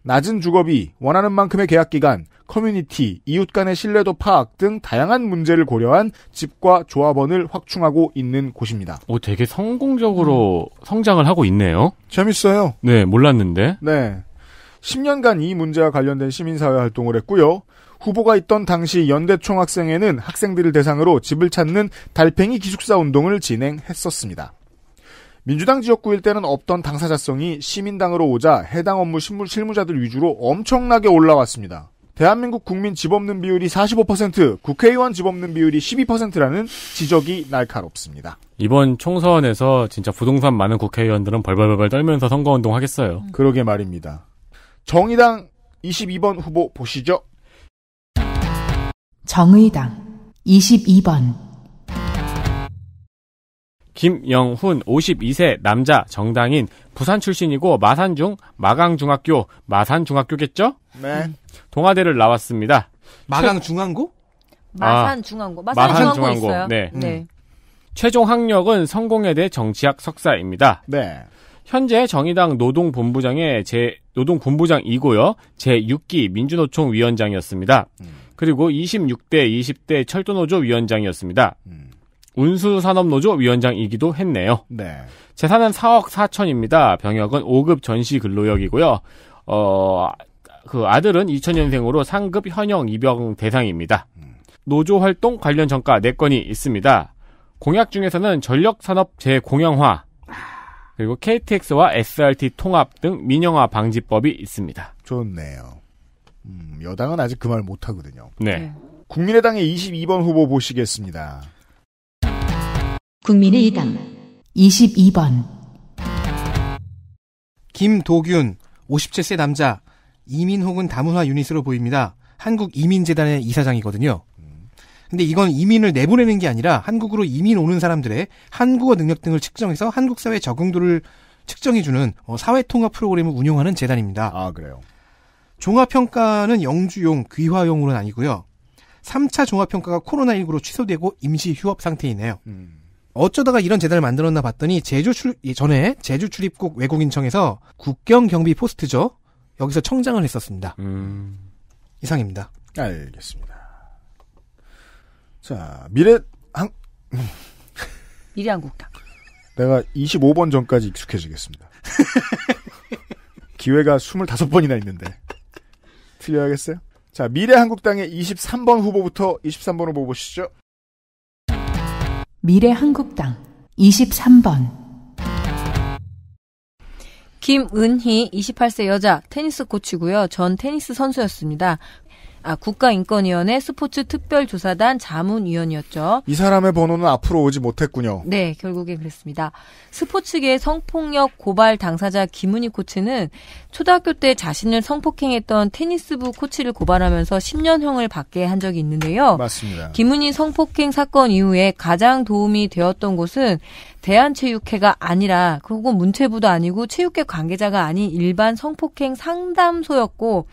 Speaker 2: 낮은 주거비, 원하는 만큼의 계약 기간, 커뮤니티, 이웃 간의 신뢰도 파악 등 다양한 문제를 고려한 집과 조합원을 확충하고 있는
Speaker 4: 곳입니다. 오, 되게 성공적으로 성장을 하고 있네요. 재밌어요. 네, 몰랐는데.
Speaker 2: 네. 10년간 이 문제와 관련된 시민사회 활동을 했고요. 후보가 있던 당시 연대총 학생회는 학생들을 대상으로 집을 찾는 달팽이 기숙사 운동을 진행했었습니다. 민주당 지역구일 때는 없던 당사자성이 시민당으로 오자 해당 업무 실무, 실무자들 위주로 엄청나게 올라왔습니다. 대한민국 국민 집 없는 비율이 45%, 국회의원 집 없는 비율이 12%라는 지적이 날카롭습니다.
Speaker 4: 이번 총선에서 진짜 부동산 많은 국회의원들은 벌벌벌벌 떨면서 선거운동 하겠어요. 음. 그러게
Speaker 2: 말입니다. 정의당 22번 후보 보시죠.
Speaker 1: 정의당 22번
Speaker 4: 김영훈 52세 남자 정당인 부산 출신이고 마산중 마강중학교 마산중학교겠죠? 네. 동아대를 나왔습니다. 마강중앙고? 아, 마산중앙고. 마산중앙고 마산 있어요. 네. 네. 음. 최종 학력은 성공회대 정치학 석사입니다. 네. 현재 정의당 노동본부장의 제 노동본부장이고요. 제6기 민주노총 위원장이었습니다. 음. 그리고 26대 20대 철도노조 위원장이었습니다. 음. 운수산업노조 위원장이기도 했네요. 네. 재산은 4억 4천입니다. 병역은 5급 전시 근로역이고요. 어, 그 아들은 2000년생으로 상급 현역 입영 대상입니다. 음. 노조 활동 관련 전과 4건이 있습니다. 공약 중에서는 전력산업 재공영화, 그리고 KTX와 SRT 통합 등 민영화 방지법이 있습니다.
Speaker 2: 좋네요. 음, 여당은 아직 그 말 못하거든요. 네. 네. 국민의당의 22번 후보 보시겠습니다.
Speaker 1: 국민의당 22번
Speaker 2: 김도균
Speaker 3: 57세 남자 이민 혹은 다문화 유닛으로 보입니다. 한국 이민재단의 이사장이거든요. 근데 이건 이민을 내보내는 게 아니라 한국으로 이민 오는 사람들의 한국어 능력 등을 측정해서 한국 사회 적응도를 측정해주는 어, 사회 통합 프로그램을 운영하는 재단입니다. 아 그래요. 종합평가는 영주용, 귀화용으로는 아니고요. 3차 종합평가가 코로나19로 취소되고 임시 휴업 상태이네요. 음. 어쩌다가 이런 재단을 만들었나 봤더니 제주 출 전에 제주 출입국 외국인청에서 국경 경비 포스트죠. 여기서 청장을 했었습니다. 음. 이상입니다.
Speaker 2: 알겠습니다. 자 미래 한 [LAUGHS] 미래한국당. 내가 25번 전까지 익숙해지겠습니다. [LAUGHS] 기회가 25번이나 있는데 틀려야겠어요? 자 미래한국당의 23번 후보부터 23번 후보 보시죠.
Speaker 1: 미래한국당 23번
Speaker 5: 김은희 28세 여자 테니스 코치고요. 전 테니스 선수였습니다. 아, 국가인권위원회 스포츠 특별조사단 자문위원이었죠.
Speaker 2: 이 사람의 번호는 앞으로 오지 못했군요.
Speaker 5: 네, 결국에 그랬습니다. 스포츠계 성폭력 고발 당사자 김은희 코치는 초등학교 때 자신을 성폭행했던 테니스부 코치를 고발하면서 10년형을 받게 한 적이 있는데요. 맞습니다. 김은희 성폭행 사건 이후에 가장 도움이 되었던 곳은 대한체육회가 아니라 그리고 문체부도 아니고 체육계 관계자가 아닌 일반 성폭행 상담소였고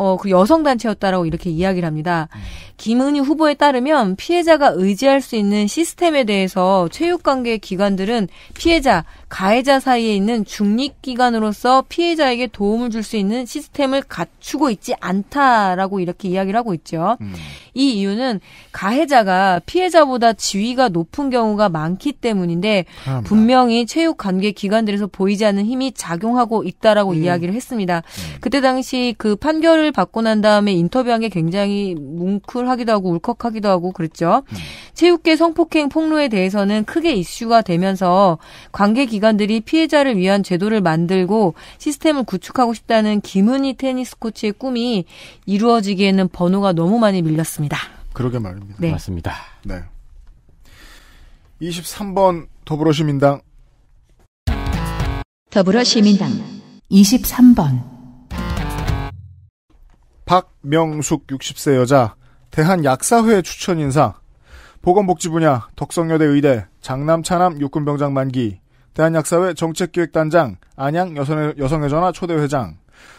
Speaker 5: 어, 그 여성단체였다라고 이렇게 이야기를 합니다. 음. 김은희 후보에 따르면 피해자가 의지할 수 있는 시스템에 대해서 체육관계 기관들은 피해자, 가해자 사이에 있는 중립기관으로서 피해자에게 도움을 줄 수 있는 시스템을 갖추고 있지 않다라고 이렇게 이야기를 하고 있죠. 음. 이 이유는 가해자가 피해자보다 지위가 높은 경우가 많기 때문인데 그 분명히 체육 관계 기관들에서 보이지 않는 힘이 작용하고 있다라고 음. 이야기를 했습니다. 음. 그때 당시 그 판결을 받고 난 다음에 인터뷰한 게 굉장히 뭉클하기도 하고 울컥하기도 하고 그랬죠. 음. 체육계 성폭행 폭로에 대해서는 크게 이슈가 되면서 관계 기관 기관들이 피해자를 위한 제도를 만들고 시스템을 구축하고 싶다는 김은희 테니스 코치의 꿈이 이루어지기에는 번호가 너무 많이 밀렸습니다.
Speaker 2: 그러게 말입니다. 네. 맞습니다. 네. 23번 더불어시민당
Speaker 1: 더불어시민당 23번
Speaker 2: 박명숙 60세 여자 대한약사회 추천인사 보건복지 분야 덕성여대 의대 장남 차남 육군병장 만기 대한약사회 정책기획단장, 안양 여성회 여성의 전화 초대회장,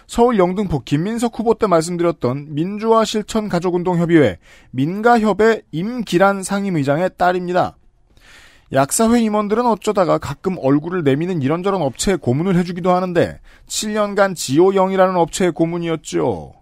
Speaker 2: 서울 영등포 김민석 후보 때 말씀드렸던 민주화 실천 가족운동협의회 민가협의 임기란 상임의장의 딸입니다. 약사회 임원들은 어쩌다가 가끔 얼굴을 내미는 이런저런 업체에 고문을 해주기도 하는데 7년간 지오영이라는 업체의 고문이었죠.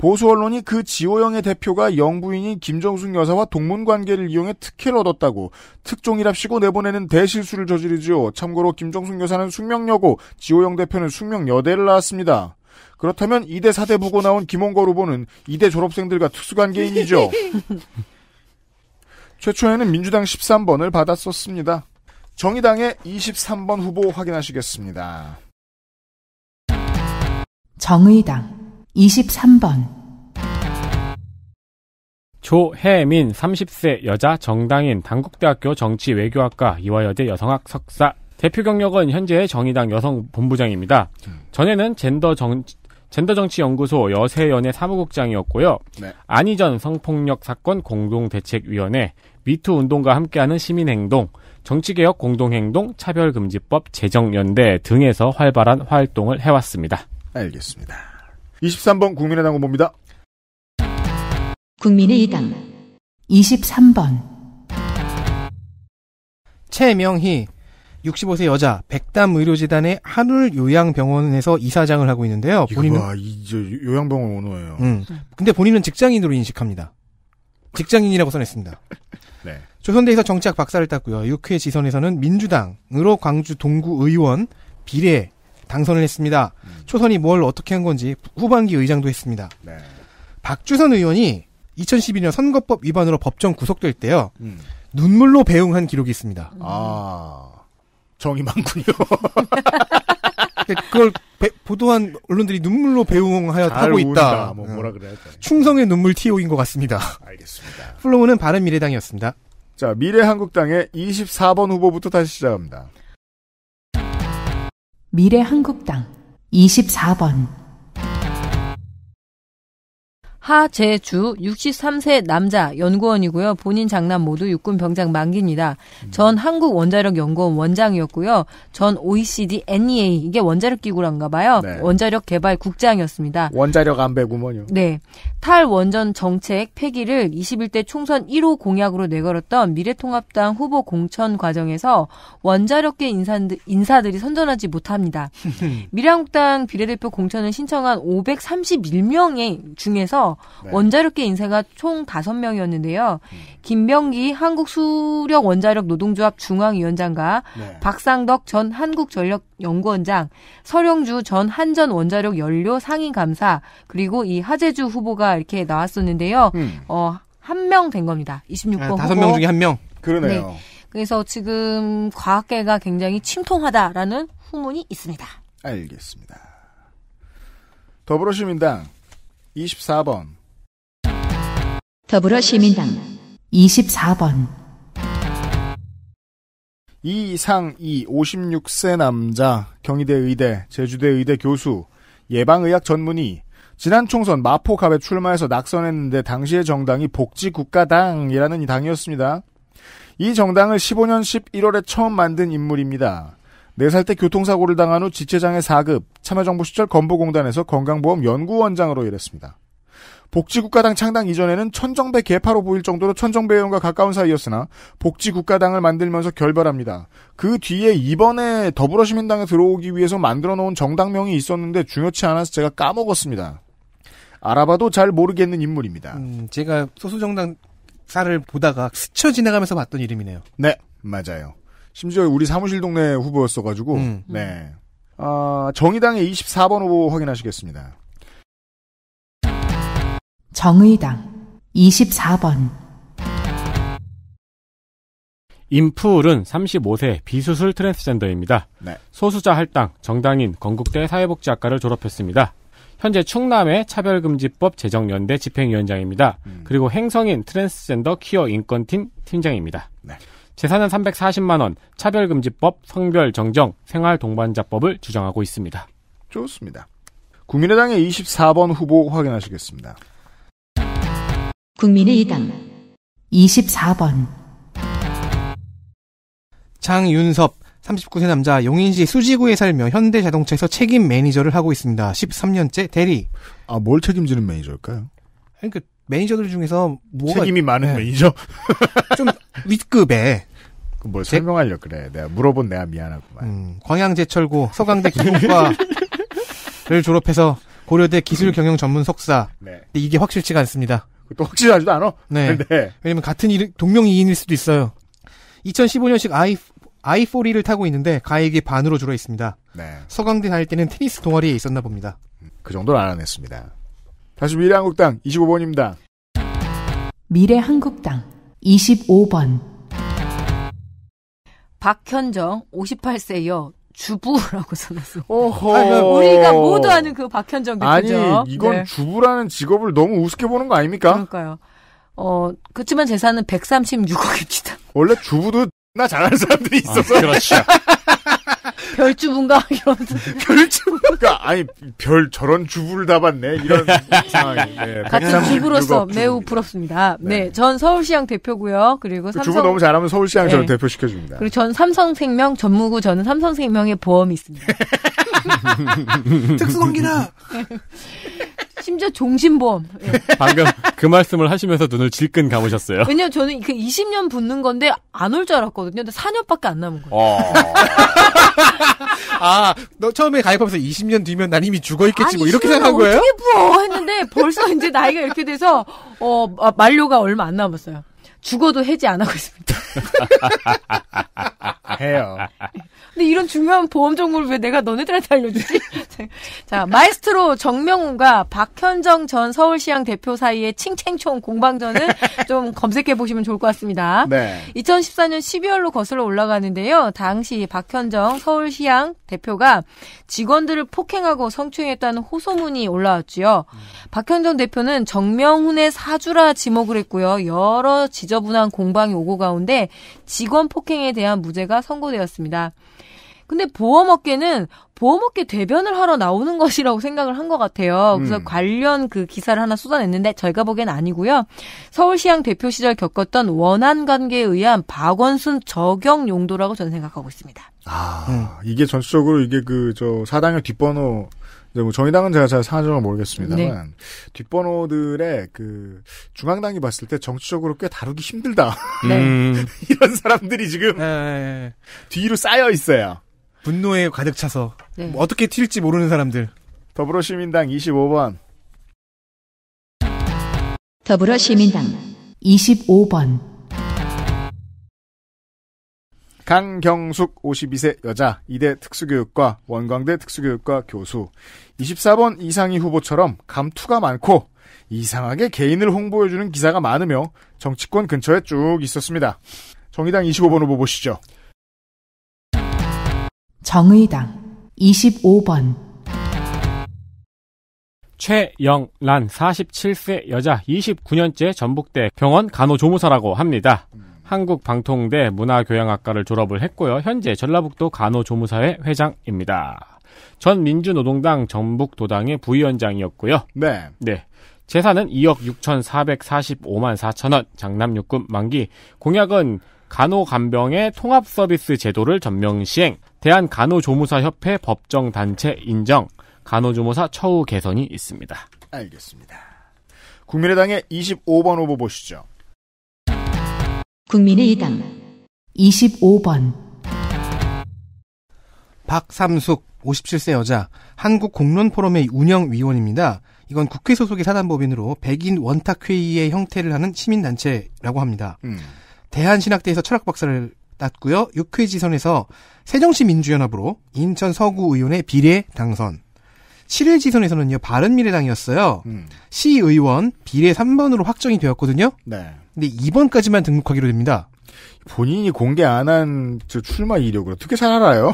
Speaker 2: 보수 언론이 그 지호영의 대표가 영부인인 김정숙 여사와 동문 관계를 이용해 특혜를 얻었다고 특종이랍시고 내보내는 대실수를 저지르지요. 참고로 김정숙 여사는 숙명여고, 지호영 대표는 숙명여대를 나왔습니다. 그렇다면 이대 4대 부고 나온 김홍걸 후보는 이대 졸업생들과 특수관계인이죠. [LAUGHS] 최초에는 민주당 13번을 받았었습니다. 정의당의 23번 후보 확인하시겠습니다.
Speaker 1: 정의당 23번
Speaker 4: 조혜민 30세 여자 정당인 단국대학교 정치외교학과 이화여대 여성학 석사 대표 경력은 현재 정의당 여성 본부장입니다. 음. 전에는 젠더 정 젠더 정치 연구소 여세연의 사무국장이었고요. 네. 안희전 성폭력 사건 공동대책위원회 미투 운동과 함께하는 시민행동 정치개혁 공동행동 차별금지법 제정연대 등에서 활발한 활동을 해왔습니다. 알겠습니다. 23번 국민의당 후보입니다.
Speaker 1: 국민의당 23번 최명희
Speaker 3: 65세 여자 백담 의료재단의 한울 요양병원에서 이사장을 하고 있는데요. 본인은 와,
Speaker 2: 이제 요양병원 오너예요.
Speaker 6: 음.
Speaker 3: 근데 본인은 직장인으로 인식합니다. 직장인이라고 써냈습니다.
Speaker 6: [LAUGHS] 네.
Speaker 3: 조선대에서 정치학 박사를 땄고요. 6회 지선에서는 민주당으로 광주 동구 의원 비례 당선을 했습니다. 음. 초선이 뭘 어떻게 한 건지 후반기 의장도 했습니다. 네. 박주선 의원이 2012년 선거법 위반으로 법정 구속될 때요. 음. 눈물로 배웅한 기록이 있습니다. 아, 정이 많군요. 그걸 배, 보도한 언론들이 눈물로 배웅하여 하고 있다. 뭐 뭐라 그래야 충성의 눈물 TO인 것 같습니다.
Speaker 1: 알겠습니다.
Speaker 2: 플로우는 바른미래당이었습니다. 자, 미래한국당의 24번 후보부터 다시 시작합니다.
Speaker 1: 미래한국당 24번
Speaker 5: 하재주 63세 남자 연구원이고요. 본인 장남 모두 육군 병장 만기입니다. 전 한국 원자력 연구원 원장이었고요. 전 OECD NEA 이게 원자력 기구란가 봐요. 네. 원자력 개발 국장이었습니다.
Speaker 2: 원자력 안배구먼요.
Speaker 5: 네. 탈원전 정책 폐기를 21대 총선 1호 공약으로 내걸었던 미래통합당 후보 공천 과정에서 원자력계 인사들, 인사들이 선전하지 못합니다. [LAUGHS] 미래한국당 비례대표 공천을 신청한 531명의 중에서 네. 원자력계 인사가 총 다섯 명이었는데요. 음. 김병기 한국수력 원자력 노동조합 중앙위원장과 네. 박상덕 전 한국전력연구원장, 서령주 전 한전 원자력 연료 상인 감사 그리고 이 하재주 후보가 이렇게 나왔었는데요. 음. 어, 한명 된 겁니다. 26번 아, 다섯 명 중에 한
Speaker 2: 명.
Speaker 3: 그러네요. 네.
Speaker 5: 그래서 지금 과학계가 굉장히 침통하다라는 후문이 있습니다.
Speaker 2: 알겠습니다. 더불어시민당 24번
Speaker 1: 더불어시민당 24번
Speaker 2: 이상이 56세 남자 경희대 의대 제주대 의대 교수 예방의학 전문의 지난 총선 마포갑에 출마해서 낙선했는데 당시의 정당이 복지국가당이라는 이 당이었습니다. 이 정당을 15년 11월에 처음 만든 인물입니다. 4살 때 교통사고를 당한 후 지체장애 4급, 참여정부 시절 건보공단에서 건강보험연구원장으로 일했습니다. 복지국가당 창당 이전에는 천정배 개파로 보일 정도로 천정배 의원과 가까운 사이였으나 복지국가당을 만들면서 결별합니다. 그 뒤에 이번에 더불어시민당에 들어오기 위해서 만들어 놓은 정당명이 있었는데 중요치 않아서 제가 까먹었습니다. 알아봐도 잘 모르겠는 인물입니다. 음, 제가 소수정당 사를 보다가 스쳐 지나가면서 봤던 이름이네요. 네, 맞아요. 심지어 우리 사무실 동네 후보였어가지고 음. 네 아, 정의당의 24번 후보
Speaker 4: 확인하시겠습니다.
Speaker 1: 정의당 24번
Speaker 4: 임풀은 35세 비수술 트랜스젠더입니다. 네. 소수자 할당, 정당인, 건국대 사회복지학과를 졸업했습니다. 현재 충남의 차별금지법 제정연대 집행위원장입니다. 음. 그리고 행성인 트랜스젠더 키어 인권팀 팀장입니다. 네. 재산은 340만 원, 차별금지법, 성별정정, 생활동반자법을 주장하고 있습니다. 좋습니다. 국민의당의 24번 후보 확인하시겠습니다.
Speaker 1: 국민의당 24번
Speaker 3: 장윤섭 39세 남자 용인시 수지구에 살며 현대자동차에서 책임 매니저를 하고 있습니다. 13년째 대리. 아뭘 책임지는 매니저일까요? 그러니까 매니저들 중에서 뭐가 책임이 많은 네. 매니저? 좀 윗급에 그뭘 뭐 설명하려 고 그래. 내가 물어본 내가 미안하고만 음, 광양제철고 서강대 기술과를 졸업해서 고려대 기술경영 전문 석사. 네. 근데 이게 확실치가 않습니다. 또 확실하지도 않아. 네. 네. 왜냐면 같은 일, 동명이인일 수도 있어요. 2015년식 아이 i4를 타고 있는데 가액이 반으로 줄어 있습니다. 네. 서강대 다닐 때는 테니스 동아리에 있었나 봅니다.
Speaker 2: 음, 그 정도는 알아냈습니다. 다시 미래한국당 25번입니다.
Speaker 1: 미래한국당 25번
Speaker 5: 박현정 58세요. 주부라고 [LAUGHS] 써놨어. 그 우리가 모두 아는 그 박현정 대표죠. 아니 이건 네.
Speaker 2: 주부라는 직업을 너무 우습게 보는 거 아닙니까?
Speaker 5: 그러니까요. 어 그렇지만 재산은 136억입니다.
Speaker 2: 원래 주부도 [LAUGHS] 나 잘하는 사람들이 있어서 아, 그렇죠.
Speaker 5: [LAUGHS] 별 주부인가 이러면서
Speaker 2: 별 주부가 아니 별 저런 주부를 다 봤네 이런 상황이 네, 같은 주부로서
Speaker 5: 매우 부럽습니다. 네. 네. 전서울시향 대표고요. 그리고 그 삼성 주부 너무 잘하면
Speaker 2: 서울시향 네. 저는 대표시켜 줍니다.
Speaker 5: 그리고 전 삼성생명 전무구 저는 삼성생명의 보험이 있습니다. [LAUGHS]
Speaker 4: [LAUGHS] 특수관기다
Speaker 5: 네. 심지어 종신보험. 예.
Speaker 4: 방금 그 말씀을 하시면서 눈을 질끈 감으셨어요.
Speaker 5: 왜냐면 저는 그 20년 붙는 건데 안 올 줄 알았거든요. 근데 4년밖에 안 남은 거예요.
Speaker 3: 어... [LAUGHS] [LAUGHS] 아, 너 처음에 가입하면서 20년 뒤면 난 이미 죽어 있겠지
Speaker 6: 뭐 이렇게 생각한 거예요? 어떻게
Speaker 5: 부어 했는데 벌써 이제 나이가 이렇게 돼서 어 만료가 얼마 안 남았어요. 죽어도 해지 안 하고 있습니다.
Speaker 6: [LAUGHS] 해요.
Speaker 5: 근데 이런 중요한 보험 정보를 왜 내가 너네들한테 알려주지? [LAUGHS] 자, 마이스트로 정명훈과 박현정 전 서울시향 대표 사이의 칭챙총 공방전은좀 검색해 보시면 좋을 것 같습니다. 네. 2014년 12월로 거슬러 올라가는데요. 당시 박현정 서울시향 대표가 직원들을 폭행하고 성추행했다는 호소문이 올라왔지요. 음. 박현정 대표는 정명훈의 사주라 지목을 했고요. 여러 지적 지저분한 공방이 오고 가운데 직원 폭행에 대한 무죄가 선고되었습니다. 근데 보험업계는 보험업계 대변을 하러 나오는 것이라고 생각을 한 것 같아요. 그래서 음. 관련 그 기사를 하나 쏟아냈는데 저희가 보기엔 아니고요. 서울시향 대표 시절 겪었던 원한 관계에 의한 박원순 적용 용도라고 저는 생각하고 있습니다.
Speaker 2: 아, 음. 이게 전체적으로 이게 그 저 사당의 뒷번호 이제 네, 뭐 정의당은 제가 잘 사정을 모르겠습니다만 네. 뒷번호들의 그 중앙당이 봤을 때 정치적으로 꽤 다루기 힘들다. 음. [LAUGHS] 이런 사람들이 지금 네, 네. 뒤로 쌓여 있어요. 분노에 가득 차서 네. 뭐 어떻게 튈지 모르는 사람들. 더불어시민당 25번.
Speaker 1: 더불어시민당 25번.
Speaker 2: 강경숙 52세 여자 이대 특수교육과 원광대 특수교육과 교수 24번 이상희 후보처럼 감투가 많고 이상하게 개인을 홍보해주는 기사가 많으며 정치권 근처에 쭉 있었습니다. 정의당 25번 후보 보시죠.
Speaker 1: 정의당 25번
Speaker 4: 최영란 47세 여자 29년째 전북대 병원 간호조무사라고 합니다. 음. 한국방통대 문화교양학과를 졸업을 했고요. 현재 전라북도 간호조무사회 회장입니다. 전 민주노동당 전북도당의 부위원장이었고요. 네. 네. 재산은 2억 6,445만 4천 원, 장남 육군 만기. 공약은 간호간병의 통합서비스 제도를 전면 시행, 대한간호조무사협회 법정단체 인정, 간호조무사 처우 개선이 있습니다.
Speaker 2: 알겠습니다. 국민의당의 25번 후보 보시죠.
Speaker 1: 국민의당 25번 음.
Speaker 3: 박삼숙 57세 여자 한국 공론 포럼의 운영위원입니다. 이건 국회 소속의 사단법인으로 백인 원탁회의의 형태를 하는 시민단체라고 합니다. 음. 대한신학대에서 철학박사를 땄고요. 6회 지선에서 세정시 민주연합으로 인천 서구의원의 비례 당선. 7회 지선에서는요, 바른미래당이었어요. 음. 시의원 비례 3번으로 확정이 되었거든요. 네. 근데 2번까지만 등록하기로 됩니다. 본인이 공개 안 한 출마 이력을 어떻게 잘 알아요?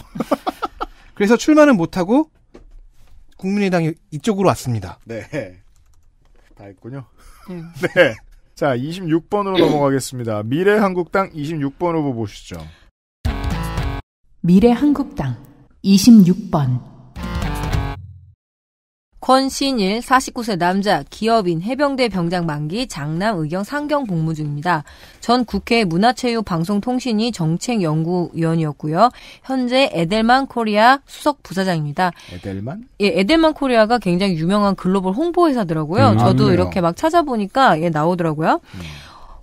Speaker 3: [LAUGHS] 그래서 출마는 못하고 국민의당이
Speaker 2: 이쪽으로 왔습니다. 네. 다 했군요. 네. [LAUGHS] 네. 자, 26번으로 넘어가겠습니다. 미래한국당 26번 후보 보시죠.
Speaker 1: 미래한국당 26번
Speaker 5: 권신일 49세 남자 기업인 해병대 병장 만기 장남 의경 상경 복무 중입니다. 전 국회 문화체육 방송통신위 정책연구위원이었고요. 현재 에델만 코리아 수석 부사장입니다. 에델만? 예, 에델만 코리아가 굉장히 유명한 글로벌 홍보 회사더라고요. 음, 저도 맞네요. 이렇게 막 찾아보니까 예 나오더라고요. 음.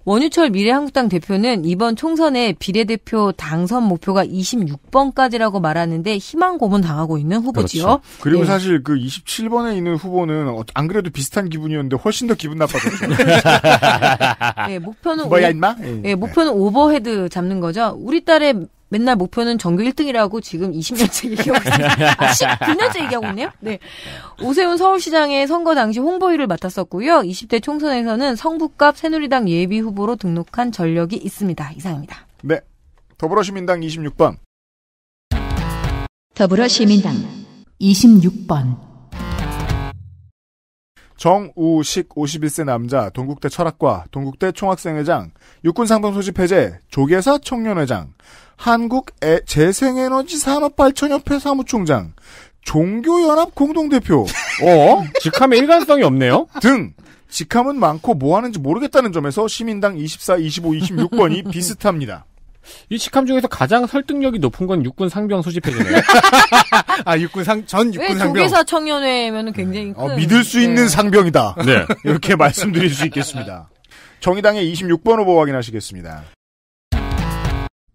Speaker 5: 원유철 미래한국당 대표는 이번 총선에 비례대표 당선 목표가 26번까지라고 말하는데 희망 고문 당하고 있는 후보지요. 그렇죠. 그리고 네. 사실 그 27번에
Speaker 2: 있는 후보는 어, 안 그래도 비슷한 기분이었는데 훨씬 더 기분 나빠졌죠. [LAUGHS]
Speaker 5: 네, 목표는 뭐야 임마? 네, 목표는 오버헤드 잡는 거죠. 우리 딸의 맨날 목표는 전교 1등이라고 지금 20년째 얘기하고 있어요. [LAUGHS] 아, 19년째 얘기하고 있네요. 네. 오세훈 서울시장의 선거 당시 홍보위를 맡았었고요. 20대 총선에서는 성북갑 새누리당 예비 후보로 등록한 전력이 있습니다. 이상입니다.
Speaker 2: 네. 더불어시민당 26번.
Speaker 5: 더불어시민당 26번.
Speaker 2: 정우식 51세 남자 동국대 철학과 동국대 총학생회장 육군상병 소집 해제 조계사 청년회장 한국 재생에너지 산업발전협회 사무총장, 종교연합 공동대표. [LAUGHS] 어? 직함의 일관성이 없네요? 등. 직함은 많고 뭐 하는지 모르겠다는 점에서
Speaker 4: 시민당 24, 25, 26번이 비슷합니다. 이 직함 중에서 가장 설득력이 높은 건 육군 상병 소집회잖아요. [LAUGHS] 아, 육군 상, 전 육군 상병. 조계사
Speaker 5: 청년회면 굉장히 어, 큰. 어, 믿을 수
Speaker 2: 있는 네. 상병이다. 네. [LAUGHS] 이렇게 말씀드릴 수 있겠습니다. 정의당의
Speaker 4: 26번 후보 확인하시겠습니다.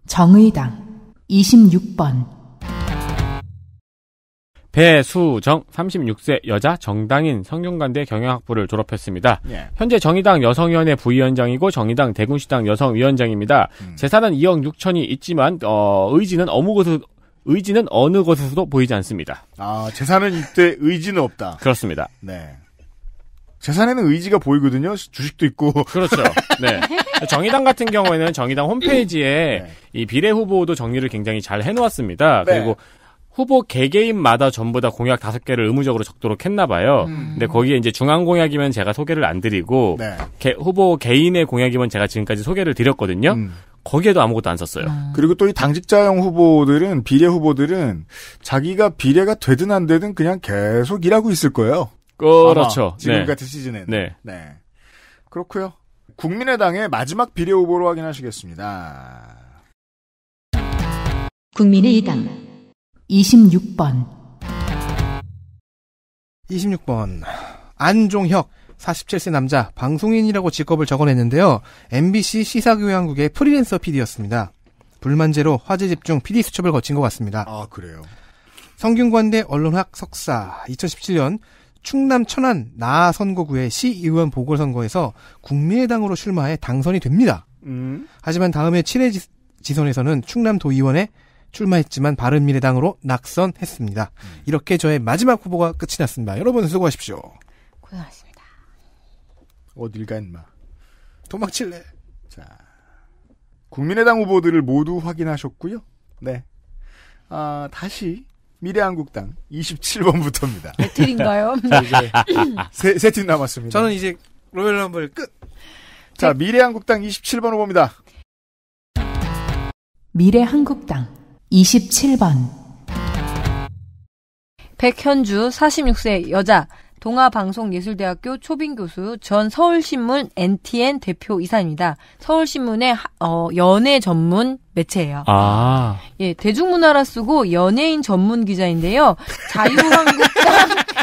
Speaker 1: 정의당 26번
Speaker 4: 배수정 36세 여자 정당인 성균관대 경영학부를 졸업했습니다. 예. 현재 정의당 여성위원회 부위원장이고 정의당 대구시당 여성위원장입니다. 음. 재산은 2억 6천이 있지만 어, 의지는 어느 곳에 의지는 어느 곳에서도 보이지 않습니다.
Speaker 2: 아 재산은 이때 의지는 없다. 그렇습니다. 네.
Speaker 4: 재산에는 의지가 보이거든요. 주식도 있고. 그렇죠. 네. [LAUGHS] 정의당 같은 경우에는 정의당 홈페이지에 네. 이 비례 후보도 정리를 굉장히 잘 해놓았습니다. 네. 그리고 후보 개개인마다 전부 다 공약 다섯 개를 의무적으로 적도록 했나 봐요. 음. 근데 거기에 이제 중앙 공약이면 제가 소개를 안 드리고 네. 개, 후보 개인의 공약이면 제가 지금까지 소개를 드렸거든요. 음. 거기에도 아무것도 안 썼어요. 음.
Speaker 2: 그리고 또 이 당직자형 후보들은 비례 후보들은 자기가 비례가 되든 안 되든 그냥 계속 일하고 있을 거예요.
Speaker 4: 그렇죠. 지금 네. 같은 시즌에는. 네.
Speaker 2: 네. 그렇고요. 국민의당의 마지막 비례 후보로 확인하시겠습니다.
Speaker 1: 국민의당 26번
Speaker 3: 26번 안종혁 47세 남자 방송인이라고 직업을 적어냈는데요. MBC 시사교양국의 프리랜서 PD였습니다. 불만제로 화재 집중 PD 수첩을 거친 것 같습니다. 아 그래요. 성균관대 언론학 석사 2017년 충남 천안 나 선거구의 시의원 보궐선거에서 국민의당으로 출마해 당선이 됩니다. 음. 하지만 다음에 7회 지, 지선에서는 충남도의원에 출마했지만 바른미래당으로 낙선했습니다. 음. 이렇게 저의 마지막 후보가 끝이 났습니다. 여러분
Speaker 2: 수고하십시오. 고생하셨습니다. 어딜 가 인마. 도망칠래. 자, 국민의당 후보들을 모두 확인하셨고요. 네. 아, 다시 미래한국당 27번부터입니다. 배틀인가요? [LAUGHS] [LAUGHS] 세 팀 남았습니다. 저는 이제 로열럼블 끝. 자, 네.
Speaker 1: 미래한국당
Speaker 2: 27번 후보입니다.
Speaker 1: 미래한국당 27번
Speaker 5: 백현주 46세 여자 동아방송예술대학교 초빙 교수, 전 서울신문 NTN 대표 이사입니다. 서울신문의 어, 연예 전문 매체예요.
Speaker 7: 아.
Speaker 5: 예, 대중문화라 쓰고 연예인 전문 기자인데요. 자유한국당 [LAUGHS]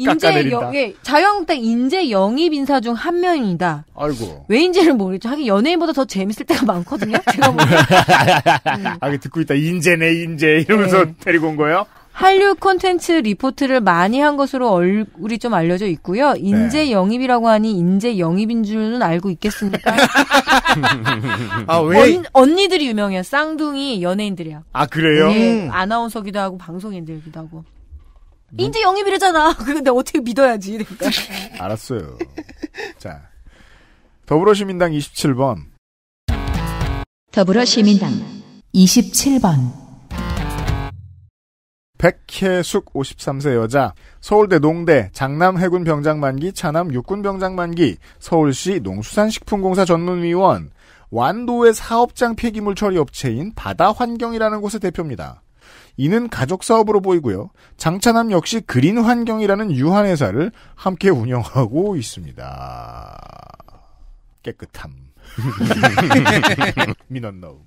Speaker 7: 인재 영, 예,
Speaker 5: 자유한국당 인재 영입 인사 중 한 명입니다. 아이고. 왜인지는 모르겠죠. 하긴 연예인보다 더 재밌을 때가 많거든요. 제가 보면.
Speaker 2: 음. [LAUGHS] 아, 듣고 있다. 인재네 인재 이러면서 네. 데리고 온 거예요?
Speaker 5: 한류 콘텐츠 리포트를 많이 한 것으로 얼굴이 좀 알려져 있고요. 인재 네. 영입이라고 하니 인재 영입인 줄은 알고 있겠습니까?
Speaker 3: [LAUGHS]
Speaker 7: 아, 왜? 언,
Speaker 5: 언니들이 유명해요. 쌍둥이 연예인들이야.
Speaker 3: 아,
Speaker 7: 그래요? 네, 음.
Speaker 5: 아나운서기도 하고 방송인들기도 하고. 음. 인재 영입이라잖아. [LAUGHS] 근데 어떻게 믿어야지. 그러니까.
Speaker 2: [LAUGHS] 알았어요. 자. 더불어시민당 27번.
Speaker 1: 더불어시민당 27번.
Speaker 2: 백혜숙 53세 여자, 서울대 농대, 장남 해군 병장 만기, 차남 육군 병장 만기, 서울시 농수산식품공사 전문위원, 완도의 사업장 폐기물 처리 업체인 바다환경이라는 곳의 대표입니다. 이는 가족 사업으로 보이고요. 장차남 역시 그린 환경이라는 유한 회사를 함께 운영하고 있습니다. 깨끗함. [LAUGHS] 민원 넣음.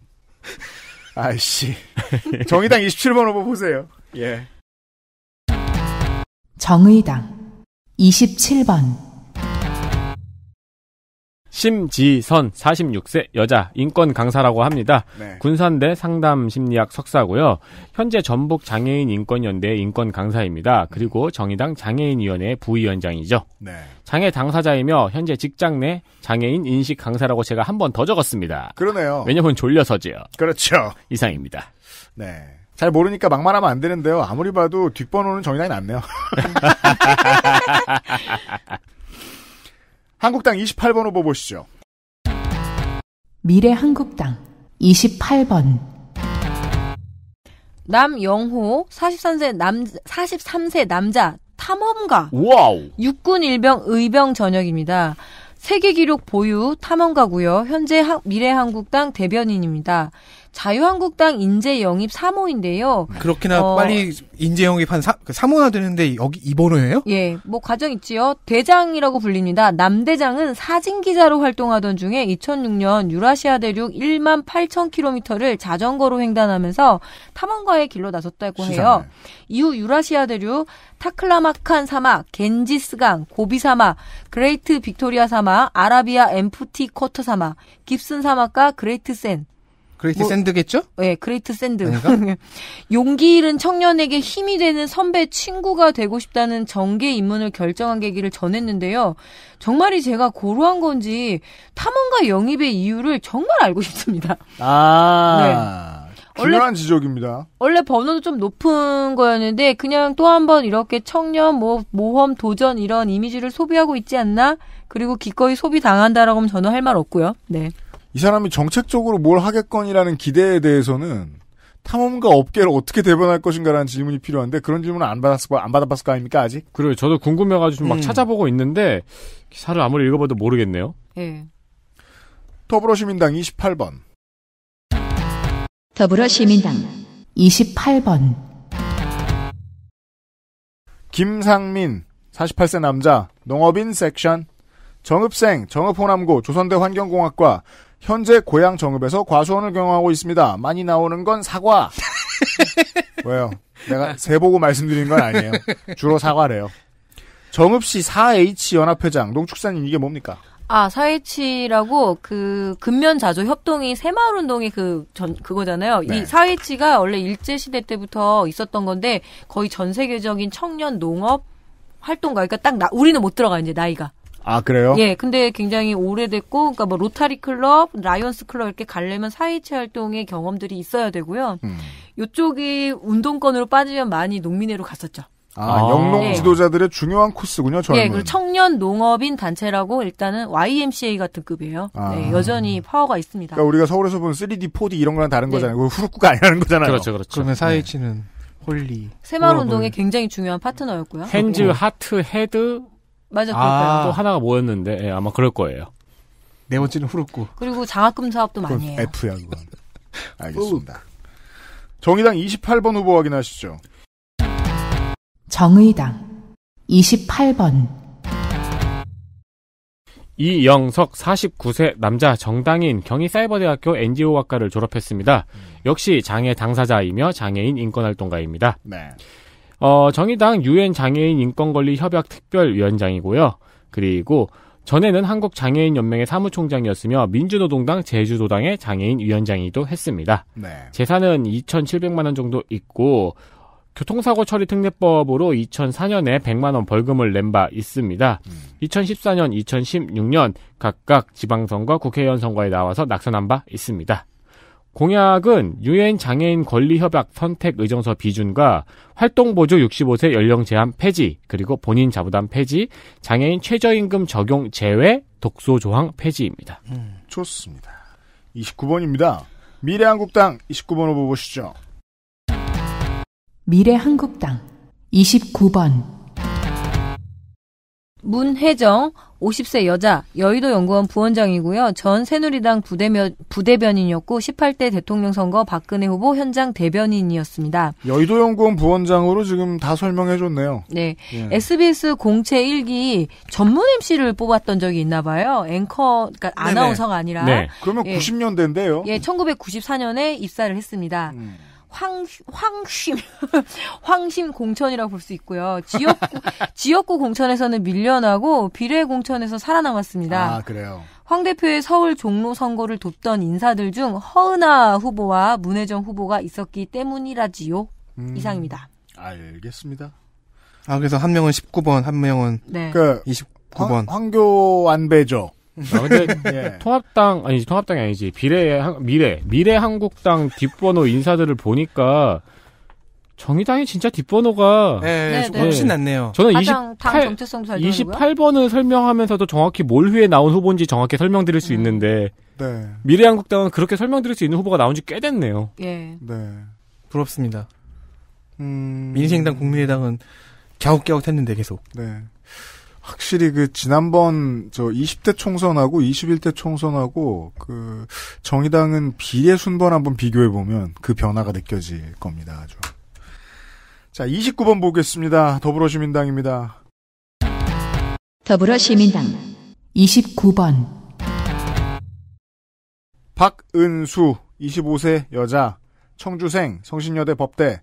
Speaker 2: 아이씨. [LAUGHS] 정의당 27번 후보 보세요. 예.
Speaker 1: 정의당 27번
Speaker 4: 심지선 46세 여자 인권 강사라고 합니다. 네. 군산대 상담 심리학 석사고요. 현재 전북 장애인 인권 연대 인권 강사입니다. 그리고 정의당 장애인 위원회 부위원장이죠. 네. 장애 당사자이며 현재 직장 내 장애인 인식 강사라고 제가 한 번 더 적었습니다. 그러네요. 왜냐면 졸려서지요. 그렇죠. 이상입니다.
Speaker 2: 네. 잘 모르니까 막말하면 안 되는데요. 아무리 봐도 뒷번호는 정의당이 낫네요. [LAUGHS] 한국당 28번 후보 보시죠.
Speaker 1: 미래 한국당 28번
Speaker 5: 남영호 43세 남 43세 남자 탐험가 와우. 육군 일병 의병 전역입니다. 세계 기록 보유 탐험가고요. 현재 미래 한국당 대변인입니다. 자유한국당 인재 영입 3호인데요. 그렇게나 어, 빨리
Speaker 3: 인재 영입한 3, 3호나 그 되는데 여기 2번호예요?
Speaker 5: 예, 뭐 과정 있지요. 대장이라고 불립니다. 남대장은 사진 기자로 활동하던 중에 2006년 유라시아 대륙 1만 8천 킬로미터를 자전거로 횡단하면서 탐험가의 길로 나섰다고 시상해. 해요. 이후 유라시아 대륙 타클라마칸 사막, 겐지스강, 고비 사막, 그레이트 빅토리아 사막, 아라비아 엠프티 쿼터 사막, 깁슨 사막과 그레이트 센, 그레이트 뭐, 샌드겠죠? 네, 그레이트 샌드. [LAUGHS] 용기 잃은 청년에게 힘이 되는 선배 친구가 되고 싶다는 정계 입문을 결정한 계기를 전했는데요. 정말이 제가 고루한 건지 탐험가 영입의 이유를 정말 알고 싶습니다.
Speaker 2: 아. 네. 중요한 지적입니다.
Speaker 5: 원래 번호도 좀 높은 거였는데 그냥 또 한 번 이렇게 청년 뭐 모험 도전 이런 이미지를 소비하고 있지 않나? 그리고 기꺼이 소비 당한다라고 하면 저는 할 말 없고요. 네.
Speaker 2: 이 사람이 정책적으로 뭘 하겠건이라는 기대에 대해서는 탐험가 업계를 어떻게 대변할 것인가라는 질문이 필요한데 그런 질문을 안 받았을 거, 안 받아봤을 거 아닙니까 아직?
Speaker 4: 그래요. 저도 궁금해가지고 막 음. 찾아보고 있는데 기사를 아무리 읽어봐도 모르겠네요. 예. 네. 더불어시민당 28번.
Speaker 1: 더불어시민당 28번.
Speaker 2: 김상민 48세 남자 농업인 섹션 정읍생 정읍호남고 조선대 환경공학과 현재 고향 정읍에서 과수원을 경영하고 있습니다. 많이 나오는 건 사과. [LAUGHS] 왜요? 내가 새 보고 말씀드린 건 아니에요. 주로 사과래요. 정읍시 4H 연합회장 농축산인 이게 뭡니까?
Speaker 5: 아, 4H라고 그 근면 자조 협동이 새마을 운동이 그전 그거잖아요. 네. 이 4H가 원래 일제 시대 때부터 있었던 건데 거의 전 세계적인 청년 농업 활동가 그러니까 딱 나, 우리는 못 들어가 이제 나이가.
Speaker 2: 아 그래요?
Speaker 7: 예,
Speaker 5: 근데 굉장히 오래됐고, 그러니까 뭐 로타리 클럽, 라이언스 클럽 이렇게 가려면 사회체 활동의 경험들이 있어야 되고요. 음. 이쪽이 운동권으로 빠지면 많이 농민회로 갔었죠. 아, 아, 영농 예.
Speaker 2: 지도자들의 네. 중요한 코스군요, 저는. 네, 예, 그리고
Speaker 5: 청년 농업인 단체라고 일단은 YMCA 같은 급이에요. 아. 네, 여전히 파워가 있습니다. 그러니까 우리가
Speaker 2: 서울에서 보는 3D, 4D 이런 거랑 다른 네. 거잖아요. 후루쿠가 아니라는 거잖아요. 그렇죠, 그렇죠. 그러면 네. 사회치는 홀리.
Speaker 5: 새마을 운동의 굉장히 중요한 파트너였고요. 핸즈,
Speaker 4: 하트, 헤드,
Speaker 5: 맞아, 아. 또 하나가
Speaker 4: 뭐였는데, 예, 아마 그럴 거예요. 네 번째는 후루꾸.
Speaker 5: 그리고 장학금 사업도 많이 해요.
Speaker 4: F야, 그건. [LAUGHS] 알겠습니다.
Speaker 2: 정의당 28번 후보 확인하시죠.
Speaker 1: 정의당 28번
Speaker 4: 이영석 49세 남자 정당인 경희사이버대학교 NGO학과를 졸업했습니다. 음. 역시 장애 당사자이며 장애인 인권활동가입니다. 네. 어, 정의당 유엔 장애인 인권권리 협약 특별위원장이고요. 그리고 전에는 한국 장애인 연맹의 사무총장이었으며 민주노동당 제주도당의 장애인 위원장이기도 했습니다. 네. 재산은 2,700만 원 정도 있고 교통사고 처리 특례법으로 2004년에 100만 원 벌금을 낸 바 있습니다. 음. 2014년, 2016년 각각 지방선거, 국회의원 선거에 나와서 낙선한 바 있습니다. 공약은 유엔 장애인 권리 협약 선택 의정서 비준과 활동 보조 65세 연령 제한 폐지, 그리고 본인 자부담 폐지, 장애인 최저임금 적용 제외, 독소 조항 폐지입니다. 음, 좋습니다. 29번입니다.
Speaker 2: 미래한국당 29번 후보 보시죠.
Speaker 1: 미래한국당 29번
Speaker 5: 문혜정 50세 여자 여의도 연구원 부원장이고요. 전 새누리당 부대면, 부대변인이었고 18대 대통령 선거 박근혜 후보 현장 대변인이었습니다.
Speaker 2: 여의도 연구원 부원장으로 지금 다 설명해 줬네요.
Speaker 5: 네. 예. SBS 공채 1기 전문 MC를 뽑았던 적이 있나 봐요. 앵커 그러니까 네, 네. 아나운서가 아니라 네. 그러면 예.
Speaker 2: 90년대인데요. 예,
Speaker 5: 1994년에 입사를 했습니다. 음. 황, 황심, [LAUGHS] 황심 공천이라고 볼 수 있고요. 지역구, [LAUGHS] 지역구 공천에서는 밀려나고 비례 공천에서 살아남았습니다. 아, 그래요? 황 대표의 서울 종로 선거를 돕던 인사들 중허은아 후보와 문혜정 후보가 있었기 때문이라지요.
Speaker 3: 음, 이상입니다.
Speaker 2: 알겠습니다.
Speaker 3: 아, 그래서 한 명은 19번, 한
Speaker 2: 명은 네. 그 29번. 황, 황교 안배죠. 아,
Speaker 4: 근데 [LAUGHS] 예. 통합당 아니지 통합당이 아니지 비례 미래 미래 한국당 뒷번호 인사들을 보니까 정의당이 진짜 뒷번호가 예, 예, 네, 네, 훨씬 낫네요. 저는 28, 28번을 설명하면서도 정확히 뭘 위해 나온 후보인지 정확히 설명드릴 수 음. 있는데 네. 미래한국당은 그렇게 설명드릴 수 있는 후보가 나온 지 꽤 됐네요. 예. 네.
Speaker 2: 부럽습니다. 음... 민생당 국민의당은 갸웃갸웃 했는데 계속. 네. 확실히 그 지난번 저 20대 총선하고 21대 총선하고 그 정의당은 비례 순번 한번 비교해 보면 그 변화가 느껴질 겁니다. 아주. 자, 29번 보겠습니다. 더불어시민당입니다.
Speaker 1: 더불어시민당 29번
Speaker 2: 박은수 25세 여자 청주생 성신여대 법대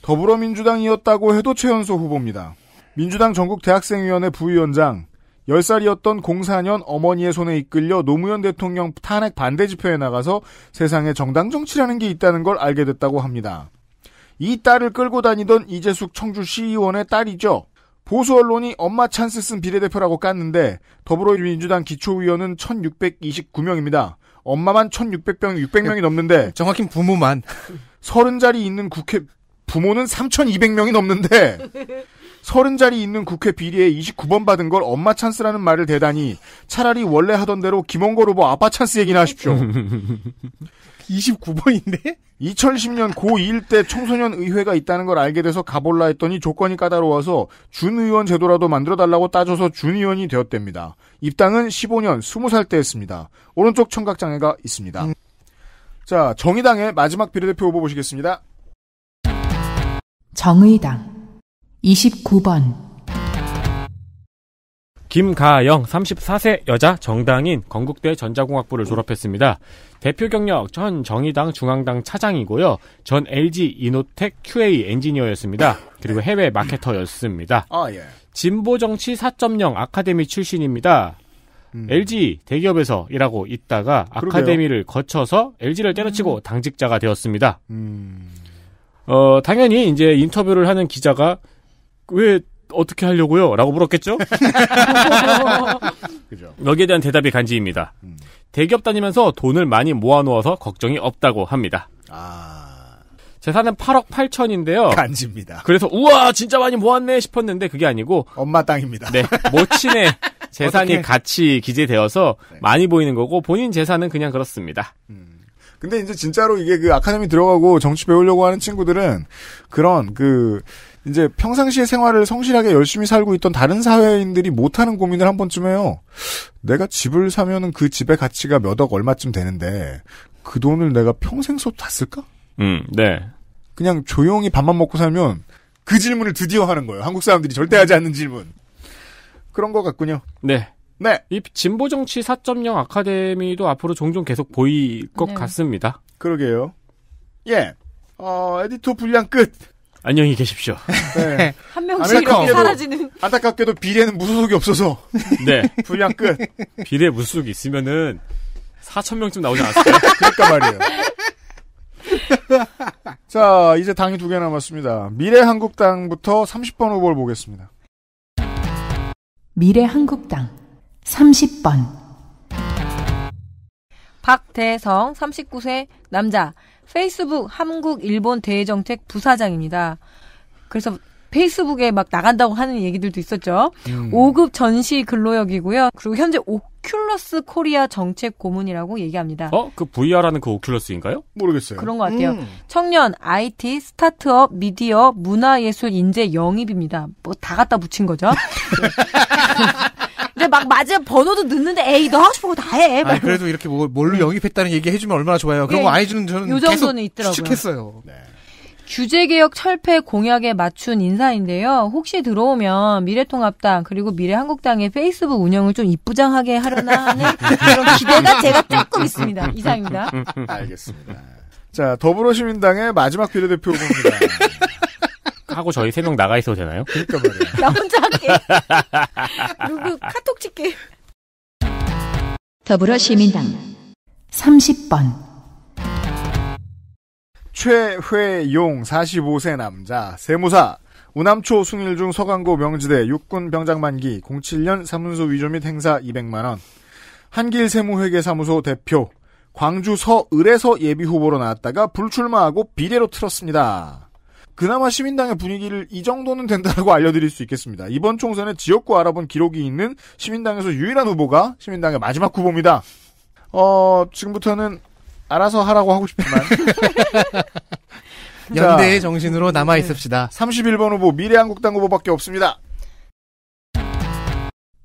Speaker 2: 더불어민주당이었다고 해도 최연소 후보입니다. 민주당 전국 대학생위원회 부위원장 10살이었던 04년 어머니의 손에 이끌려 노무현 대통령 탄핵 반대 지표에 나가서 세상에 정당 정치라는 게 있다는 걸 알게 됐다고 합니다. 이 딸을 끌고 다니던 이재숙 청주시의원의 딸이죠. 보수 언론이 엄마 찬스 쓴 비례대표라고 깠는데 더불어민주당 기초위원은 1629명입니다. 엄마만 1600명, 600명이 넘는데 [LAUGHS] 정확히 부모만 30자리 있는 국회 부모는 3200명이 넘는데 [LAUGHS] 서른 자리 있는 국회 비리에 29번 받은 걸 엄마 찬스라는 말을 대다니 차라리 원래 하던 대로 김원걸 후보 아빠 찬스 얘기나 하십시오. 29번인데? 2010년 고1 때 청소년 의회가 있다는 걸 알게 돼서 가볼라 했더니 조건이 까다로워서 준의원 제도라도 만들어달라고 따져서 준의원이 되었답니다. 입당은 15년 20살 때 했습니다. 오른쪽 청각장애가 있습니다. 음. 자, 정의당의 마지막 비례대표 후보 보시겠습니다.
Speaker 1: 정의당 29번
Speaker 4: 김가영 34세 여자 정당인 건국대 전자공학부를 졸업했습니다. 대표 경력 전 정의당 중앙당 차장이고요. 전 LG 이노텍 QA 엔지니어였습니다. 그리고 해외 마케터였습니다. 아, 예. 진보 정치 4.0 아카데미 출신입니다. 음. LG 대기업에서 일하고 있다가 아카데미를 거쳐서 LG를 음. 때려치고 당직자가 되었습니다.
Speaker 6: 음.
Speaker 4: 어, 당연히 이제 인터뷰를 하는 기자가 왜 어떻게 하려고요? 라고 물었겠죠? [LAUGHS] 그죠. 여기에 대한 대답이 간지입니다. 음. 대기업 다니면서 돈을 많이 모아놓아서 걱정이 없다고 합니다. 아. 재산은 8억 8천인데요. 간지입니다. 그래서 우와 진짜 많이 모았네 싶었는데 그게 아니고 엄마 땅입니다. 네 모친의 [LAUGHS] 재산이 같이 기재되어서 네. 많이 보이는 거고 본인 재산은 그냥 그렇습니다. 음.
Speaker 2: 근데 이제 진짜로 이게 그 아카데미 들어가고 정치 배우려고 하는 친구들은 그런 그 이제 평상시의 생활을 성실하게 열심히 살고 있던 다른 사회인들이 못하는 고민을 한 번쯤 해요. 내가 집을 사면은 그 집의 가치가 몇억 얼마쯤 되는데 그 돈을 내가 평생 쏟다 쓸까? 음, 네. 그냥 조용히 밥만 먹고 살면 그 질문을 드디어 하는 거예요. 한국 사람들이 절대 하지 않는 질문. 그런 것 같군요.
Speaker 4: 네. 네. 이 진보 정치 4.0 아카데미도 앞으로 종종 계속 보일 것 네. 같습니다. 그러게요.
Speaker 2: 예. 어, 에디터 분량 끝.
Speaker 4: 안녕히 계십시오. 네. [LAUGHS] 네.
Speaker 2: 한 명씩 사라지는. 안타깝게도 비례는 무소속이 없어서. [LAUGHS] 네. [LAUGHS] 분량 끝.
Speaker 4: 비례 무소속이 있으면은 4천 명쯤 나오지 않았을까 그러니까 말이에요.
Speaker 2: 자, 이제 당이 두 개 남았습니다. 미래한국당부터 30번 후보를 보겠습니다.
Speaker 1: 미래한국당 30번
Speaker 5: 박대성 39세 남자 페이스북 한국 일본 대외정책 부사장입니다. 그래서 페이스북에 막 나간다고 하는 얘기들도 있었죠. 음. 5급 전시 근로역이고요. 그리고 현재 오큘러스 코리아 정책 고문이라고 얘기합니다. 어?
Speaker 4: 그 VR하는 그 오큘러스인가요? 모르겠어요. 그런 것 같아요. 음.
Speaker 5: 청년, IT, 스타트업, 미디어, 문화예술, 인재, 영입입니다. 뭐 다 갖다 붙인 거죠. [LAUGHS] 근데 막 맞아 번호도 넣는데 에이 너 하고 싶은 거 다 해. 아 그래도
Speaker 6: 이렇게
Speaker 3: 뭐, 뭘로 네. 영입했다는 얘기 해주면 얼마나 좋아요. 그런 예, 네. 거안 해주는 저는 요 정도는 있더라고요. 추측했어요.
Speaker 5: 네. 규제개혁 철폐 공약에 맞춘 인사인데요. 혹시 들어오면 미래통합당 그리고 미래한국당의 페이스북 운영을 좀 이쁘장하게 하려나 하는 [LAUGHS] 그런 기대가 제가 조금
Speaker 2: 있습니다. 이상입니다. 알겠습니다. 자 더불어시민당의 마지막 비례대표 후보입니다. [LAUGHS]
Speaker 4: 하고 저희 세 명 나가 있어도 되나요? 그러니까 말이야. [LAUGHS] 나 혼자 할게.
Speaker 1: [LAUGHS] 누구 카톡 찍게. 더불어 시민당 30번
Speaker 2: 최회용 45세 남자 세무사 우남초 숭일중 서강고 명지대 육군 병장 만기 07년 사문서 위조 및 행사 200만 원 한길 세무회계사무소 대표 광주 서을에서 예비 후보로 나왔다가 불출마하고 비례로 틀었습니다. 그나마 시민당의 분위기를 이 정도는 된다라고 [LAUGHS] 알려드릴 수 있겠습니다. 이번 총선에 지역구 알아본 기록이 있는 시민당에서 유일한 후보가 시민당의 마지막 후보입니다. 어, 지금부터는 알아서 하라고 하고 싶지만.
Speaker 3: [LAUGHS]
Speaker 2: 연대의 정신으로 남아있읍시다. 31번 후보 미래한국당 후보밖에 없습니다.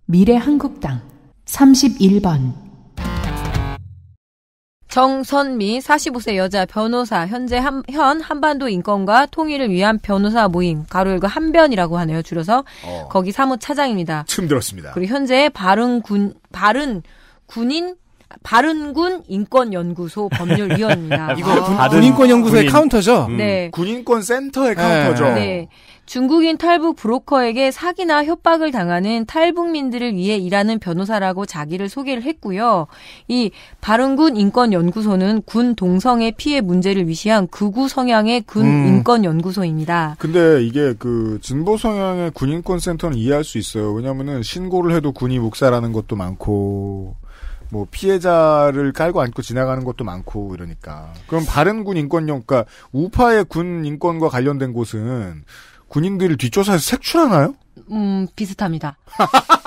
Speaker 1: 미래한국당 31번
Speaker 5: 정선미 45세 여자 변호사 현재 한, 현 한반도 인권과 통일을 위한 변호사 모임 가로 열고 한변이라고 하네요 줄여서 어. 거기 사무차장입니다. 처음 들었습니다. 그리고 현재 바른 군 바른 군인 바른군 인권연구소 법률위원입니다.
Speaker 6: [LAUGHS] 이거 아. 군인권연구소의 군인.
Speaker 3: 카운터죠? 음. 네.
Speaker 5: 군인권 센터의 네. 카운터죠. 네. 네. 중국인 탈북 브로커에게 사기나 협박을 당하는 탈북민들을 위해 일하는 변호사라고 자기를 소개를 했고요. 이 바른군 인권연구소는 군 동성애 피해 문제를 위시한 극우 성향의 군 음. 인권연구소입니다.
Speaker 2: 근데 이게 그 진보 성향의 군인권 센터는 이해할 수 있어요. 왜냐면은 신고를 해도 군이 묵살하는 것도 많고 뭐 피해자를 깔고 안고 지나가는 것도 많고 이러니까 그럼 바른 군 인권영 그러니까 우파의 군 인권과 관련된 곳은 군인들을 뒤쫓아서 색출하나요?
Speaker 5: 음 비슷합니다. [LAUGHS]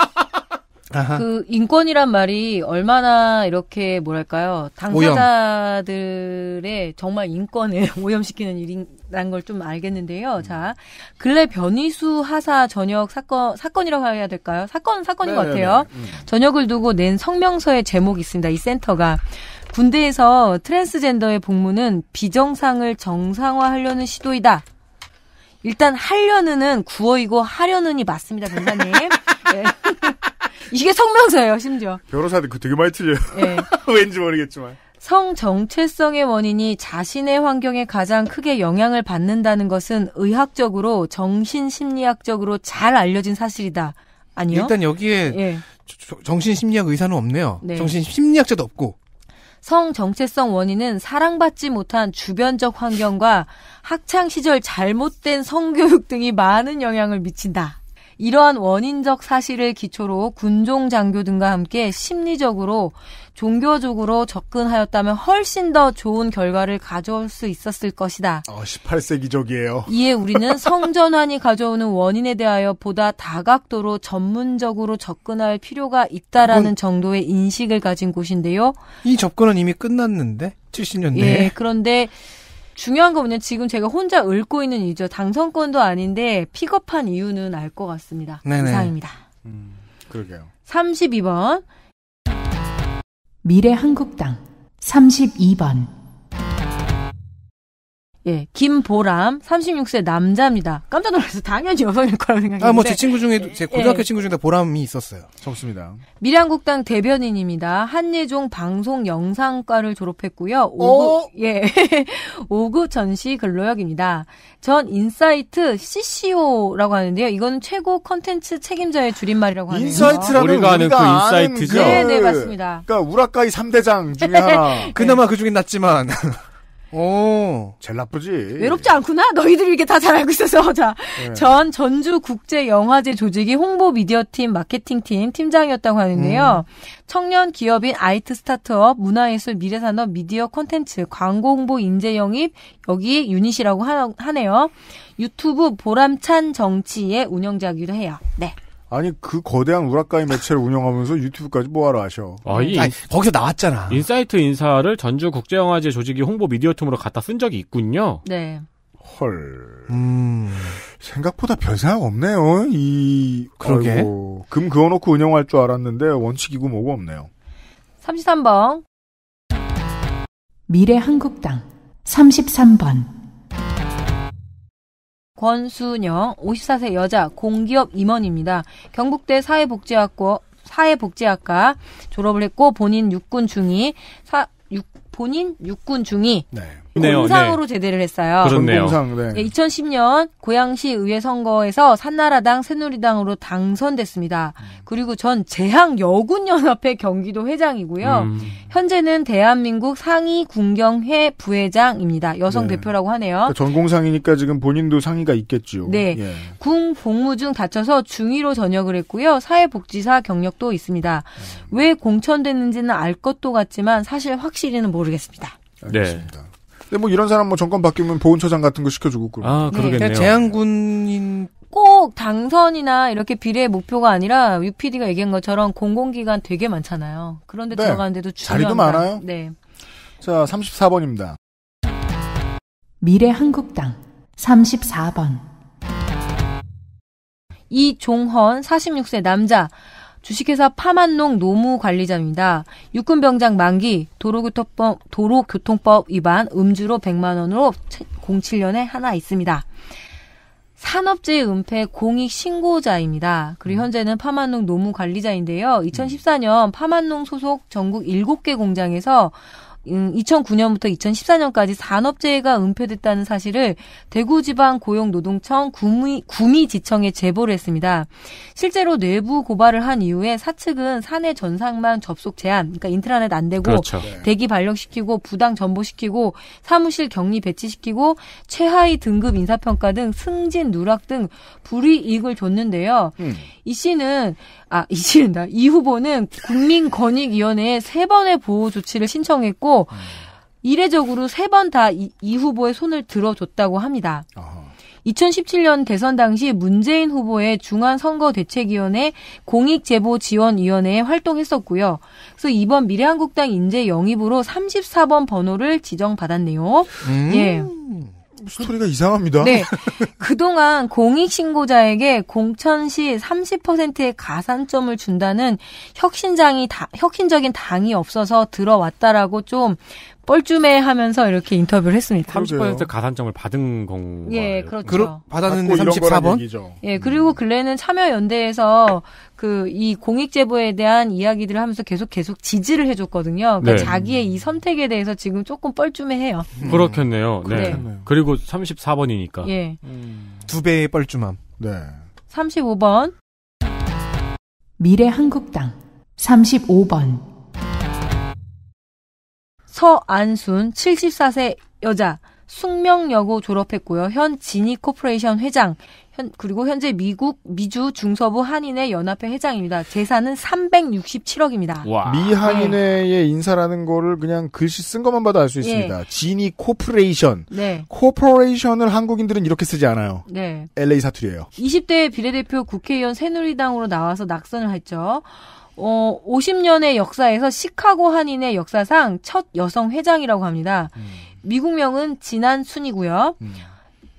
Speaker 5: 그 인권이란 말이 얼마나 이렇게 뭐랄까요 당사자들의 오염. 정말 인권을 [LAUGHS] 오염시키는 일인 라는 걸 좀 알겠는데요. 음. 자, 근래 변희수 하사 전역 사건 사건이라고 해야 될까요? 사건 은 사건인 네, 것 같아요. 네, 네. 음. 전역을 두고 낸 성명서의 제목이 있습니다. 이 센터가 군대에서 트랜스젠더의 복무는 비정상을 정상화하려는 시도이다. 일단 하려는은 구어이고 하려는이 맞습니다, 변사님. 네. [LAUGHS] 이게 성명서예요, 심지어.
Speaker 2: 변호사들 그 되게 많이 틀려요. 네. [LAUGHS] 왠지 모르겠지만.
Speaker 5: 성 정체성의 원인이 자신의 환경에 가장 크게 영향을 받는다는 것은 의학적으로 정신 심리학적으로 잘 알려진 사실이다. 아니요? 일단 여기에 예.
Speaker 3: 정신 심리학 의사는 없네요. 네. 정신 심리학자도 없고.
Speaker 5: 성 정체성 원인은 사랑받지 못한 주변적 환경과 학창 시절 잘못된 성교육 등이 많은 영향을 미친다. 이러한 원인적 사실을 기초로 군종 장교 등과 함께 심리적으로 종교적으로 접근하였다면 훨씬 더 좋은 결과를 가져올 수 있었을 것이다. 어,
Speaker 2: 18세기적이에요.
Speaker 5: 이에 우리는 성전환이 가져오는 원인에 대하여 보다 다각도로 전문적으로 접근할 필요가 있다라는 뭐, 정도의 인식을 가진 곳인데요. 이 접근은 이미 끝났는데 70년대. 예, 그런데 중요한 거 뭐냐 지금 제가 혼자 읊고 있는 이죠 당선권도 아닌데 픽업한 이유는 알 것 같습니다. 네네. 이상입니다.
Speaker 6: 음, 그러게요.
Speaker 5: 32번 미래한국당 32번 예, 김보람 36세 남자입니다. 깜짝 놀라서 당연히 여성일 거라고 생각했는데. 아, 뭐 제 친구 중에도 제 고등학교 예. 친구
Speaker 3: 중에 예. 보람이 있었어요. 좋습니다.
Speaker 5: 미량국당 대변인입니다. 한예종 방송 영상과를 졸업했고요. 어? 오구 예. [LAUGHS] 오구 전시 근로역입니다. 전 인사이트 CCO라고 하는데요. 이건 최고 컨텐츠 책임자의 줄임말이라고 하네요. 인사이트라는 우리가 아는 그 인사이트죠. 그... 네, 네, 맞습니다.
Speaker 2: 그니까 우라카이 3대장
Speaker 5: 중에 하나. [LAUGHS] 네.
Speaker 3: 그나마 네. 그 중에 낫지만 오. 제일 나쁘지. 외롭지
Speaker 5: 않구나. 너희들이 이렇게 다 잘 알고 있어서. [LAUGHS] 자, 네. 전 전주국제영화제 조직이 홍보 미디어팀 마케팅팀 팀장이었다고 하는데요. 음. 청년 기업인 아이트 스타트업, 문화예술 미래산업 미디어 콘텐츠, 광고 홍보 인재 영입, 여기 유닛이라고 하네요. 유튜브 보람찬 정치의 운영자기도 해요. 네.
Speaker 2: 아니 그 거대한 우라카이 매체를 운영하면서 유튜브까지 뭐하러 하셔? 아, 이 아니, 거기서 나왔잖아.
Speaker 4: 인사이트 인사를 전주 국제영화제 조직이 홍보 미디어팀으로 갖다 쓴 적이 있군요. 네. 헐.
Speaker 2: 음. 생각보다 별 생각 없네요. 이 그러게. 아이고, 금 그어놓고 운영할 줄 알았는데 원칙이고 뭐고 없네요.
Speaker 5: 33번
Speaker 1: 미래 한국당 33번
Speaker 5: 권순영 54세 여자 공기업 임원입니다. 경북대 사회복지학과 사회복지학과 졸업을 했고 본인 육군 중위 사 육, 본인 육군 중위 네. 네 공상으로 제대를 했어요. 그렇네요. 공상, 네. 2010년 예, 고양시 의회 선거에서 산나라당 새누리당으로 당선됐습니다. 그리고 전 재향 여군 연합회 경기도 회장이고요. 음. 현재는 대한민국 상위 군경회 부회장입니다. 여성 네. 대표라고 하네요. 그러니까
Speaker 2: 전공상이니까 지금 본인도 상의가 있겠죠. 네. 예.
Speaker 5: 군 복무 중 다쳐서 중위로 전역을 했고요. 사회복지사 경력도 있습니다. 음. 왜 공천됐는지는 알 것도 같지만 사실 확실히는 모르겠습니다.
Speaker 2: 알겠습니다. 네. 근데 뭐 이런 사람 뭐 정권 바뀌면 보훈처장 같은 거 시켜주고
Speaker 6: 그러 아, 네, 그러겠네요. 네.
Speaker 5: 재향군인 꼭 당선이나 이렇게 비례 의 목표가 아니라 UPD가 얘기한 것처럼 공공기관 되게 많잖아요. 그런데 네. 들어가는데도 중요한 자리도 많아요. 네.
Speaker 2: 자, 34번입니다.
Speaker 5: 미래 한국당 34번 이종헌 46세 남자 주식회사 파만농 노무 관리자입니다. 육군 병장 만기 도로교통법, 도로교통법 위반 음주로 100만 원으로 07년에 하나 있습니다. 산업재해 은폐 공익 신고자입니다. 그리고 음. 현재는 파만농 노무 관리자인데요. 2014년 음. 파만농 소속 전국 7개 공장에서 2009년부터 음, 2014년까지 산업재해가 은폐됐다는 사실을 대구지방 고용노동청 구미, 구미지청에 제보를 했습니다. 실제로 내부 고발을 한 이후에 사측은 사내 전상망 접속 제한, 그러니까 인트라넷 안 되고 그렇죠. 네. 대기 발령시키고 부당 전보시키고 사무실 격리 배치시키고 최하위 등급 인사평가 등 승진 누락 등 불이익을 줬는데요. 음. 이 씨는 아 이 씨는 이 후보는 국민권익위원회에 세 번의 보호 조치를 신청했고 이례적으로 세 번 다이 이 후보의 손을 들어줬다고 합니다. 2017년 대선 당시 문재인 후보의 중앙선거대책위원회 공익제보지원위원회에 활동했었고요. 그래서 이번 미래한국당 인재 영입으로 34번 번호를 지정받았네요. 음. 예. 스토리가 그
Speaker 2: 이상합니다. 네.
Speaker 5: 그동안 공익신고자에게 공천시 30%의 가산점을 준다는 혁신장이 다, 혁신적인 당이 없어서 들어왔다라고 좀 뻘쭘해 하면서 이렇게 인터뷰를 했습니다. 30%
Speaker 4: 가산점을 받은 건가요? 예, 그렇죠. 그러, 받았는데 34번?
Speaker 5: 예, 음. 그리고 근래는 참여연대에서 그 이 공익제보에 대한 이야기들을 하면서 계속 계속 지지를 해줬거든요. 그러니까 네. 자기의 이 선택에 대해서 지금 조금 뻘쭘해해요.
Speaker 4: 음. 그렇겠네요. 네. 그렇겠네요. 그리고 34번이니까. 예. 음. 두
Speaker 3: 배의 뻘쭘함.
Speaker 4: 네.
Speaker 5: 35번.
Speaker 1: 미래한국당 35번.
Speaker 5: 서안순 74세 여자 숙명여고 졸업했고요. 현 지니 코퍼레이션 회장, 현, 그리고 현재 미국 미주 중서부 한인회 연합회 회장입니다. 재산은 367억입니다. 와. 미 한인회의
Speaker 2: 네. 인사라는 거를 그냥 글씨 쓴 것만 봐도 알수 예. 있습니다. 네. 지니 코퍼레이션.
Speaker 5: 네. 코퍼레이션을
Speaker 2: 한국인들은 이렇게 쓰지 않아요. 네. LA 사투리예요.
Speaker 5: 20대 비례대표 국회의원 새누리당으로 나와서 낙선을 했죠. 어, 50년의 역사에서 시카고 한인의 역사상 첫 여성 회장이라고 합니다. 음. 미국명은 진한 순이고요. 음.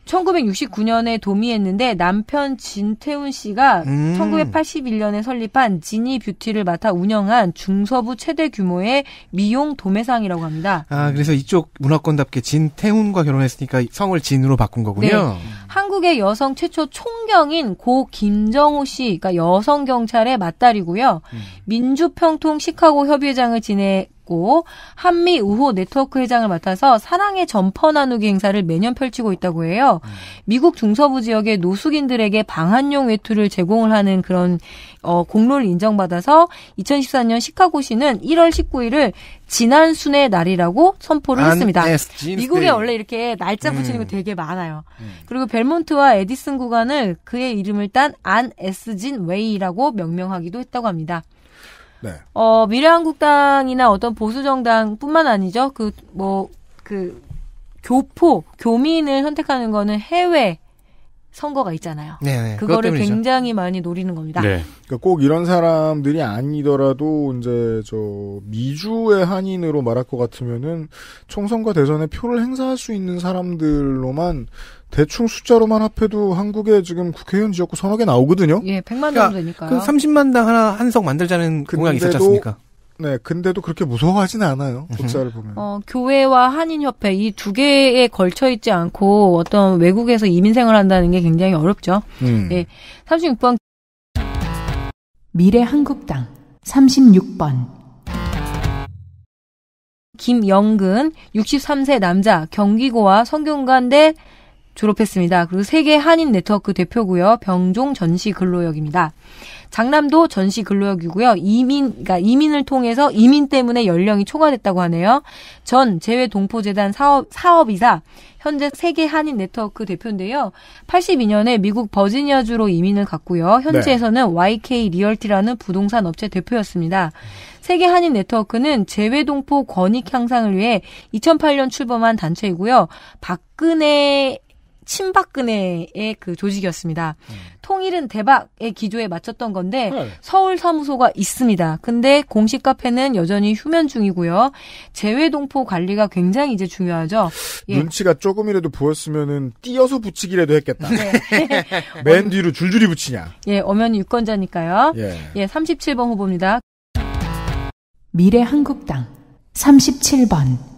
Speaker 5: 1969년에 도미했는데 남편 진태훈 씨가 음. 1981년에 설립한 지니 뷰티를 맡아 운영한 중서부 최대 규모의 미용 도매상이라고 합니다.
Speaker 3: 아, 그래서 이쪽 문화권답게 진태훈과 결혼했으니까 성을 진으로 바꾼 거군요.
Speaker 5: 네. 한국의 여성 최초 총경인 고 김정우 씨, 그러니까 여성 경찰의 맞다리고요. 음. 민주평통 시카고 협의장을 지내 맡고 한미 우호 네트워크 회장을 맡아서 사랑의 점퍼 나누기 행사를 매년 펼치고 있다고 해요. 미국 중서부 지역의 노숙인들에게 방한용 외투를 제공을 하는 그런 어, 공로를 인정받아서 2014년 시카고시는 1월 19일을 지난 순의 날이라고 선포를 했습니다. 미국에 원래 이렇게 날짜 음. 붙이는 음. 거 되게 많아요. 음. 그리고 벨몬트와 에디슨 구간을 그의 이름을 딴안 에스진 웨이라고 명명하기도 했다고 합니다. 네. 어, 미래한국당이나 어떤 보수정당뿐만 아니죠. 그, 뭐, 그, 교포, 교민을 선택하는 거는 해외 선거가 있잖아요. 네, 네. 그거를 굉장히 많이 노리는 겁니다. 네.
Speaker 2: 그러니까 꼭 이런 사람들이 아니더라도 이제 저 미주의 한인으로 말할 것 같으면은 총선과 대선에 표를 행사할 수 있는 사람들로만 대충 숫자로만 합해도 한국에 지금 국회의원 지역구 서너 개 나오거든요. 예,
Speaker 5: 100만 그러니까 정도 되니까요. 그
Speaker 3: 30만당 하나 한 석 만들자는 공약이 있었지 않습니까? 네, 근데도 그렇게 무서워하진 않아요.
Speaker 6: 복사를 보면.
Speaker 5: 어, 교회와 한인협회 이 두 개에 걸쳐 있지 않고 어떤 외국에서 이민 생활한다는 게 굉장히 어렵죠. 음. 네, 예, 36번 미래 한국당 36번 김영근 63세 남자 경기고와 성균관대 졸업했습니다. 그리고 세계 한인 네트워크 대표고요. 병종 전시 근로역입니다. 장남도 전시 근로역이고요. 이민, 그러니까 이민을 통해서 이민 때문에 연령이 초과됐다고 하네요. 전 재외 동포재단 사업, 사업이사, 현재 세계 한인 네트워크 대표인데요. 82년에 미국 버지니아주로 이민을 갔고요. 현지에서는 네. YK 리얼티라는 부동산 업체 대표였습니다. 세계 한인 네트워크는 재외 동포 권익 향상을 위해 2008년 출범한 단체이고요. 박근혜 친박근혜의 그 조직이었습니다. 음. 통일은 대박의 기조에 맞췄던 건데 네. 서울 사무소가 있습니다. 근데 공식 카페는 여전히 휴면 중이고요. 재외 동포 관리가 굉장히 이제 중요하죠. 예.
Speaker 2: 눈치가 조금이라도 보였으면은 띄어서 붙이기라도 했겠다. 네. [LAUGHS] 맨 뒤로 줄줄이 붙이냐.
Speaker 5: 예, 엄연히 유권자니까요. 예. 예, 37번 후보입니다. 미래 한국당
Speaker 1: 37번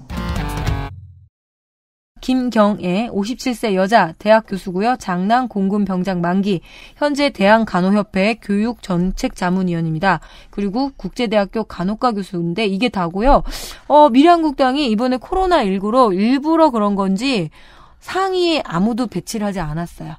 Speaker 5: 김경애 57세 여자 대학 교수고요. 장남 공군 병장 만기 현재 대한간호협회 교육 정책 자문위원입니다. 그리고 국제대학교 간호과 교수인데 이게 다고요. 어, 미래한국당이 이번에 코로나19로 일부러 그런 건지 상위에 아무도 배치를 하지 않았어요.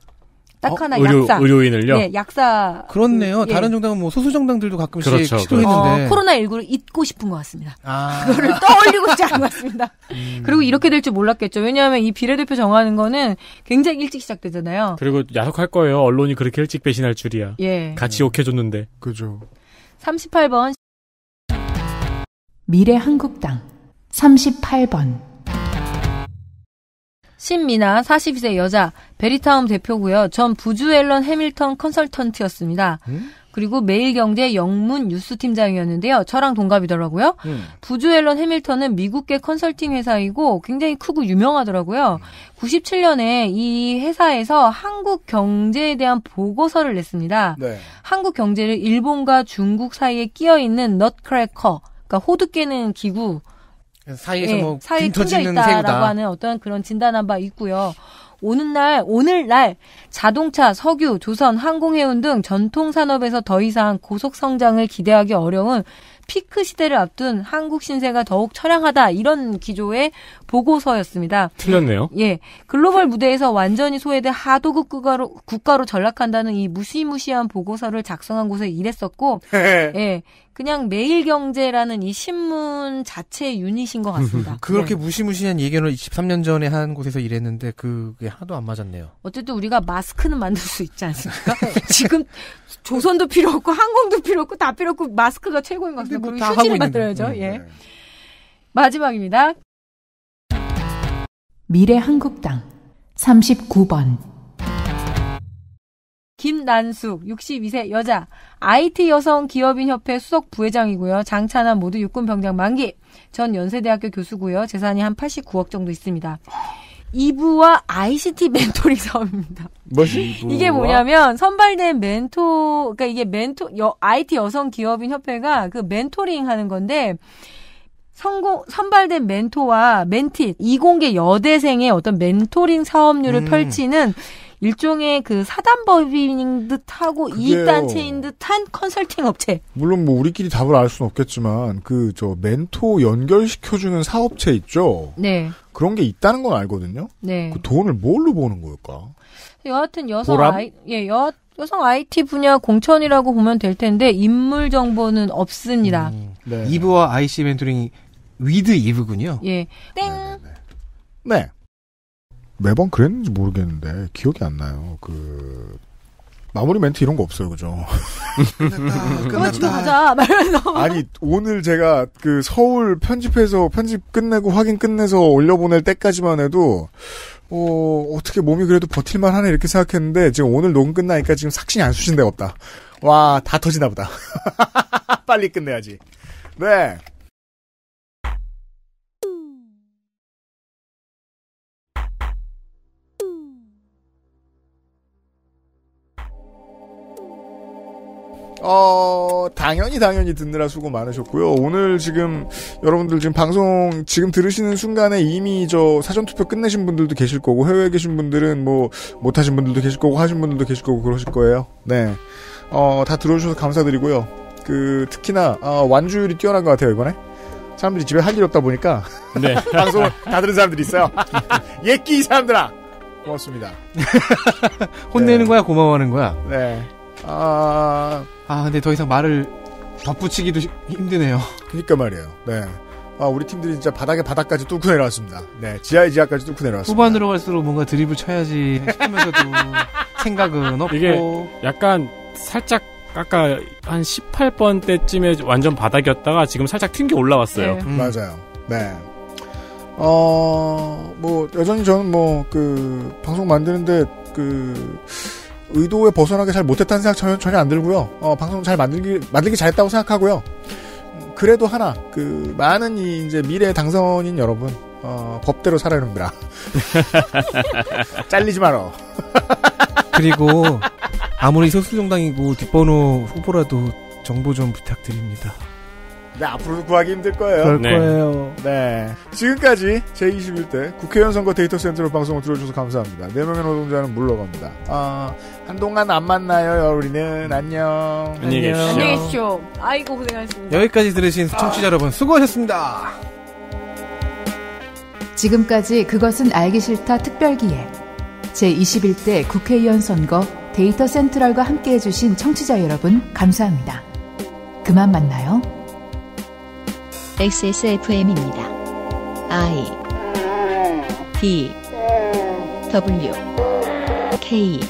Speaker 5: 딱 어? 하나 의료, 약사. 의료인을요? 네, 약사.
Speaker 3: 그렇네요. 그, 예. 다른 정당은 뭐 소수 정당들도 가끔씩 그렇죠, 그렇죠. 시도했는데. 어, 코로나
Speaker 5: 19를 잊고 싶은 것 같습니다.
Speaker 3: 아. 그거를
Speaker 5: 떠올리고 싶지 않은 것 같습니다. [LAUGHS] 음. 그리고 이렇게 될 줄 몰랐겠죠. 왜냐하면 이 비례대표 정하는 거는 굉장히 일찍 시작되잖아요.
Speaker 4: 그리고 야속할 거예요. 언론이 그렇게 일찍 배신할 줄이야. 예. 같이 욕해줬는데. 그죠.
Speaker 5: 38번 미래 한국당
Speaker 1: 38번
Speaker 5: 신미나 42세 여자 베리타움 대표고요. 전 부주 앨런 해밀턴 컨설턴트였습니다. 음? 그리고 매일경제 영문 뉴스팀장이었는데요. 저랑 동갑이더라고요. 음. 부주 앨런 해밀턴은 미국계 컨설팅 회사이고 굉장히 크고 유명하더라고요. 97년에 음. 이 회사에서 한국 경제에 대한 보고서를 냈습니다. 네. 한국 경제를 일본과 중국 사이에 끼어 있는 넛크래커, 그러니까 호두 깨는 기구 사이에서 예, 뭐 사이에 끊겨있다라고 하는 어떤 그런 진단한 바 있고요. 오는 날 오늘날 자동차, 석유, 조선, 항공해운 등 전통 산업에서 더 이상 고속 성장을 기대하기 어려운 피크 시대를 앞둔 한국 신세가 더욱 처량하다 이런 기조의 보고서였습니다. 틀렸네요. 예, 글로벌 무대에서 완전히 소외된 하도급 국가로 국가로 전락한다는 이 무시무시한 보고서를 작성한 곳에 일했었고, [LAUGHS] 예, 그냥 매일경제라는 이 신문 자체 의 유닛인 것 같습니다. [LAUGHS] 그렇게 네.
Speaker 3: 무시무시한 예견을 23년 전에 한 곳에서 일했는데 그게 하나도 안 맞았네요.
Speaker 5: 어쨌든 우리가 마스크는 만들 수 있지 않습니까? [LAUGHS] 지금 조선도 필요 없고 항공도 필요 없고 다 필요 없고 마스크가 최고인 것 같습니다. 뭐 그럼 휴지를 만들어야죠. 음, 예. 네. 예. 마지막입니다.
Speaker 1: 미래한국당 39번
Speaker 5: 김난숙 62세 여자 IT 여성 기업인 협회 수석 부회장이고요. 장차남 모두 육군 병장 만기. 전 연세대학교 교수고요. 재산이 한 89억 정도 있습니다. 이부와 ICT [LAUGHS] 멘토링 사업입니다.
Speaker 7: 뭐지? 이게 뭐냐면
Speaker 5: 선발된 멘토 그러니까 이게 멘토 여, IT 여성 기업인 협회가 그 멘토링 하는 건데 성공 선발된 멘토와 멘티 이공계 여대생의 어떤 멘토링 사업률을 음. 펼치는 일종의 그 사단법인 듯하고 이익단체인 듯한 컨설팅 업체.
Speaker 2: 물론 뭐 우리끼리 답을 알 수는 없겠지만 그 저 멘토 연결시켜주는 사업체 있죠. 네. 그런 게 있다는 건 알거든요. 네. 그 돈을 뭘로 버는 걸까?
Speaker 5: 여하튼 여성 보람? 아이 예 여. 여성 IT 분야 공천이라고 보면 될 텐데 인물 정보는 없습니다. 음,
Speaker 3: 네. 이브와 IC 멘토링이 위드 이브군요.
Speaker 5: 예. 네, 네, 땡.
Speaker 2: 네. 네. 매번 그랬는지 모르겠는데 기억이 안 나요. 그 마무리 멘트 이런 거 없어요, 그죠? 끝났다, 끝났다. 가자, 아니, 오늘 제가 그 서울 편집해서 편집 끝내고 확인 끝내서 올려보낼 때까지만 해도, 어, 어떻게 몸이 그래도 버틸만 하네, 이렇게 생각했는데, 지금 오늘 녹음 끝나니까 지금 삭신이 안 쑤신 데가 없다. 와, 다 터지나 보다. [LAUGHS] 빨리 끝내야지. 네. 어, 당연히 당연히 듣느라 수고 많으셨고요. 오늘 지금 여러분들 지금 방송 지금 들으시는 순간에 이미 저 사전 투표 끝내신 분들도 계실 거고 해외에 계신 분들은 뭐 못하신 분들도 계실 거고 하신 분들도 계실 거고 그러실 거예요. 네, 어, 다 들어주셔서 감사드리고요. 그 특히나 어, 완주율이 뛰어난 것 같아요 이번에. 사람들이 집에 할 일 없다 보니까 네. [LAUGHS] 방송을 다 들은 사람들이 있어요. 예끼 [LAUGHS] 사람들아 고맙습니다. [LAUGHS]
Speaker 3: 혼내는 네. 거야 고마워하는 거야.
Speaker 2: 네. 아아 근데 더 이상 말을 덧붙이기도 힘드네요. 그니까 말이에요. 네. 아, 우리 팀들이 진짜 바닥에 바닥까지 뚫고 내려왔습니다. 네, 지하에 지하까지 뚫고 내려왔습니다. 후반으로 갈수록 뭔가 드립을 쳐야지 싶으면서도
Speaker 4: [LAUGHS] 생각은 없고. 이게 약간 살짝 아까 한 18번 때쯤에 완전 바닥이었다가 지금 살짝 튕겨 올라왔어요. 네. 음. 맞아요. 네.
Speaker 2: 어, 뭐, 여전히 저는 뭐, 그, 방송 만드는데, 그, 의도에 벗어나게 잘 못했다는 생각 전혀, 전혀 안 들고요. 어, 방송 잘 만들기, 만들기 잘했다고 생각하고요. 그래도 하나, 그, 많은 이, 이제 미래 당선인 여러분, 어, 법대로 살아야 합니다.
Speaker 4: [LAUGHS] 잘리지 마라.
Speaker 3: 그리고, 아무리 소수정당이고 뒷번호 후보라도 정보
Speaker 2: 좀 부탁드립니다. 네, 앞으로도 구하기 힘들 거예요. 그럴 네. 거예요. 네. 지금까지 제21대 국회의원 선거 데이터 센터로 방송을 들어주셔서 감사합니다. 4명의 노동자는 물러갑니다. 아, 한동안 안 만나요, 우리는. 안녕. 안녕히 계십시오. 안녕히
Speaker 5: 계십시오. 아이고, 고생하셨습니다.
Speaker 2: 여기까지 들으신 아. 청취자 아. 여러분, 수고하셨습니다.
Speaker 1: 지금까지 그것은 알기 싫다 특별기획. 제21대 국회의원 선거 데이터 센트럴과 함께 해주신 청취자 여러분, 감사합니다. 그만 만나요. XSFM입니다. I D W K